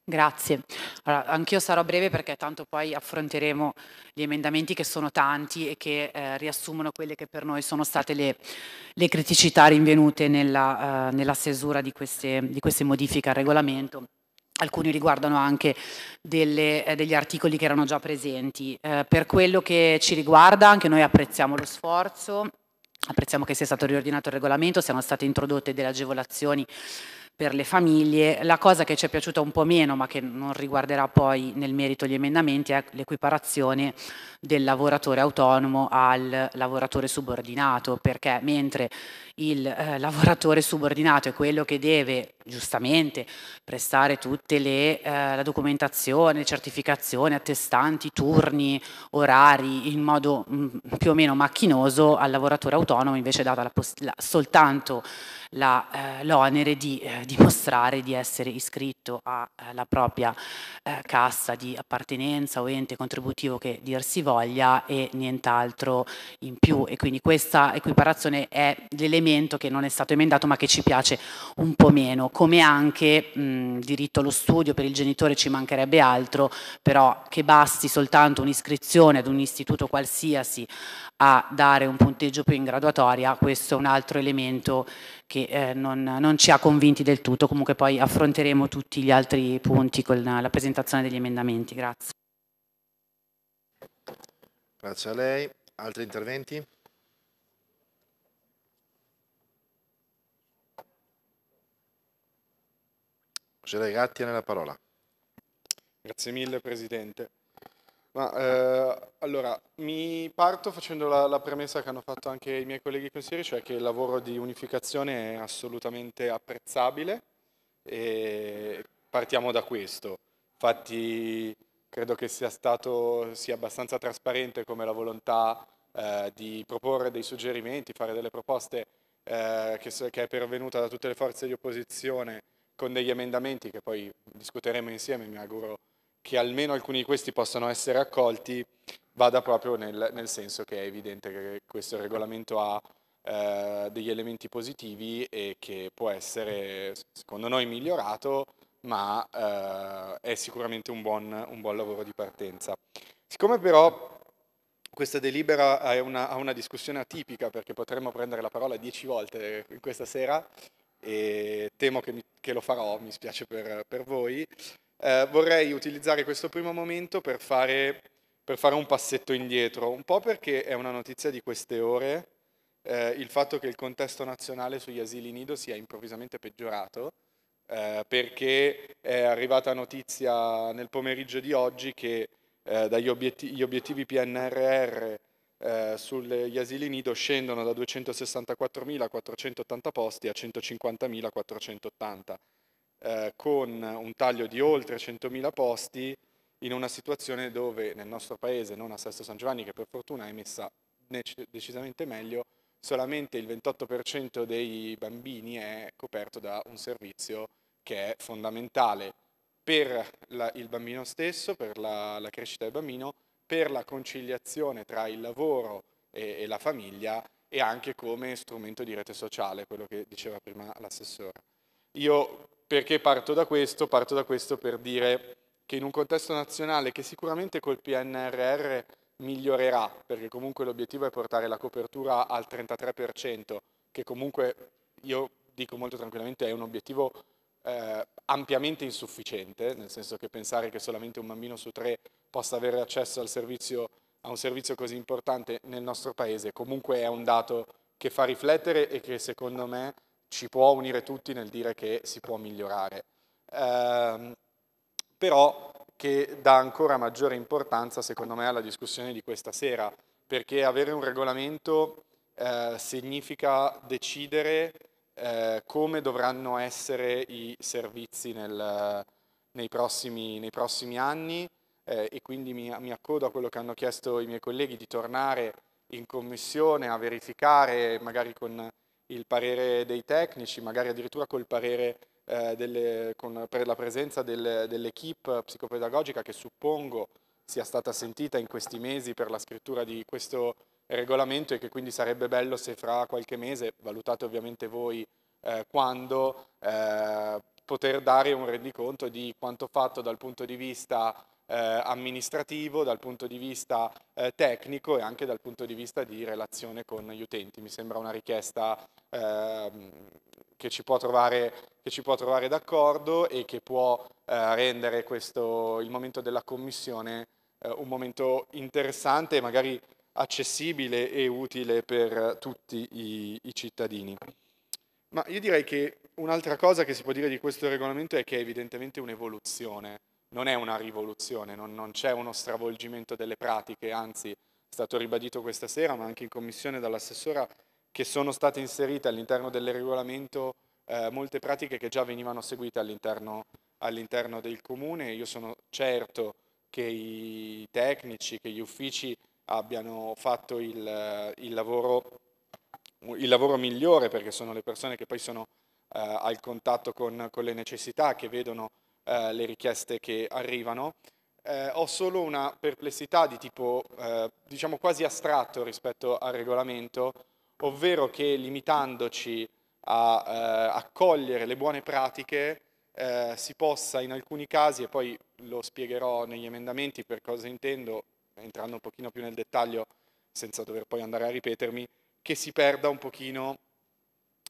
Grazie. Allora, anch'io sarò breve perché tanto poi affronteremo gli emendamenti che sono tanti e che eh, riassumono quelle che per noi sono state le, le criticità rinvenute nella, eh, nella stesura di queste, di queste modifiche al regolamento. Alcuni riguardano anche delle, eh, degli articoli che erano già presenti. Eh, per quello che ci riguarda, anche noi apprezziamo lo sforzo Apprezziamo che sia stato riordinato il regolamento, siano state introdotte delle agevolazioni per le famiglie. La cosa che ci è piaciuta un po' meno, ma che non riguarderà poi nel merito gli emendamenti, è l'equiparazione del lavoratore autonomo al lavoratore subordinato, perché mentre il eh, *laughs* lavoratore subordinato è quello che deve giustamente prestare tutte le eh, la documentazione, certificazione, attestanti, turni, orari in modo mh, mm, più o meno macchinoso, al lavoratore autonomo invece è data la la, soltanto eh, l'onere eh, di per dimostrare di essere iscritto alla eh, propria eh, cassa di appartenenza o ente contributivo che dir si voglia e nient'altro in più e quindi questa equiparazione è l'elemento che non è stato emendato ma che ci piace un po' meno, come anche mh, diritto allo studio per il genitore ci mancherebbe altro, però che basti soltanto un'iscrizione ad un istituto qualsiasi a dare un punteggio più in graduatoria, questo è un altro elemento che eh, non, non, ci ha convinti del tutto, comunque poi affronteremo tutti gli altri punti con la, la presentazione degli emendamenti. Grazie. Grazie a lei. Altri interventi? Consigliere Gatti, nella parola. Grazie mille Presidente. Ma eh, allora, mi parto facendo la, la, premessa che hanno fatto anche i miei colleghi consiglieri, cioè che il lavoro di unificazione è assolutamente apprezzabile e partiamo da questo. Infatti credo che sia stato sia abbastanza trasparente come la volontà eh, di proporre dei suggerimenti, fare delle proposte eh, che, che è pervenuta da tutte le forze di opposizione con degli emendamenti che poi discuteremo insieme, mi auguro che almeno alcuni di questi possano essere accolti vada proprio nel, nel senso che è evidente che questo regolamento ha eh, degli elementi positivi e che può essere, secondo noi, migliorato, ma eh, è sicuramente un buon, un buon, lavoro di partenza. Siccome però questa delibera ha una, ha una discussione atipica, perché potremmo prendere la parola dieci volte questa sera, e temo che, mi, che lo farò, mi spiace per, per voi, eh, vorrei utilizzare questo primo momento per fare, per fare, un passetto indietro, un po' perché è una notizia di queste ore, eh, il fatto che il contesto nazionale sugli asili nido sia improvvisamente peggiorato, eh, perché è arrivata notizia nel pomeriggio di oggi che eh, dagli obiettivi, obiettivi PNRR eh, sugli asili nido scendono da 264.480 posti a 150.480 eh, con un taglio di oltre 100.000 posti in una situazione dove nel nostro paese, non a Sesto San Giovanni, che per fortuna è messa decisamente meglio, solamente il 28% dei bambini è coperto da un servizio che è fondamentale per la, il bambino stesso, per la, la, crescita del bambino, per la conciliazione tra il lavoro e, e la famiglia e anche come strumento di rete sociale, quello che diceva prima l'assessore. Io perché parto da questo? Parto da questo per dire che in un contesto nazionale che sicuramente col PNRR migliorerà, perché comunque l'obiettivo è portare la copertura al 33%, che comunque io dico molto tranquillamente è un obiettivo eh, ampiamente insufficiente, nel senso che pensare che solamente un bambino su tre possa avere accesso servizio, a un servizio così importante nel nostro paese comunque è un dato che fa riflettere e che secondo me ci può unire tutti nel dire che si può migliorare, ehm, però che dà ancora maggiore importanza secondo me alla discussione di questa sera, perché avere un regolamento eh, significa decidere eh, come dovranno essere i servizi nel, nei, prossimi, nei, prossimi, anni eh, e quindi mi, mi accodo a quello che hanno chiesto i miei colleghi di tornare in commissione a verificare magari con il parere dei tecnici, magari addirittura col parere eh, delle, con, la presenza del, dell'equipe psicopedagogica che suppongo sia stata sentita in questi mesi per la scrittura di questo regolamento e che quindi sarebbe bello se fra qualche mese, valutate ovviamente voi eh, quando, eh, poter dare un rendiconto di quanto fatto dal punto di vista eh, amministrativo, dal punto di vista eh, tecnico e anche dal punto di vista di relazione con gli utenti. Mi sembra una richiesta ehm, che ci può trovare, d'accordo e che può eh, rendere questo, il momento della commissione eh, un momento interessante e magari accessibile e utile per eh, tutti i, i cittadini. Ma io direi che un'altra cosa che si può dire di questo regolamento è che è evidentemente un'evoluzione non è una rivoluzione, non, non c'è uno stravolgimento delle pratiche, anzi è stato ribadito questa sera, ma anche in commissione dall'assessora, che sono state inserite all'interno del regolamento eh, molte pratiche che già venivano seguite all'interno, all del comune. Io sono certo che i tecnici, che gli uffici abbiano fatto il, il, lavoro, il lavoro, migliore perché sono le persone che poi sono eh, al contatto con, con le necessità, che vedono eh, le richieste che arrivano. Eh, ho solo una perplessità di tipo, eh, diciamo quasi astratto rispetto al regolamento, ovvero che limitandoci a eh, accogliere le buone pratiche eh, si possa in alcuni casi, e poi lo spiegherò negli emendamenti per cosa intendo, entrando un pochino più nel dettaglio, senza dover poi andare a ripetermi, che si perda un pochino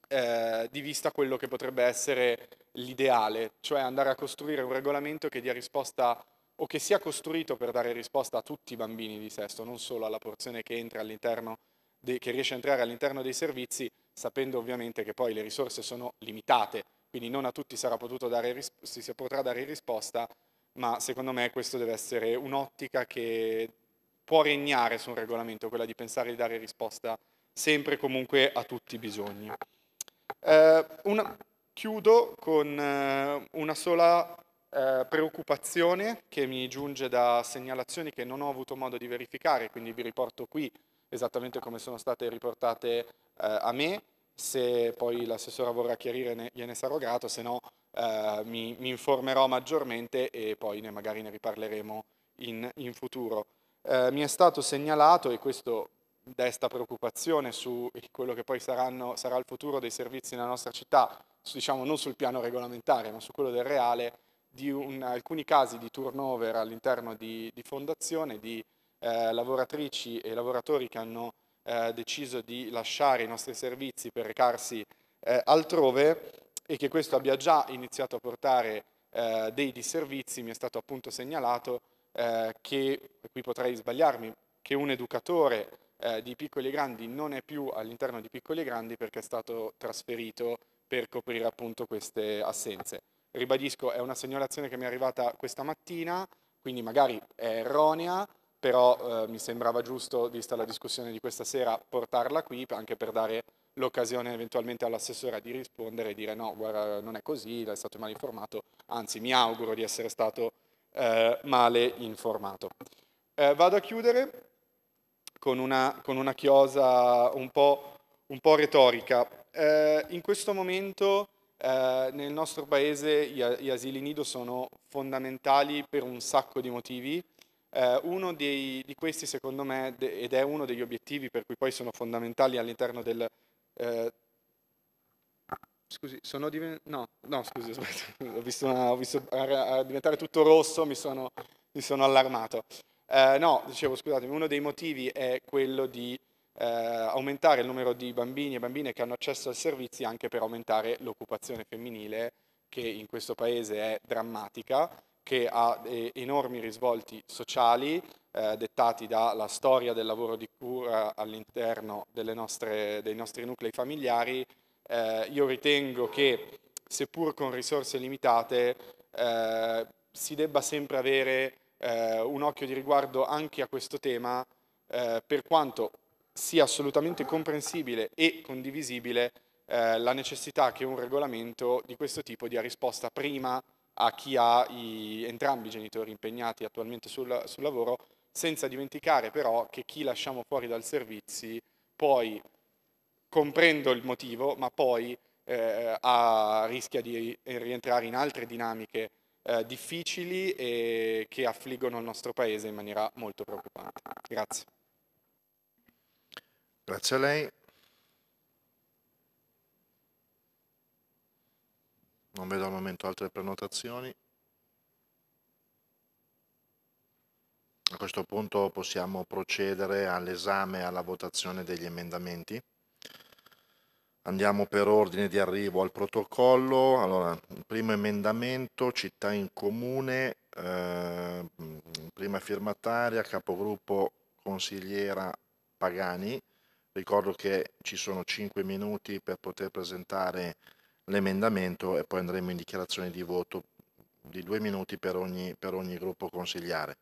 eh, di vista quello che potrebbe essere l'ideale, cioè andare a costruire un regolamento che dia risposta o che sia costruito per dare risposta a tutti i bambini di sesto, non solo alla porzione che, entra de, che riesce a entrare all'interno dei servizi, sapendo ovviamente che poi le risorse sono limitate, quindi non a tutti sarà potuto dare, si potrà dare risposta, ma secondo me questo deve essere un'ottica che può regnare su un regolamento, quella di pensare di dare risposta sempre e comunque a tutti i bisogni. Eh, una, Chiudo con eh, una sola eh, preoccupazione che mi giunge da segnalazioni che non ho avuto modo di verificare, quindi vi riporto qui esattamente come sono state riportate eh, a me. Se poi l'assessora vorrà chiarire ne, gliene sarò grato, se no eh, mi, mi, informerò maggiormente e poi ne, magari ne riparleremo in, in futuro. Eh, mi è stato segnalato, e questo desta preoccupazione su quello che poi saranno, sarà il futuro dei servizi nella nostra città, diciamo non sul piano regolamentare ma su quello del reale, di un, alcuni casi di turnover all'interno di, di, fondazione, di eh, lavoratrici e lavoratori che hanno eh, deciso di lasciare i nostri servizi per recarsi eh, altrove e che questo abbia già iniziato a portare eh, dei disservizi, mi è stato appunto segnalato eh, che, qui potrei sbagliarmi, che un educatore eh, di piccoli e grandi non è più all'interno di piccoli e grandi perché è stato trasferito per coprire appunto queste assenze. Ribadisco, è una segnalazione che mi è arrivata questa mattina, quindi magari è erronea, però eh, mi sembrava giusto, vista la discussione di questa sera, portarla qui anche per dare l'occasione eventualmente all'assessore di rispondere e dire no, guarda, non è così, è stato mal informato, anzi mi auguro di essere stato eh, male informato. Eh, vado a chiudere con una, con una chiosa un po', un po retorica. Eh, in questo momento eh, nel nostro paese gli, asili nido sono fondamentali per un sacco di motivi. Eh, uno dei, di questi, secondo me, ed è uno degli obiettivi per cui poi sono fondamentali all'interno del... Eh, scusi, sono diventato... No, no, scusi, *laughs* ho visto, una, ho visto a, a diventare tutto rosso, mi sono, mi sono allarmato. Eh, no, dicevo, scusatemi, uno dei motivi è quello di eh, aumentare il numero di bambini e bambine che hanno accesso ai servizi anche per aumentare l'occupazione femminile che in questo paese è drammatica, che ha eh, enormi risvolti sociali eh, dettati dalla storia del lavoro di cura all'interno nostre, dei nostri nuclei familiari. Eh, io ritengo che seppur con risorse limitate eh, si debba sempre avere eh, un occhio di riguardo anche a questo tema, eh, per quanto sia assolutamente comprensibile e condivisibile eh, la necessità che un regolamento di questo tipo dia risposta prima a chi ha i, entrambi i genitori impegnati attualmente sul, sul lavoro, senza dimenticare però che chi lasciamo fuori dal servizio poi comprendo il motivo, ma poi eh, a, rischia di rientrare in altre dinamiche eh, difficili e che affliggono il nostro Paese in maniera molto preoccupante. Grazie. Grazie a lei. Non vedo al momento altre prenotazioni. A questo punto possiamo procedere all'esame e alla votazione degli emendamenti. Andiamo per ordine di arrivo al protocollo. Allora, primo emendamento, città in comune, eh, prima firmataria, capogruppo consigliera Pagani. Ricordo che ci sono 5 minuti per poter presentare l'emendamento e poi andremo in dichiarazione di voto di 2 minuti per ogni, per ogni gruppo consigliare.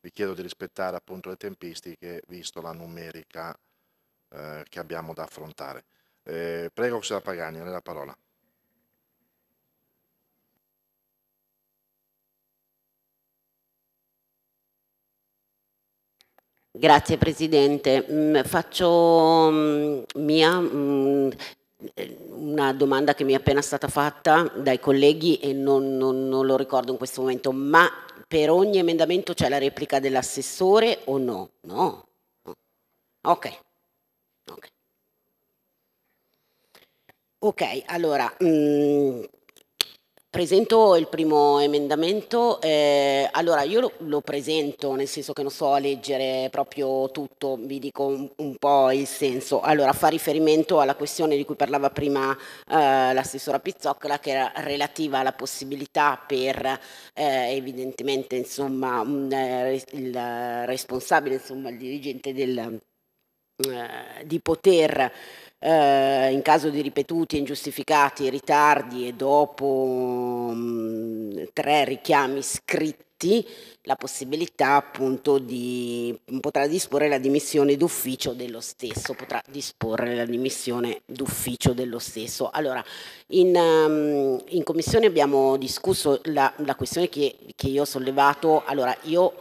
Vi chiedo di rispettare appunto le tempistiche visto la numerica eh, che abbiamo da affrontare. Eh, prego, Sera Pagani, la parola. Grazie Presidente. Mm, faccio mm, mia mm, una domanda che mi è appena stata fatta dai colleghi e non, non, non lo ricordo in questo momento, ma per ogni emendamento c'è la replica dell'assessore o no? No. Ok, Ok, allora mh, mm, presento il primo emendamento. Eh, allora io lo, lo, presento, nel senso che non so leggere proprio tutto, vi dico un, un, po' il senso. Allora fa riferimento alla questione di cui parlava prima eh, l'assessora Pizzoccola, che era relativa alla possibilità per eh, evidentemente insomma, un, eh, il responsabile, insomma, il dirigente del, eh, di poter eh, in caso di ripetuti e ingiustificati ritardi e dopo mh, mm, tre richiami scritti la possibilità appunto di mm, potrà disporre la dimissione d'ufficio dello stesso, potrà disporre la dimissione d'ufficio dello stesso. Allora, in, um, in commissione abbiamo discusso la, la questione che, che io ho sollevato, allora io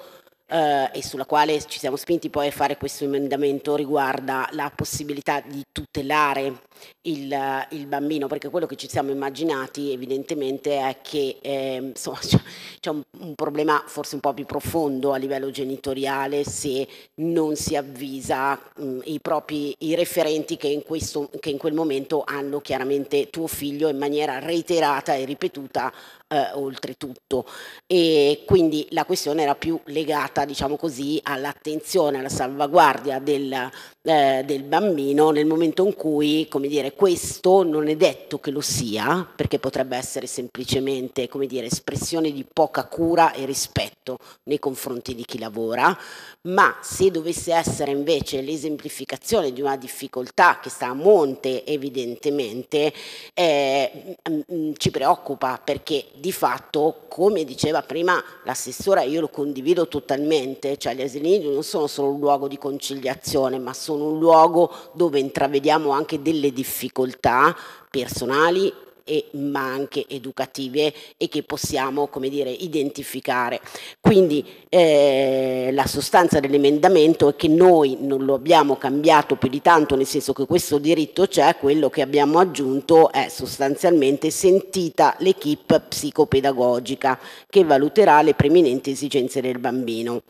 eh, e sulla quale ci siamo spinti poi a fare questo emendamento riguarda la possibilità di tutelare il, il bambino, perché quello che ci siamo immaginati evidentemente è che eh, insomma, *laughs* c'è un, un, problema forse un po' più profondo a livello genitoriale se non si avvisa mh, mm, i propri i referenti che in, questo, che in quel momento hanno chiaramente tuo figlio in maniera reiterata e ripetuta eh, oltretutto e quindi la questione era più legata diciamo così all'attenzione alla salvaguardia del, eh, del, bambino nel momento in cui come dire questo non è detto che lo sia perché potrebbe essere semplicemente come dire espressione di poca cura e rispetto nei confronti di chi lavora ma se dovesse essere invece l'esemplificazione di una difficoltà che sta a monte evidentemente eh, mh, mh, ci preoccupa perché di fatto, come diceva prima l'assessora, io lo condivido totalmente, cioè gli asili nido non sono solo un luogo di conciliazione, ma sono un luogo dove intravediamo anche delle difficoltà personali e, ma anche educative eh, e che possiamo come dire, identificare. Quindi eh, la sostanza dell'emendamento è che noi non lo abbiamo cambiato più di tanto, nel senso che questo diritto c'è, quello che abbiamo aggiunto è sostanzialmente sentita l'equipe psicopedagogica che valuterà le preminenti esigenze del bambino.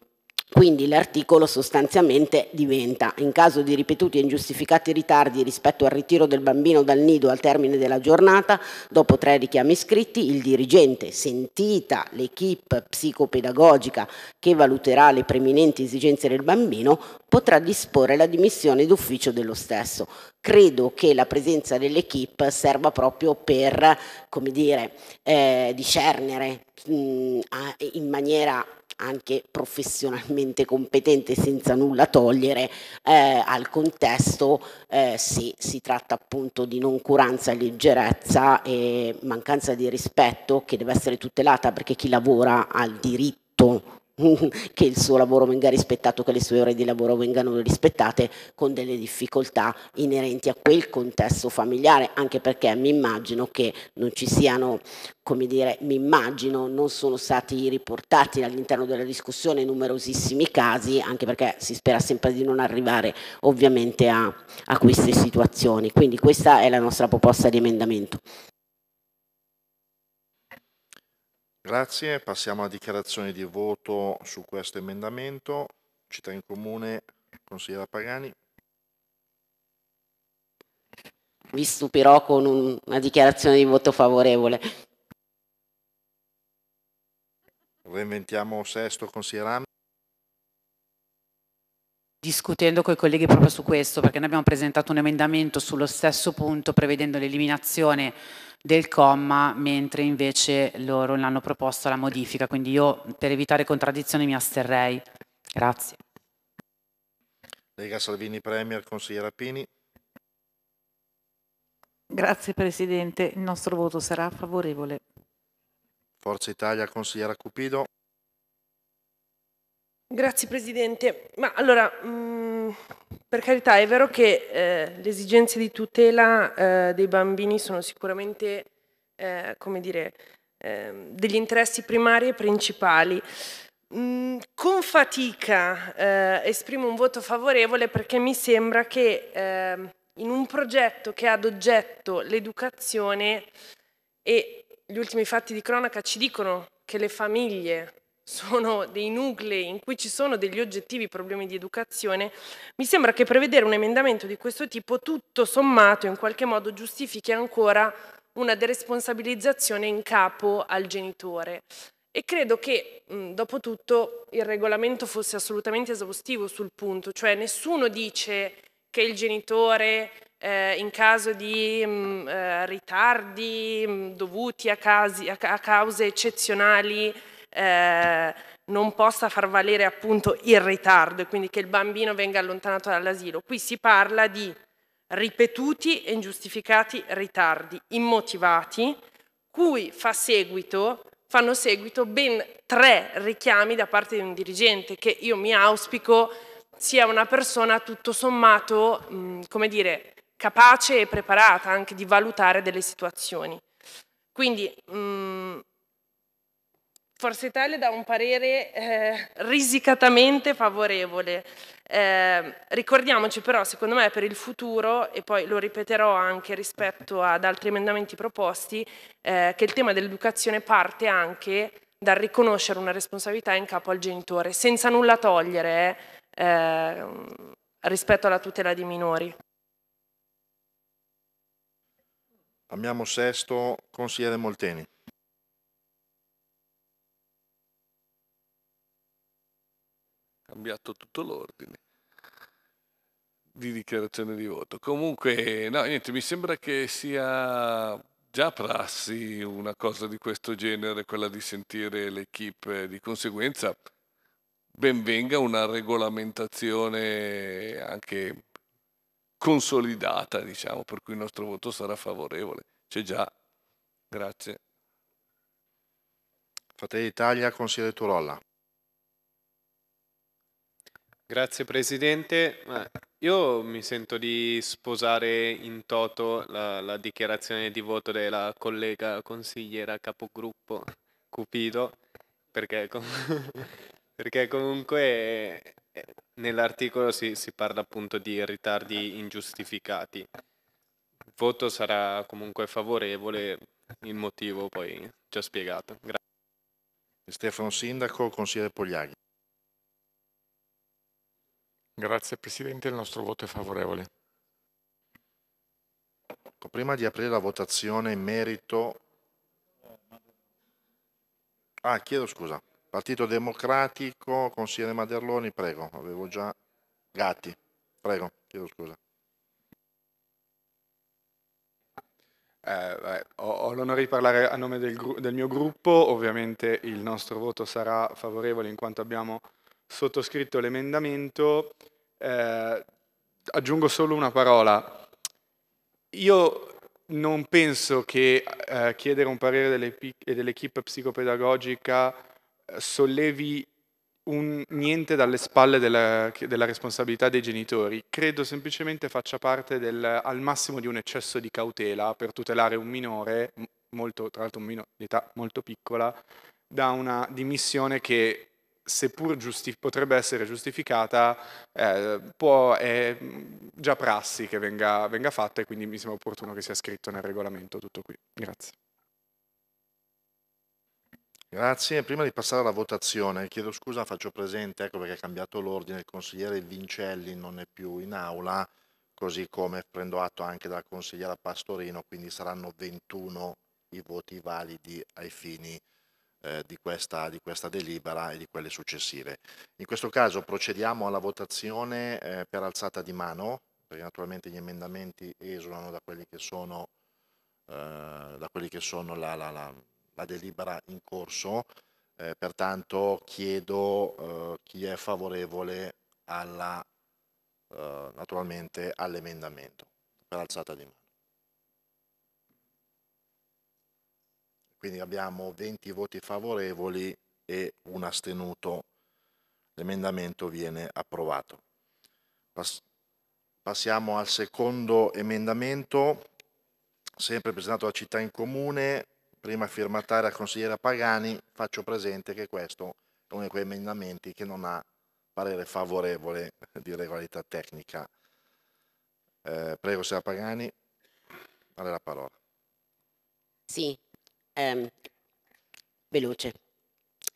Quindi l'articolo sostanzialmente diventa, in caso di ripetuti e ingiustificati ritardi rispetto al ritiro del bambino dal nido al termine della giornata, dopo tre richiami scritti, il dirigente, sentita l'equipe psicopedagogica che valuterà le preminenti esigenze del bambino, potrà disporre la dimissione d'ufficio dello stesso credo che la presenza dell'equipe serva proprio per, come dire, eh, discernere mh, mm, in maniera anche professionalmente competente senza nulla togliere eh, al contesto eh, se si tratta appunto di noncuranza, leggerezza e mancanza di rispetto che deve essere tutelata perché chi lavora ha il diritto *laughs* che il suo lavoro venga rispettato, che le sue ore di lavoro vengano rispettate con delle difficoltà inerenti a quel contesto familiare, anche perché mi immagino che non ci siano, come dire, mi immagino non sono stati riportati all'interno della discussione numerosissimi casi, anche perché si spera sempre di non arrivare ovviamente a, a queste situazioni. Quindi questa è la nostra proposta di emendamento. Grazie, passiamo alla dichiarazione di voto su questo emendamento. Città in Comune, consigliera Pagani. Vi stupirò con un, una dichiarazione di voto favorevole. Reinventiamo sesto, consigliere discutendo con i colleghi proprio su questo, perché noi abbiamo presentato un emendamento sullo stesso punto prevedendo l'eliminazione del comma, mentre invece loro l'hanno proposta la modifica, quindi io per evitare contraddizioni mi asterrei. Grazie. Lega Salvini Premier, consigliera Pini. Grazie Presidente, il nostro voto sarà favorevole. Forza Italia, consigliera Cupido. Grazie Presidente. Ma allora, mh, mm, per carità, è vero che eh, le esigenze di tutela eh, dei bambini sono sicuramente, eh, come dire, ehm, degli interessi primari e principali. Mh, mm, con fatica eh, esprimo un voto favorevole perché mi sembra che ehm, in un progetto che ha ad oggetto l'educazione e gli ultimi fatti di cronaca ci dicono che le famiglie sono dei nuclei in cui ci sono degli oggettivi problemi di educazione, mi sembra che prevedere un emendamento di questo tipo tutto sommato in qualche modo giustifichi ancora una deresponsabilizzazione in capo al genitore. E credo che, dopo tutto, il regolamento fosse assolutamente esaustivo sul punto, cioè nessuno dice che il genitore eh, in caso di mh, eh, ritardi mh, dovuti a, casi, a, a cause eccezionali eh, non possa far valere appunto il ritardo e quindi che il bambino venga allontanato dall'asilo. Qui si parla di ripetuti e ingiustificati ritardi immotivati, cui fa seguito, fanno seguito ben tre richiami da parte di un dirigente che io mi auspico sia una persona tutto sommato, mh, come dire, capace e preparata anche di valutare delle situazioni. Quindi mh, Forza Italia dà un parere eh, risicatamente favorevole. Eh, ricordiamoci però, secondo me, per il futuro, e poi lo ripeterò anche rispetto ad altri emendamenti proposti, eh, che il tema dell'educazione parte anche dal riconoscere una responsabilità in capo al genitore, senza nulla togliere eh, eh, rispetto alla tutela dei minori. Abbiamo sesto consigliere Molteni. cambiato tutto l'ordine di dichiarazione di voto. Comunque, no, niente, mi sembra che sia già prassi una cosa di questo genere, quella di sentire l'equipe, di conseguenza Ben venga una regolamentazione anche consolidata, diciamo, per cui il nostro voto sarà favorevole. C'è già. Grazie. Fratelli Italia, consigliere Turolla. Grazie Presidente. Io mi sento di sposare in toto la, la dichiarazione di voto della collega consigliera capogruppo Cupido, perché, com- *laughs* perché comunque eh, nell'articolo si, si parla appunto di ritardi ingiustificati. Il voto sarà comunque favorevole, il motivo poi già spiegato. Grazie. Stefano Sindaco, consigliere Pogliaghi. Grazie Presidente, il nostro voto è favorevole. Ecco, prima di aprire la votazione in merito... Ah, chiedo scusa. Partito Democratico, consigliere Maderloni, prego. Avevo già... Gatti, prego, chiedo scusa. Eh, ho, ho l'onore di parlare a nome del, del mio gruppo, ovviamente il nostro voto sarà favorevole in quanto abbiamo sottoscritto l'emendamento, eh, aggiungo solo una parola. Io non penso che eh, chiedere un parere dell'equipe psicopedagogica eh, sollevi un, niente dalle spalle della, della, responsabilità dei genitori. Credo semplicemente faccia parte del, al massimo di un eccesso di cautela per tutelare un minore, molto, tra l'altro un minore di età molto piccola, da una dimissione che seppur giusti- potrebbe essere giustificata, eh, può, è già prassi che venga, venga fatta e quindi mi sembra opportuno che sia scritto nel regolamento tutto qui. Grazie. Grazie. Prima di passare alla votazione, chiedo scusa, faccio presente, ecco perché è cambiato l'ordine, il consigliere Vincelli non è più in aula, così come prendo atto anche dalla consigliera Pastorino, quindi saranno 21 i voti validi ai fini eh, di, questa, di, questa, delibera e di quelle successive. In questo caso procediamo alla votazione eh, per alzata di mano, perché naturalmente gli emendamenti esulano da quelli che sono, eh, quelli che sono la, la, la, la, delibera in corso, eh, pertanto chiedo eh, chi è favorevole alla, eh, naturalmente all'emendamento per alzata di mano. quindi abbiamo 20 voti favorevoli e un astenuto. L'emendamento viene approvato. Pass passiamo al secondo emendamento, sempre presentato da Città in Comune, prima firmataria consigliera Pagani, faccio presente che questo è uno di quei emendamenti che non ha parere favorevole di regolarità tecnica. Eh, prego, signora Pagani, ha la parola. Sì, ehm, veloce.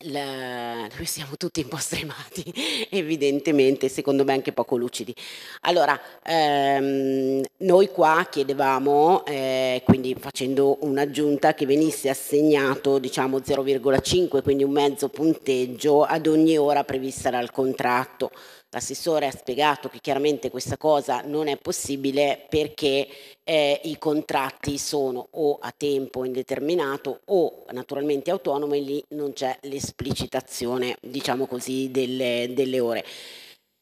La... Noi siamo tutti un po' stremati, *laughs* evidentemente, secondo me anche poco lucidi. Allora, ehm, noi qua chiedevamo, eh, quindi facendo un'aggiunta, che venisse assegnato diciamo 0,5, quindi un mezzo punteggio ad ogni ora prevista dal contratto. L'assessore ha spiegato che chiaramente questa cosa non è possibile perché eh, i contratti sono o a tempo indeterminato o naturalmente autonomo e lì non c'è l'esplicitazione, diciamo così, delle, delle ore.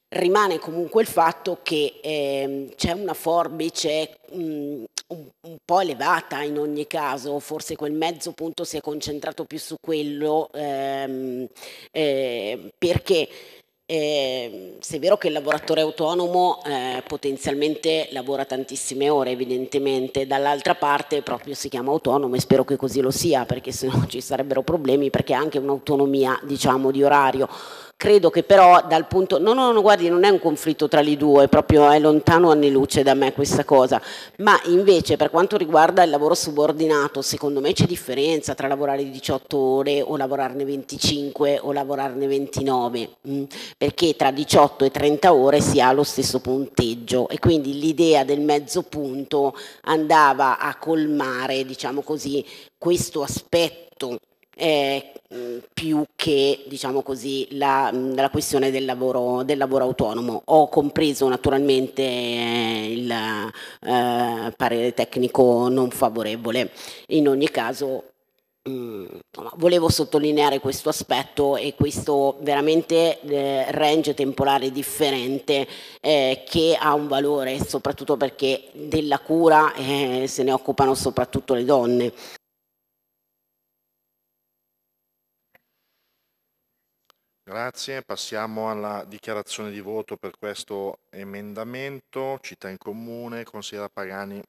Rimane comunque il fatto che eh, c'è una forbice mh, un, po' elevata in ogni caso, forse quel mezzo punto si è concentrato più su quello ehm, eh, perché eh, se è vero che il lavoratore autonomo eh, potenzialmente lavora tantissime ore, evidentemente, dall'altra parte proprio si chiama autonomo e spero che così lo sia, perché se no ci sarebbero problemi, perché ha anche un'autonomia, diciamo, di orario. Credo che però dal punto... No, no, no, guardi, non è un conflitto tra i due, è proprio è lontano anni luce da me questa cosa, ma invece per quanto riguarda il lavoro subordinato, secondo me c'è differenza tra lavorare 18 ore o lavorarne 25 o lavorarne 29, mm? perché tra 18 e 30 ore si ha lo stesso punteggio e quindi l'idea del mezzo punto andava a colmare, diciamo così, questo aspetto eh, più che diciamo così, la, la, questione del lavoro, del lavoro, autonomo. Ho compreso naturalmente eh, il eh, parere tecnico non favorevole. In ogni caso Mm, volevo sottolineare questo aspetto e questo veramente eh, range temporale differente eh, che ha un valore soprattutto perché della cura eh, se ne occupano soprattutto le donne Grazie, passiamo alla dichiarazione di voto per questo emendamento. Città in comune, consigliera Pagani.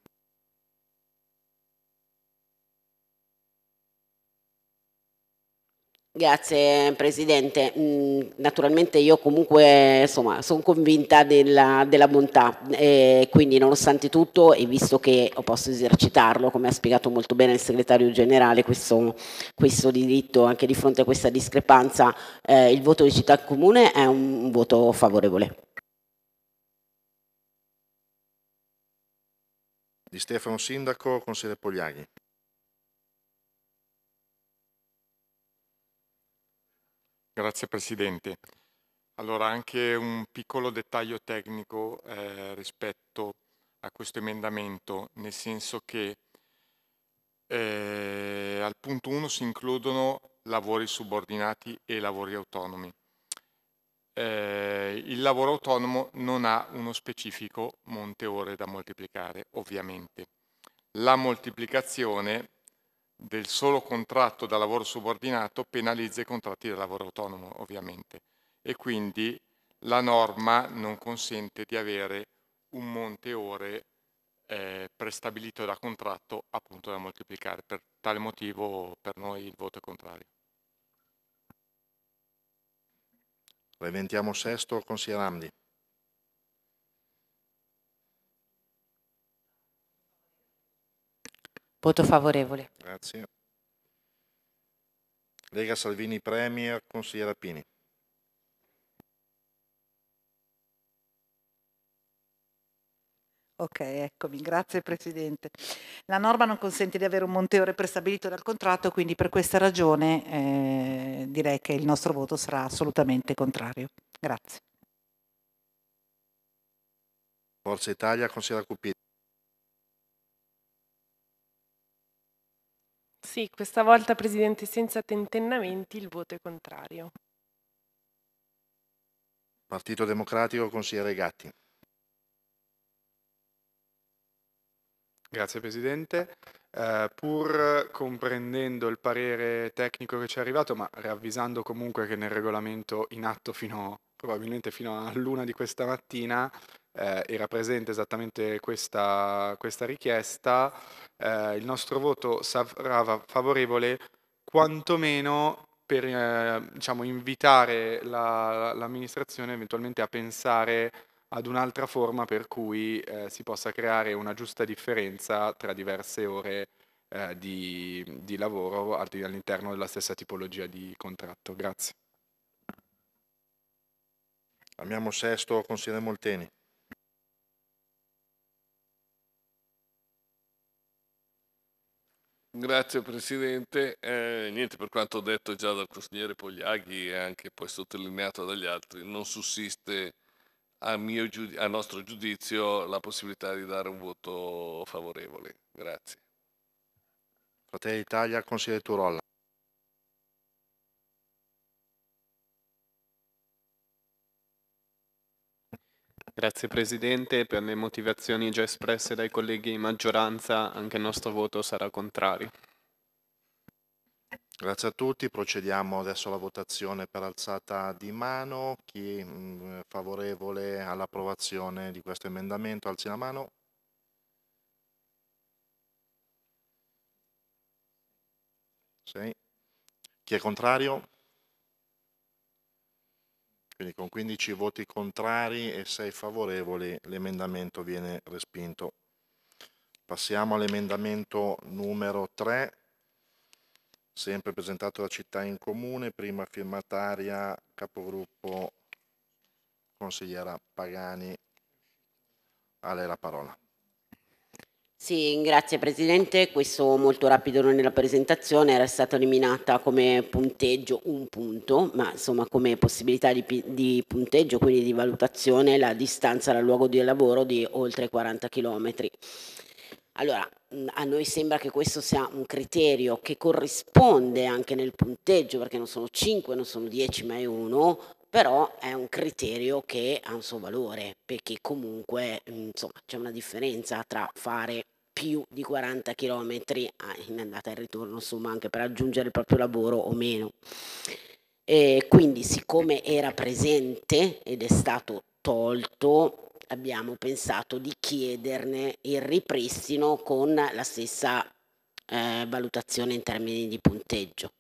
Grazie Presidente, mm, naturalmente io comunque sono convinta della, della bontà e quindi nonostante tutto e visto che posso esercitarlo come ha spiegato molto bene il segretario generale questo, questo diritto anche di fronte a questa discrepanza eh, il voto di città comune è un voto favorevole. Di Stefano Sindaco, consigliere Pogliaghi. Grazie Presidente. Allora anche un piccolo dettaglio tecnico eh, rispetto a questo emendamento, nel senso che eh, al punto 1 si includono lavori subordinati e lavori autonomi. Eh, il lavoro autonomo non ha uno specifico monte ore da moltiplicare, ovviamente. La moltiplicazione del solo contratto da lavoro subordinato penalizza i contratti da lavoro autonomo, ovviamente. E quindi la norma non consente di avere un monte ore eh, prestabilito da contratto appunto da moltiplicare. Per tale motivo per noi il voto è contrario. Reventiamo sesto, consigliere Amdi. Voto favorevole. Grazie. Lega Salvini Premier, consigliera Pini. Ok, eccomi, grazie Presidente. La norma non consente di avere un monteore prestabilito dal contratto, quindi per questa ragione eh, direi che il nostro voto sarà assolutamente contrario. Grazie. Forza Italia, consigliera Cupini. Sì, questa volta Presidente senza tentennamenti il voto è contrario. Partito Democratico, consigliere Gatti. Grazie Presidente. Eh, pur comprendendo il parere tecnico che ci è arrivato, ma ravvisando comunque che nel regolamento in atto fino, probabilmente fino all'una di questa mattina eh, era presente esattamente questa, questa richiesta, eh, il nostro voto sarà favorevole quantomeno per eh, diciamo, invitare la, l'amministrazione eventualmente a pensare ad un'altra forma per cui eh, si possa creare una giusta differenza tra diverse ore eh, di, di lavoro all'interno della stessa tipologia di contratto. Grazie. Amiamo Sesto, consigliere Molteni. Grazie Presidente. Eh, niente, per quanto detto già dal consigliere Pogliaghi e anche poi sottolineato dagli altri, non sussiste a, giud a nostro giudizio la possibilità di dare un voto favorevole. Grazie. Fratelli Italia, consigliere Turolla. Grazie Presidente, per le motivazioni già espresse dai colleghi in maggioranza anche il nostro voto sarà contrario. Grazie a tutti, procediamo adesso alla votazione per alzata di mano. Chi mm, è favorevole all'approvazione di questo emendamento alzi la mano. Sì. Chi è contrario? Quindi con 15 voti contrari e 6 favorevoli l'emendamento viene respinto. Passiamo all'emendamento numero 3, sempre presentato da Città in Comune, prima firmataria, capogruppo, consigliera Pagani. A lei la parola. Sì, grazie Presidente. Questo molto rapido nella presentazione era stata eliminata come punteggio un punto, ma insomma come possibilità di, di punteggio, quindi di valutazione, la distanza dal luogo di lavoro di oltre 40 km. Allora, a noi sembra che questo sia un criterio che corrisponde anche nel punteggio, perché non sono 5, non sono 10, ma è 1, però è un criterio che ha un suo valore perché comunque insomma c'è una differenza tra fare più di 40 km ah, in andata e ritorno, insomma, anche per raggiungere il proprio lavoro o meno. E quindi, siccome era presente ed è stato tolto, abbiamo pensato di chiederne il ripristino con la stessa eh, valutazione in termini di punteggio.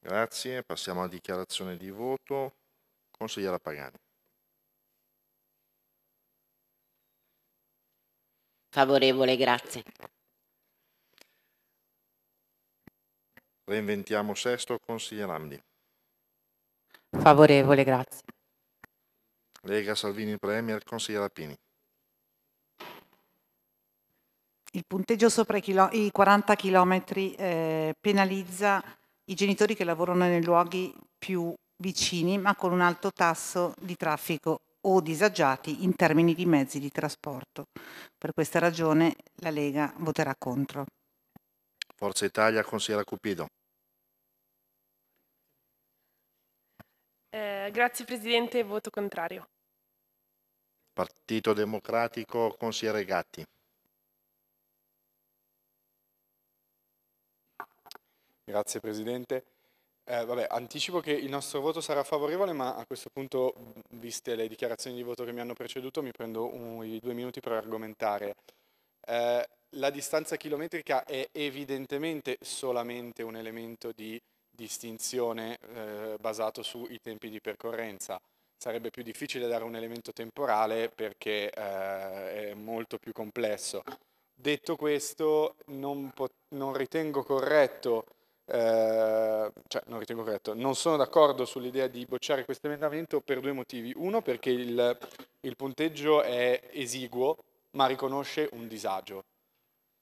Grazie, passiamo alla dichiarazione di voto. Consigliera Pagani. Favorevole, grazie. Reinventiamo sesto, consigliere Landi. Favorevole, grazie. Lega Salvini Premier, consigliere Alpini. Il punteggio sopra i, 40 km eh, penalizza i genitori che lavorano nei luoghi più vicini ma con un alto tasso di traffico o disagiati in termini di mezzi di trasporto. Per questa ragione la Lega voterà contro. Forza Italia, consigliera Cupido. Eh, grazie Presidente, voto contrario. Partito Democratico, consigliere Gatti. Grazie Presidente. Eh, vabbè, anticipo che il nostro voto sarà favorevole, ma a questo punto, viste le dichiarazioni di voto che mi hanno preceduto, mi prendo un, i due minuti per argomentare. Eh, la distanza chilometrica è evidentemente solamente un elemento di distinzione eh, basato sui tempi di percorrenza. Sarebbe più difficile dare un elemento temporale perché eh, è molto più complesso. Detto questo, non, non ritengo corretto eh, cioè non ritengo corretto, non sono d'accordo sull'idea di bocciare questo emendamento per due motivi. Uno perché il, il punteggio è esiguo ma riconosce un disagio.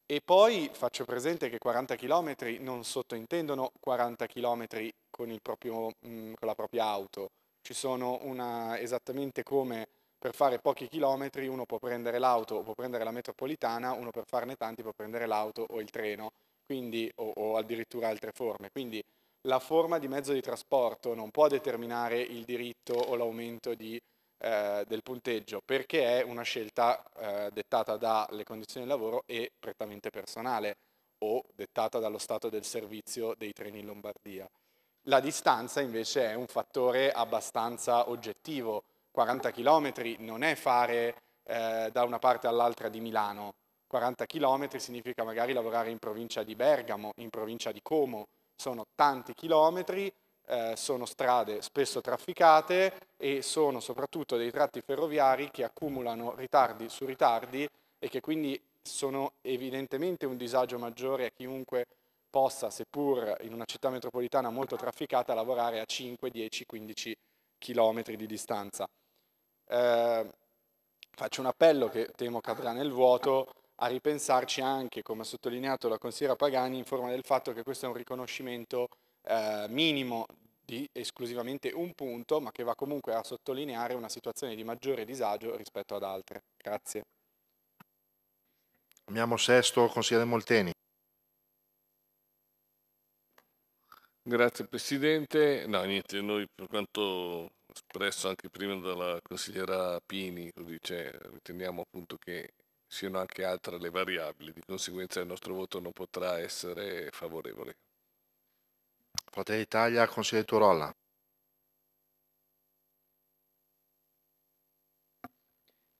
E poi faccio presente che 40 km non sottointendono 40 km con, proprio, con la propria auto. Ci sono una, esattamente come per fare pochi chilometri uno può prendere l'auto o può prendere la metropolitana, uno per farne tanti può prendere l'auto o il treno quindi, o, o addirittura altre forme. Quindi la forma di mezzo di trasporto non può determinare il diritto o l'aumento di, eh, del punteggio perché è una scelta eh, dettata dalle condizioni di lavoro e prettamente personale o dettata dallo stato del servizio dei treni in Lombardia. La distanza invece è un fattore abbastanza oggettivo. 40 km non è fare eh, da una parte all'altra di Milano, 40 km significa magari lavorare in provincia di Bergamo, in provincia di Como, sono tanti chilometri, eh, sono strade spesso trafficate e sono soprattutto dei tratti ferroviari che accumulano ritardi su ritardi e che quindi sono evidentemente un disagio maggiore a chiunque possa, seppur in una città metropolitana molto trafficata, lavorare a 5, 10, 15 km di distanza. Eh, faccio un appello che temo cadrà nel vuoto, a ripensarci anche, come ha sottolineato la consigliera Pagani, in forma del fatto che questo è un riconoscimento eh, minimo di esclusivamente un punto, ma che va comunque a sottolineare una situazione di maggiore disagio rispetto ad altre. Grazie. Abbiamo sesto, consigliere Molteni. Grazie Presidente. No, niente, noi per quanto espresso anche prima dalla consigliera Pini, cioè, riteniamo appunto che siano anche altre le variabili, di conseguenza il nostro voto non potrà essere favorevole. Fratelli Italia, consigliere Turolla.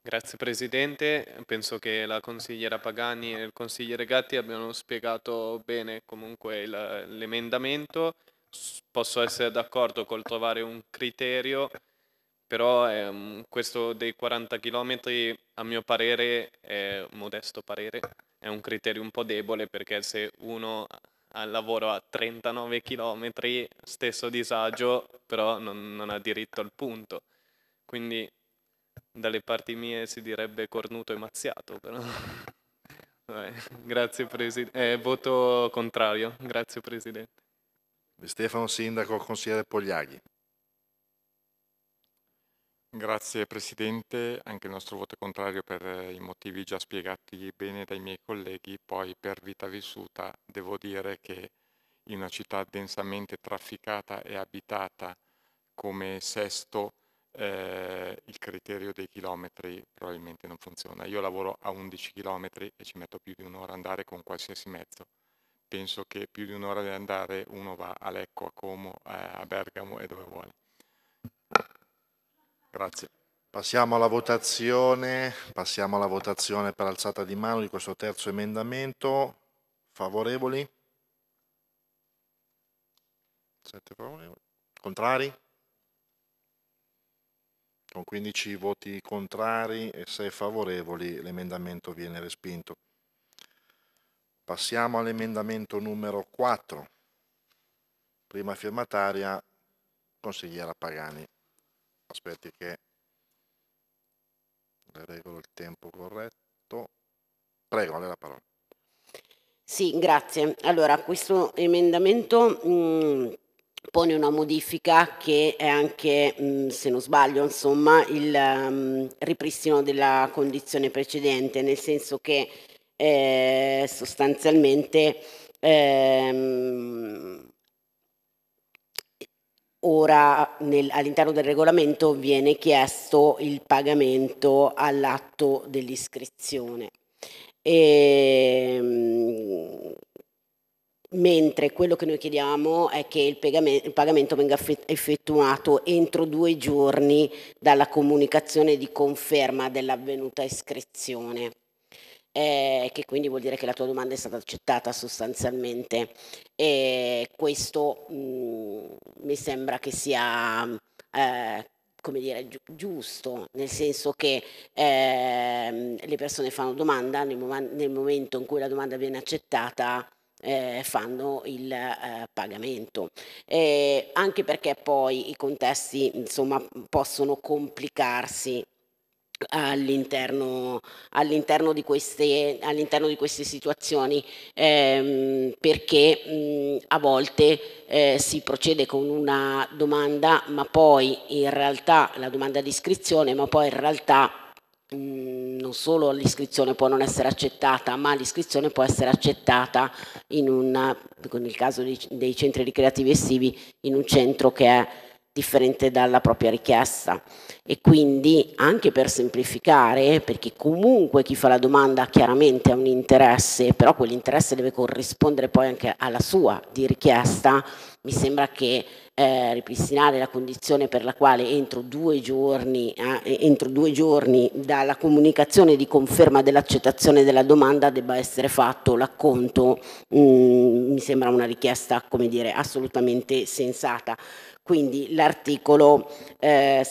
Grazie Presidente, penso che la consigliera Pagani e il consigliere Gatti abbiano spiegato bene comunque l'emendamento. Posso essere d'accordo col trovare un criterio però ehm, questo dei 40 km a mio parere, è, modesto parere, è un criterio un po' debole perché se uno al lavoro a 39 km, stesso disagio, però non, non, ha diritto al punto. Quindi dalle parti mie si direbbe cornuto e mazziato, però. *laughs* Vabbè, grazie Presidente. Eh, voto contrario, grazie Presidente. Stefano Sindaco, consigliere Pogliaghi. Grazie Presidente, anche il nostro voto è contrario per eh, i motivi già spiegati bene dai miei colleghi, poi per vita vissuta devo dire che in una città densamente trafficata e abitata come Sesto eh, il criterio dei chilometri probabilmente non funziona. Io lavoro a 11 chilometri e ci metto più di un'ora ad andare con qualsiasi mezzo. Penso che più di un'ora di andare uno va a Lecco, a Como, eh, a Bergamo e dove vuole. Grazie. Passiamo alla votazione, passiamo alla votazione per alzata di mano di questo terzo emendamento. Favorevoli? Sette favorevoli. Contrari? Con 15 voti contrari e 6 favorevoli l'emendamento viene respinto. Passiamo all'emendamento numero 4. Prima firmataria, consigliera Pagani aspetti che le regolo il tempo corretto. Prego, lei la parola. Sì, grazie. Allora, questo emendamento mh, mm, pone una modifica che è anche, mh, mm, se non sbaglio, insomma, il mh, mm, ripristino della condizione precedente, nel senso che eh, sostanzialmente ehm, Ora nel, all'interno del regolamento viene chiesto il pagamento all'atto dell'iscrizione. E, ehm, mentre quello che noi chiediamo è che il pagamento, il pagamento venga effettuato entro due giorni dalla comunicazione di conferma dell'avvenuta iscrizione eh, che quindi vuol dire che la tua domanda è stata accettata sostanzialmente. E eh, questo mh, mm, mi sembra che sia... Eh, come dire, gi- giusto, nel senso che eh, le persone fanno domanda, nel, mom- nel, momento in cui la domanda viene accettata eh, fanno il eh, pagamento, eh, anche perché poi i contesti insomma, possono complicarsi All'interno, all'interno, di queste, all'interno di queste situazioni ehm, perché mh, a volte eh, si procede con una domanda ma poi in realtà la domanda di iscrizione ma poi in realtà non solo l'iscrizione può non essere accettata, ma l'iscrizione può essere accettata in un, nel caso dei centri ricreativi estivi, in un centro che è differente dalla propria richiesta e quindi anche per semplificare, perché comunque chi fa la domanda chiaramente ha un interesse, però quell'interesse deve corrispondere poi anche alla sua di richiesta, mi sembra che eh, ripristinare la condizione per la quale entro due, giorni, eh, entro due giorni dalla comunicazione di conferma dell'accettazione della domanda debba essere fatto l'acconto, mh, mm, mi sembra una richiesta, come dire, assolutamente sensata. Quindi l'articolo eh,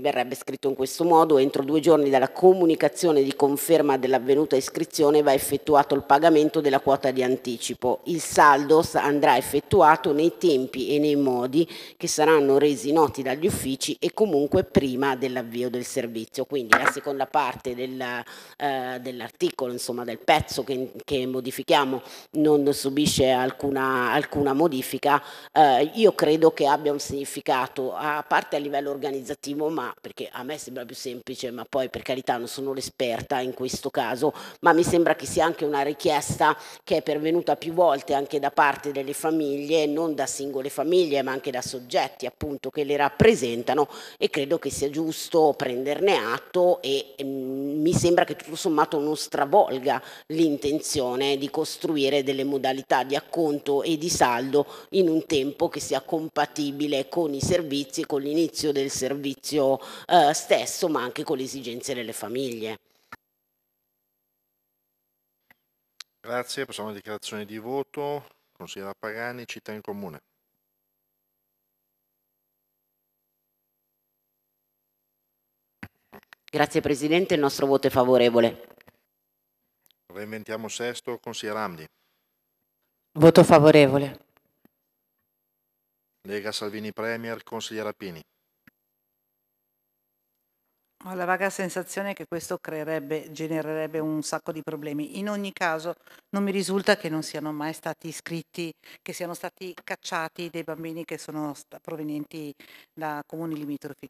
verrebbe scritto in questo modo, entro due giorni dalla comunicazione di conferma dell'avvenuta iscrizione va effettuato il pagamento della quota di anticipo. Il saldo andrà effettuato nei tempi e nei modi che saranno resi noti dagli uffici e comunque prima dell'avvio del servizio. Quindi la seconda parte eh, dell'articolo, eh, dell del pezzo che, che, modifichiamo non subisce alcuna, alcuna modifica. Eh, io credo che abbia un significato, a parte a livello organizzativo, ma perché a me sembra più semplice, ma poi per carità non sono l'esperta in questo caso, ma mi sembra che sia anche una richiesta che è pervenuta più volte anche da parte delle famiglie, non da singole famiglie, ma anche da soggetti appunto che le rappresentano e credo che sia giusto prenderne atto e, e mm, mi sembra che tutto sommato non stravolga l'intenzione di costruire delle modalità di acconto e di saldo in un tempo che sia compatibile compatibile con i servizi, con l'inizio del servizio eh, stesso, ma anche con le esigenze delle famiglie. Grazie, passiamo alla dichiarazione di voto. Consigliera Pagani, città in comune. Grazie Presidente, il nostro voto è favorevole. Reinventiamo sesto, consigliere Amdi. Voto favorevole. Lega Salvini Premier, consigliera Pini. Ho la vaga sensazione che questo creerebbe, genererebbe un sacco di problemi. In ogni caso non mi risulta che non siano mai stati iscritti, che siano stati cacciati dei bambini che sono provenienti da comuni limitrofi.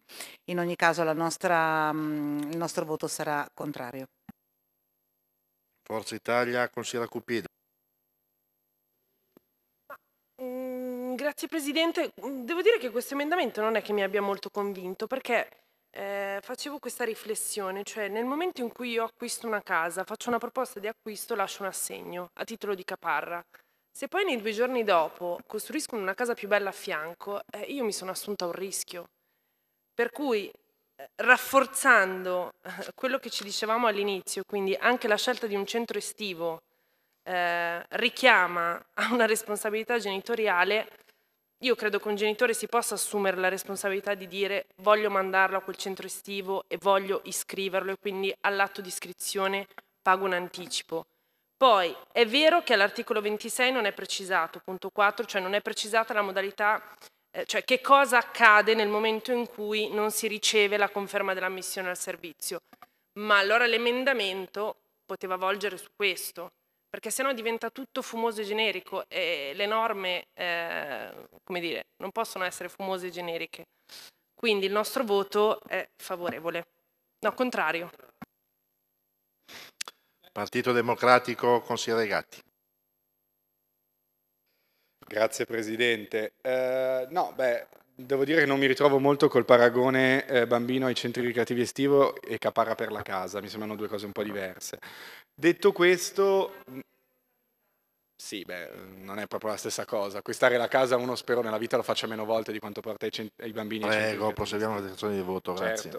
In ogni caso nostra, mm, il nostro voto sarà contrario. Forza Italia, consigliera Cupido. Grazie Presidente. Mm, devo dire che questo emendamento non è che mi abbia molto convinto perché eh, facevo questa riflessione, cioè nel momento in cui io acquisto una casa, faccio una proposta di acquisto, lascio un assegno a titolo di caparra. Se poi nei due giorni dopo costruiscono una casa più bella a fianco, eh, io mi sono assunta un rischio. Per cui eh, rafforzando eh, quello che ci dicevamo all'inizio, quindi anche la scelta di un centro estivo eh, richiama a una responsabilità genitoriale, io credo che un genitore si possa assumere la responsabilità di dire voglio mandarlo a quel centro estivo e voglio iscriverlo e quindi all'atto di iscrizione pago un anticipo. Poi è vero che all'articolo 26 non è precisato, punto 4, cioè non è precisata la modalità, eh, cioè che cosa accade nel momento in cui non si riceve la conferma dell'ammissione al servizio. Ma allora l'emendamento poteva volgere su questo, perché sennò diventa tutto fumoso e generico e le norme, eh, come dire, non possono essere fumose e generiche. Quindi il nostro voto è favorevole. No, contrario. Partito Democratico, consigliere Gatti. Grazie Presidente. Eh, no, beh, Devo dire che non mi ritrovo molto col paragone eh, bambino ai centri ricreativi estivo e caparra per la casa, mi sembrano due cose un po' diverse. Detto questo, mm, sì, beh, non è proprio la stessa cosa. Acquistare la casa uno spero nella vita lo faccia meno volte di quanto porta ai, bambini. Prego, proseguiamo la decisione di voto, certo. grazie.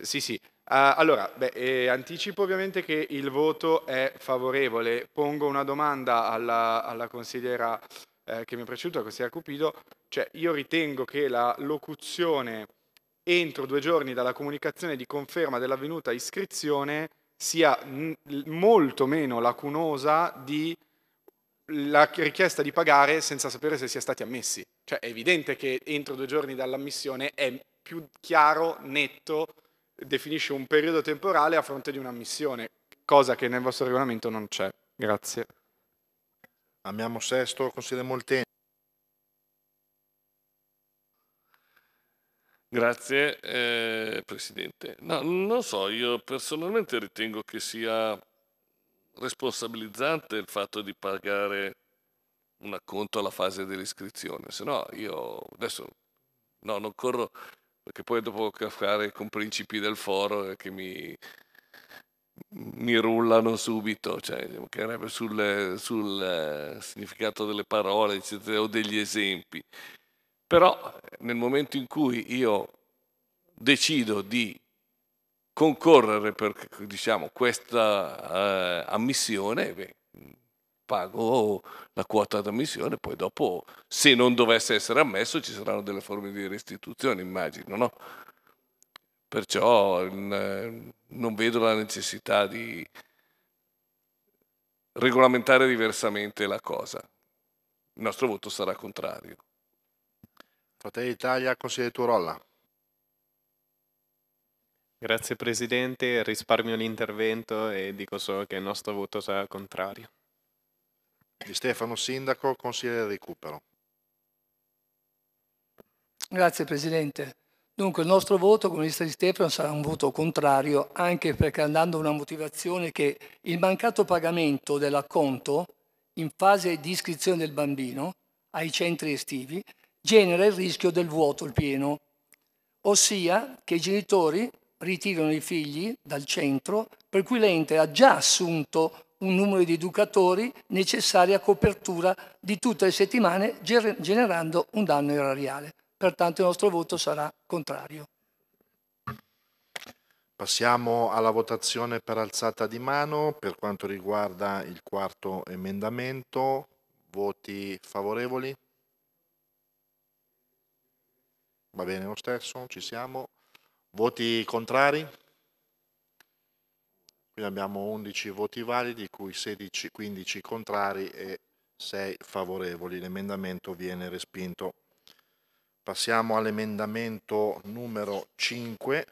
Beh, sì, sì. Uh, allora, beh, eh, anticipo ovviamente che il voto è favorevole. Pongo una domanda alla, alla consigliera eh, che mi è preceduta, la consigliera Cupido, cioè, io ritengo che la locuzione entro due giorni dalla comunicazione di conferma dell'avvenuta iscrizione sia n- molto meno lacunosa di la richiesta di pagare senza sapere se sia stati ammessi. Cioè è evidente che entro due giorni dall'ammissione è più chiaro, netto, definisce un periodo temporale a fronte di un'ammissione, cosa che nel vostro regolamento non c'è. Grazie. Amiamo Sesto, consigliere Molteni. Grazie eh, Presidente. No, non so, io personalmente ritengo che sia responsabilizzante il fatto di pagare un acconto alla fase dell'iscrizione, se no io adesso no, non corro perché poi dopo fare con principi del foro che mi, mi rullano subito, cioè diciamo, sul, sul eh, significato delle parole eccetera, o degli esempi. Però nel momento in cui io decido di concorrere per diciamo, questa eh, ammissione, beh, pago la quota d'ammissione, poi dopo se non dovesse essere ammesso ci saranno delle forme di restituzione, immagino, no? Perciò eh, non vedo la necessità di regolamentare diversamente la cosa. Il nostro voto sarà contrario. Fratelli d'Italia, consigliere Turolla. Grazie Presidente, risparmio l'intervento e dico solo che il nostro voto sarà contrario. Di Stefano Sindaco, consigliere Recupero. Grazie Presidente. Dunque il nostro voto come lista di Stefano sarà un voto contrario anche perché andando a una motivazione che il mancato pagamento dell'acconto in fase di iscrizione del bambino ai centri estivi genera il rischio del vuoto il pieno, ossia che i genitori ritirano i figli dal centro, per cui l'ente ha già assunto un numero di educatori necessari a copertura di tutte le settimane, generando un danno erariale. Pertanto il nostro voto sarà contrario. Passiamo alla votazione per alzata di mano per quanto riguarda il quarto emendamento. Voti favorevoli? Va bene lo stesso, ci siamo. Voti contrari? Quindi abbiamo 11 voti validi, di cui 16, 15 contrari e 6 favorevoli. L'emendamento viene respinto. Passiamo all'emendamento numero 5.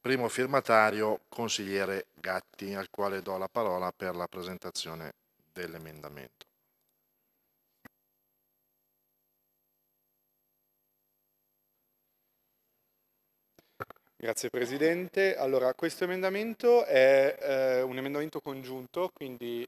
Primo firmatario, consigliere Gatti, al quale do la parola per la presentazione dell'emendamento. Grazie Presidente. Allora, questo emendamento è eh, un emendamento congiunto, quindi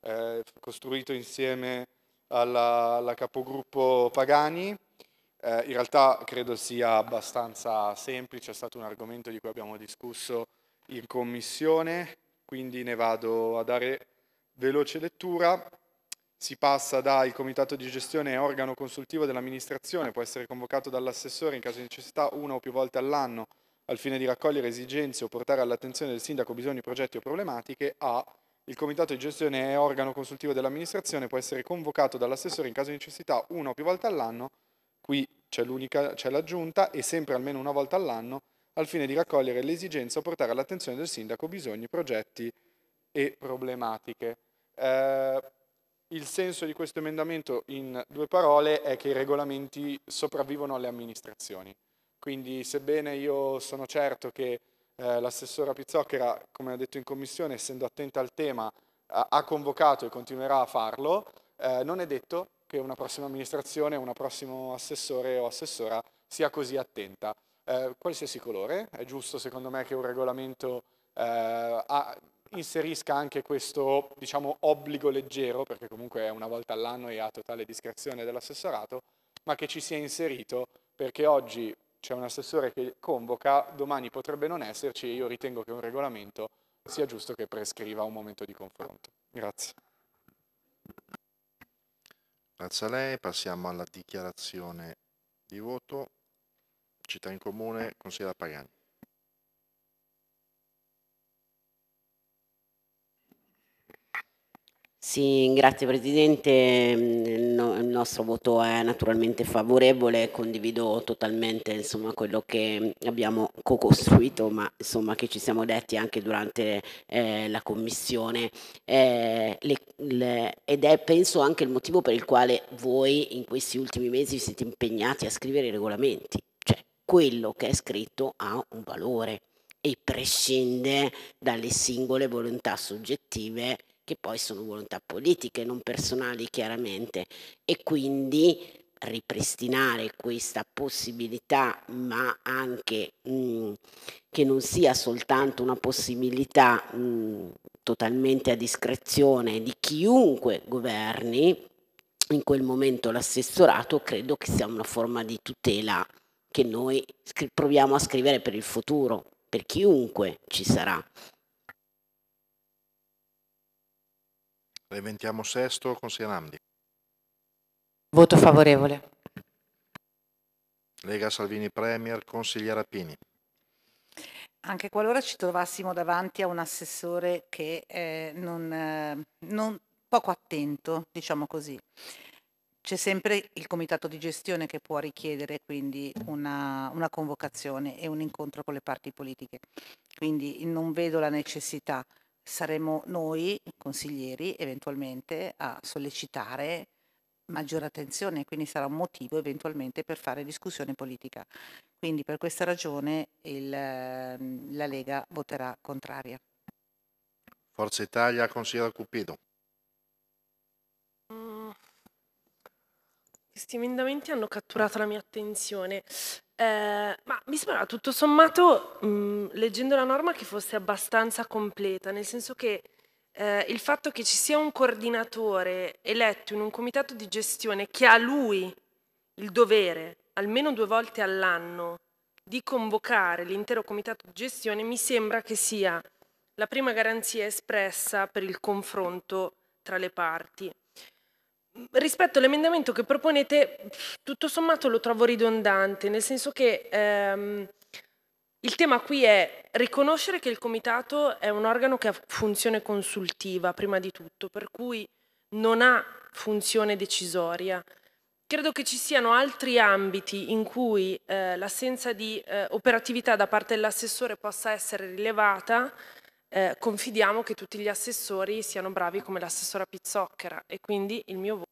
eh, costruito insieme alla, alla capogruppo Pagani. Eh, in realtà credo sia abbastanza semplice, è stato un argomento di cui abbiamo discusso in commissione, quindi ne vado a dare veloce lettura. Si passa dal comitato di gestione e organo consultivo dell'amministrazione, può essere convocato dall'assessore in caso di necessità una o più volte all'anno al fine di raccogliere esigenze o portare all'attenzione del sindaco bisogni, progetti o problematiche, a il comitato di gestione è organo consultivo dell'amministrazione, può essere convocato dall'assessore in caso di necessità una o più volte all'anno, qui c'è, l'aggiunta, e sempre almeno una volta all'anno, al fine di raccogliere l'esigenza o portare all'attenzione del sindaco bisogni, progetti e problematiche. Eh, il senso di questo emendamento in due parole è che i regolamenti sopravvivono alle amministrazioni. Quindi sebbene io sono certo che eh, l'assessora Pizzocchera, come ha detto in commissione, essendo attenta al tema, ha convocato e continuerà a farlo, eh, non è detto che una prossima amministrazione, un prossimo assessore o assessora sia così attenta. Eh, qualsiasi colore, è giusto secondo me che un regolamento eh, inserisca anche questo diciamo, obbligo leggero, perché comunque è una volta all'anno e a totale discrezione dell'assessorato, ma che ci sia inserito perché oggi c'è un assessore che convoca, domani potrebbe non esserci e io ritengo che un regolamento sia giusto che prescriva un momento di confronto. Grazie. Grazie a lei, passiamo alla dichiarazione di voto. Città in comune, consigliera Pagani. Sì, grazie Presidente. Mm, il, nostro voto è naturalmente favorevole, condivido totalmente insomma, quello che abbiamo co-costruito, ma insomma, che ci siamo detti anche durante eh, la Commissione. Eh, le, le, ed è penso anche il motivo per il quale voi in questi ultimi mesi siete impegnati a scrivere i regolamenti. Cioè, quello che è scritto ha un valore e prescinde dalle singole volontà soggettive che poi sono volontà politiche, non personali chiaramente, e quindi ripristinare questa possibilità, ma anche mh, mm, che non sia soltanto una possibilità mh, mm, totalmente a discrezione di chiunque governi in quel momento l'assessorato, credo che sia una forma di tutela che noi proviamo a scrivere per il futuro, per chiunque ci sarà. Riventiamo sesto, consigliere Amdi. Voto favorevole. Lega Salvini Premier, consigliere Pini. Anche qualora ci trovassimo davanti a un assessore che è eh, non, eh, non poco attento, diciamo così, c'è sempre il comitato di gestione che può richiedere quindi una, una, convocazione e un incontro con le parti politiche. Quindi non vedo la necessità saremo noi, consiglieri, eventualmente a sollecitare maggiore attenzione, quindi sarà un motivo eventualmente per fare discussione politica. Quindi per questa ragione il, ehm, la Lega voterà contraria. Forza Italia, consigliere Cupido. Mm. Questi emendamenti hanno catturato la mia attenzione. Eh, ma mi sembra tutto sommato, mh, mm, leggendo la norma, che fosse abbastanza completa, nel senso che eh, il fatto che ci sia un coordinatore eletto in un comitato di gestione che ha lui il dovere, almeno due volte all'anno, di convocare l'intero comitato di gestione, mi sembra che sia la prima garanzia espressa per il confronto tra le parti rispetto all'emendamento che proponete, tutto sommato lo trovo ridondante, nel senso che ehm, il tema qui è riconoscere che il comitato è un organo che ha funzione consultiva, prima di tutto, per cui non ha funzione decisoria. Credo che ci siano altri ambiti in cui eh, l'assenza di eh, operatività da parte dell'assessore possa essere rilevata eh, confidiamo che tutti gli assessori siano bravi come l'assessora Pizzocchera e quindi il mio voto.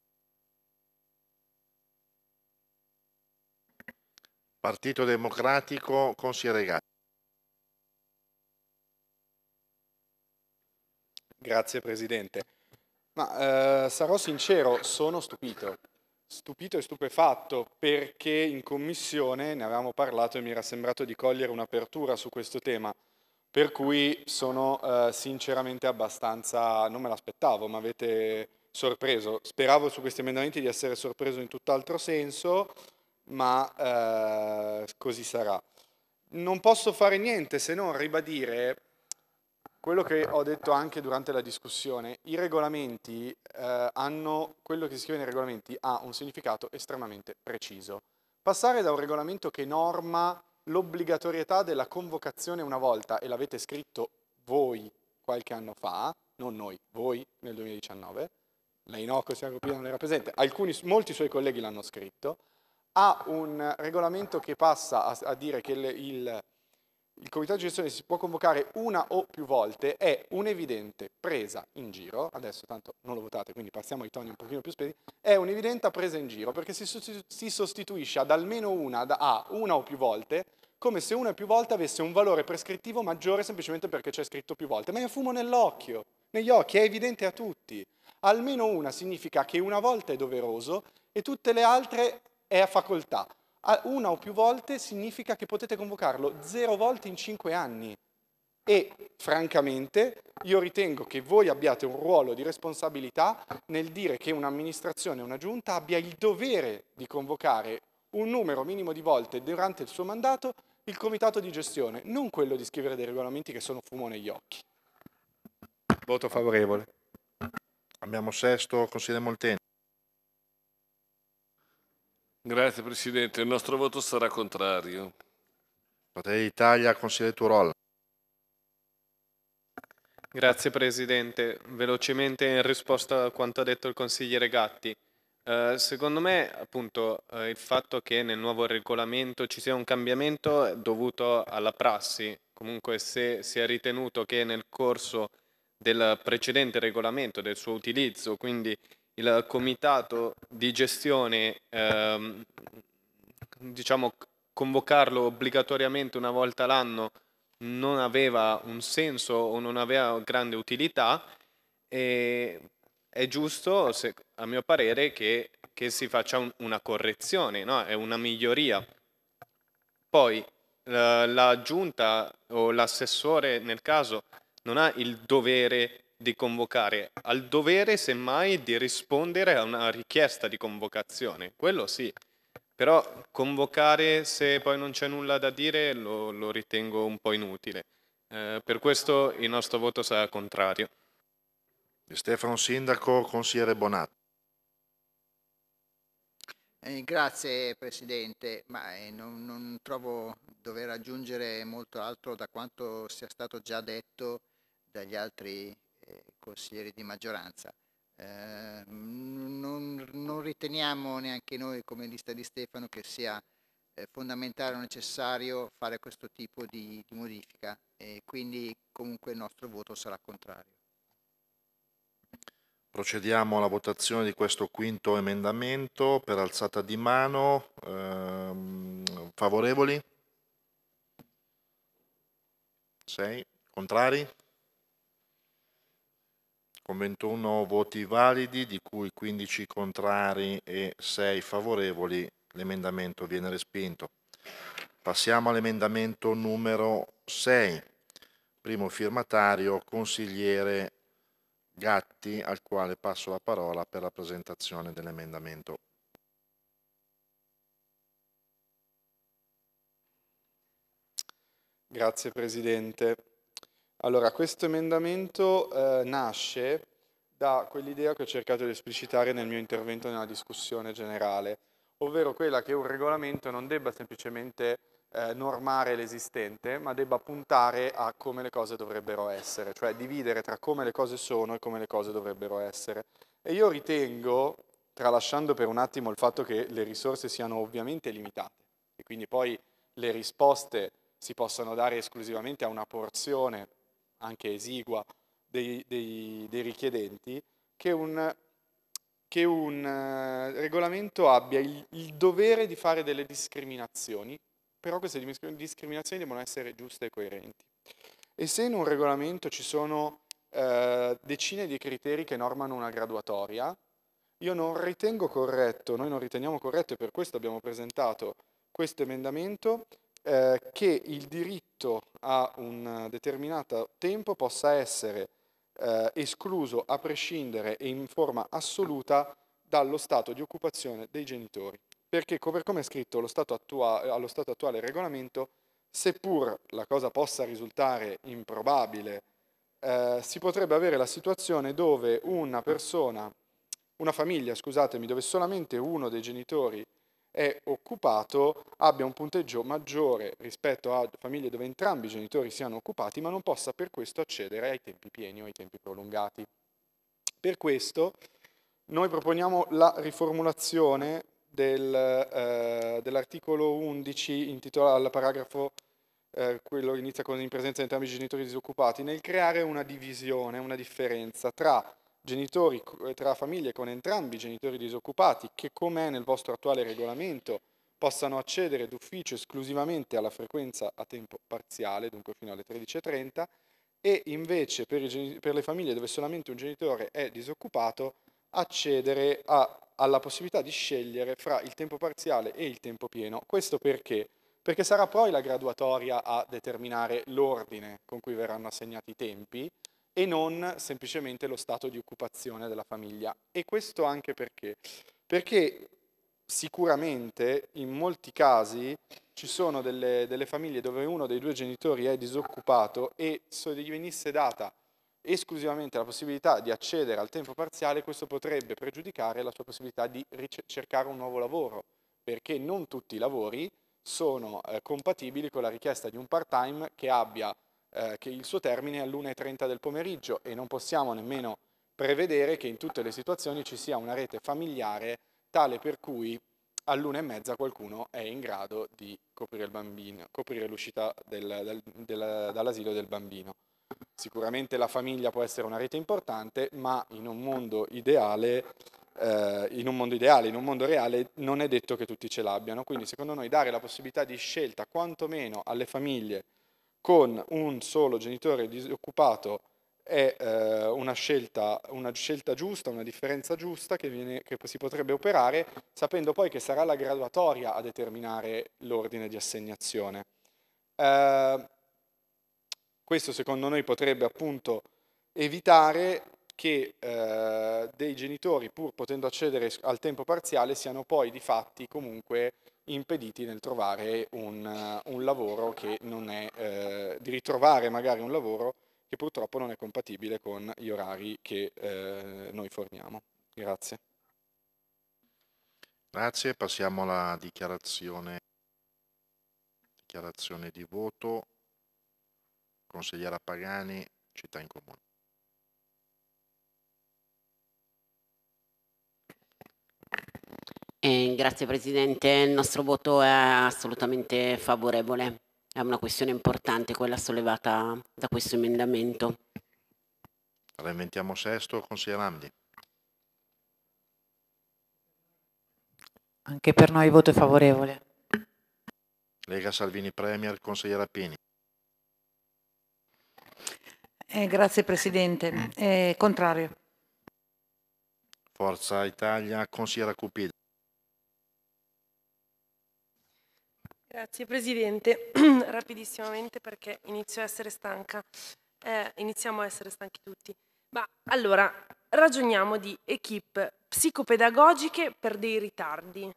Partito Democratico, consigliere Gatti. Grazie Presidente. Ma eh, sarò sincero, sono stupito. Stupito e stupefatto perché in commissione ne avevamo parlato e mi era sembrato di cogliere un'apertura su questo tema. Per cui sono eh, sinceramente abbastanza, non me l'aspettavo, ma avete sorpreso. Speravo su questi emendamenti di essere sorpreso in tutt'altro senso, ma eh, così sarà. Non posso fare niente se non ribadire quello che ho detto anche durante la discussione. I regolamenti eh, hanno, quello che si scrive nei regolamenti ha un significato estremamente preciso. Passare da un regolamento che norma l'obbligatorietà della convocazione una volta, e l'avete scritto voi qualche anno fa, non noi, voi nel 2019, lei no, che siamo qui non era presente, alcuni, molti suoi colleghi l'hanno scritto, ha un regolamento che passa a, a dire che il, il il comitato di gestione si può convocare una o più volte è un'evidente presa in giro, adesso tanto non lo votate quindi passiamo ai toni un pochino più spesi, è un'evidente presa in giro perché si, sostitu si sostituisce ad almeno una a una o più volte come se una o più volte avesse un valore prescrittivo maggiore semplicemente perché c'è scritto più volte, ma è un fumo nell'occhio, negli occhi, è evidente a tutti. Almeno una significa che una volta è doveroso e tutte le altre è a facoltà una o più volte significa che potete convocarlo zero volte in cinque anni. E francamente io ritengo che voi abbiate un ruolo di responsabilità nel dire che un'amministrazione, una giunta abbia il dovere di convocare un numero minimo di volte durante il suo mandato il comitato di gestione, non quello di scrivere dei regolamenti che sono fumo negli occhi. Voto favorevole. Abbiamo sesto, consigliere Molteni. Grazie Presidente, il nostro voto sarà contrario. Fratelli d'Italia, consigliere Turol. Grazie Presidente. Velocemente in risposta a quanto ha detto il consigliere Gatti. Eh, secondo me appunto eh, il fatto che nel nuovo regolamento ci sia un cambiamento è dovuto alla prassi. Comunque se si è ritenuto che nel corso del precedente regolamento, del suo utilizzo, quindi il comitato di gestione, ehm, diciamo, convocarlo obbligatoriamente una volta l'anno non aveva un senso o non aveva grande utilità e è giusto, se, a mio parere, che, che si faccia un, una correzione, no? è una miglioria. Poi la, eh, la giunta o l'assessore nel caso non ha il dovere di convocare, ha il dovere semmai di rispondere a una richiesta di convocazione, quello sì, però convocare se poi non c'è nulla da dire lo, lo ritengo un po' inutile. Eh, per questo il nostro voto sarà contrario. Stefano Sindaco, consigliere Bonatti. Eh, grazie Presidente, ma eh, non, non, trovo dover aggiungere molto altro da quanto sia stato già detto dagli altri consiglieri di maggioranza. Eh, non, non, riteniamo neanche noi come lista di Stefano che sia eh, fondamentale o necessario fare questo tipo di, di modifica e quindi comunque il nostro voto sarà contrario. Procediamo alla votazione di questo quinto emendamento per alzata di mano. Ehm, favorevoli? Sei? Contrari? con 21 voti validi, di cui 15 contrari e 6 favorevoli, l'emendamento viene respinto. Passiamo all'emendamento numero 6, primo firmatario consigliere Gatti, al quale passo la parola per la presentazione dell'emendamento. Grazie Presidente. Allora, questo emendamento eh, nasce da quell'idea che ho cercato di esplicitare nel mio intervento nella discussione generale, ovvero quella che un regolamento non debba semplicemente eh, normare l'esistente, ma debba puntare a come le cose dovrebbero essere, cioè dividere tra come le cose sono e come le cose dovrebbero essere. E io ritengo, tralasciando per un attimo il fatto che le risorse siano ovviamente limitate e quindi poi le risposte si possano dare esclusivamente a una porzione anche esigua, dei, dei, dei richiedenti, che un, che un eh, regolamento abbia il, il dovere di fare delle discriminazioni, però queste discriminazioni devono essere giuste e coerenti. E se in un regolamento ci sono eh, decine di criteri che normano una graduatoria, io non ritengo corretto, noi non riteniamo corretto e per questo abbiamo presentato questo emendamento, eh, che il diritto a un determinato tempo possa essere eh, escluso a prescindere e in forma assoluta dallo stato di occupazione dei genitori. Perché per come è scritto stato attua- allo stato attuale il regolamento, seppur la cosa possa risultare improbabile, eh, si potrebbe avere la situazione dove una persona, una famiglia, scusatemi, dove solamente uno dei genitori è occupato abbia un punteggio maggiore rispetto a famiglie dove entrambi i genitori siano occupati, ma non possa per questo accedere ai tempi pieni o ai tempi prolungati. Per questo noi proponiamo la riformulazione del, eh, dell'articolo 11 intitolato al paragrafo eh, quello inizia con in presenza di entrambi i genitori disoccupati, nel creare una divisione, una differenza tra genitori, eh, tra famiglie con entrambi i genitori disoccupati, che come è nel vostro attuale regolamento possano accedere d'ufficio esclusivamente alla frequenza a tempo parziale, dunque fino alle 13.30, e invece per, i, per, le famiglie dove solamente un genitore è disoccupato, accedere a, alla possibilità di scegliere fra il tempo parziale e il tempo pieno. Questo perché? Perché sarà poi la graduatoria a determinare l'ordine con cui verranno assegnati i tempi, e non semplicemente lo stato di occupazione della famiglia. E questo anche perché? Perché sicuramente in molti casi ci sono delle, delle famiglie dove uno dei due genitori è disoccupato e se gli venisse data esclusivamente la possibilità di accedere al tempo parziale, questo potrebbe pregiudicare la sua possibilità di ricercare un nuovo lavoro, perché non tutti i lavori sono eh, compatibili con la richiesta di un part-time che abbia eh, che il suo termine è all'1.30 del pomeriggio e non possiamo nemmeno prevedere che in tutte le situazioni ci sia una rete familiare tale per cui all'1.30 qualcuno è in grado di coprire, bambino, coprire l'uscita del, del, dall'asilo del bambino. Sicuramente la famiglia può essere una rete importante, ma in un mondo ideale eh, in un mondo ideale, in un mondo reale, non è detto che tutti ce l'abbiano. Quindi, secondo noi, dare la possibilità di scelta quantomeno alle famiglie con un solo genitore disoccupato è eh, una, scelta, una, scelta, giusta, una differenza giusta che, viene, che, si potrebbe operare, sapendo poi che sarà la graduatoria a determinare l'ordine di assegnazione. Eh, questo secondo noi potrebbe appunto evitare che eh, dei genitori, pur potendo accedere al tempo parziale, siano poi di fatti comunque impediti nel trovare un, eh, un lavoro che non è, eh, di ritrovare magari un lavoro che purtroppo non è compatibile con gli orari che eh, noi forniamo. Grazie. Grazie, passiamo alla dichiarazione, dichiarazione di voto. Consigliera Pagani, città in comune. Eh, grazie Presidente, il nostro voto è assolutamente favorevole. È una questione importante quella sollevata da questo emendamento. Reinventiamo sesto, consigliere Amdi. Anche per noi il voto è favorevole. Lega Salvini Premier, consigliere Appini. Eh, grazie Presidente, è eh, contrario. Forza Italia, consigliere Cupido. Grazie Presidente, *clears throat* rapidissimamente perché inizio a essere stanca, eh, iniziamo a essere stanchi tutti. Ma allora, ragioniamo di equip psicopedagogiche per dei ritardi.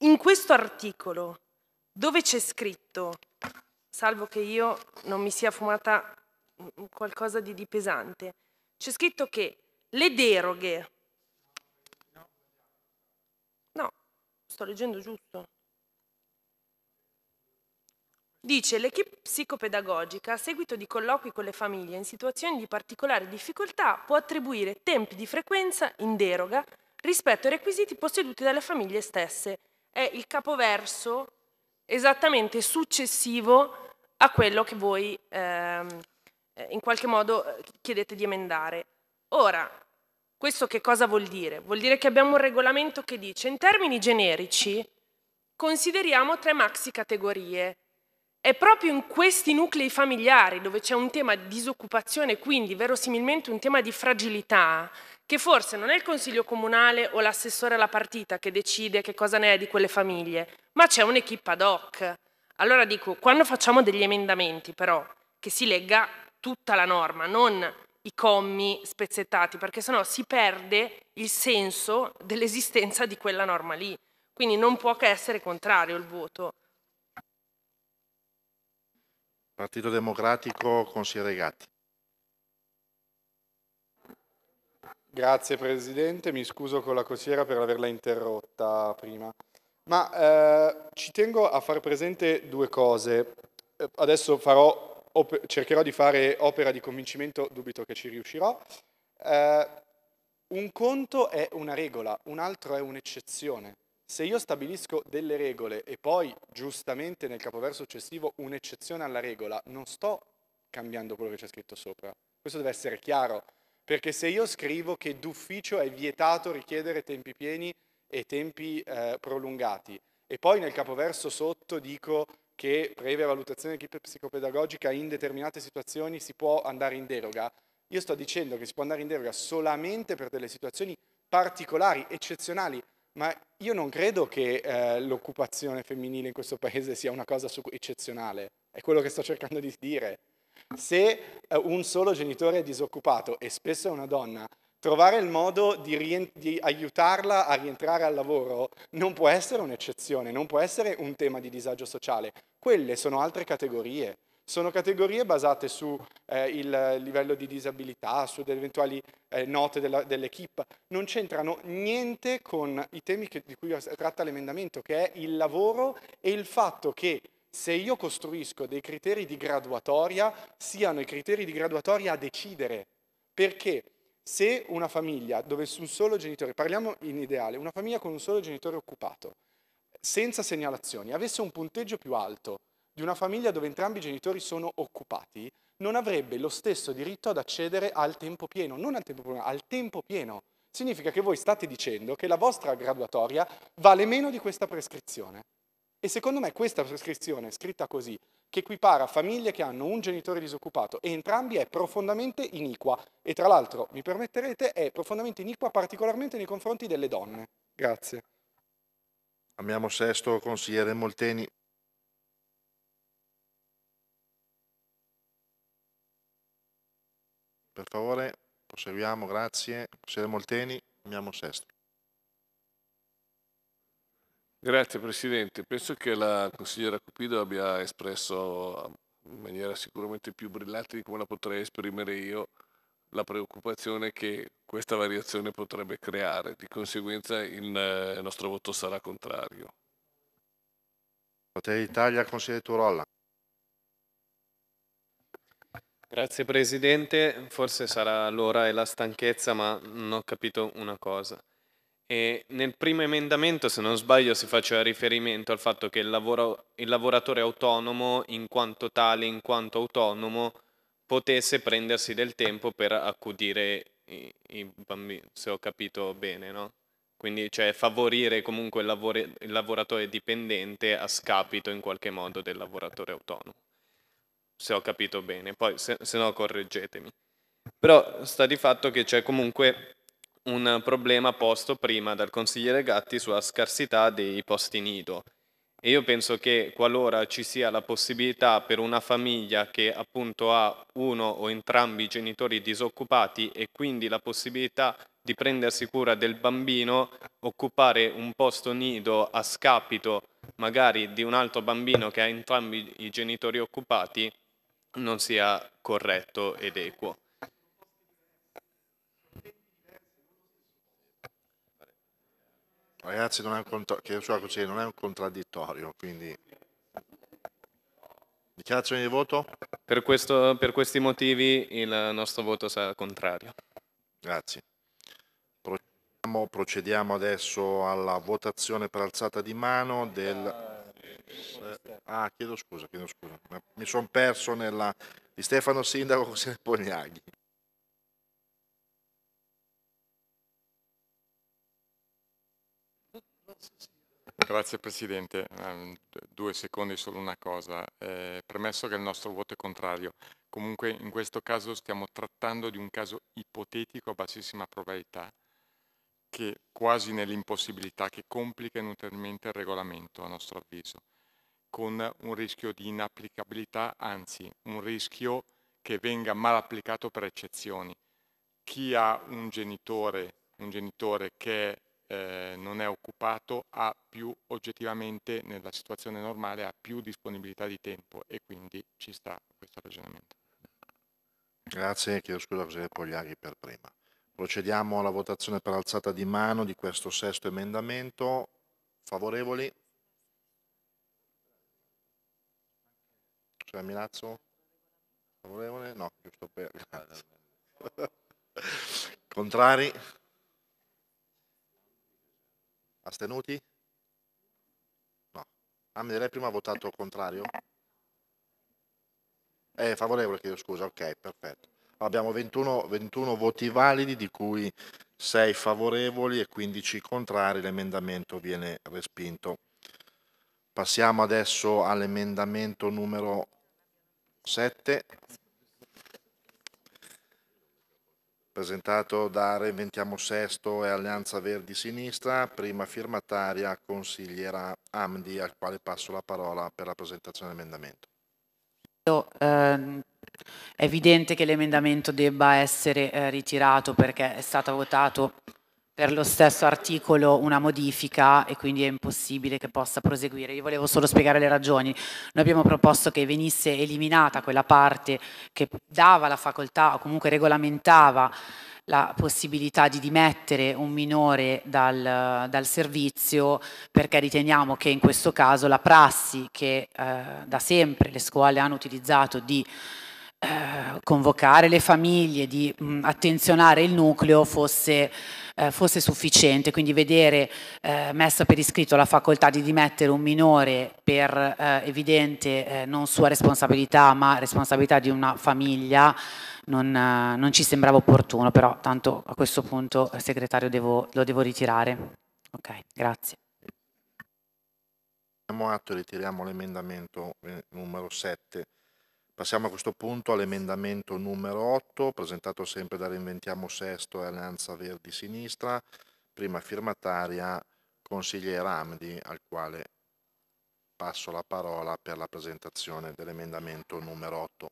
In questo articolo, dove c'è scritto, salvo che io non mi sia fumata qualcosa di, di pesante, c'è scritto che le deroghe... No, sto leggendo giusto. Dice l'equipe psicopedagogica, a seguito di colloqui con le famiglie in situazioni di particolare difficoltà, può attribuire tempi di frequenza in deroga rispetto ai requisiti posseduti dalle famiglie stesse. È il capoverso esattamente successivo a quello che voi ehm, eh, in qualche modo eh, chiedete di emendare. Ora, questo che cosa vuol dire? Vuol dire che abbiamo un regolamento che dice in termini generici consideriamo tre maxi categorie è proprio in questi nuclei familiari dove c'è un tema di disoccupazione, quindi verosimilmente un tema di fragilità, che forse non è il consiglio comunale o l'assessore alla partita che decide che cosa ne è di quelle famiglie, ma c'è un'equipe ad hoc. Allora dico, quando facciamo degli emendamenti però, che si legga tutta la norma, non i commi spezzettati, perché sennò si perde il senso dell'esistenza di quella norma lì. Quindi non può che essere contrario il voto. Partito Democratico, consigliere Gatti. Grazie Presidente, mi scuso con la consigliera per averla interrotta prima. Ma eh, ci tengo a far presente due cose. Eh, adesso farò, cercherò di fare opera di convincimento, dubito che ci riuscirò. Eh, un conto è una regola, un altro è un'eccezione. Se io stabilisco delle regole e poi giustamente nel capoverso successivo un'eccezione alla regola, non sto cambiando quello che c'è scritto sopra. Questo deve essere chiaro, perché se io scrivo che d'ufficio è vietato richiedere tempi pieni e tempi eh, prolungati, e poi nel capoverso sotto dico che previa valutazione di psicopedagogica in determinate situazioni si può andare in deroga, io sto dicendo che si può andare in deroga solamente per delle situazioni particolari, eccezionali, ma io non credo che eh, l'occupazione femminile in questo paese sia una cosa eccezionale, è quello che sto cercando di dire. Se eh, un solo genitore è disoccupato, e spesso è una donna, trovare il modo di, rient- di aiutarla a rientrare al lavoro non può essere un'eccezione, non può essere un tema di disagio sociale. Quelle sono altre categorie. Sono categorie basate sul eh, livello di disabilità, su delle eventuali eh, note dell'equipe. non c'entrano niente con i temi che, di cui tratta l'emendamento, che è il lavoro e il fatto che se io costruisco dei criteri di graduatoria, siano i criteri di graduatoria a decidere. Perché se una famiglia dove un solo genitore, parliamo in ideale, una famiglia con un solo genitore occupato, senza segnalazioni, avesse un punteggio più alto, di una famiglia dove entrambi i genitori sono occupati non avrebbe lo stesso diritto ad accedere al tempo pieno, non al tempo pieno, al tempo pieno. Significa che voi state dicendo che la vostra graduatoria vale meno di questa prescrizione. E secondo me questa prescrizione, scritta così, che equipara famiglie che hanno un genitore disoccupato e entrambi è profondamente iniqua. E tra l'altro, mi permetterete, è profondamente iniqua particolarmente nei confronti delle donne. Grazie. Amiamo Sesto, consigliere Molteni. Per favore, proseguiamo, grazie. Consigliere Molteni, andiamo sesto. Grazie Presidente, penso che la consigliera Cupido abbia espresso in maniera sicuramente più brillante di come la potrei esprimere io la preoccupazione che questa variazione potrebbe creare, di conseguenza il eh, nostro voto sarà contrario. Fratelli d'Italia, consigliere Turolla. Grazie Presidente, forse sarà l'ora e la stanchezza, ma non ho capito una cosa. E nel primo emendamento, se non sbaglio, si faceva riferimento al fatto che il, lavoro, il, lavoratore autonomo, in quanto tale, in quanto autonomo, potesse prendersi del tempo per accudire i, i bambini, se ho capito bene, no? Quindi cioè, favorire comunque il, lavori, il lavoratore dipendente a scapito in qualche modo del lavoratore autonomo se ho capito bene, poi se, se no correggetemi. Però sta di fatto che c'è comunque un problema posto prima dal consigliere Gatti sulla scarsità dei posti nido. E io penso che qualora ci sia la possibilità per una famiglia che appunto ha uno o entrambi i genitori disoccupati e quindi la possibilità di prendersi cura del bambino, occupare un posto nido a scapito magari di un altro bambino che ha entrambi i genitori occupati, non sia corretto ed equo. Ragazzi, non è un, contra- così, non è un contraddittorio, quindi... Dichiarazione di voto? Per, questo, per questi motivi il nostro voto sarà contrario. Grazie. Procediamo, procediamo adesso alla votazione per alzata di mano del eh, ah, chiedo scusa, chiedo scusa. Mi sono perso nella di Stefano Sindaco con *laughs* Pognaghi. Grazie Presidente, ehm, due secondi solo una cosa, eh, premesso che il nostro voto è contrario, comunque in questo caso stiamo trattando di un caso ipotetico a bassissima probabilità, che quasi nell'impossibilità, che complica inutilmente il regolamento a nostro avviso con un rischio di inapplicabilità, anzi un rischio che venga mal applicato per eccezioni. Chi ha un genitore, un genitore che eh, non è occupato ha più oggettivamente nella situazione normale ha più disponibilità di tempo e quindi ci sta questo ragionamento. Grazie, chiedo scusa a così Pogliari per prima. Procediamo alla votazione per alzata di mano di questo sesto emendamento. Favorevoli? C'è Milazzo? Favorevole? No, giusto per... *laughs* Contrari? Astenuti? No. Ah, mi lei prima ha votato contrario? Eh, favorevole, chiedo scusa, ok, perfetto. Abbiamo 21, 21 voti validi, di cui 6 favorevoli e 15 contrari, l'emendamento viene respinto. Passiamo adesso all'emendamento numero 7, presentato da Reinventiamo Sesto e Alleanza Verdi Sinistra, prima firmataria consigliera Amdi, al quale passo la parola per la presentazione dell'emendamento. Eh, è evidente che l'emendamento debba essere eh, ritirato perché è stato votato per lo stesso articolo una modifica e quindi è impossibile che possa proseguire. Io volevo solo spiegare le ragioni. Noi abbiamo proposto che venisse eliminata quella parte che dava la facoltà o comunque regolamentava la possibilità di dimettere un minore dal, dal, servizio perché riteniamo che in questo caso la prassi che eh, da sempre le scuole hanno utilizzato di eh, convocare le famiglie, di mh, mm, attenzionare il nucleo fosse, eh, fosse sufficiente, quindi vedere eh, messa per iscritto la facoltà di dimettere un minore per eh, evidente eh, non sua responsabilità ma responsabilità di una famiglia non, eh, non, ci sembrava opportuno, però tanto a questo punto segretario devo, lo devo ritirare. Ok, grazie. Siamo atto e ritiriamo l'emendamento numero 7. Passiamo a questo punto all'emendamento numero 8, presentato sempre da Reinventiamo Sesto e Alleanza Verdi Sinistra, prima firmataria consigliere Amdi, al quale passo la parola per la presentazione dell'emendamento numero 8.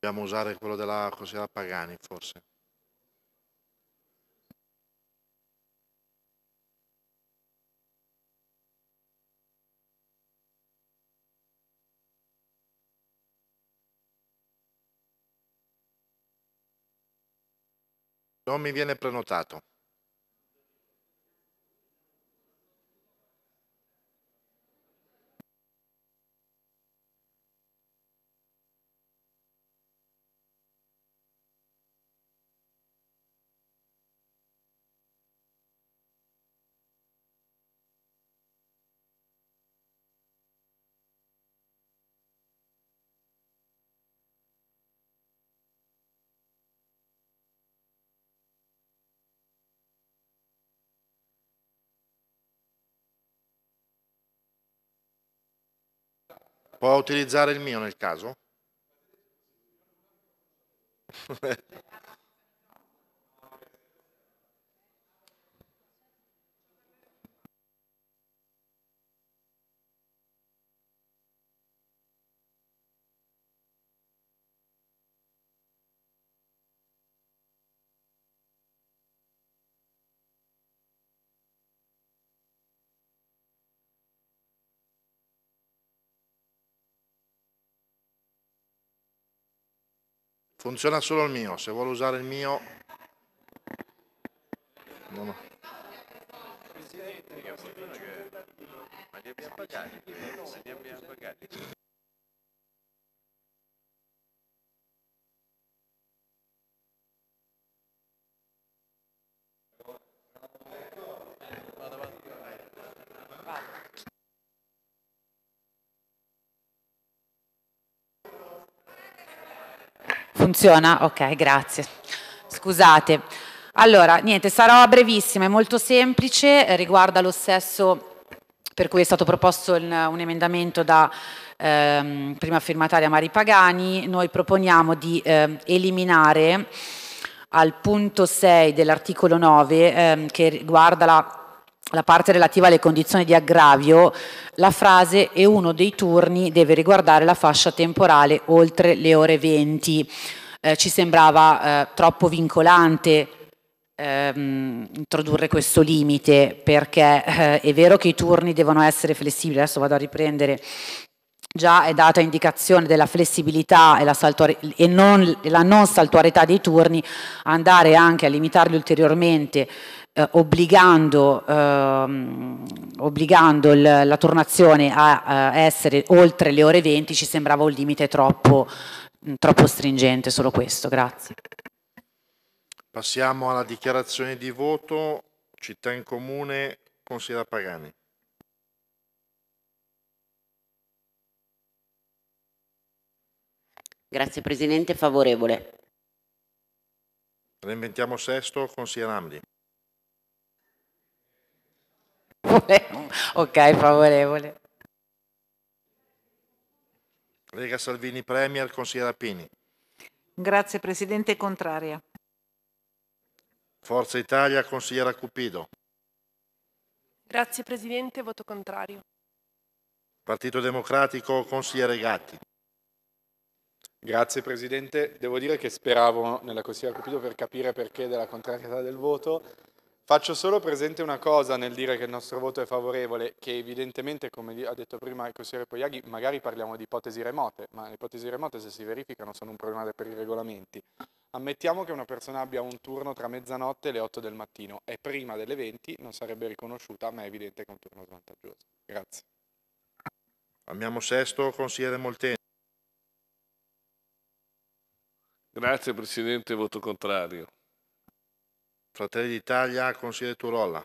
Dobbiamo usare quello della consigliera Pagani, forse. Non mi viene prenotato. Può utilizzare il mio nel caso? Funziona solo il mio, se vuole usare il mio... No, no. Presidente, ma li abbiamo pagati, se li abbiamo pagati. Funziona? Ok, grazie. Scusate. Allora, niente, sarò brevissima, è molto semplice, riguarda lo stesso per cui è stato proposto un emendamento da ehm, prima firmataria Mari Pagani, noi proponiamo di eh, eliminare al punto 6 dell'articolo 9 ehm, che riguarda la la parte relativa alle condizioni di aggravio, la frase e uno dei turni deve riguardare la fascia temporale oltre le ore 20. Eh, ci sembrava eh, troppo vincolante ehm, introdurre questo limite perché eh, è vero che i turni devono essere flessibili, adesso vado a riprendere già è data indicazione della flessibilità e la, e non, la non saltuarietà dei turni, andare anche a limitarli ulteriormente eh, obbligando, ehm, obbligando il, la tornazione a, a, eh, essere oltre le ore 20 ci sembrava un limite troppo, troppo stringente, solo questo, grazie. Passiamo alla dichiarazione di voto, città in comune, consigliera Pagani. Grazie Presidente, favorevole. Reinventiamo sesto, consigliera Amdi ok, favorevole. Lega Salvini Premier, consigliera Pini. Grazie Presidente, contraria. Forza Italia, consigliera Cupido. Grazie Presidente, voto contrario. Partito Democratico, consigliere Gatti. Grazie Presidente, devo dire che speravo nella consigliera Cupido per capire perché della contrarietà del voto, Faccio solo presente una cosa nel dire che il nostro voto è favorevole, che evidentemente, come ha detto prima il consigliere Poiaghi, magari parliamo di ipotesi remote, ma le ipotesi remote se si verificano sono un problema per i regolamenti. Ammettiamo che una persona abbia un turno tra mezzanotte e le 8 del mattino, è prima delle 20, non sarebbe riconosciuta, ma è evidente che è un turno svantaggioso. Grazie. Abbiamo sesto, consigliere Molteni. Grazie Presidente, voto contrario. Fratelli d'Italia, consigliere Turolla.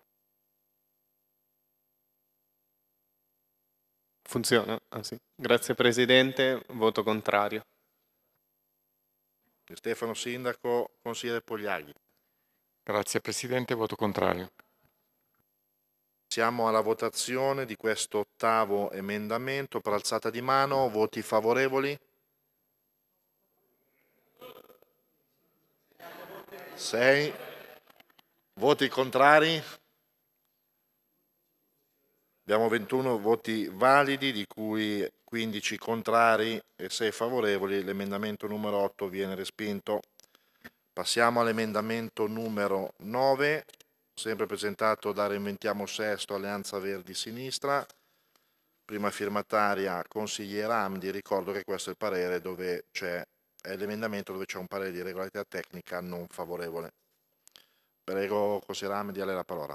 Funziona? Ah, sì. Grazie Presidente, voto contrario. Stefano Sindaco, consigliere Pogliaghi. Grazie Presidente, voto contrario. Siamo alla votazione di questo ottavo emendamento per alzata di mano. Voti favorevoli? Sei. Voti contrari? Abbiamo 21 voti validi, di cui 15 contrari e 6 favorevoli. L'emendamento numero 8 viene respinto. Passiamo all'emendamento numero 9, sempre presentato da Reinventiamo Sesto, Alleanza Verdi Sinistra. Prima firmataria consigliera Amdi, ricordo che questo è il parere dove c'è, l'emendamento dove c'è un parere di regolarità tecnica non favorevole. Prego, Coserame, di lei la parola.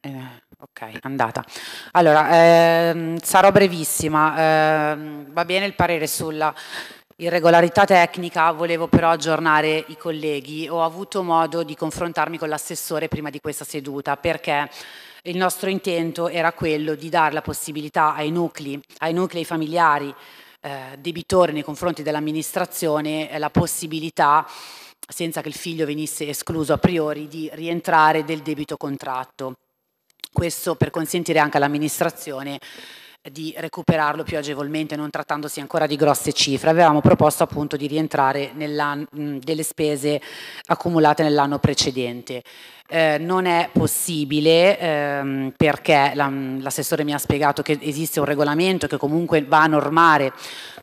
Eh, ok, andata. Allora, ehm, sarò brevissima. Eh, va bene il parere sulla irregolarità tecnica, volevo però aggiornare i colleghi. Ho avuto modo di confrontarmi con l'assessore prima di questa seduta perché il nostro intento era quello di dare la possibilità ai nuclei, ai nuclei familiari eh, debitori nei confronti dell'amministrazione eh, la possibilità senza che il figlio venisse escluso a priori di rientrare del debito contratto. Questo per consentire anche all'amministrazione di recuperarlo più agevolmente, non trattandosi ancora di grosse cifre. Avevamo proposto appunto di rientrare mm, delle spese accumulate nell'anno precedente. Eh, non è possibile ehm, perché mm, l'assessore mi ha spiegato che esiste un regolamento che comunque va a normare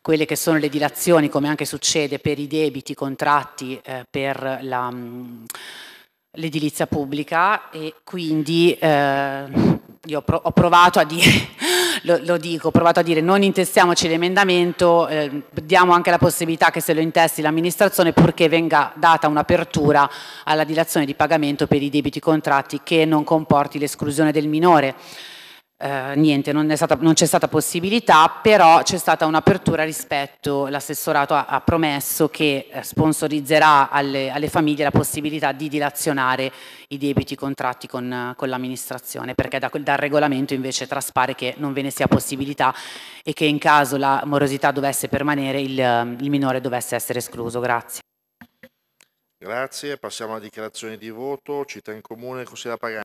quelle che sono le dilazioni, come anche succede per i debiti contratti eh, per la... Mm, l'edilizia pubblica e quindi eh, io ho provato a dire lo, lo dico, ho provato a dire non intestiamoci l'emendamento, eh, diamo anche la possibilità che se lo intesti l'amministrazione purché venga data un'apertura alla dilazione di pagamento per i debiti contratti che non comporti l'esclusione del minore eh, niente, non, stata, non, c'è stata possibilità, però c'è stata un'apertura rispetto, l'assessorato ha, ha promesso che eh, sponsorizzerà alle, alle, famiglie la possibilità di dilazionare i debiti contratti con, con l'amministrazione, perché da, dal regolamento invece traspare che non ve ne sia possibilità e che in caso la morosità dovesse permanere il, ehm, il minore dovesse essere escluso. Grazie. Grazie, passiamo alla dichiarazione di voto, città in comune, consigliera Pagani.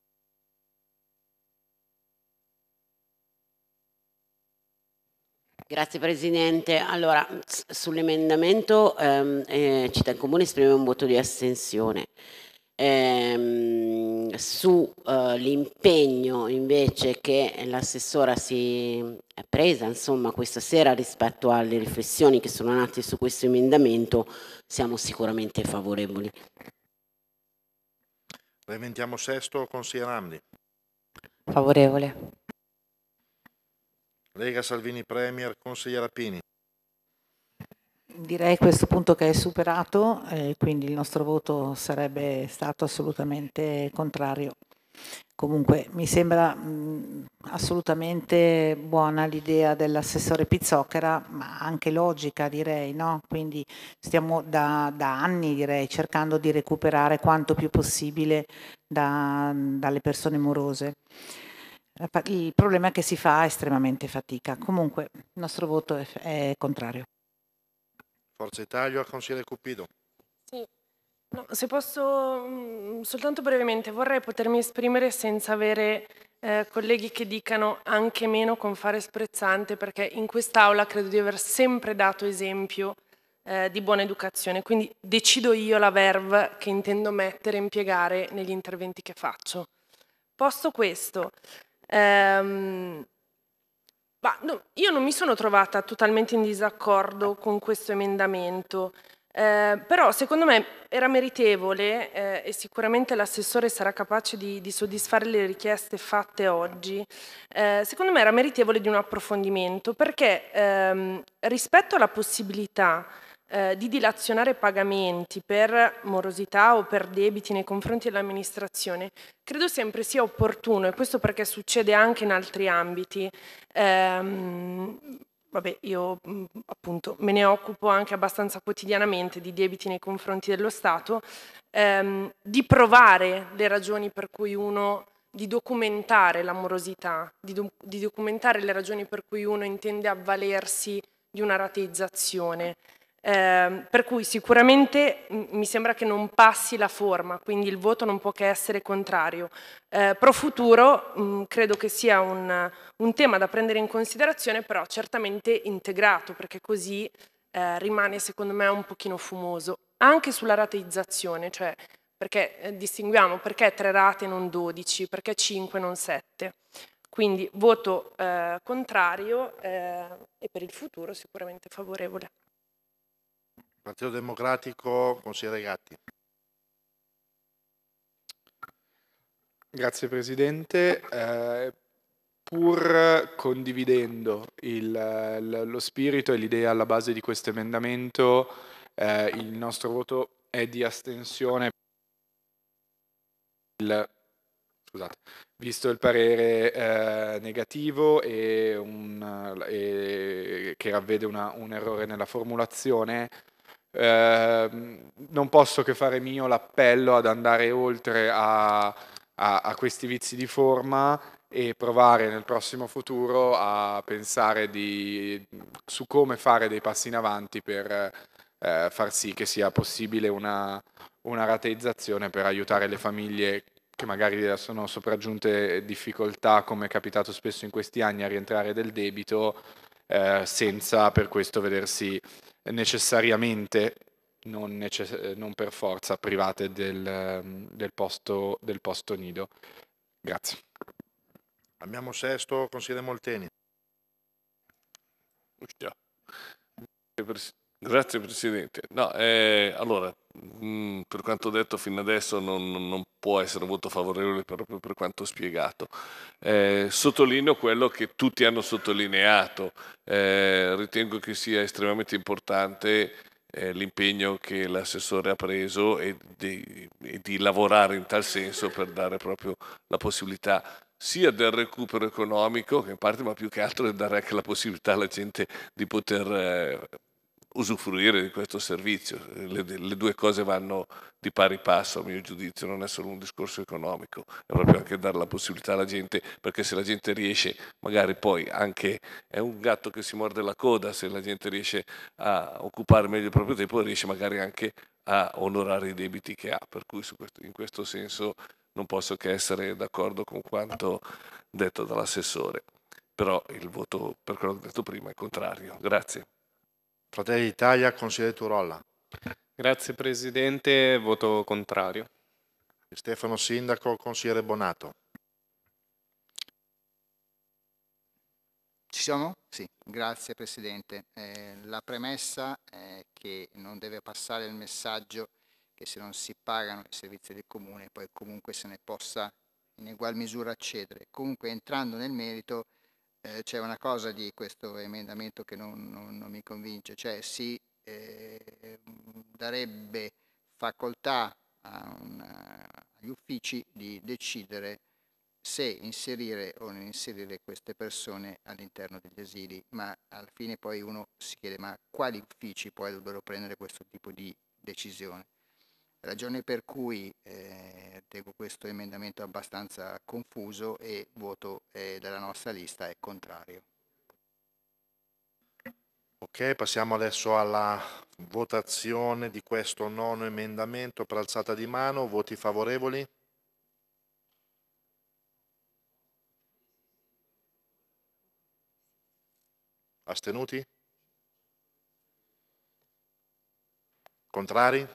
Grazie Presidente. Allora, sull'emendamento ehm, eh, Città in Comune esprime un voto di astensione. Ehm, Sull'impegno eh, invece che l'assessora si è presa insomma, questa sera rispetto alle riflessioni che sono nate su questo emendamento siamo sicuramente favorevoli. Lamentiamo sesto, consigliere Amdi. Favorevole. Lega Salvini Premier, consigliera Pini. Direi a questo punto che è superato, eh, quindi il nostro voto sarebbe stato assolutamente contrario. Comunque mi sembra mh, mm, assolutamente buona l'idea dell'assessore Pizzocchera, ma anche logica direi, no? Quindi stiamo da, da anni direi cercando di recuperare quanto più possibile da, dalle persone morose. Il problema è che si fa estremamente fatica. Comunque il nostro voto è, è contrario. Forza Italia, consigliere Cupido. Sì. No, se posso, mm, soltanto brevemente, vorrei potermi esprimere senza avere eh, colleghi che dicano anche meno con fare sprezzante, perché in quest'Aula credo di aver sempre dato esempio eh, di buona educazione, quindi decido io la verve che intendo mettere e impiegare negli interventi che faccio. Posto questo, Ehm, ma no, io non mi sono trovata totalmente in disaccordo con questo emendamento, eh, però secondo me era meritevole eh, e sicuramente l'assessore sarà capace di, di, soddisfare le richieste fatte oggi, eh, secondo me era meritevole di un approfondimento perché ehm, rispetto alla possibilità eh, di dilazionare pagamenti per morosità o per debiti nei confronti dell'amministrazione, credo sempre sia opportuno, e questo perché succede anche in altri ambiti, ehm, vabbè, io mm, appunto me ne occupo anche abbastanza quotidianamente di debiti nei confronti dello Stato, ehm, di provare le ragioni per cui uno di documentare l'amorosità, di, do, di documentare le ragioni per cui uno intende avvalersi di una rateizzazione. Eh, per cui sicuramente mi sembra che non passi la forma, quindi il voto non può che essere contrario. Eh, pro futuro mh, credo che sia un, un, tema da prendere in considerazione, però certamente integrato, perché così eh, rimane secondo me un pochino fumoso. Anche sulla rateizzazione, cioè perché eh, distinguiamo perché tre rate non 12, perché 5 non 7. Quindi voto eh, contrario eh, e per il futuro sicuramente favorevole. Partito Democratico, consigliere Gatti. Grazie Presidente. Eh, pur condividendo il, lo spirito e l'idea alla base di questo emendamento, eh, il nostro voto è di astensione. Il, scusate, visto il parere eh, negativo e, un, e, che ravvede una, un errore nella formulazione, eh, non posso che fare mio l'appello ad andare oltre a, a, a questi vizi di forma e provare nel prossimo futuro a pensare di, su come fare dei passi in avanti per eh, far sì che sia possibile una, una, rateizzazione per aiutare le famiglie che magari sono sopraggiunte difficoltà, come è capitato spesso in questi anni, a rientrare del debito eh, senza per questo vedersi necessariamente, non, necess- non per forza, private del, del, posto, del posto nido. Grazie. Abbiamo sesto, consigliere Molteni. Ustia. Grazie Presidente. No, eh, allora, mh, mm, per quanto detto fino adesso non, non può essere un voto favorevole proprio per quanto spiegato. Eh, sottolineo quello che tutti hanno sottolineato. Eh, ritengo che sia estremamente importante eh, l'impegno che l'assessore ha preso e di, e di lavorare in tal senso per dare proprio la possibilità sia del recupero economico che in parte, ma più che altro è dare anche la possibilità alla gente di poter eh, usufruire di questo servizio. Le, le, due cose vanno di pari passo, a mio giudizio, non è solo un discorso economico, è proprio anche dare la possibilità alla gente, perché se la gente riesce, magari poi anche è un gatto che si morde la coda, se la gente riesce a occupare meglio il proprio tempo, riesce magari anche a onorare i debiti che ha. Per cui questo, in questo senso non posso che essere d'accordo con quanto detto dall'assessore. Però il voto, per quello che ho detto prima, è contrario. Grazie. Fratelli d'Italia, consigliere Turolla. Grazie Presidente, voto contrario. Stefano Sindaco, consigliere Bonato. Ci sono? Sì, grazie Presidente. Eh, la premessa è che non deve passare il messaggio che se non si pagano i servizi del Comune poi comunque se ne possa in egual misura accedere. Comunque entrando nel merito eh, c'è una cosa di questo emendamento che non, non, non mi convince, cioè si eh, darebbe facoltà una, agli uffici di decidere se inserire o non inserire queste persone all'interno degli asili, ma alla fine poi uno si chiede ma quali uffici poi dovrebbero prendere questo tipo di decisione. Ragione per cui eh, ritengo questo emendamento abbastanza confuso e voto eh, della nostra lista è contrario. Ok, passiamo adesso alla votazione di questo nono emendamento per alzata di mano. Voti favorevoli? Astenuti? Contrari?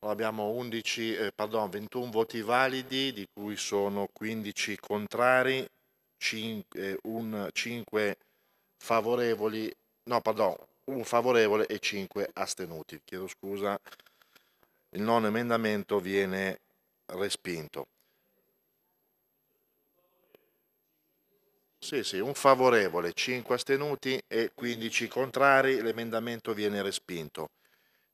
abbiamo 11, eh, pardon, 21 voti validi, di cui sono 15 contrari, 5, eh, un, 5 favorevoli, no, pardon, un favorevole e 5 astenuti. Chiedo scusa, il non emendamento viene respinto. Sì, sì, un favorevole, 5 astenuti e 15 contrari, l'emendamento viene respinto.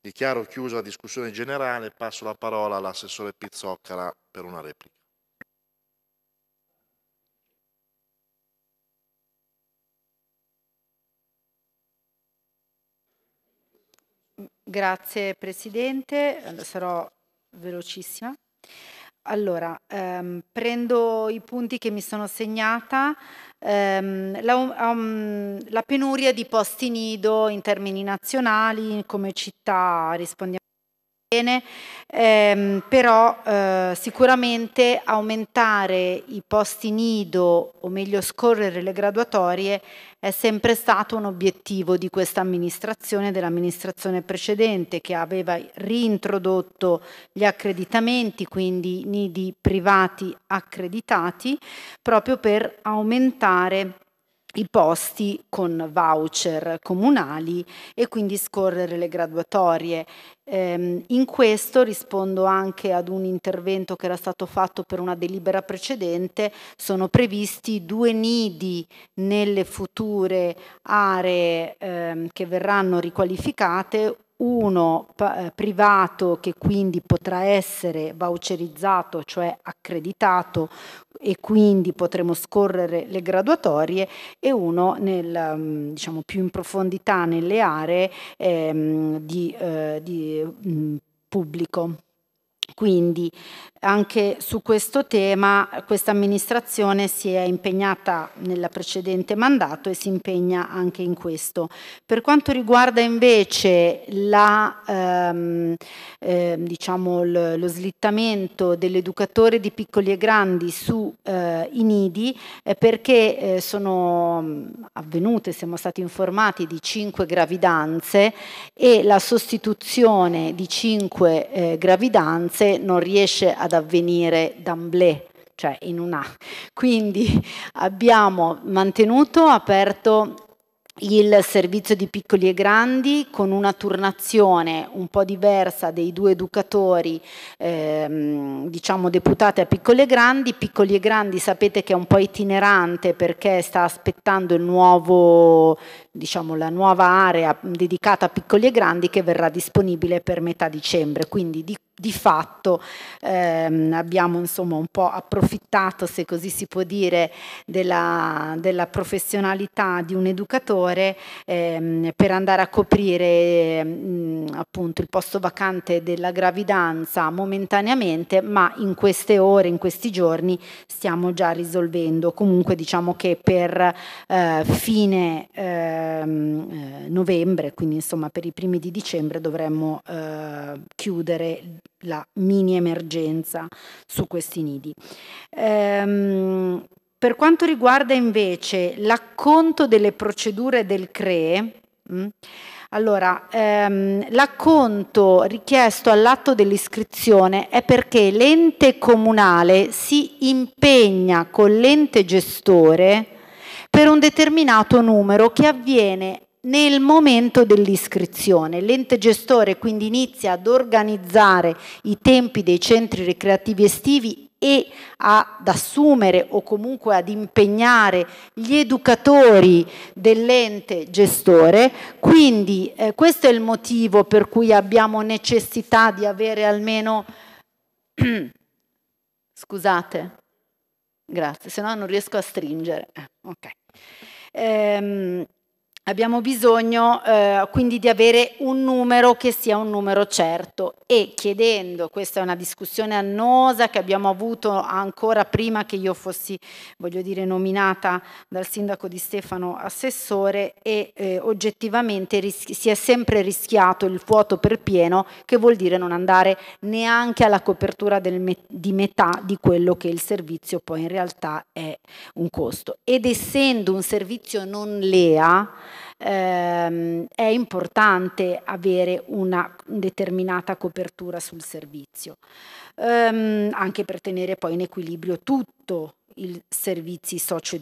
Dichiaro chiusa la discussione generale passo la parola all'assessore Pizzoccara per una replica. Grazie Presidente, sarò velocissima. Allora, ehm, prendo i punti che mi sono segnata ehm, la, um, la penuria di posti nido in termini nazionali come città rispondiamo bene, ehm, però eh, sicuramente aumentare i posti nido, o meglio scorrere le graduatorie, è sempre stato un obiettivo di questa amministrazione, dell'amministrazione precedente, che aveva reintrodotto gli accreditamenti, quindi nidi privati accreditati, proprio per aumentare i posti con voucher comunali e quindi scorrere le graduatorie. Ehm, in questo rispondo anche ad un intervento che era stato fatto per una delibera precedente, sono previsti due nidi nelle future aree ehm, che verranno riqualificate, uno eh, privato che quindi potrà essere voucherizzato, cioè accreditato e quindi potremo scorrere le graduatorie e uno nel, mm, diciamo, più in profondità nelle aree ehm, di, eh, di mh, mm, pubblico. Quindi anche su questo tema questa amministrazione si è impegnata nel precedente mandato e si impegna anche in questo. Per quanto riguarda invece la, ehm, eh, diciamo lo slittamento dell'educatore di piccoli e grandi su eh, i nidi, eh, perché sono mm, avvenute, siamo stati informati di cinque gravidanze e la sostituzione di 5 eh, gravidanze non riesce ad avvenire d'amblè, cioè in una. Quindi abbiamo mantenuto aperto il servizio di piccoli e grandi con una turnazione un po' diversa dei due educatori ehm, diciamo deputati a piccoli e grandi piccoli e grandi sapete che è un po' itinerante perché sta aspettando il nuovo diciamo la nuova area dedicata a piccoli e grandi che verrà disponibile per metà dicembre quindi di di fatto ehm, abbiamo insomma un po' approfittato, se così si può dire, della, della professionalità di un educatore ehm, per andare a coprire mh, appunto il posto vacante della gravidanza momentaneamente, ma in queste ore, in questi giorni stiamo già risolvendo. Comunque diciamo che per eh, fine ehm, eh, novembre, quindi insomma per i primi di dicembre dovremmo eh, chiudere la mini emergenza su questi nidi. Ehm, per quanto riguarda invece l'acconto delle procedure del CRE, mm, allora, ehm, l'acconto richiesto all'atto dell'iscrizione è perché l'ente comunale si impegna con l'ente gestore per un determinato numero che avviene nel momento dell'iscrizione. L'ente gestore quindi inizia ad organizzare i tempi dei centri ricreativi estivi e ad assumere o comunque ad impegnare gli educatori dell'ente gestore. Quindi eh, questo è il motivo per cui abbiamo necessità di avere almeno... *clears throat* Scusate, grazie, se no non riesco a stringere. Eh, okay. Ehm, abbiamo bisogno eh, quindi di avere un numero che sia un numero certo e chiedendo, questa è una discussione annosa che abbiamo avuto ancora prima che io fossi, voglio dire, nominata dal sindaco di Stefano assessore e eh, oggettivamente si è sempre rischiato il vuoto per pieno che vuol dire non andare neanche alla copertura me di metà di quello che il servizio poi in realtà è un costo. Ed essendo un servizio non LEA, ehm, è importante avere una determinata copertura sul servizio, ehm, anche per tenere poi in equilibrio tutto i servizi socio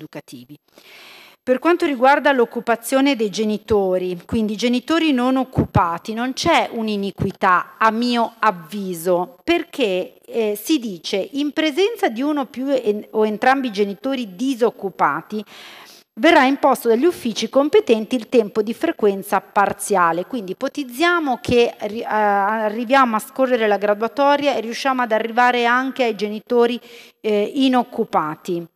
Per quanto riguarda l'occupazione dei genitori, quindi genitori non occupati, non c'è un'iniquità a mio avviso, perché eh, si dice in presenza di uno o più en- o entrambi i genitori disoccupati, verrà imposto dagli uffici competenti il tempo di frequenza parziale. Quindi ipotizziamo che eh, arriviamo a scorrere la graduatoria e riusciamo ad arrivare anche ai genitori eh, inoccupati.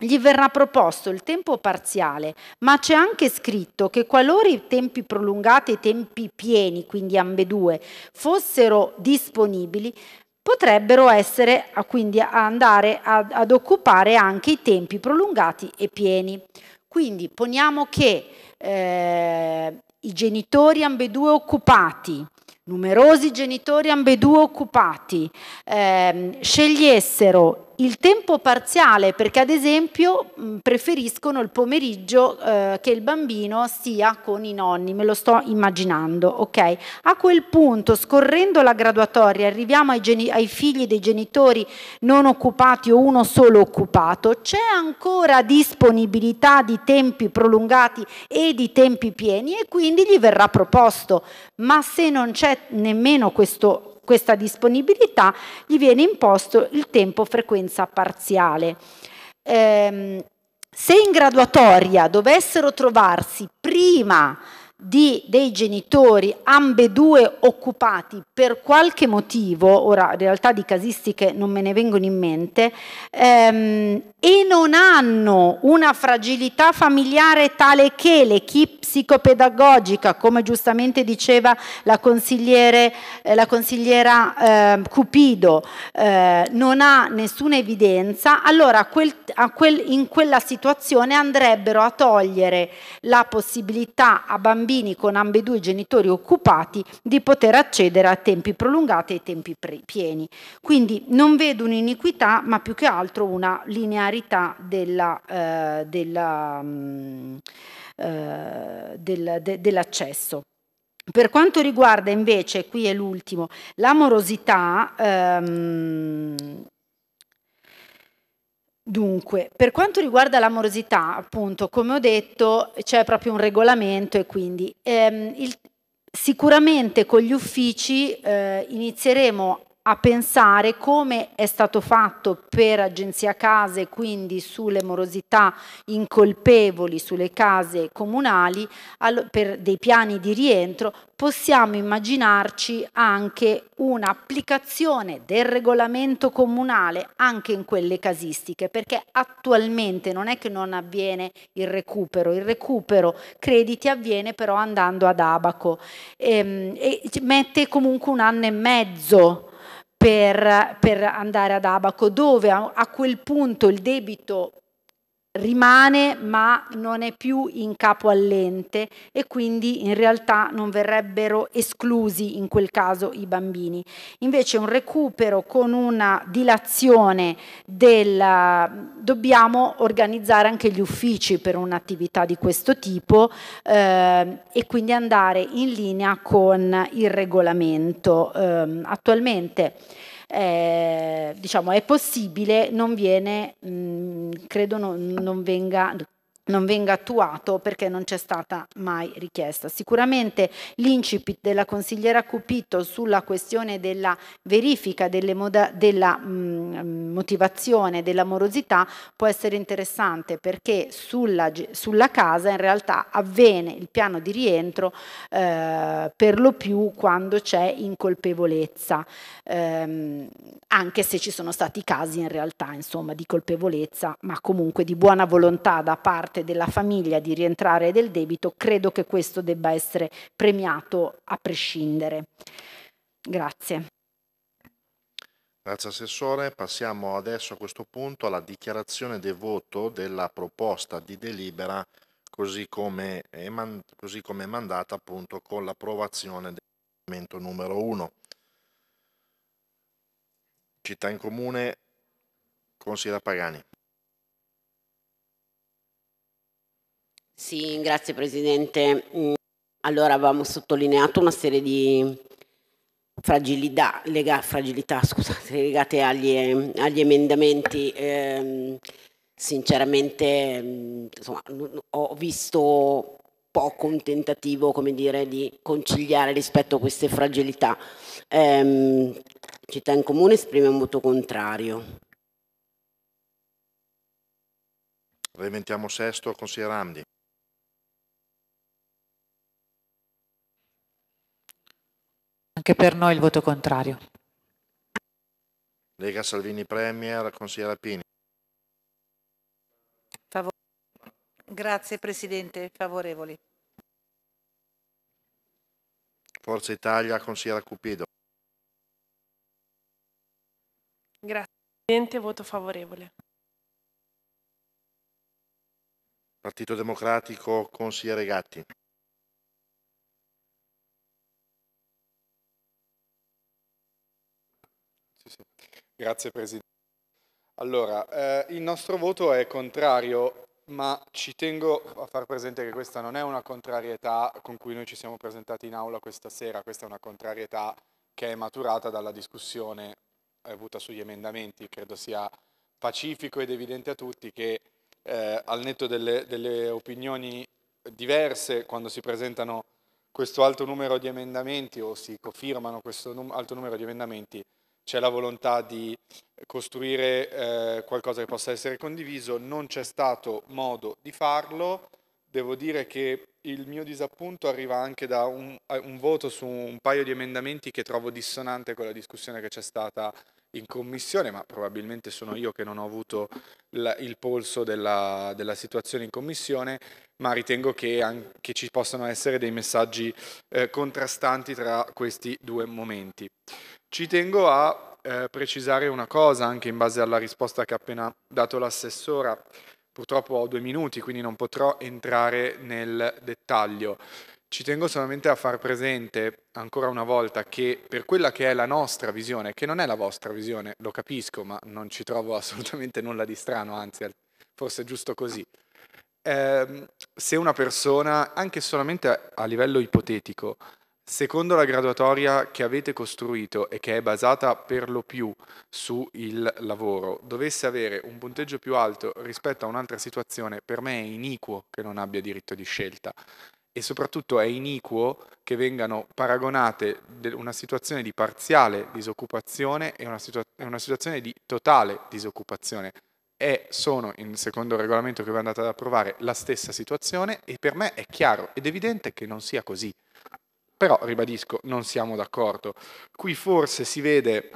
Gli verrà proposto il tempo parziale, ma c'è anche scritto che qualora i tempi prolungati e i tempi pieni, quindi ambedue, fossero disponibili, potrebbero essere quindi andare ad, ad, occupare anche i tempi prolungati e pieni. Quindi poniamo che eh, i genitori ambedue occupati, numerosi genitori ambedue occupati, eh, scegliessero il tempo parziale perché ad esempio preferiscono il pomeriggio eh, che il bambino sia con i nonni, me lo sto immaginando, ok? A quel punto scorrendo la graduatoria arriviamo ai, ai figli dei genitori non occupati o uno solo occupato, c'è ancora disponibilità di tempi prolungati e di tempi pieni e quindi gli verrà proposto, ma se non c'è nemmeno questo questa disponibilità gli viene imposto il tempo frequenza parziale. Ehm, se in graduatoria dovessero trovarsi prima di, dei genitori ambedue occupati per qualche motivo, ora in realtà di casistiche non me ne vengono in mente, ehm, e non hanno una fragilità familiare tale che l'equipe psicopedagogica, come giustamente diceva la, consigliere, eh, la consigliera eh, Cupido, eh, non ha nessuna evidenza, allora quel, a quel, in quella situazione andrebbero a togliere la possibilità a bambini bambini con ambedue i genitori occupati di poter accedere a tempi prolungati e tempi pieni. Quindi non vedo un'iniquità, ma più che altro una linearità della, eh, della, mh, mm, eh, del, de, dell'accesso. Per quanto riguarda invece, qui è l'ultimo, l'amorosità, ehm, Dunque, per quanto riguarda l'amorosità, appunto, come ho detto, c'è proprio un regolamento e quindi ehm, il, sicuramente con gli uffici eh, inizieremo a pensare come è stato fatto per agenzia case, quindi sulle morosità incolpevoli sulle case comunali, per dei piani di rientro, possiamo immaginarci anche un'applicazione del regolamento comunale anche in quelle casistiche, perché attualmente non è che non avviene il recupero, il recupero crediti avviene però andando ad abaco ehm, e, e mette comunque un anno e mezzo per, per andare ad Abaco, dove a, a quel punto il debito rimane ma non è più in capo all'ente e quindi in realtà non verrebbero esclusi in quel caso i bambini. Invece un recupero con una dilazione del dobbiamo organizzare anche gli uffici per un'attività di questo tipo eh, e quindi andare in linea con il regolamento eh, attualmente eh, diciamo, è possibile, non viene, mh, mm, credo non, non venga, non venga attuato perché non c'è stata mai richiesta. Sicuramente l'incipit della consigliera Cupito sulla questione della verifica moda, della mh, mm, mm, motivazione dell'amorosità può essere interessante perché sulla, sulla, casa in realtà avviene il piano di rientro eh, per lo più quando c'è incolpevolezza, ehm, anche se ci sono stati casi in realtà insomma, di colpevolezza, ma comunque di buona volontà da parte parte della famiglia di rientrare del debito, credo che questo debba essere premiato a prescindere. Grazie. Grazie Assessore. Passiamo adesso a questo punto alla dichiarazione di voto della proposta di delibera così come, così come mandata appunto con l'approvazione del dell'emendamento numero 1. Città in Comune, Consigliera Pagani. Sì, grazie Presidente. Mm, allora avevamo sottolineato una serie di fragilità, lega, fragilità *laughs* scusate, legate agli, agli emendamenti. Eh, sinceramente mm, insomma, ho visto poco un tentativo come dire, di conciliare rispetto a queste fragilità. Eh, città in Comune esprime un voto contrario. Lamentiamo sesto, consigliere Amdi. anche per noi il voto contrario. Lega Salvini Premier, consigliera Pini. Favor Grazie Presidente, favorevoli. Forza Italia, consigliera Cupido. Grazie Presidente, voto favorevole. Partito Democratico, consigliere Gatti. Grazie Presidente. Allora, eh, il nostro voto è contrario, ma ci tengo a far presente che questa non è una contrarietà con cui noi ci siamo presentati in aula questa sera, questa è una contrarietà che è maturata dalla discussione avuta sugli emendamenti. Credo sia pacifico ed evidente a tutti che eh, al netto delle, delle opinioni diverse quando si presentano questo alto numero di emendamenti o si cofirmano questo alto numero di emendamenti, c'è la volontà di costruire eh, qualcosa che possa essere condiviso, non c'è stato modo di farlo. Devo dire che il mio disappunto arriva anche da un, un voto su un paio di emendamenti che trovo dissonante con la discussione che c'è stata in commissione, ma probabilmente sono io che non ho avuto la, il polso della, della, situazione in commissione, ma ritengo che, anche, ci possano essere dei messaggi eh, contrastanti tra questi due momenti. Ci tengo a eh, precisare una cosa, anche in base alla risposta che ha appena dato l'assessora, purtroppo ho due minuti, quindi non potrò entrare nel dettaglio. Ci tengo solamente a far presente ancora una volta che per quella che è la nostra visione, che non è la vostra visione, lo capisco, ma non ci trovo *laughs* assolutamente nulla di strano, anzi forse è giusto così. Eh, se una persona, anche solamente a livello ipotetico, secondo la graduatoria che avete costruito e che è basata per lo più sul lavoro, dovesse avere un punteggio più alto rispetto a un'altra situazione, per me è iniquo che non abbia diritto di scelta e soprattutto è iniquo che vengano paragonate una situazione di parziale disoccupazione e una, situa- una situazione di totale disoccupazione. E sono, in secondo il regolamento che vi andate ad approvare, la stessa situazione e per me è chiaro ed evidente che non sia così. Però, ribadisco, non siamo d'accordo. Qui forse si vede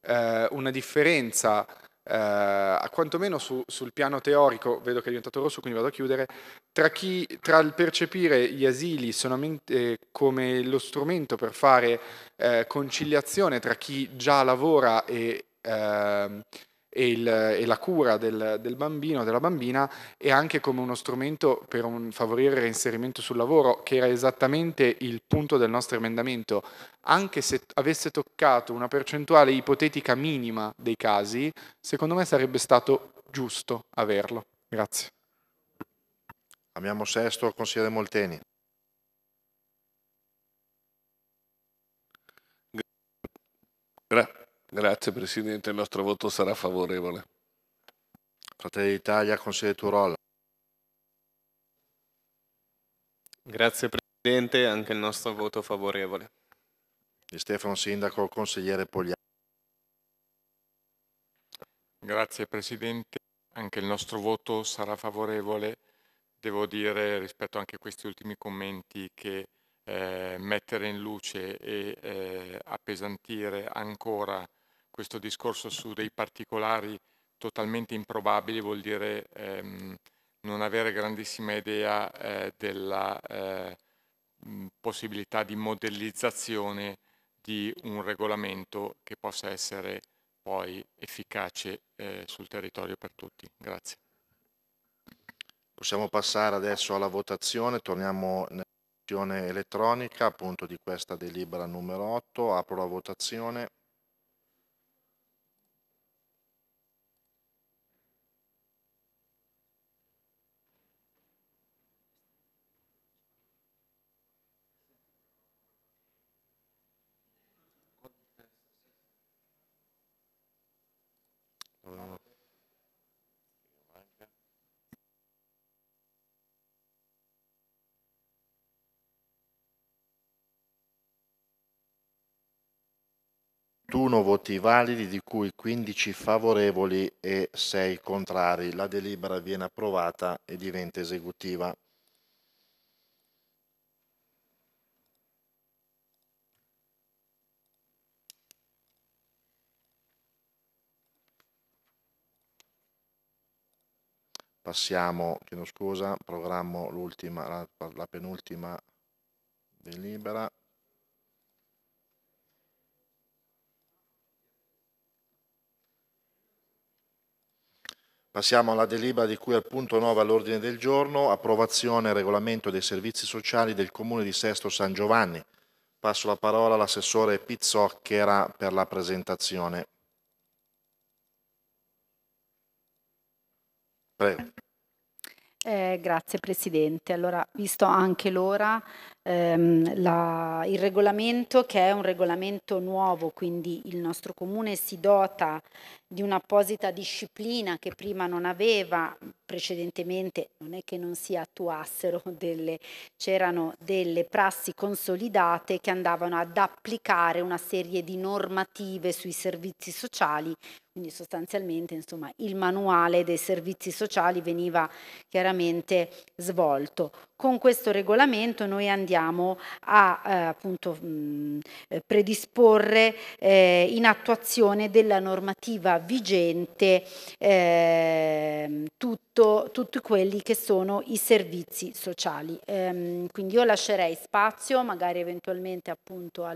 eh, una differenza eh, a quantomeno su, sul piano teorico, vedo che è diventato rosso quindi vado a chiudere, tra, chi, tra il percepire gli asili solamente eh, come lo strumento per fare eh, conciliazione tra chi già lavora e ehm, e, il, e la cura del, del bambino, della bambina, e anche come uno strumento per un, favorire il reinserimento sul lavoro, che era esattamente il punto del nostro emendamento. Anche se avesse toccato una percentuale ipotetica minima dei casi, secondo me sarebbe stato giusto averlo. Grazie. Abbiamo sesto, consigliere Molteni. Grazie. Grazie Presidente, il nostro voto sarà favorevole. Fratelli d'Italia, consigliere Turolla. Grazie Presidente, anche il nostro voto favorevole. Di Stefano Sindaco, consigliere Pogliani. Grazie Presidente, anche il nostro voto sarà favorevole. Devo dire rispetto anche a questi ultimi commenti che eh, mettere in luce e eh, appesantire ancora questo discorso su dei particolari totalmente improbabili vuol dire ehm, non avere grandissima idea eh, della eh, possibilità di modellizzazione di un regolamento che possa essere poi efficace eh, sul territorio per tutti. Grazie. Possiamo passare adesso alla votazione, torniamo nella votazione elettronica appunto di questa delibera numero 8, apro la votazione. 21 voti validi, di cui 15 favorevoli e 6 contrari. La delibera viene approvata e diventa esecutiva. Passiamo, chiedo scusa, programmo l'ultima, la, la penultima delibera. Passiamo alla delibera di cui al punto 9 all'ordine del giorno, approvazione e regolamento dei servizi sociali del Comune di Sesto San Giovanni. Passo la parola all'assessore Pizzocchera per la presentazione. Prego. Eh, grazie Presidente. Allora, visto anche l'ora, ehm, la, il regolamento che è un regolamento nuovo, quindi il nostro comune si dota di un'apposita disciplina che prima non aveva, precedentemente non è che non si attuassero, *laughs* c'erano delle prassi consolidate che andavano ad applicare una serie di normative sui servizi sociali, quindi sostanzialmente insomma, il manuale dei servizi sociali veniva chiaramente svolto. Con questo regolamento noi andiamo a eh, appunto, mh, eh, predisporre eh, in attuazione della normativa vigente eh, tutto, tutti quelli che sono i servizi sociali. Ehm, quindi io lascerei spazio magari eventualmente appunto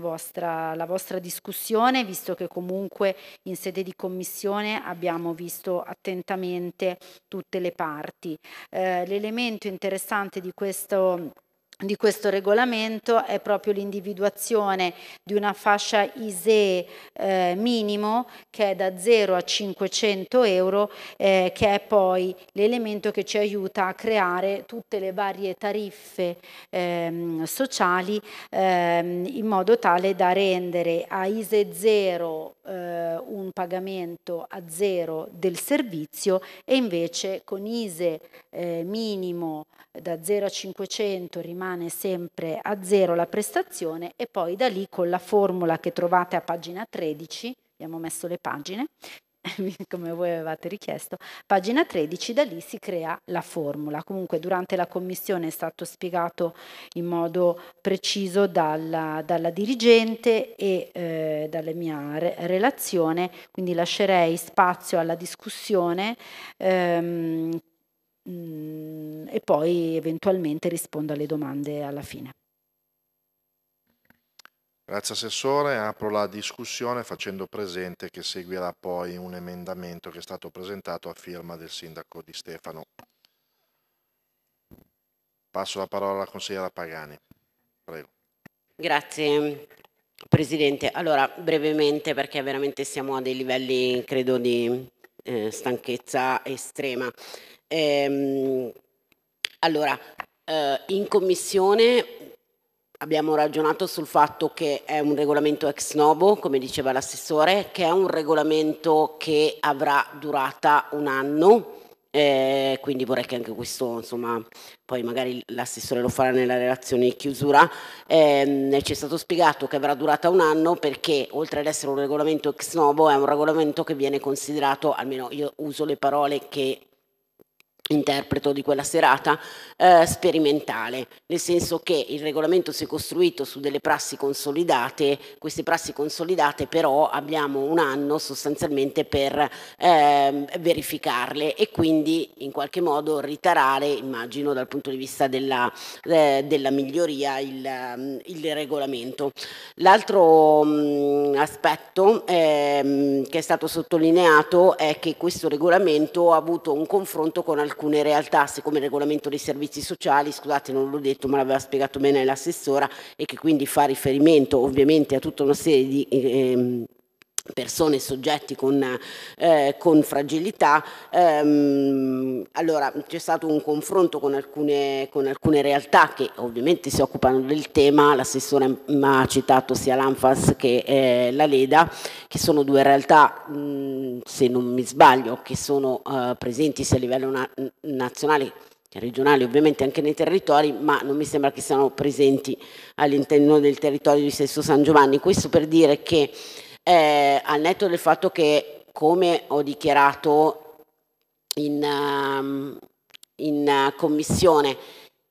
vostra, alla vostra discussione, visto che comunque in sede di commissione abbiamo visto attentamente tutte le parti. Eh, l'elemento interessante interessante di questo di questo regolamento è proprio l'individuazione di una fascia ISE eh, minimo che è da 0 a 500 euro eh, che è poi l'elemento che ci aiuta a creare tutte le varie tariffe ehm, sociali ehm, in modo tale da rendere a ISE 0 eh, un pagamento a zero del servizio e invece con ISE eh, minimo da 0 a 500 rimane sempre a 0 la prestazione e poi da lì con la formula che trovate a pagina 13, abbiamo messo le pagine, *laughs* come voi avevate richiesto, pagina 13, da lì si crea la formula. Comunque durante la commissione è stato spiegato in modo preciso dalla, dalla dirigente e eh, dalla mia re relazione, quindi lascerei spazio alla discussione. Ehm, Mm, e poi eventualmente rispondo alle domande alla fine. Grazie Assessore, apro la discussione facendo presente che seguirà poi un emendamento che è stato presentato a firma del Sindaco di Stefano. Passo la parola alla consigliera Pagani. Prego. Grazie Presidente. Allora, brevemente perché veramente siamo a dei livelli, credo, di eh, stanchezza estrema. Ehm, allora, eh, in commissione abbiamo ragionato sul fatto che è un regolamento ex novo, come diceva l'assessore, che è un regolamento che avrà durata un anno. Eh, quindi vorrei che anche questo, insomma, poi magari l'assessore lo farà nella relazione di chiusura, eh, ci è stato spiegato che avrà durata un anno perché oltre ad essere un regolamento ex novo è un regolamento che viene considerato, almeno io uso le parole che interpreto di quella serata, eh, sperimentale, nel senso che il regolamento si è costruito su delle prassi consolidate, queste prassi consolidate però abbiamo un anno sostanzialmente per eh, verificarle e quindi in qualche modo ritarare, immagino dal punto di vista della, eh, della miglioria, il, ehm, il regolamento. L'altro mh, mm, aspetto ehm, che è stato sottolineato è che questo regolamento ha avuto un confronto con alcuni alcune realtà, siccome il regolamento dei servizi sociali, scusate non l'ho detto ma l'aveva spiegato bene l'assessora e che quindi fa riferimento ovviamente a tutta una serie di... Ehm, persone e soggetti con, eh, con fragilità. Ehm, allora c'è stato un confronto con alcune, con alcune, realtà che ovviamente si occupano del tema, l'assessore mi ha citato sia l'Anfas che eh, la Leda, che sono due realtà, mh, se non mi sbaglio, che sono eh, presenti sia a livello na nazionale regionali ovviamente anche nei territori, ma non mi sembra che siano presenti all'interno del territorio di Sesto San Giovanni. Questo per dire che eh, al netto del fatto che, come ho dichiarato in, um, in commissione,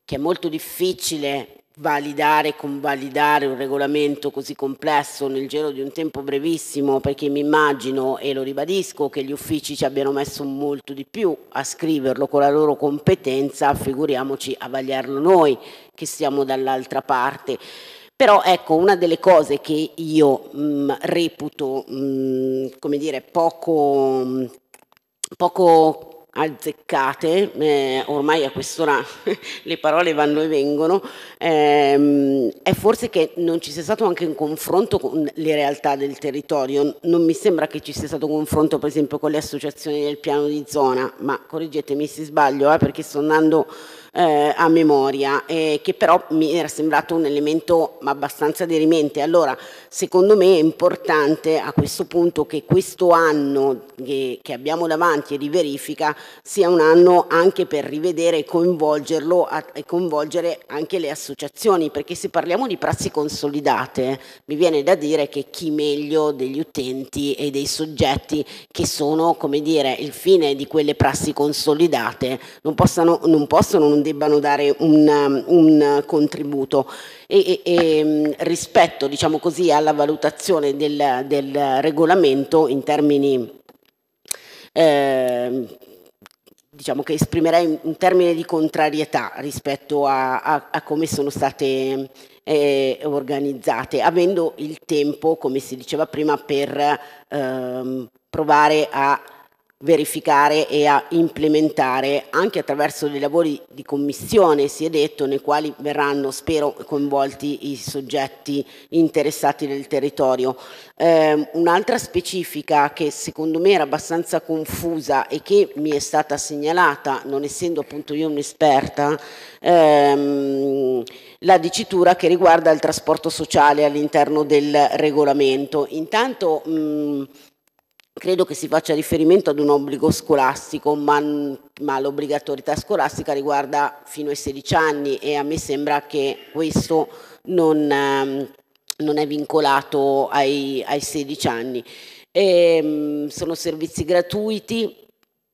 che è molto difficile validare e convalidare un regolamento così complesso nel giro di un tempo brevissimo perché mi immagino e lo ribadisco che gli uffici ci abbiano messo molto di più a scriverlo con la loro competenza, figuriamoci a vagliarlo noi che siamo dall'altra parte. Però ecco, una delle cose che io mh, mm, reputo, mh, mm, come dire, poco, mm, poco azzeccate, eh, ormai a quest'ora *laughs* le parole vanno e vengono, ehm, è forse che non ci sia stato anche un confronto con le realtà del territorio, non mi sembra che ci sia stato un confronto per esempio con le associazioni del piano di zona, ma correggetemi se sbaglio eh, perché sto andando eh, a memoria, eh, che però mi era sembrato un elemento abbastanza derimente. Allora, secondo me è importante a questo punto che questo anno che, che abbiamo davanti e di verifica sia un anno anche per rivedere e coinvolgerlo a, e coinvolgere anche le associazioni, perché se parliamo di prassi consolidate, mi viene da dire che chi meglio degli utenti e dei soggetti che sono, come dire, il fine di quelle prassi consolidate non, possano, non possono non debbano dare un, un contributo. E, e, e, mm, rispetto diciamo così, alla valutazione del, del regolamento in termini eh, diciamo che esprimerei un termine di contrarietà rispetto a, a, a come sono state eh, organizzate, avendo il tempo, come si diceva prima, per ehm, provare a verificare e a implementare anche attraverso dei lavori di commissione, si è detto, nei quali verranno, spero, coinvolti i soggetti interessati del territorio. Eh, un'altra specifica che secondo me era abbastanza confusa e che mi è stata segnalata, non essendo appunto io un'esperta, ehm, la dicitura che riguarda il trasporto sociale all'interno del regolamento. Intanto mh, Credo che si faccia riferimento ad un obbligo scolastico, ma, ma l'obbligatorietà scolastica riguarda fino ai 16 anni e a me sembra che questo non, ehm, non è vincolato ai, ai 16 anni. E, ehm, sono servizi gratuiti,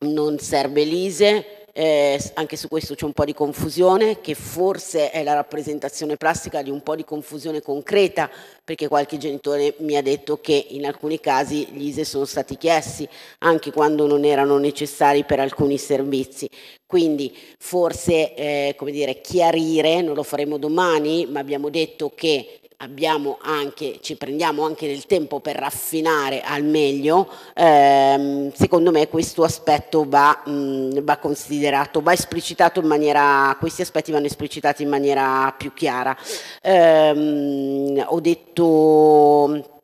non serve l'ISE, eh, anche su questo c'è un po' di confusione, che forse è la rappresentazione plastica di un po' di confusione concreta, perché qualche genitore mi ha detto che in alcuni casi gli ISE sono stati chiesti, anche quando non erano necessari per alcuni servizi. Quindi forse eh, come dire, chiarire, non lo faremo domani, ma abbiamo detto che abbiamo anche, ci prendiamo anche del tempo per raffinare al meglio, ehm, secondo me questo aspetto va, mh, mm, va considerato, va esplicitato in maniera, questi aspetti vanno esplicitati in maniera più chiara. Ehm, ho detto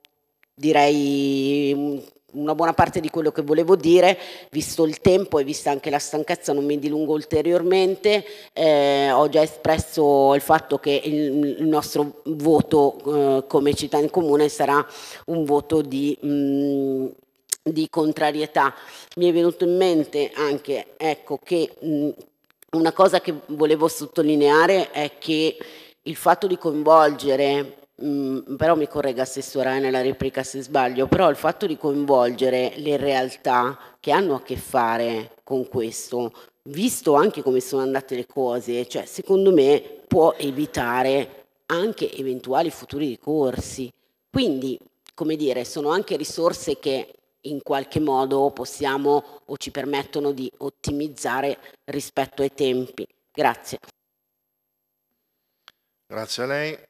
direi una buona parte di quello che volevo dire, visto il tempo e vista anche la stanchezza non mi dilungo ulteriormente, eh, ho già espresso il fatto che il, il nostro voto eh, come città in comune sarà un voto di... Mh, mm, di contrarietà. Mi è venuto in mente anche ecco, che mh, mm, una cosa che volevo sottolineare è che il fatto di coinvolgere mh, mm, però mi corregga assessora nella replica se sbaglio, però il fatto di coinvolgere le realtà che hanno a che fare con questo, visto anche come sono andate le cose, cioè secondo me può evitare anche eventuali futuri ricorsi. Quindi, come dire, sono anche risorse che in qualche modo possiamo o ci permettono di ottimizzare rispetto ai tempi. Grazie. Grazie a lei.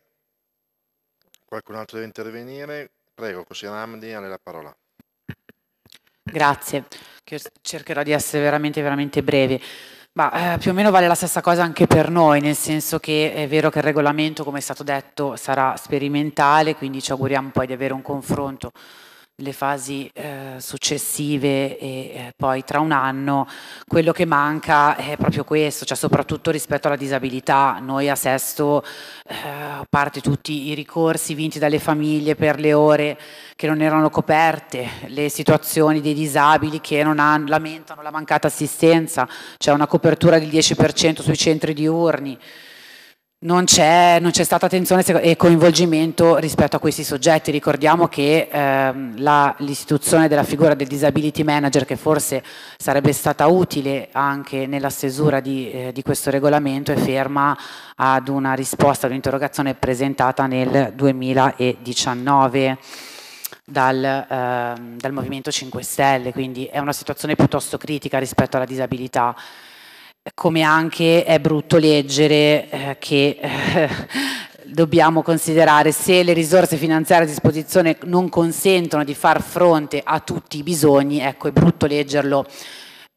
Qualcun altro deve intervenire? Prego, consigliere Amdi, ha la parola. Grazie, cercherò di essere veramente, veramente breve. Ma eh, più o meno vale la stessa cosa anche per noi, nel senso che è vero che il regolamento, come è stato detto, sarà sperimentale, quindi ci auguriamo poi di avere un confronto le fasi eh, successive e eh, poi tra un anno, quello che manca è proprio questo, cioè soprattutto rispetto alla disabilità. Noi a Sesto, eh, a parte tutti i ricorsi vinti dalle famiglie per le ore che non erano coperte, le situazioni dei disabili che non hanno, lamentano la mancata assistenza, c'è cioè una copertura del 10% sui centri diurni non c'è, stata attenzione e coinvolgimento rispetto a questi soggetti. Ricordiamo che ehm, l'istituzione della figura del disability manager, che forse sarebbe stata utile anche nella stesura di, eh, di questo regolamento, è ferma ad una risposta ad un'interrogazione presentata nel 2019. Dal, ehm, dal Movimento 5 Stelle, quindi è una situazione piuttosto critica rispetto alla disabilità come anche è brutto leggere eh, che eh, dobbiamo considerare se le risorse finanziarie a disposizione non consentono di far fronte a tutti i bisogni, ecco è brutto leggerlo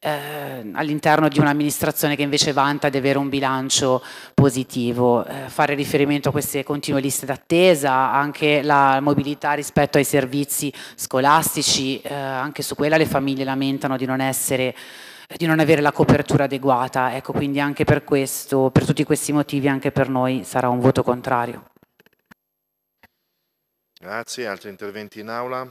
eh, all'interno di un'amministrazione che invece vanta di avere un bilancio positivo. Eh, fare riferimento a queste continue liste d'attesa, anche la mobilità rispetto ai servizi scolastici, eh, anche su quella le famiglie lamentano di non essere di non avere la copertura adeguata. Ecco, quindi anche per questo, per tutti questi motivi, anche per noi sarà un voto contrario. Grazie, altri interventi in aula?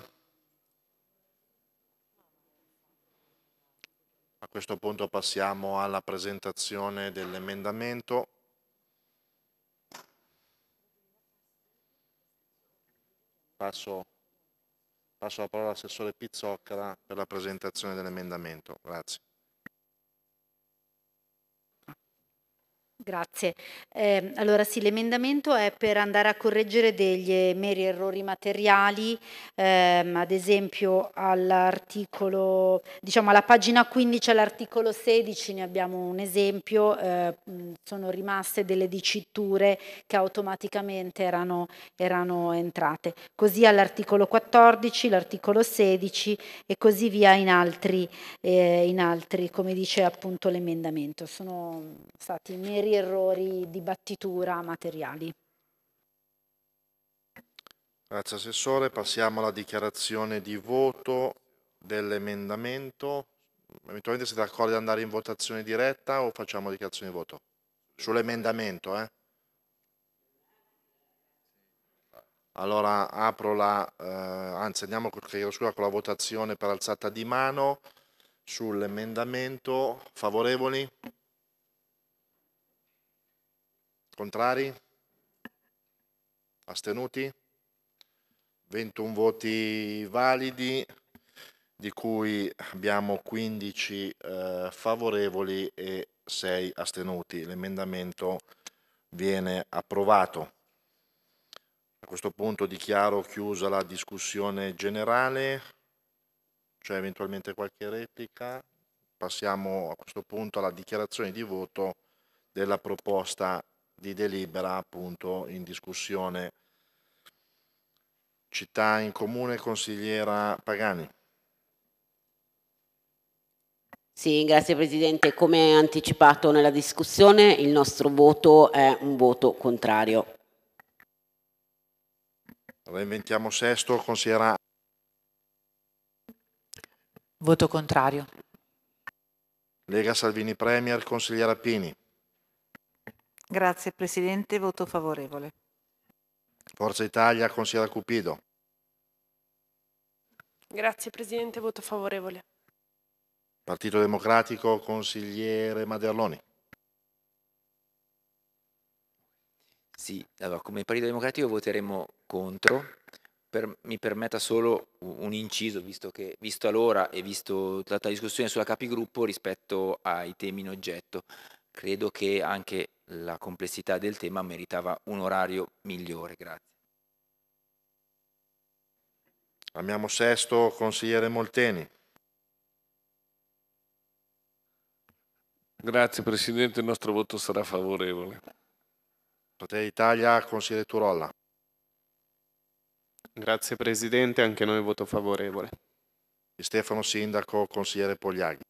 A questo punto passiamo alla presentazione dell'emendamento. Passo, passo la parola all'assessore Pizzoccara per la presentazione dell'emendamento. Grazie. Grazie. Eh, allora sì, l'emendamento è per andare a correggere degli meri errori materiali, ehm, ad esempio all'articolo, diciamo alla pagina 15 all'articolo 16 ne abbiamo un esempio, eh, sono rimaste delle diciture che automaticamente erano, erano entrate. Così all'articolo 14, l'articolo 16 e così via in altri, eh, in altri come dice appunto l'emendamento. Sono stati meri errori errori di battitura materiali. Grazie Assessore, passiamo alla dichiarazione di voto dell'emendamento. Eventualmente siete d'accordo di andare in votazione diretta o facciamo dichiarazione di voto? Sull'emendamento, eh? Allora apro la, eh, anzi andiamo scusa, con la votazione per alzata di mano sull'emendamento. Favorevoli? Contrari? Astenuti? 21 voti validi, di cui abbiamo 15 eh, favorevoli e 6 astenuti. L'emendamento viene approvato. A questo punto dichiaro chiusa la discussione generale. C'è eventualmente qualche replica? Passiamo a questo punto alla dichiarazione di voto della proposta di delibera appunto in discussione. Città in comune, consigliera Pagani. Sì, grazie Presidente. Come anticipato nella discussione, il nostro voto è un voto contrario. Reinventiamo sesto, consigliera. Voto contrario. Lega Salvini Premier, consigliera Pini. Grazie Presidente, voto favorevole. Forza Italia, consigliera Cupido. Grazie Presidente, voto favorevole. Partito Democratico, consigliere Maderloni. Sì, allora come Partito Democratico voteremo contro. Per, mi permetta solo un inciso, visto, che, visto allora e visto tutta la discussione sulla capigruppo rispetto ai temi in oggetto. Credo che anche la complessità del tema meritava un orario migliore. Grazie. Abbiamo sesto, consigliere Molteni. Grazie Presidente, il nostro voto sarà favorevole. Potere d'Italia, consigliere Turolla. Grazie Presidente, anche noi voto favorevole. Stefano Sindaco, consigliere Pogliaghi.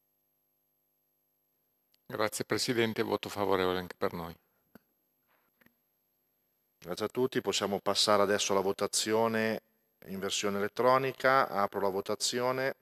Grazie Presidente, voto favorevole anche per noi. Grazie a tutti, possiamo passare adesso alla votazione in versione elettronica, apro la votazione.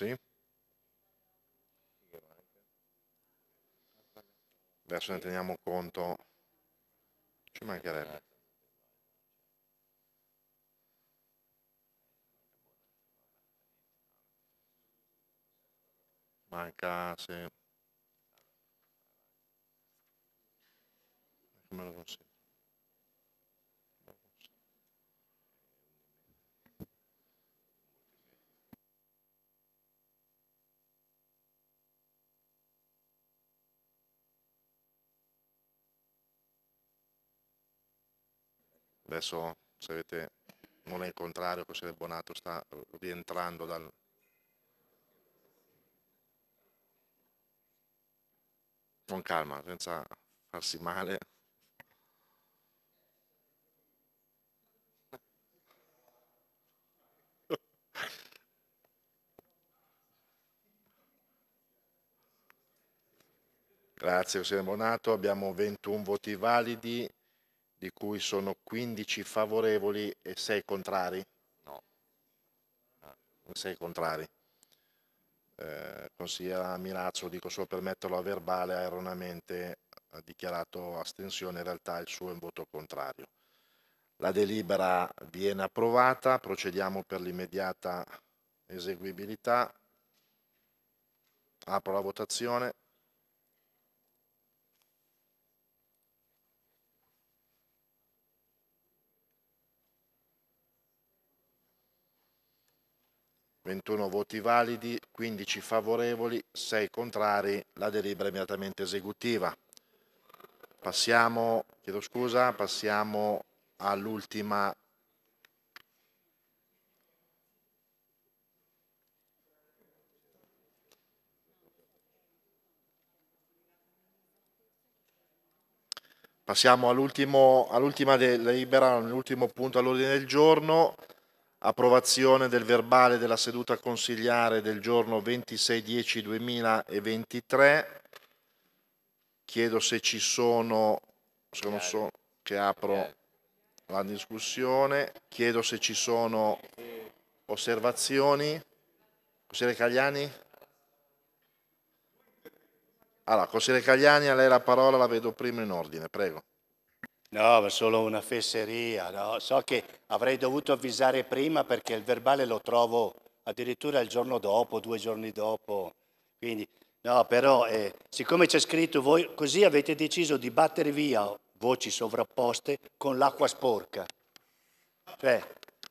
Sì? Adesso ne teniamo conto. Ci mancherebbe. Manca, sì. Come lo consiglio? Adesso se avete, non è il contrario, consigliere Bonato sta rientrando dal, con calma, senza farsi male. Grazie consigliere Bonato, abbiamo 21 voti validi, di cui sono 15 favorevoli e 6 contrari. No, 6 ah, contrari. Eh, consigliera Milazzo, dico solo per metterlo a verbale, erroneamente ha eh, dichiarato astensione, in realtà il suo è un voto contrario. La delibera viene approvata, procediamo per l'immediata eseguibilità. Apro la votazione. 21 voti validi, 15 favorevoli, 6 contrari, la delibera è immediatamente esecutiva. Passiamo, passiamo all'ultima Passiamo all'ultima all delibera, all'ultimo punto all'ordine del giorno, approvazione del verbale della seduta consigliare del giorno 26-10-2023. Chiedo se ci sono, se non so, che apro la discussione, chiedo se ci sono osservazioni. Consigliere Cagliani? Allora, consigliere Cagliani, a lei la parola, la vedo prima in ordine, prego. No, ma solo una fesseria, no? So che avrei dovuto avvisare prima perché il verbale lo trovo addirittura il giorno dopo, due giorni dopo. Quindi, no, però, eh, siccome c'è scritto, voi così avete deciso di battere via voci sovrapposte con l'acqua sporca. Cioè,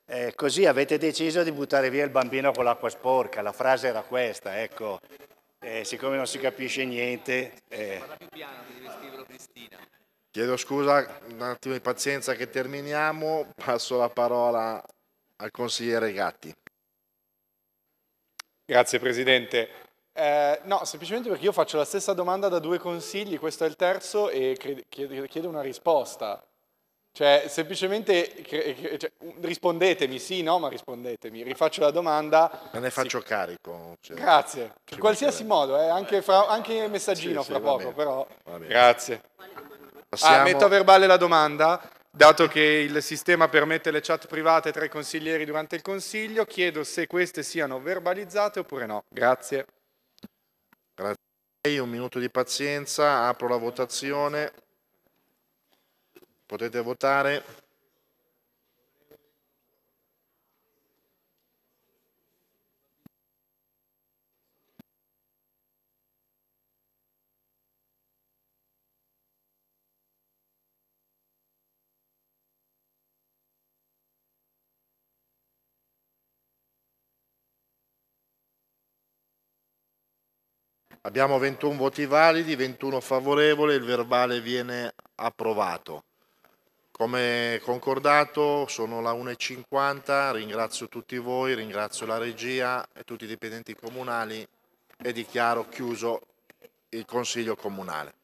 eh, così avete deciso di buttare via il bambino con l'acqua sporca. La frase era questa, ecco. Eh, siccome non si capisce niente... Eh. Parla più piano, devi scriverlo Cristina. Chiedo scusa, un attimo di pazienza che terminiamo, passo la parola al consigliere Gatti. Grazie Presidente. Eh, no, semplicemente perché io faccio la stessa domanda da due consigli, questo è il terzo e chiedo una risposta. Cioè, semplicemente cioè, rispondetemi, sì, no, ma rispondetemi. Rifaccio la domanda. Me ne faccio sì. carico. Cioè, Grazie. In qualsiasi modo, eh, anche, fra, anche, messaggino sì, fra sì, poco, però. Grazie. Ah, Passiamo... Ah, metto a verbale la domanda. Dato che il sistema permette le chat private tra i consiglieri durante il consiglio, chiedo se queste siano verbalizzate oppure no. Grazie. Grazie. Un minuto di pazienza, apro la votazione. Potete votare. Abbiamo 21 voti validi, 21 favorevoli, il verbale viene approvato. Come concordato sono la 1.50, ringrazio tutti voi, ringrazio la regia e tutti i dipendenti comunali e dichiaro chiuso il Consiglio Comunale.